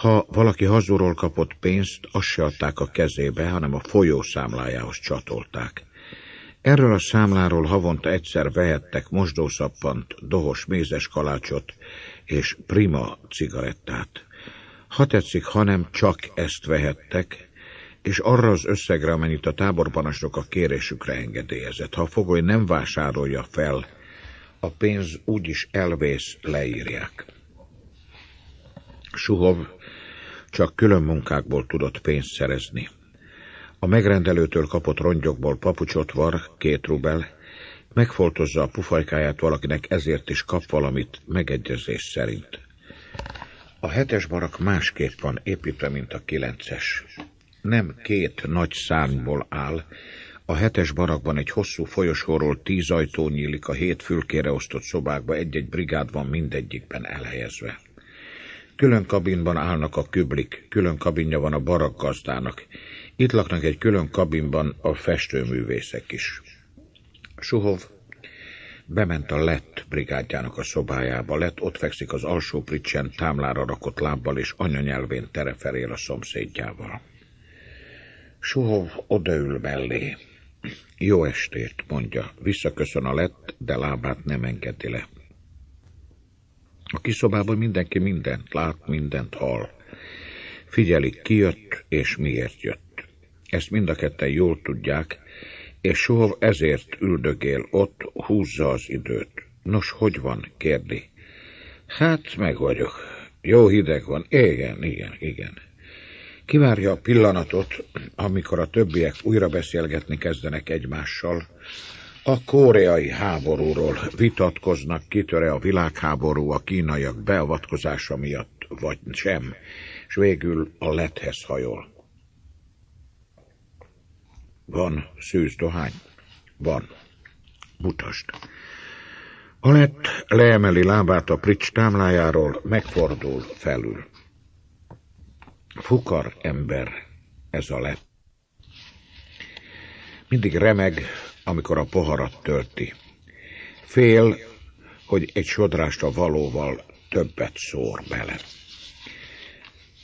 ha valaki hazúról kapott pénzt, azt se adták a kezébe, hanem a számlájához csatolták. Erről a számláról havonta egyszer vehettek mosdószappant, dohos mézes kalácsot és prima cigarettát. Ha tetszik, hanem csak ezt vehettek, és arra az összegre, amennyit a táborbanasok a kérésükre engedélyezett. Ha a fogoly nem vásárolja fel, a pénz úgyis elvész, leírják. Suhov csak külön munkákból tudott pénzt szerezni. A megrendelőtől kapott rongyokból papucsot var, két rubel, megfoltozza a pufajkáját valakinek, ezért is kap valamit megegyezés szerint. A hetes barak másképp van építve, mint a kilences. Nem két nagy szárnyból áll, a hetes barakban egy hosszú folyosóról tíz ajtó nyílik a hét fülkére osztott szobákba, egy-egy brigád van mindegyikben elhelyezve. Külön kabinban állnak a küblik, külön kabinja van a gazdának. Itt laknak egy külön kabinban a festőművészek is. Suhov bement a lett brigádjának a szobájába. Lett ott fekszik az alsó pricsen támlára rakott lábbal, és anyanyelvén tereferél a szomszédjával. Suhov odaül mellé. Jó estét, mondja. Visszaköszön a lett, de lábát nem engedi le. A kiszobában mindenki mindent lát, mindent hall. Figyelik, ki jött és miért jött. Ezt mind a ketten jól tudják, és soha ezért üldögél ott, húzza az időt. Nos, hogy van? kérdi. Hát, meg vagyok. Jó hideg van. Igen, igen, igen. Kivárja a pillanatot, amikor a többiek újra beszélgetni kezdenek egymással, a koreai háborúról vitatkoznak, kitöre a világháború a kínaiak beavatkozása miatt, vagy sem, és végül a lethez hajol. Van szűz dohány? Van. Butast. A lett leemeli lábát a prics támlájáról, megfordul felül. Fukar ember ez a lett. Mindig remeg, amikor a poharat tölti. Fél, hogy egy sodrást a valóval többet szór bele.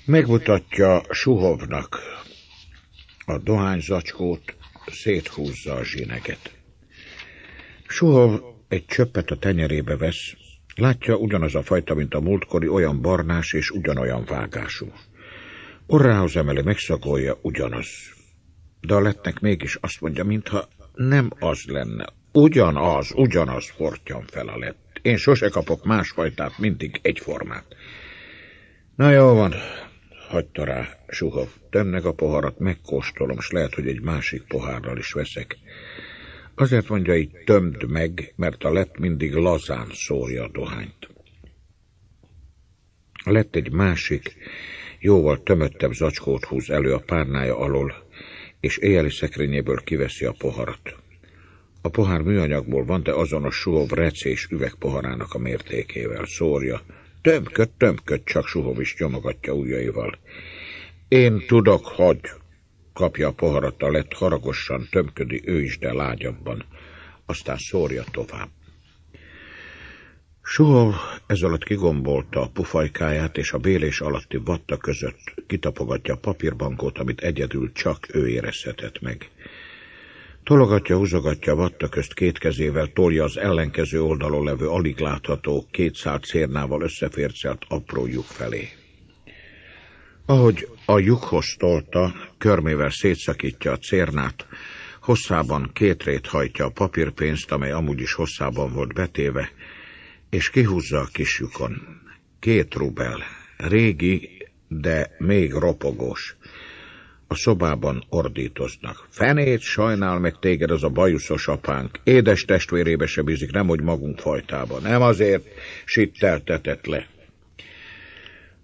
Megmutatja Suhovnak a dohányzacskót, széthúzza a zsineget. Suhov egy csöppet a tenyerébe vesz, látja ugyanaz a fajta, mint a múltkori, olyan barnás és ugyanolyan vágású. Orrához emeli, megszagolja, ugyanaz. De a lettnek mégis azt mondja, mintha nem az lenne. Ugyanaz, ugyanaz fortyan fel a lett. Én sose kapok másfajtát, mindig egyformát. Na jó van, hagyta rá, suhog. Tömnek a poharat, megkóstolom, s lehet, hogy egy másik pohárral is veszek. Azért mondja így tömd meg, mert a lett mindig lazán szólja a dohányt. Lett egy másik, jóval tömöttebb zacskót húz elő a párnája alól, és éjjeli szekrényéből kiveszi a poharat. A pohár műanyagból van, de azonos Suhov recés üvegpoharának a mértékével. Szórja. Tömköd, tömköd, csak Suhov is nyomogatja ujjaival. Én tudok, hogy kapja a poharat a lett haragosan, tömködi ő is, de lágyabban. Aztán szórja tovább. Suhol ez alatt kigombolta a pufajkáját, és a bélés alatti vatta között kitapogatja a papírbankot, amit egyedül csak ő érezhetett meg. Tologatja, húzogatja a vatta közt két kezével, tolja az ellenkező oldalon levő alig látható, kétszált szérnával összefércelt apró lyuk felé. Ahogy a lyukhoz tolta, körmével szétszakítja a cérnát, hosszában kétrét hajtja a papírpénzt, amely amúgy is hosszában volt betéve, és kihúzza a kisjukon. Két rubel, régi, de még ropogós. A szobában ordítoznak. Fenét sajnál meg téged az a bajuszos apánk. Édes testvérébe se bízik, nemhogy magunk fajtában. Nem azért sitteltetett le.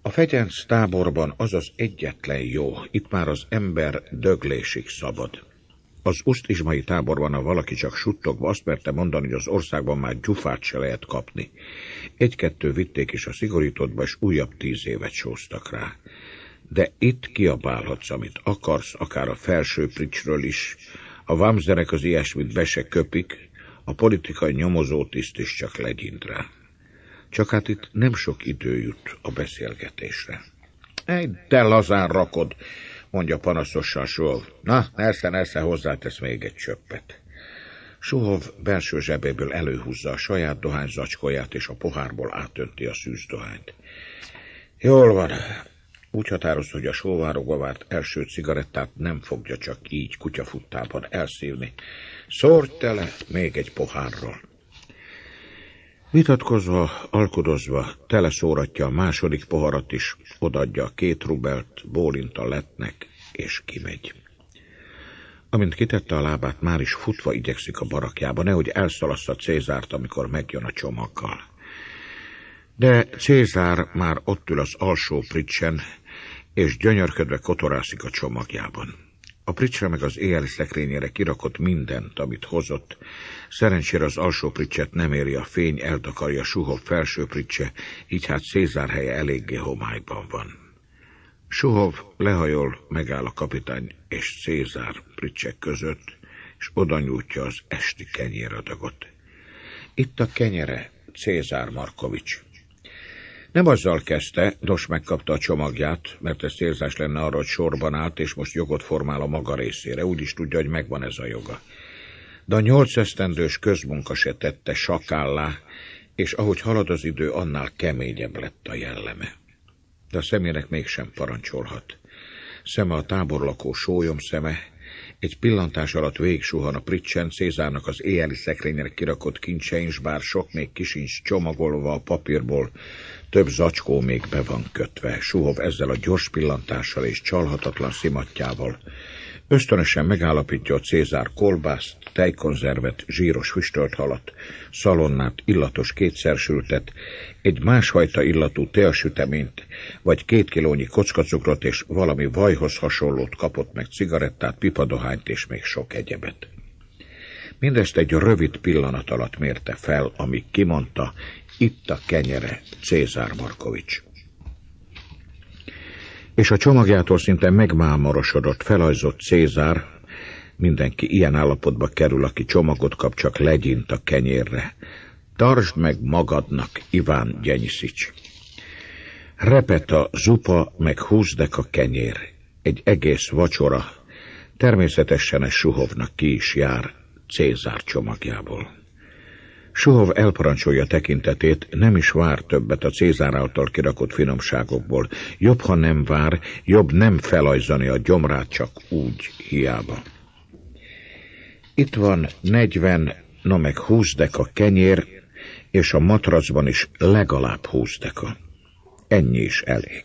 A fegyenc táborban az az egyetlen jó, itt már az ember döglésig szabad. Az usztizmai táborban, ha valaki csak suttogva azt merte mondani, hogy az országban már gyufát se lehet kapni. Egy-kettő vitték is a szigorítottba, és újabb tíz évet sóztak rá. De itt kiabálhatsz, amit akarsz, akár a felső pricsről is. A vámzerek az ilyesmit be se köpik, a politikai nyomozó tiszt is csak legyint rá. Csak hát itt nem sok idő jut a beszélgetésre. Egy de lazán rakod, mondja panaszosan Sov. Na, persze, persze, hozzátesz még egy csöppet. Suhov belső zsebéből előhúzza a saját dohány zacskóját, és a pohárból átönti a szűz dohányt. Jól van. Úgy határoz, hogy a sóvárogavárt első cigarettát nem fogja csak így kutyafuttában elszívni. Szórt tele még egy pohárról. Vitatkozva, alkudozva, tele a második poharat is, odadja a két rubelt, bólint a letnek, és kimegy. Amint kitette a lábát, már is futva igyekszik a barakjába, nehogy elszalassza Cézárt, amikor megjön a csomaggal. De Cézár már ott ül az alsó pricsen, és gyönyörködve kotorászik a csomagjában. A pricsa meg az éjjel szekrényére kirakott mindent, amit hozott. Szerencsére az alsó pricset nem éri a fény, eltakarja Suhov felső pricse, így hát Cézár helye eléggé homályban van. Suhov lehajol, megáll a kapitány és Cézár pricsek között, és oda nyújtja az esti kenyéradagot. Itt a kenyere, Cézár Markovics. Nem azzal kezdte, Dos megkapta a csomagját, mert ez érzés lenne arra, hogy sorban állt, és most jogot formál a maga részére, úgy is tudja, hogy megvan ez a joga. De a nyolc esztendős közmunka se tette sakállá, és ahogy halad az idő, annál keményebb lett a jelleme. De a szemének mégsem parancsolhat. Szeme a táborlakó sólyom szeme, egy pillantás alatt végsuhan a pricsen, Cézárnak az éjjeli szekrényre kirakott kincsein, s bár sok még kisincs csomagolva a papírból, több zacskó még be van kötve, suhov ezzel a gyors pillantással és csalhatatlan szimatjával. Ösztönösen megállapítja a Cézár kolbászt, tejkonzervet, zsíros füstölt halat, szalonnát, illatos kétszersültet, egy másfajta illatú teasüteményt, vagy két kilónyi kockacukrot és valami vajhoz hasonlót kapott meg cigarettát, pipadohányt és még sok egyebet. Mindezt egy rövid pillanat alatt mérte fel, amíg kimondta, itt a kenyere, Cézár Markovics. És a csomagjától szinte megmámorosodott, felajzott Cézár, mindenki ilyen állapotba kerül, aki csomagot kap, csak legyint a kenyérre. Tartsd meg magadnak, Iván Gyenyiszics. Repet a zupa, meg húzdek a kenyér. Egy egész vacsora. Természetesen a suhovnak ki is jár Cézár csomagjából. Suhov elparancsolja tekintetét, nem is vár többet a Cézár által kirakott finomságokból. Jobb, ha nem vár, jobb nem felajzani a gyomrát csak úgy, hiába. Itt van 40, na meg 20 deka kenyér, és a matracban is legalább 20 deka. Ennyi is elég.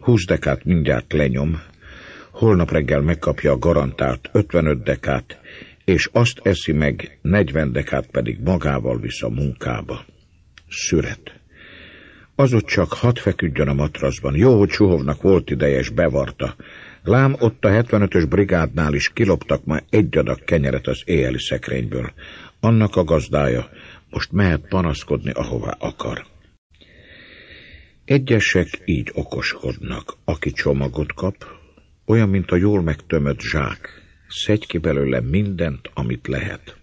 20 dekát mindjárt lenyom, holnap reggel megkapja a garantált 55 dekát, és azt eszi meg, negyven dekát pedig magával visz a munkába. Szüret. Az ott csak hat feküdjön a matraszban. Jó, hogy Suhovnak volt ideje, és bevarta. Lám ott a 75-ös brigádnál is kiloptak már egy adag kenyeret az éjeli szekrényből. Annak a gazdája most mehet panaszkodni, ahová akar. Egyesek így okoskodnak. Aki csomagot kap, olyan, mint a jól megtömött zsák, szedj ki belőle mindent, amit lehet.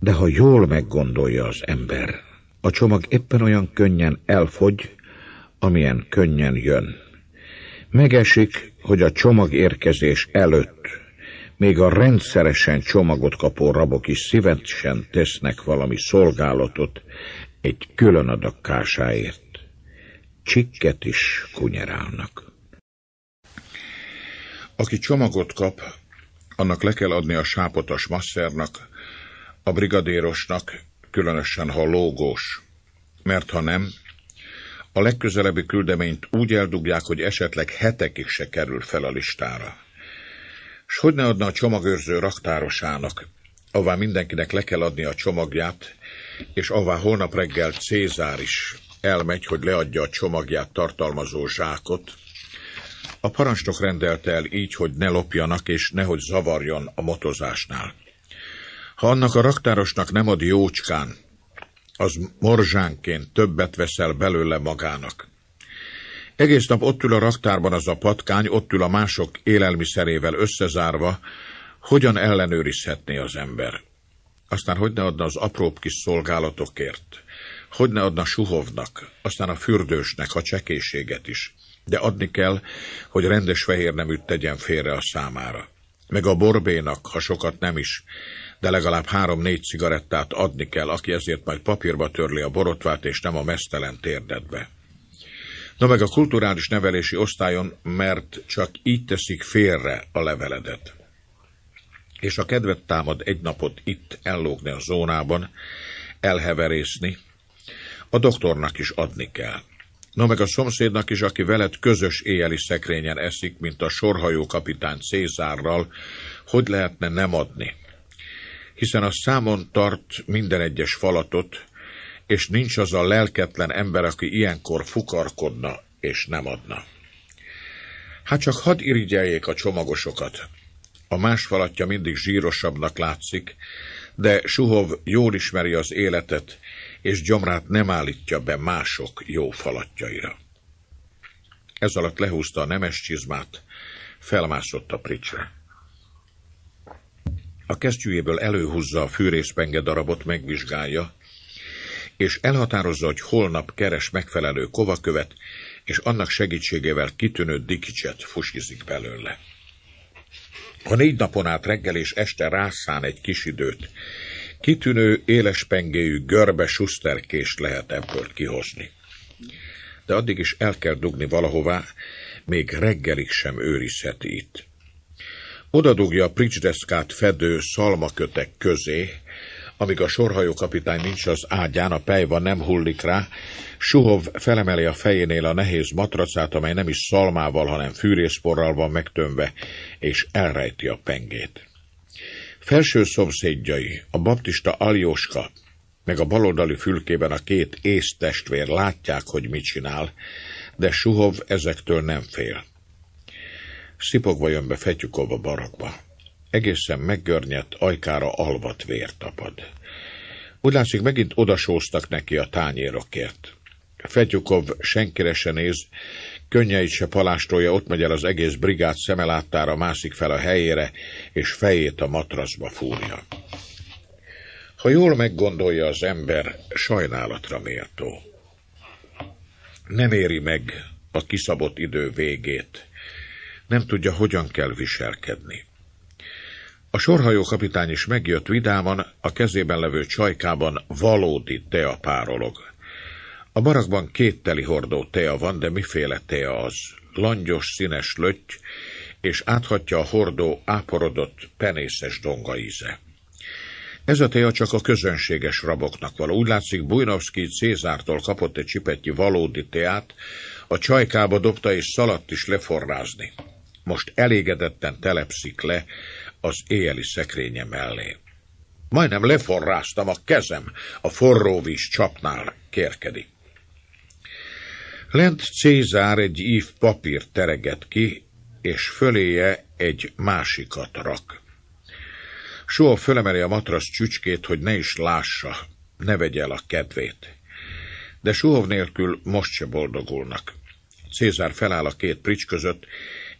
De ha jól meggondolja az ember, a csomag éppen olyan könnyen elfogy, amilyen könnyen jön. Megesik, hogy a csomag érkezés előtt még a rendszeresen csomagot kapó rabok is szívesen tesznek valami szolgálatot egy külön adag kásáért. Csikket is kunyerálnak. Aki csomagot kap, annak le kell adni a sápotos masszernak, a brigadérosnak, különösen ha lógós. Mert ha nem, a legközelebbi küldeményt úgy eldugják, hogy esetleg hetekig se kerül fel a listára. S hogy ne adna a csomagőrző raktárosának, ahová mindenkinek le kell adni a csomagját, és ahová holnap reggel Cézár is elmegy, hogy leadja a csomagját tartalmazó zsákot, a parancsnok rendelte el így, hogy ne lopjanak és nehogy zavarjon a motozásnál. Ha annak a raktárosnak nem ad jócskán, az morzsánként többet veszel belőle magának. Egész nap ott ül a raktárban az a patkány, ott ül a mások élelmiszerével összezárva, hogyan ellenőrizhetné az ember? Aztán hogy ne adna az apróbb kis szolgálatokért? Hogy ne adna suhovnak, aztán a fürdősnek, a csekéséget is? de adni kell, hogy rendes fehér nem üt tegyen félre a számára. Meg a borbénak, ha sokat nem is, de legalább három-négy cigarettát adni kell, aki ezért majd papírba törli a borotvát, és nem a mesztelen térdetbe. Na meg a kulturális nevelési osztályon, mert csak így teszik félre a leveledet. És a kedvet támad egy napot itt ellógni a zónában, elheverészni, a doktornak is adni kell. Na meg a szomszédnak is, aki veled közös éjjeli szekrényen eszik, mint a sorhajó kapitán Cézárral, hogy lehetne nem adni? Hiszen a számon tart minden egyes falatot, és nincs az a lelketlen ember, aki ilyenkor fukarkodna és nem adna. Hát csak hadd irigyeljék a csomagosokat. A más falatja mindig zsírosabbnak látszik, de Suhov jól ismeri az életet, és gyomrát nem állítja be mások jó falatjaira. Ez alatt lehúzta a nemes csizmát, felmászott a pricsre. A kesztyűjéből előhúzza a fűrészpenge darabot, megvizsgálja, és elhatározza, hogy holnap keres megfelelő kovakövet, és annak segítségével kitűnő dikicset fusizik belőle. A négy napon át reggel és este rászán egy kis időt, kitűnő, éles pengéjű, görbe suszterkést lehet ebből kihozni. De addig is el kell dugni valahová, még reggelig sem őrizheti itt. Oda dugja a pricsdeszkát fedő szalmakötek közé, amíg a sorhajó kapitány nincs az ágyán, a pejva nem hullik rá, Suhov felemeli a fejénél a nehéz matracát, amely nem is szalmával, hanem fűrészporral van megtömve, és elrejti a pengét. Felső szomszédjai, a baptista Aljóska, meg a baloldali fülkében a két ész testvér látják, hogy mit csinál, de Suhov ezektől nem fél. Szipogva jön be Fetyukov a barakba. Egészen meggörnyedt, ajkára alvat vér tapad. Úgy látszik, megint odasóztak neki a tányérokért. Fetyukov senkire se néz, Könnyeit se palástolja, ott megy el az egész brigád szemelátára mászik fel a helyére, és fejét a matraszba fúrja. Ha jól meggondolja az ember, sajnálatra méltó. Nem éri meg a kiszabott idő végét. Nem tudja, hogyan kell viselkedni. A sorhajó kapitány is megjött vidáman, a kezében levő csajkában valódi teapárolog. A barakban két teli hordó tea van, de miféle tea az? Langyos színes löty, és áthatja a hordó áporodott, penészes donga íze. Ez a tea csak a közönséges raboknak való. Úgy látszik, Bujnovszki Cézártól kapott egy csipetnyi valódi teát, a csajkába dobta és szaladt is leforrázni. Most elégedetten telepszik le az éjeli szekrénye mellé. Majdnem leforráztam a kezem, a forró víz csapnál kérkedik. Lent Cézár egy ív papírt tereget ki, és föléje egy másikat rak. Soha fölemeli a matrasz csücskét, hogy ne is lássa, ne vegye el a kedvét. De Suhov nélkül most se boldogulnak. Cézár feláll a két prics között,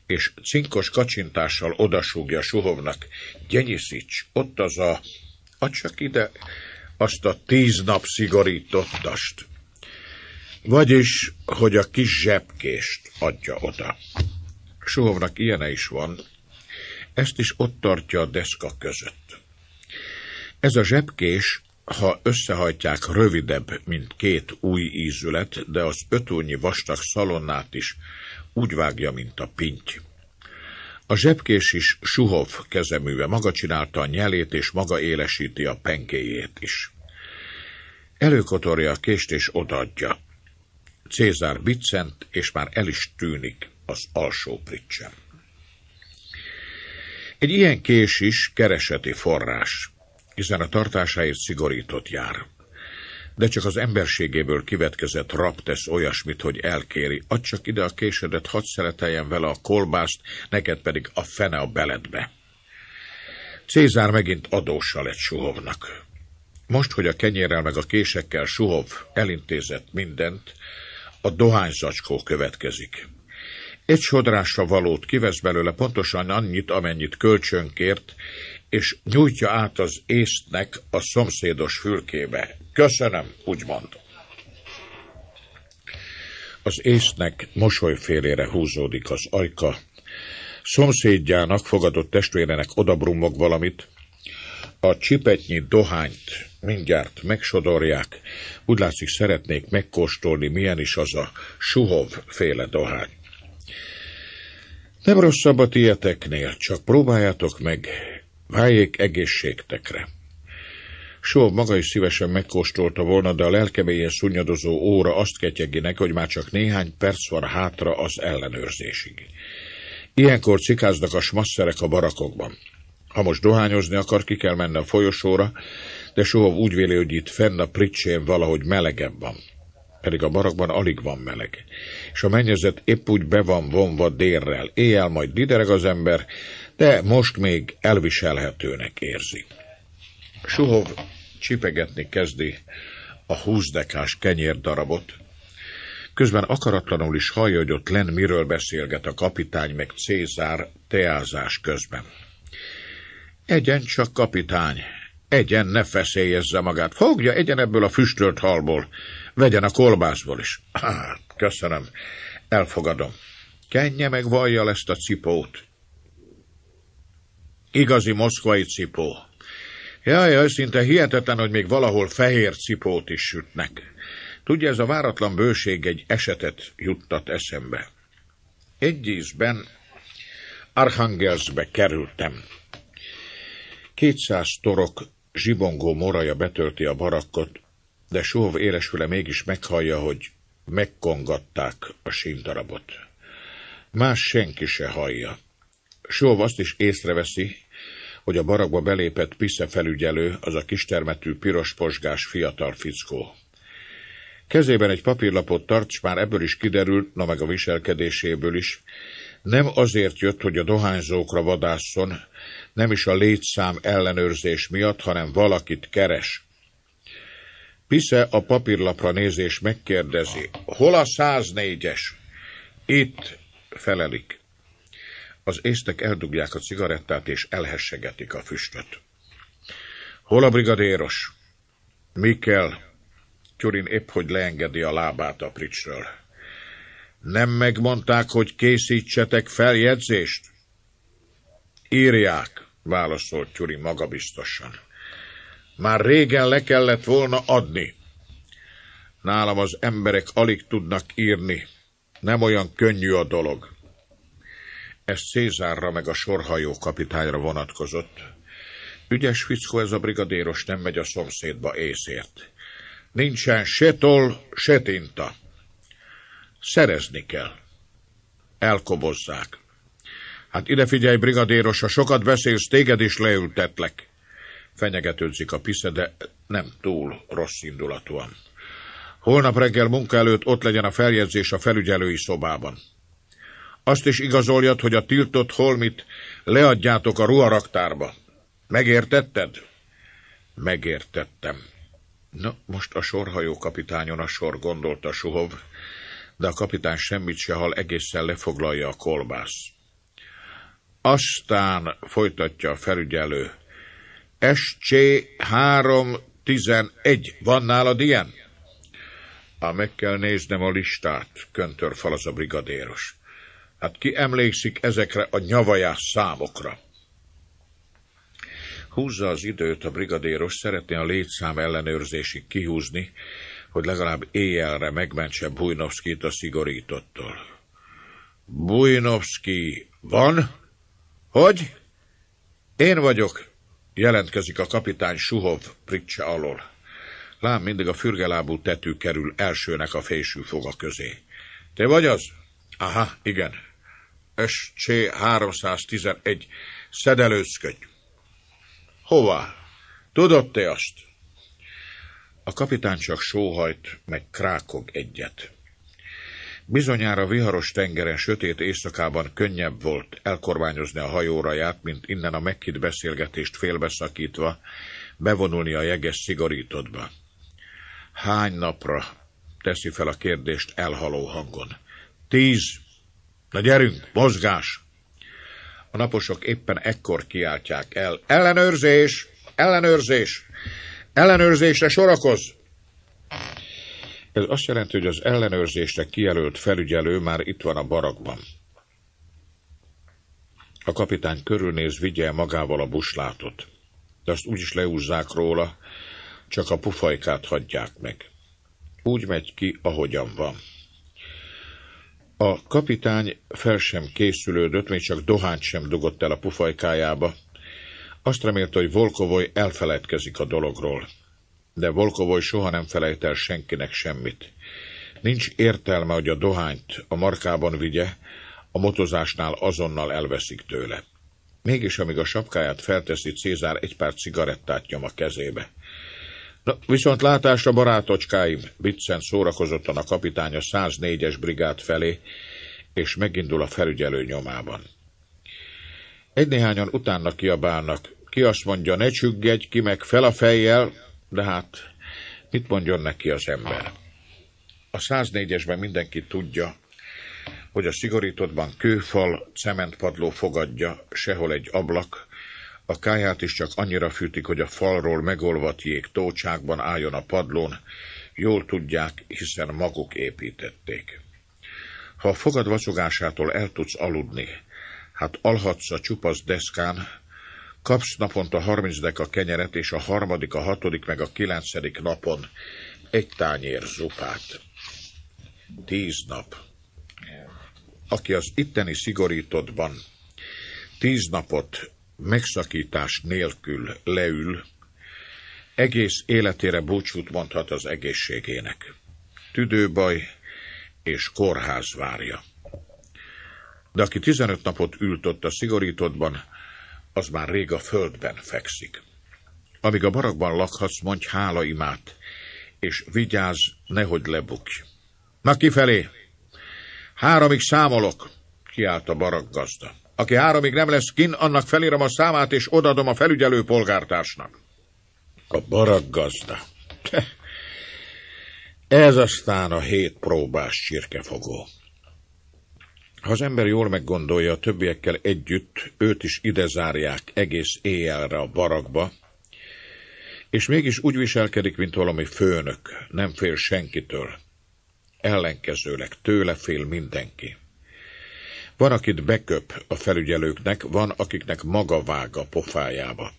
és cinkos kacsintással odasúgja Suhovnak. Gyenyiszíts, ott az a... Adj csak ide azt a tíz nap szigorítottast. Vagyis, hogy a kis zsebkést adja oda. Sóvnak ilyene is van. Ezt is ott tartja a deszka között. Ez a zsebkés, ha összehajtják, rövidebb, mint két új ízület, de az ötúnyi vastag szalonnát is úgy vágja, mint a pinty. A zsebkés is Suhov kezeműve, maga csinálta a nyelét, és maga élesíti a penkéjét is. Előkotorja a kést, és odaadja. Cézár Bicent, és már el is tűnik az alsó pricsem. Egy ilyen kés is kereseti forrás, hiszen a tartásáért szigorított jár. De csak az emberségéből kivetkezett rab tesz olyasmit, hogy elkéri, Adj csak ide a késedet, hadd szereteljen vele a kolbást, neked pedig a fene a beledbe. Cézár megint adóssal egy suhovnak. Most, hogy a kenyérrel meg a késekkel suhov elintézett mindent, a dohányzacskó következik. Egy sodrásra valót kivesz belőle pontosan annyit, amennyit kölcsönkért, és nyújtja át az észnek a szomszédos fülkébe. Köszönöm, úgymond. Az észnek mosolyfélére húzódik az ajka. Szomszédjának fogadott testvérenek odabrumog valamit. A csipetnyi dohányt mindjárt megsodorják. Úgy látszik, szeretnék megkóstolni, milyen is az a suhov féle dohány. Nem rosszabb a tieteknél, csak próbáljátok meg, váljék egészségtekre. Sov maga is szívesen megkóstolta volna, de a lelkeméjén szunnyadozó óra azt ketyegi hogy már csak néhány perc van hátra az ellenőrzésig. Ilyenkor cikáznak a smasszerek a barakokban. Ha most dohányozni akar, ki kell menni a folyosóra, de soha úgy véli, hogy itt fenn a pricsén valahogy melegebb van. Pedig a barakban alig van meleg. És a mennyezet épp úgy be van vonva délrel. Éjjel majd didereg az ember, de most még elviselhetőnek érzi. Suhov csipegetni kezdi a húzdekás kenyérdarabot, közben akaratlanul is hallja, hogy ott len miről beszélget a kapitány meg Cézár teázás közben. Egyen csak kapitány, Egyen ne feszélyezze magát. Fogja egyen ebből a füstölt halból. Vegyen a kolbászból is. Hát, köszönöm. Elfogadom. Kenje meg vajjal ezt a cipót. Igazi moszkvai cipó. Jaj, jaj, szinte hihetetlen, hogy még valahol fehér cipót is sütnek. Tudja, ez a váratlan bőség egy esetet juttat eszembe. Egy ízben Arhangelszbe kerültem. 200 torok Zsibongó moraja betölti a barakkot, de Sóv élesüle mégis meghallja, hogy megkongatták a síndarabot. Más senki se hallja. Sóv azt is észreveszi, hogy a barakba belépett Pisze felügyelő az a kistermetű piros posgás fiatal fickó. Kezében egy papírlapot tart, és már ebből is kiderült, na meg a viselkedéséből is, nem azért jött, hogy a dohányzókra vadásszon, nem is a létszám ellenőrzés miatt, hanem valakit keres. Pisze a papírlapra nézés megkérdezi, hol a 104-es? Itt felelik. Az észtek eldugják a cigarettát és elhessegetik a füstöt. Hol a brigadéros? kell? Turin épp hogy leengedi a lábát a pricsről. Nem megmondták, hogy készítsetek feljegyzést? Írják, válaszolt Gyuri magabiztosan. Már régen le kellett volna adni. Nálam az emberek alig tudnak írni. Nem olyan könnyű a dolog. Ez Cézárra meg a sorhajó kapitányra vonatkozott. Ügyes fickó ez a brigadéros nem megy a szomszédba észért. Nincsen se tol, se tinta. Szerezni kell. Elkobozzák. Hát ide figyelj, brigadéros, ha sokat beszélsz, téged is leültetlek. Fenyegetőzik a pisze, de nem túl rossz indulatúan. Holnap reggel munka előtt ott legyen a feljegyzés a felügyelői szobában. Azt is igazoljad, hogy a tiltott holmit leadjátok a ruharaktárba. Megértetted? Megértettem. Na, most a sorhajó kapitányon a sor gondolta Suhov, de a kapitány semmit se hal, egészen lefoglalja a kolbász. Aztán folytatja a felügyelő. SC 311. Van nálad ilyen? A meg kell néznem a listát, fal az a brigadéros. Hát ki emlékszik ezekre a nyavajás számokra? Húzza az időt a brigadéros, szeretné a létszám ellenőrzésig kihúzni, hogy legalább éjjelre megmentse Bujnovszkit a szigorítottól. Bujnovszki van? Hogy? Én vagyok, jelentkezik a kapitány Suhov pricse alól. Lám mindig a fürgelábú tető kerül elsőnek a fésű foga közé. Te vagy az? Aha, igen. SC-311, szedelőszkönyv. Hová? Tudod te azt? A kapitán csak sóhajt, meg krákog egyet. Bizonyára viharos tengeren sötét éjszakában könnyebb volt elkormányozni a hajóraját, mint innen a megkit beszélgetést félbeszakítva bevonulni a jeges szigorítottba. Hány napra teszi fel a kérdést elhaló hangon? Tíz! Na gyerünk, mozgás! A naposok éppen ekkor kiáltják el. Ellenőrzés! Ellenőrzés! Ellenőrzésre sorakozz! Ez azt jelenti, hogy az ellenőrzésre kijelölt felügyelő már itt van a barakban. A kapitány körülnéz, vigye magával a buslátot. De azt úgyis leúzzák róla, csak a pufajkát hagyják meg. Úgy megy ki, ahogyan van. A kapitány fel sem készülődött, még csak dohányt sem dugott el a pufajkájába. Azt remélte, hogy Volkovoj elfeledkezik a dologról de Volkovoj soha nem felejt el senkinek semmit. Nincs értelme, hogy a dohányt a markában vigye, a motozásnál azonnal elveszik tőle. Mégis, amíg a sapkáját felteszi, Cézár egy pár cigarettát nyom a kezébe. Na, viszont látásra, barátocskáim! Viccen szórakozottan a kapitány a 104-es brigád felé, és megindul a felügyelő nyomában. Egy-néhányan utána kiabálnak. Ki azt mondja, ne csüggedj ki meg fel a fejjel, de hát mit mondjon neki az ember? A 104-esben mindenki tudja, hogy a szigorítottban kőfal, cementpadló fogadja, sehol egy ablak, a káját is csak annyira fűtik, hogy a falról megolvat jég tócsákban álljon a padlón, jól tudják, hiszen maguk építették. Ha a fogad vacogásától el tudsz aludni, hát alhatsz a csupasz deszkán, Kapsz naponta 30 a kenyeret, és a harmadik, a hatodik, meg a kilencedik napon egy tányér zupát. Tíz nap. Aki az itteni szigorítottban tíz napot megszakítás nélkül leül, egész életére búcsút mondhat az egészségének. Tüdőbaj és kórház várja. De aki 15 napot ült ott a szigorítottban, az már rég a földben fekszik. Amíg a barakban lakhatsz, mondj hálaimát, és vigyázz, nehogy lebukj. Na kifelé! Háromig számolok, kiállt a barakgazda. Aki háromig nem lesz kin, annak felírom a számát, és odadom a felügyelő polgártársnak. A barakgazda. Ez aztán a hét próbás csirkefogó. Ha az ember jól meggondolja, a többiekkel együtt őt is ide zárják egész éjjelre a barakba, és mégis úgy viselkedik, mint valami főnök, nem fél senkitől. Ellenkezőleg tőle fél mindenki. Van, akit beköp a felügyelőknek, van, akiknek maga vág a pofájába.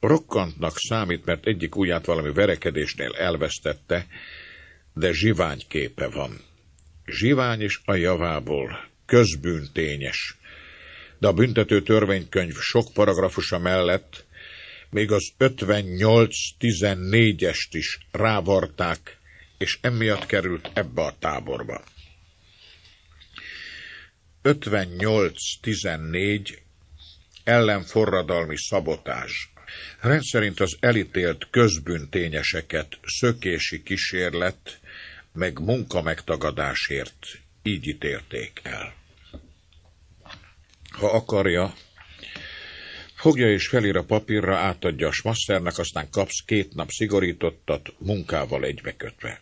Rokkantnak számít, mert egyik ujját valami verekedésnél elvesztette, de zsivány képe van. Zsivány is a javából, közbűntényes. De a büntető törvénykönyv sok paragrafusa mellett még az 58-14-est is rávarták, és emiatt került ebbe a táborba. 58-14 ellenforradalmi szabotás. Rendszerint az elítélt közbüntényeseket szökési kísérlet meg munkamegtagadásért így ítélték el ha akarja, fogja és felír a papírra, átadja a smaszternek, aztán kapsz két nap szigorítottat, munkával egybekötve.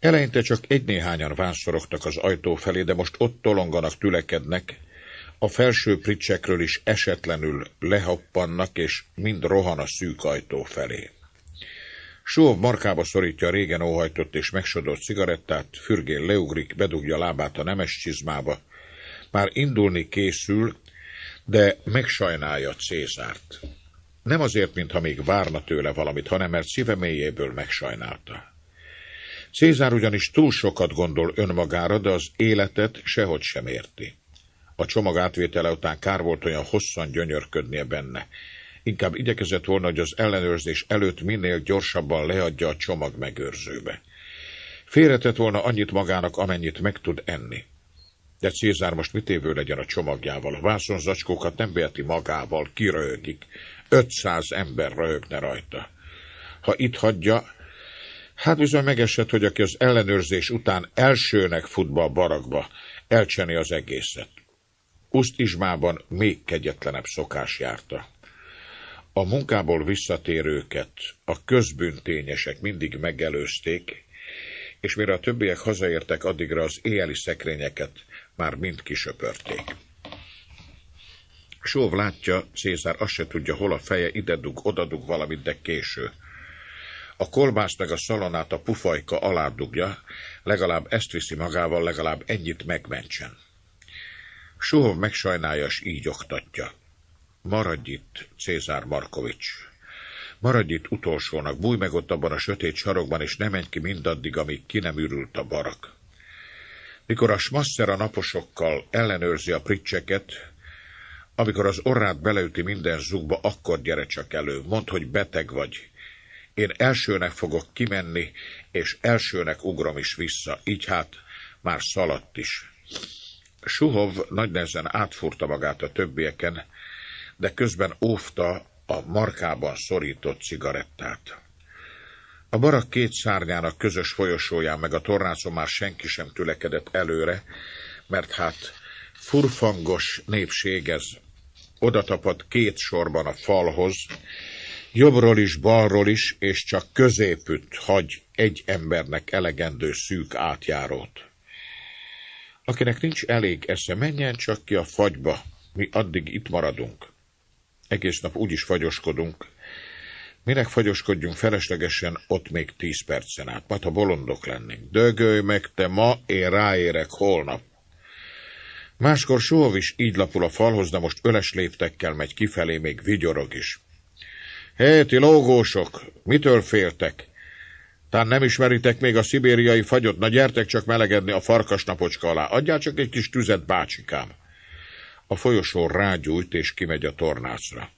Eleinte csak egy-néhányan vászorogtak az ajtó felé, de most ott tolonganak, tülekednek, a felső pricsekről is esetlenül lehappannak, és mind rohan a szűk ajtó felé. Sóv markába szorítja a régen óhajtott és megsodott cigarettát, fürgén leugrik, bedugja lábát a nemes csizmába, már indulni készül, de megsajnálja Cézárt. Nem azért, mintha még várna tőle valamit, hanem mert szíve mélyéből megsajnálta. Cézár ugyanis túl sokat gondol önmagára, de az életet sehogy sem érti. A csomag átvétele után kár volt olyan hosszan gyönyörködnie benne. Inkább igyekezett volna, hogy az ellenőrzés előtt minél gyorsabban leadja a csomag megőrzőbe. Félretett volna annyit magának, amennyit meg tud enni. De Cézár most mit évő legyen a csomagjával? A vászonzacskókat nem veheti magával, kiröhögik. 500 ember röhögne rajta. Ha itt hagyja, hát bizony megesett, hogy aki az ellenőrzés után elsőnek fut be a barakba, elcseni az egészet. uszt még kegyetlenebb szokás járta. A munkából visszatérőket a közbüntényesek mindig megelőzték, és mire a többiek hazaértek, addigra az éjeli szekrényeket már mind kisöpörték. Sóv látja, Cézár azt se tudja, hol a feje, ide dug, oda dug valamit, de késő. A kolbász meg a szalonát a pufajka alá dugja, legalább ezt viszi magával, legalább ennyit megmentsen. Sóv megsajnálja, s így oktatja. Maradj itt, Cézár Markovics. Maradj itt utolsónak, búj meg ott abban a sötét sarokban, és ne menj ki mindaddig, amíg ki nem ürült a barak. Mikor a Schmasser a naposokkal ellenőrzi a pricseket, amikor az orrát beleüti minden zugba, akkor gyere csak elő, mondd, hogy beteg vagy. Én elsőnek fogok kimenni, és elsőnek ugrom is vissza, így hát már szaladt is. Suhov nagy nehezen átfurta magát a többieken, de közben óvta a markában szorított cigarettát. A barak két szárnyának közös folyosóján meg a tornácon már senki sem tülekedett előre, mert hát furfangos népség ez. Odatapad két sorban a falhoz, jobbról is, balról is, és csak középütt hagy egy embernek elegendő szűk átjárót. Akinek nincs elég esze, menjen csak ki a fagyba, mi addig itt maradunk. Egész nap úgy is fagyoskodunk, Minek fagyoskodjunk feleslegesen ott még tíz percen át? Mert ha bolondok lennénk. Dögölj meg te ma, én ráérek holnap. Máskor Sóv is így lapul a falhoz, de most öles léptekkel megy kifelé, még vigyorog is. Hé, ti lógósok, mitől féltek? Tán nem ismeritek még a szibériai fagyot, na gyertek csak melegedni a farkas napocska alá, adjál csak egy kis tüzet, bácsikám. A folyosó rágyújt és kimegy a tornácra.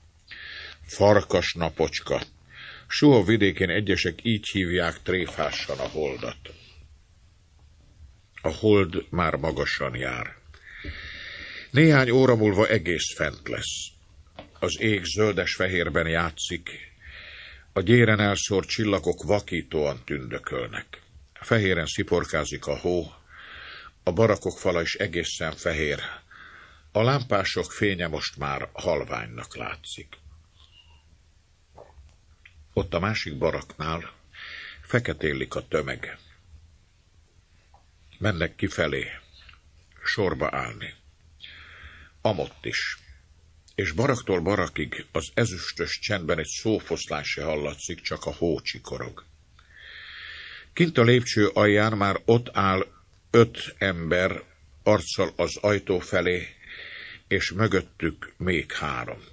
Farkas napocska, Suha vidékén egyesek így hívják tréfásan a holdat. A hold már magasan jár. Néhány óra múlva egész fent lesz. Az ég zöldes-fehérben játszik, a gyéren elszór csillagok vakítóan tündökölnek. Fehéren sziporkázik a hó, a barakok fala is egészen fehér. A lámpások fénye most már halványnak látszik. Ott a másik baraknál feketélik a tömeg. Mennek kifelé, sorba állni. Amott is. És baraktól barakig az ezüstös csendben egy szófoszlás se hallatszik, csak a hó csikorog. Kint a lépcső alján már ott áll öt ember arccal az ajtó felé, és mögöttük még három.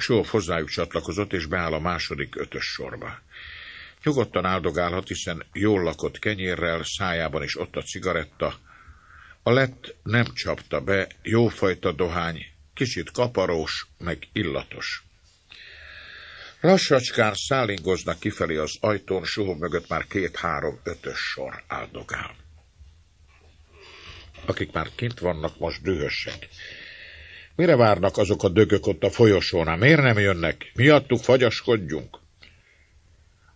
Sóf hozzájuk csatlakozott, és beáll a második ötös sorba. Nyugodtan áldogálhat, hiszen jól lakott kenyérrel, szájában is ott a cigaretta. A lett nem csapta be, jófajta dohány, kicsit kaparós, meg illatos. Lassacskán szállingoznak kifelé az ajtón, suhó mögött már két-három ötös sor áldogál. Akik már kint vannak, most dühösek. Mire várnak azok a dögök ott a folyosón? Hát miért nem jönnek? Miattuk fagyaskodjunk?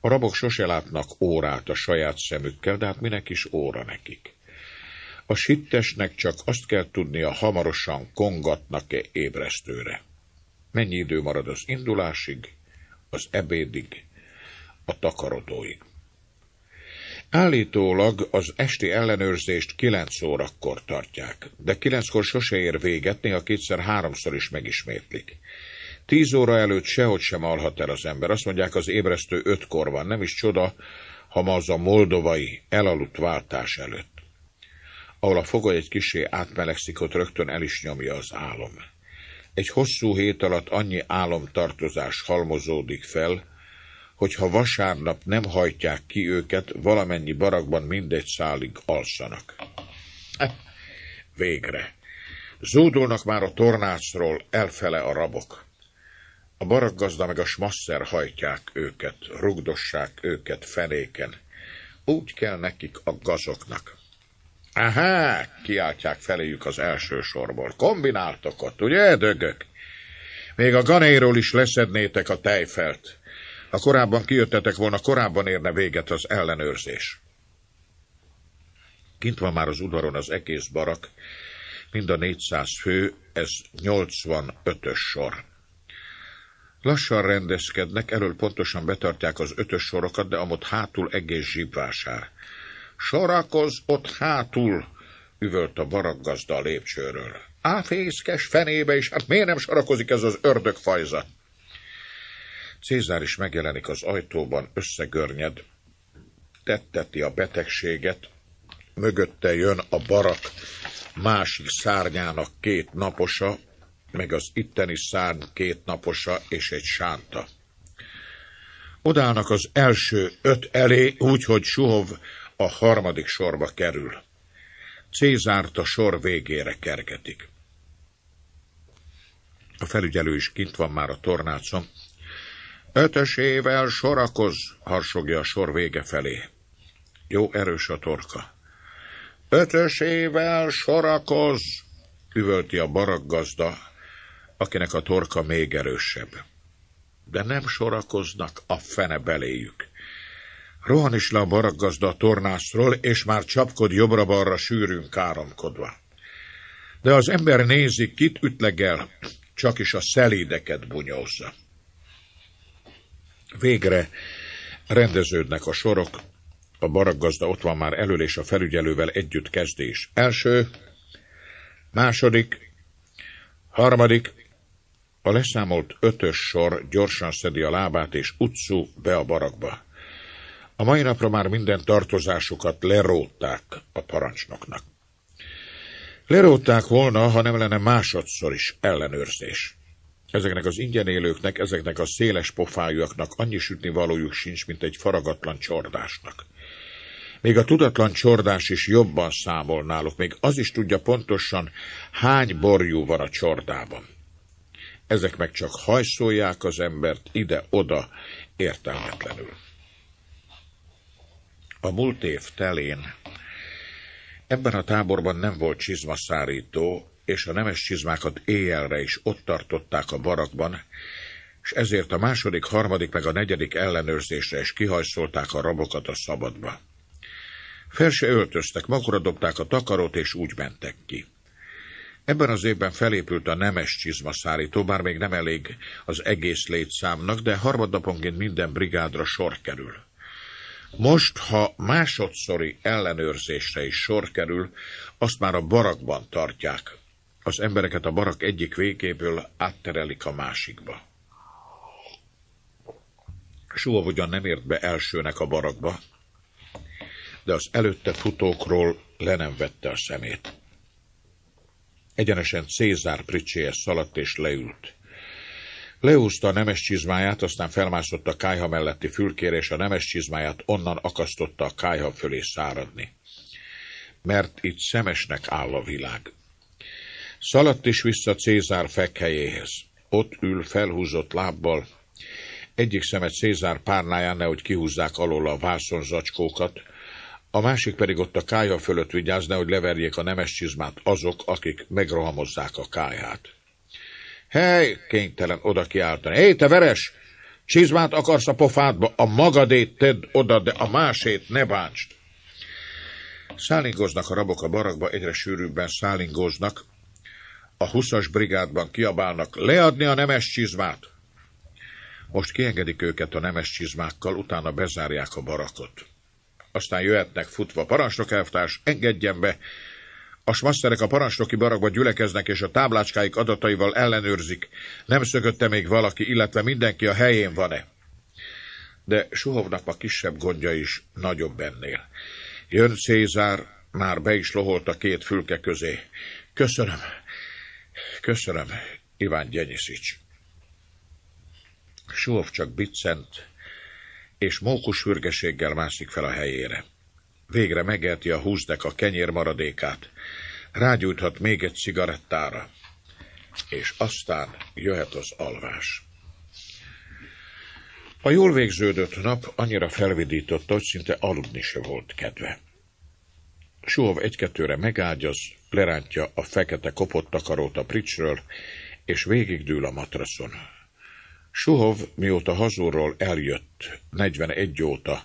A rabok sose látnak órát a saját szemükkel, de hát minek is óra nekik. A sittesnek csak azt kell tudnia, hamarosan kongatnak-e ébresztőre. Mennyi idő marad az indulásig, az ebédig, a takarodóig. Állítólag az esti ellenőrzést kilenc órakor tartják, de kilenckor sose ér véget, néha kétszer-háromszor is megismétlik. Tíz óra előtt sehogy sem alhat el az ember. Azt mondják, az ébresztő ötkor van. Nem is csoda, ha ma az a moldovai elaludt váltás előtt. Ahol a foga egy kisé átmelegszik, ott rögtön el is nyomja az álom. Egy hosszú hét alatt annyi álomtartozás halmozódik fel, hogyha vasárnap nem hajtják ki őket, valamennyi barakban mindegy szálig alszanak. Végre. Zúdulnak már a tornácról elfele a rabok. A barakgazda meg a smasszer hajtják őket, rugdossák őket fenéken. Úgy kell nekik a gazoknak. Aha, kiáltják feléjük az első sorból. Kombináltok ott, ugye, dögök? Még a ganéról is leszednétek a tejfelt. Ha korábban kijöttetek volna, korábban érne véget az ellenőrzés. Kint van már az udvaron az egész barak, mind a 400 fő, ez 85-ös sor. Lassan rendezkednek, elől pontosan betartják az ötös sorokat, de amott hátul egész zsibvásár. Sorakoz ott hátul, üvölt a baraggazda a lépcsőről. Áfészkes fenébe is, hát miért nem sorakozik ez az ördögfajzat? Cézár is megjelenik az ajtóban, összegörnyed, tetteti a betegséget, mögötte jön a barak másik szárnyának két naposa, meg az itteni szárny két naposa és egy sánta. Odának az első öt elé, úgyhogy Suhov a harmadik sorba kerül. Cézárt a sor végére kergetik. A felügyelő is kint van már a tornácon, Ötösével sorakoz, harsogja a sor vége felé. Jó erős a torka. Ötösével sorakoz, üvölti a baraggazda, akinek a torka még erősebb. De nem sorakoznak a fene beléjük. Rohan is le a baraggazda a tornászról, és már csapkod jobbra-balra sűrűn káromkodva. De az ember nézi, kit ütlegel, csak is a szelédeket bunyózza. Végre rendeződnek a sorok, a baraggazda ott van már elől, és a felügyelővel együtt kezdés. Első, második, harmadik, a leszámolt ötös sor gyorsan szedi a lábát, és utcú be a barakba. A mai napra már minden tartozásukat lerótták a parancsnoknak. Lerótták volna, ha nem lenne másodszor is ellenőrzés. Ezeknek az ingyen élőknek, ezeknek a széles pofájúaknak annyi sütni valójuk sincs, mint egy faragatlan csordásnak. Még a tudatlan csordás is jobban számol náluk, még az is tudja pontosan, hány borjú van a csordában. Ezek meg csak hajszolják az embert ide-oda értelmetlenül. A múlt év telén Ebben a táborban nem volt csizmaszárító, és a nemes csizmákat éjjelre is ott tartották a barakban, és ezért a második, harmadik meg a negyedik ellenőrzésre is kihajszolták a rabokat a szabadba. Fel se öltöztek, magukra dobták a takarót, és úgy mentek ki. Ebben az évben felépült a nemes csizmaszállító, bár még nem elég az egész létszámnak, de harmadnaponként minden brigádra sor kerül. Most, ha másodszori ellenőrzésre is sor kerül, azt már a barakban tartják, az embereket a barak egyik végéből átterelik a másikba. Suva ugyan nem ért be elsőnek a barakba, de az előtte futókról le nem vette a szemét. Egyenesen Cézár pricséhez szaladt és leült. Leúzta a nemes csizmáját, aztán felmászott a kájha melletti fülkére, és a nemes csizmáját onnan akasztotta a kájha fölé száradni. Mert itt szemesnek áll a világ. Szaladt is vissza Cézár fekhelyéhez. Ott ül felhúzott lábbal, egyik szemet Cézár párnáján nehogy kihúzzák alól a vászon zacskókat, a másik pedig ott a kája fölött vigyáz, nehogy leverjék a nemes csizmát azok, akik megrohamozzák a káját. Hely, kénytelen oda kiáltani. Hé, te veres! Csizmát akarsz a pofádba, a magadét tedd oda, de a másét ne bántsd! Szállingoznak a rabok a barakba, egyre sűrűbben szállingoznak, a huszas brigádban kiabálnak, leadni a nemes csizmát. Most kiengedik őket a nemes csizmákkal, utána bezárják a barakot. Aztán jöhetnek futva, parancsnok elvtárs, engedjen be! A smaszterek a parancsnoki barakba gyülekeznek, és a táblácskáik adataival ellenőrzik. Nem szökötte még valaki, illetve mindenki a helyén van-e? De Suhovnak a kisebb gondja is nagyobb ennél. Jön Cézár, már be is loholt a két fülke közé. Köszönöm, Köszönöm, Iván Gyenyisics. Sóf csak biccent, és mókus hürgeséggel mászik fel a helyére. Végre megelti a húzdek a kenyér maradékát, rágyújthat még egy cigarettára, és aztán jöhet az alvás. A jól végződött nap annyira felvidította, hogy szinte aludni se volt kedve. Suhov egy-kettőre megágyaz, lerántja a fekete kopott takarót a pricsről, és végigdől a matraszon. Suhov, mióta hazúról eljött, 41 óta,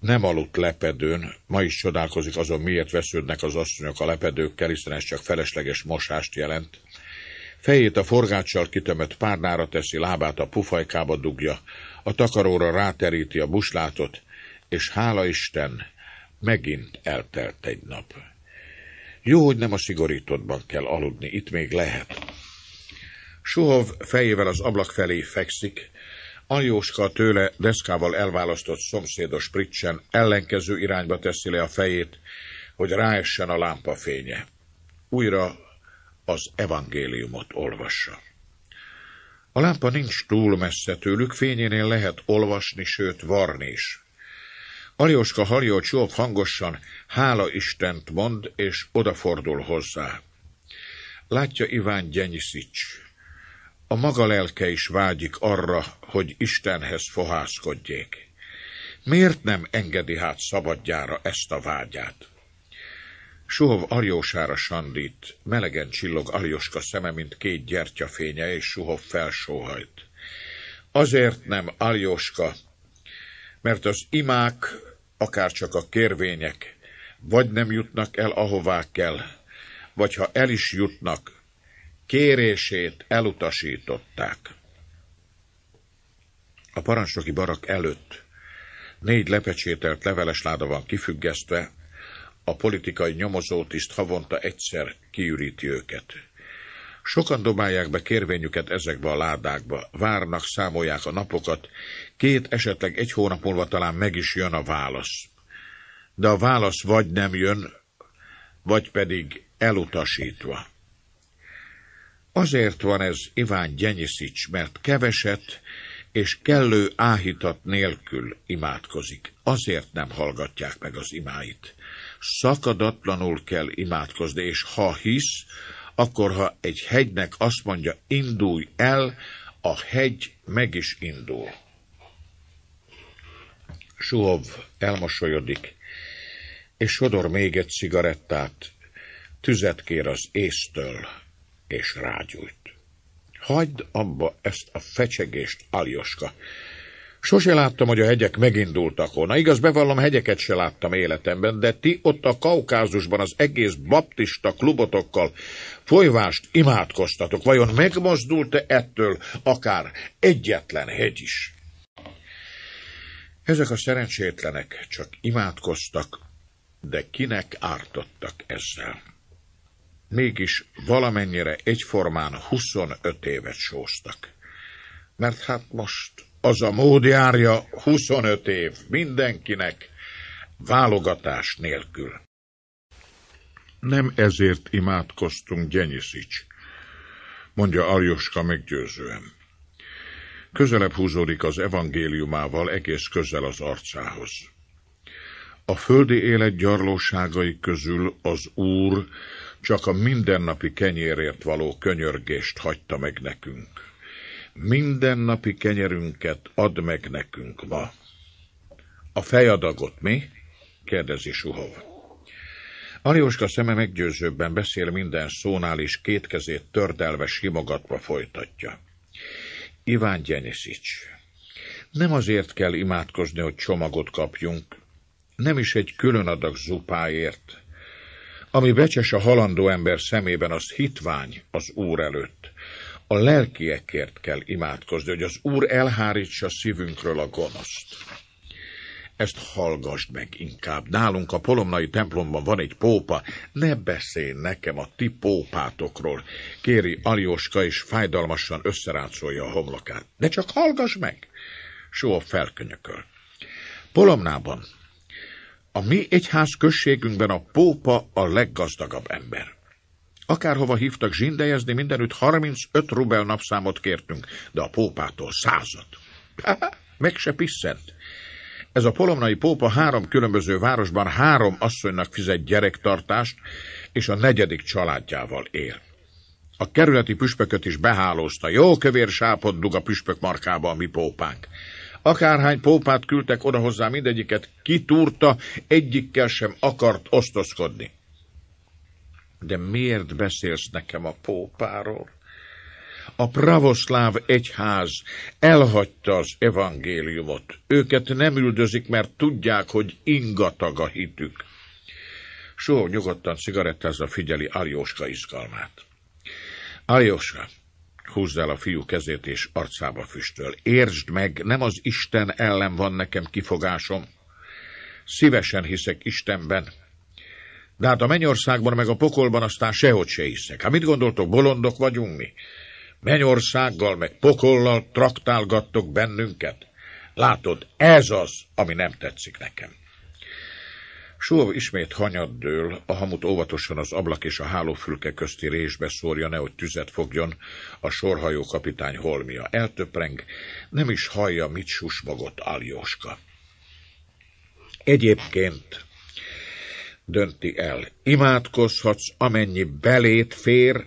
nem aludt lepedőn, ma is csodálkozik azon, miért vesződnek az asszonyok a lepedőkkel, hiszen ez csak felesleges mosást jelent. Fejét a forgáccsal kitömött párnára teszi, lábát a pufajkába dugja, a takaróra ráteríti a buslátot, és hála Isten, megint eltelt egy nap. Jó, hogy nem a szigorítottban kell aludni, itt még lehet. Suhov fejével az ablak felé fekszik, Aljóska tőle deszkával elválasztott szomszédos pricsen ellenkező irányba teszi le a fejét, hogy ráessen a lámpa fénye. Újra az evangéliumot olvassa. A lámpa nincs túl messze tőlük, fényénél lehet olvasni, sőt varni is. Aljoska Csók hangosan hála Istent mond, és odafordul hozzá. Látja Iván Gyenyiszics. A maga lelke is vágyik arra, hogy Istenhez fohászkodjék. Miért nem engedi hát szabadjára ezt a vágyát? Suhov aljósára sandít, melegen csillog aljoska szeme, mint két gyertyafénye, és Suhov felsóhajt. Azért nem Aljoska, mert az imák akárcsak a kérvények, vagy nem jutnak el, ahová kell, vagy ha el is jutnak, kérését elutasították. A parancsnoki barak előtt négy lepecsételt leveles láda van kifüggesztve, a politikai nyomozótiszt havonta egyszer kiüríti őket. Sokan dobálják be kérvényüket ezekbe a ládákba, várnak, számolják a napokat, Két, esetleg egy hónap múlva talán meg is jön a válasz. De a válasz vagy nem jön, vagy pedig elutasítva. Azért van ez Iván Gyenyiszics, mert keveset és kellő áhítat nélkül imádkozik. Azért nem hallgatják meg az imáit. Szakadatlanul kell imádkozni, és ha hisz, akkor ha egy hegynek azt mondja, indulj el, a hegy meg is indul. Suhov elmosolyodik, és sodor még egy cigarettát, tüzet kér az észtől, és rágyújt. Hagyd abba ezt a fecsegést, Aljoska! Sose láttam, hogy a hegyek megindultak volna. Igaz, bevallom, hegyeket se láttam életemben, de ti ott a Kaukázusban az egész baptista klubotokkal folyvást imádkoztatok. Vajon megmozdult-e ettől akár egyetlen hegy is? Ezek a szerencsétlenek csak imádkoztak, de kinek ártottak ezzel? Mégis valamennyire egyformán 25 évet sóztak. Mert hát most az a mód járja 25 év mindenkinek, válogatás nélkül. Nem ezért imádkoztunk, Gyenyiszics, mondja Aljoska meggyőzően. Közelebb húzódik az evangéliumával egész közel az arcához. A földi élet gyarlóságai közül az Úr csak a mindennapi kenyérért való könyörgést hagyta meg nekünk. Mindennapi kenyerünket add meg nekünk ma. A fejadagot mi? kérdezi Suhov. Alioska szeme meggyőzőbben beszél minden szónál, és két kezét tördelve simogatva folytatja. Iván Gyenisics. Nem azért kell imádkozni, hogy csomagot kapjunk, nem is egy külön adag zupáért, ami becses a halandó ember szemében, az hitvány az Úr előtt. A lelkiekért kell imádkozni, hogy az Úr elhárítsa szívünkről a gonoszt. Ezt hallgassd meg inkább. Nálunk a polomnai templomban van egy pópa. Ne beszélj nekem a ti pópátokról. Kéri Aljoska és fájdalmasan összeráncolja a homlokát. De csak hallgass meg! Só felkönyököl. Polomnában, a mi egyház községünkben a pópa a leggazdagabb ember. Akárhova hívtak zsindejezni, mindenütt 35 rubel napszámot kértünk, de a pópától százat. Meg se pisszent. Ez a polomnai pópa három különböző városban három asszonynak fizet gyerektartást, és a negyedik családjával él. A kerületi püspököt is behálózta, jó kövér sápot dug a püspök markába a mi pópánk. Akárhány pópát küldtek oda hozzá, mindegyiket kitúrta, egyikkel sem akart osztozkodni. De miért beszélsz nekem a pópáról? a pravoszláv egyház elhagyta az evangéliumot. Őket nem üldözik, mert tudják, hogy ingatag a hitük. Só nyugodtan cigarettázva figyeli Aljóska izgalmát. Aljóska, húzd el a fiú kezét és arcába füstöl. Értsd meg, nem az Isten ellen van nekem kifogásom. Szívesen hiszek Istenben, de hát a mennyországban meg a pokolban aztán sehogy se hiszek. Hát mit gondoltok, bolondok vagyunk mi? mennyországgal, meg pokollal traktálgattok bennünket. Látod, ez az, ami nem tetszik nekem. Sóv ismét hanyad dől, a hamut óvatosan az ablak és a hálófülke közti résbe szórja, nehogy tüzet fogjon, a sorhajó kapitány holmia eltöpreng, nem is hallja, mit susmagott Aljóska. Egyébként dönti el, imádkozhatsz, amennyi belét fér,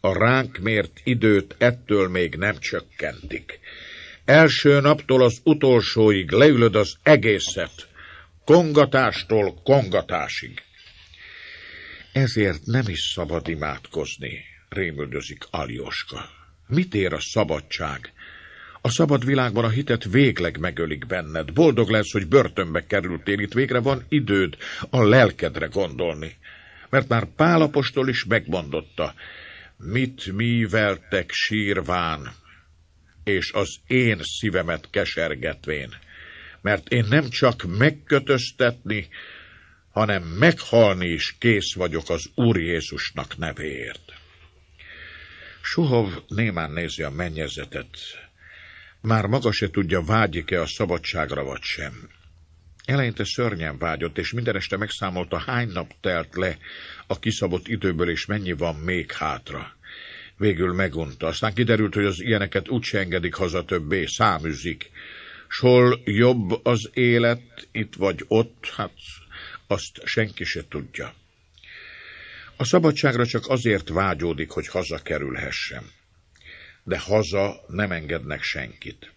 a ránk mért időt ettől még nem csökkentik. Első naptól az utolsóig leülöd az egészet, kongatástól kongatásig. Ezért nem is szabad imádkozni, rémüldözik Aljoska. Mit ér a szabadság? A szabad világban a hitet végleg megölik benned. Boldog lesz, hogy börtönbe kerültél, itt végre van időd a lelkedre gondolni. Mert már Pálapostól is megmondotta, mit míveltek sírván, és az én szívemet kesergetvén, mert én nem csak megkötöztetni, hanem meghalni is kész vagyok az Úr Jézusnak nevéért. Suhov némán nézi a mennyezetet. Már maga se tudja, vágyik-e a szabadságra vagy sem. Eleinte szörnyen vágyott, és minden este megszámolta, hány nap telt le, a kiszabott időből, és mennyi van még hátra. Végül megunta. Aztán kiderült, hogy az ilyeneket úgyse engedik haza többé, száműzik. S hol jobb az élet, itt vagy ott, hát azt senki se tudja. A szabadságra csak azért vágyódik, hogy hazakerülhessem. De haza nem engednek senkit.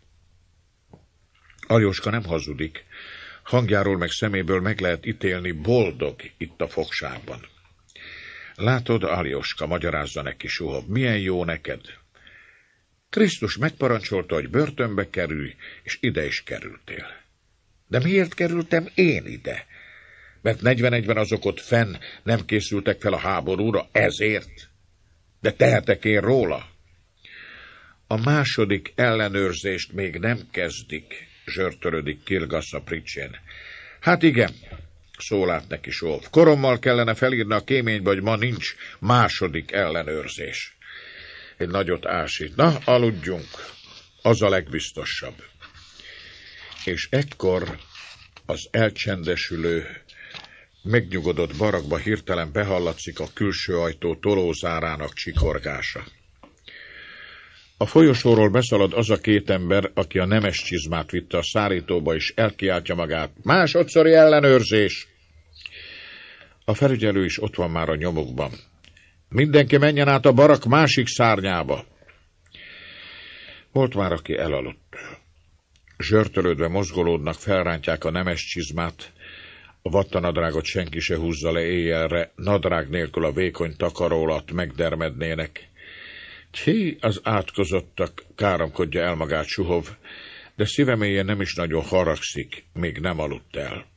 Aljoska nem hazudik. Hangjáról meg szeméből meg lehet ítélni boldog itt a fogságban. Látod, Aljoska, magyarázza neki soha, milyen jó neked. Krisztus megparancsolta, hogy börtönbe kerülj, és ide is kerültél. De miért kerültem én ide? Mert 41-ben azok ott fenn nem készültek fel a háborúra, ezért? De tehetek én róla? A második ellenőrzést még nem kezdik, zsörtölődik Kilgassa Pricsén. Hát igen, szól át neki Zsolt. Korommal kellene felírni a kéménybe, hogy ma nincs második ellenőrzés. Egy nagyot ásít. Na, aludjunk. Az a legbiztosabb. És ekkor az elcsendesülő, megnyugodott barakba hirtelen behallatszik a külső ajtó tolózárának csikorgása. A folyosóról beszalad az a két ember, aki a nemes csizmát vitte a szárítóba, és elkiáltja magát. Másodszori ellenőrzés! A felügyelő is ott van már a nyomokban. Mindenki menjen át a barak másik szárnyába. Volt már, aki elaludt. Zsörtölődve mozgolódnak, felrántják a nemes csizmát, a vattanadrágot senki se húzza le éjjelre, nadrág nélkül a vékony takarólat megdermednének. Ti az átkozottak, káromkodja el magát Suhov, de szíveméje nem is nagyon haragszik, még nem aludt el.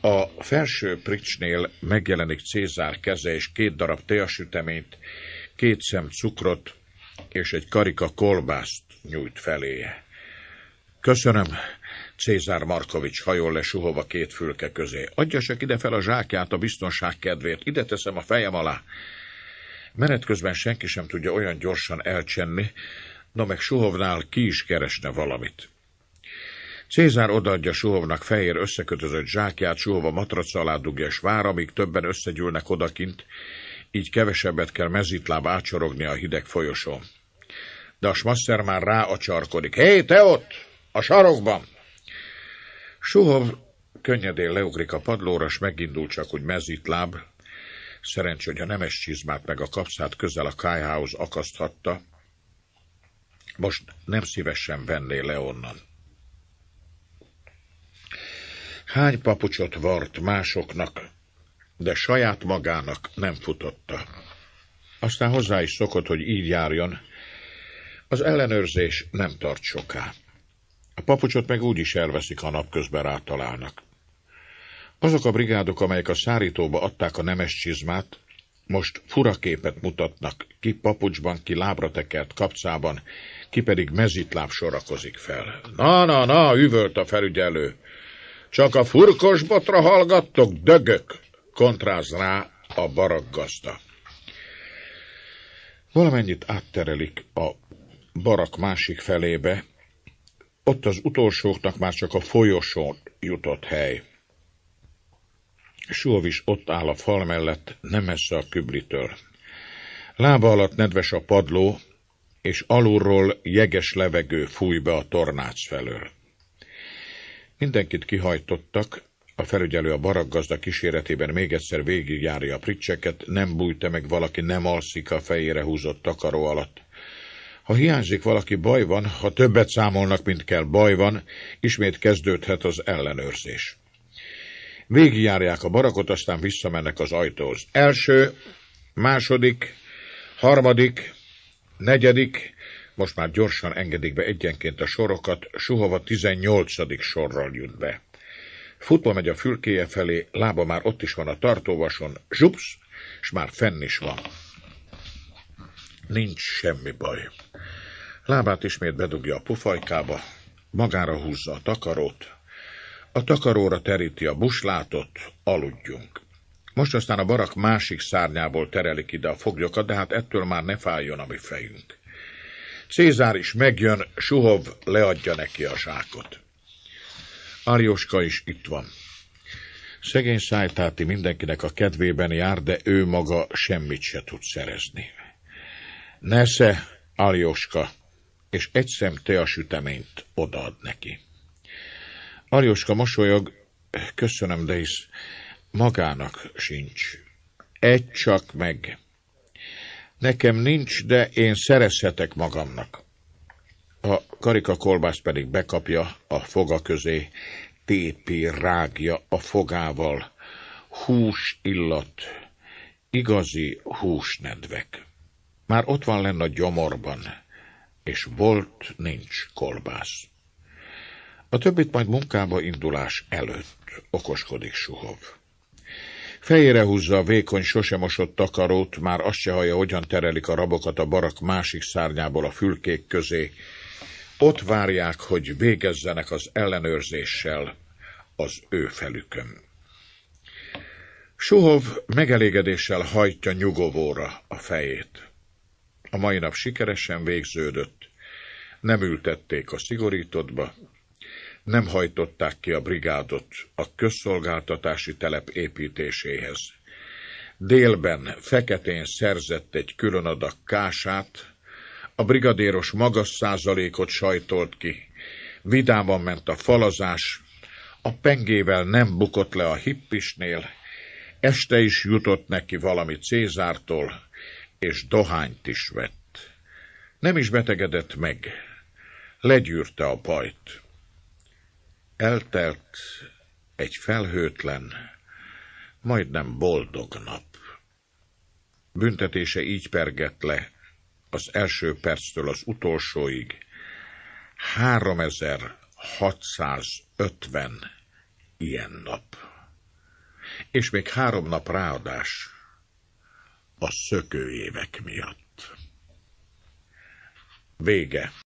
A felső pricsnél megjelenik Cézár keze, és két darab teasüteményt, két szem cukrot és egy karika kolbászt nyújt feléje. Köszönöm, Cézár Markovics hajol le suhova két fülke közé. Adja csak ide fel a zsákját a biztonság kedvéért, ide teszem a fejem alá. Menet közben senki sem tudja olyan gyorsan elcsenni, na meg Suhovnál ki is keresne valamit. Cézár odaadja Suhovnak fehér összekötözött zsákját, Suhova matrac alá dugja, és vár, amíg többen összegyűlnek odakint, így kevesebbet kell mezitláb ácsorogni a hideg folyosón. De a smasszer már ráacsarkodik. Hé, hey, te ott! A sarokban! Suhov könnyedén leugrik a padlóra, s megindul csak hogy mezitláb. Szerencs, hogy a nemes csizmát meg a kapszát közel a kájhához akaszthatta. Most nem szívesen venné le onnan. Hány papucsot vart másoknak, de saját magának nem futotta. Aztán hozzá is szokott, hogy így járjon. Az ellenőrzés nem tart soká. A papucsot meg úgy is elveszik, ha napközben rátalálnak. Azok a brigádok, amelyek a szárítóba adták a nemes csizmát, most fura képet mutatnak, ki papucsban, ki lábra tekert kapcában, ki pedig mezitláb sorakozik fel. Na, na, na, üvölt a felügyelő. Csak a furkos botra hallgattok, dögök! Kontráz rá a baraggazda. Valamennyit átterelik a barak másik felébe, ott az utolsóknak már csak a folyosón jutott hely. Suov is ott áll a fal mellett, nem messze a küblitől. Lába alatt nedves a padló, és alulról jeges levegő fúj be a tornác felől. Mindenkit kihajtottak, a felügyelő a baraggazda kíséretében még egyszer végigjárja a pricseket, nem bújta meg valaki, nem alszik a fejére húzott takaró alatt. Ha hiányzik valaki, baj van, ha többet számolnak, mint kell, baj van, ismét kezdődhet az ellenőrzés. Végigjárják a barakot, aztán visszamennek az ajtóhoz. Első, második, harmadik, negyedik, most már gyorsan engedik be egyenként a sorokat, Suhova 18. sorral jut be. Futva megy a fülkéje felé, lába már ott is van a tartóvason, zsupsz, és már fenn is van. Nincs semmi baj. Lábát ismét bedugja a pufajkába, magára húzza a takarót, a takaróra teríti a buslátot, aludjunk. Most aztán a barak másik szárnyából terelik ide a foglyokat, de hát ettől már ne fájjon a mi fejünk. Cézár is megjön, Suhov leadja neki a sákot. Árjoska is itt van. Szegény szájtáti mindenkinek a kedvében jár, de ő maga semmit se tud szerezni. Nesze, Aljoska, és egy szem teasüteményt odaad neki. Aljoska mosolyog, köszönöm, de hisz magának sincs. Egy csak meg, Nekem nincs, de én szerezhetek magamnak. A karika kolbász pedig bekapja a foga közé, tépi rágja a fogával. Hús illat, igazi húsnedvek. Már ott van lenne a gyomorban, és volt nincs kolbász. A többit majd munkába indulás előtt okoskodik Suhov. Fejére húzza a vékony, sose takarót, már azt se hallja, hogyan terelik a rabokat a barak másik szárnyából a fülkék közé. Ott várják, hogy végezzenek az ellenőrzéssel az ő felükön. Suhov megelégedéssel hajtja nyugovóra a fejét. A mai nap sikeresen végződött. Nem ültették a szigorítottba, nem hajtották ki a brigádot a közszolgáltatási telep építéséhez. Délben feketén szerzett egy külön adag kását, a brigadéros magas százalékot sajtolt ki, Vidában ment a falazás, a pengével nem bukott le a hippisnél, este is jutott neki valami Cézártól, és dohányt is vett. Nem is betegedett meg, legyűrte a pajt. Eltelt egy felhőtlen, majdnem boldog nap. Büntetése így pergett le az első perctől az utolsóig 3650 ilyen nap. És még három nap ráadás a szökőévek miatt. Vége.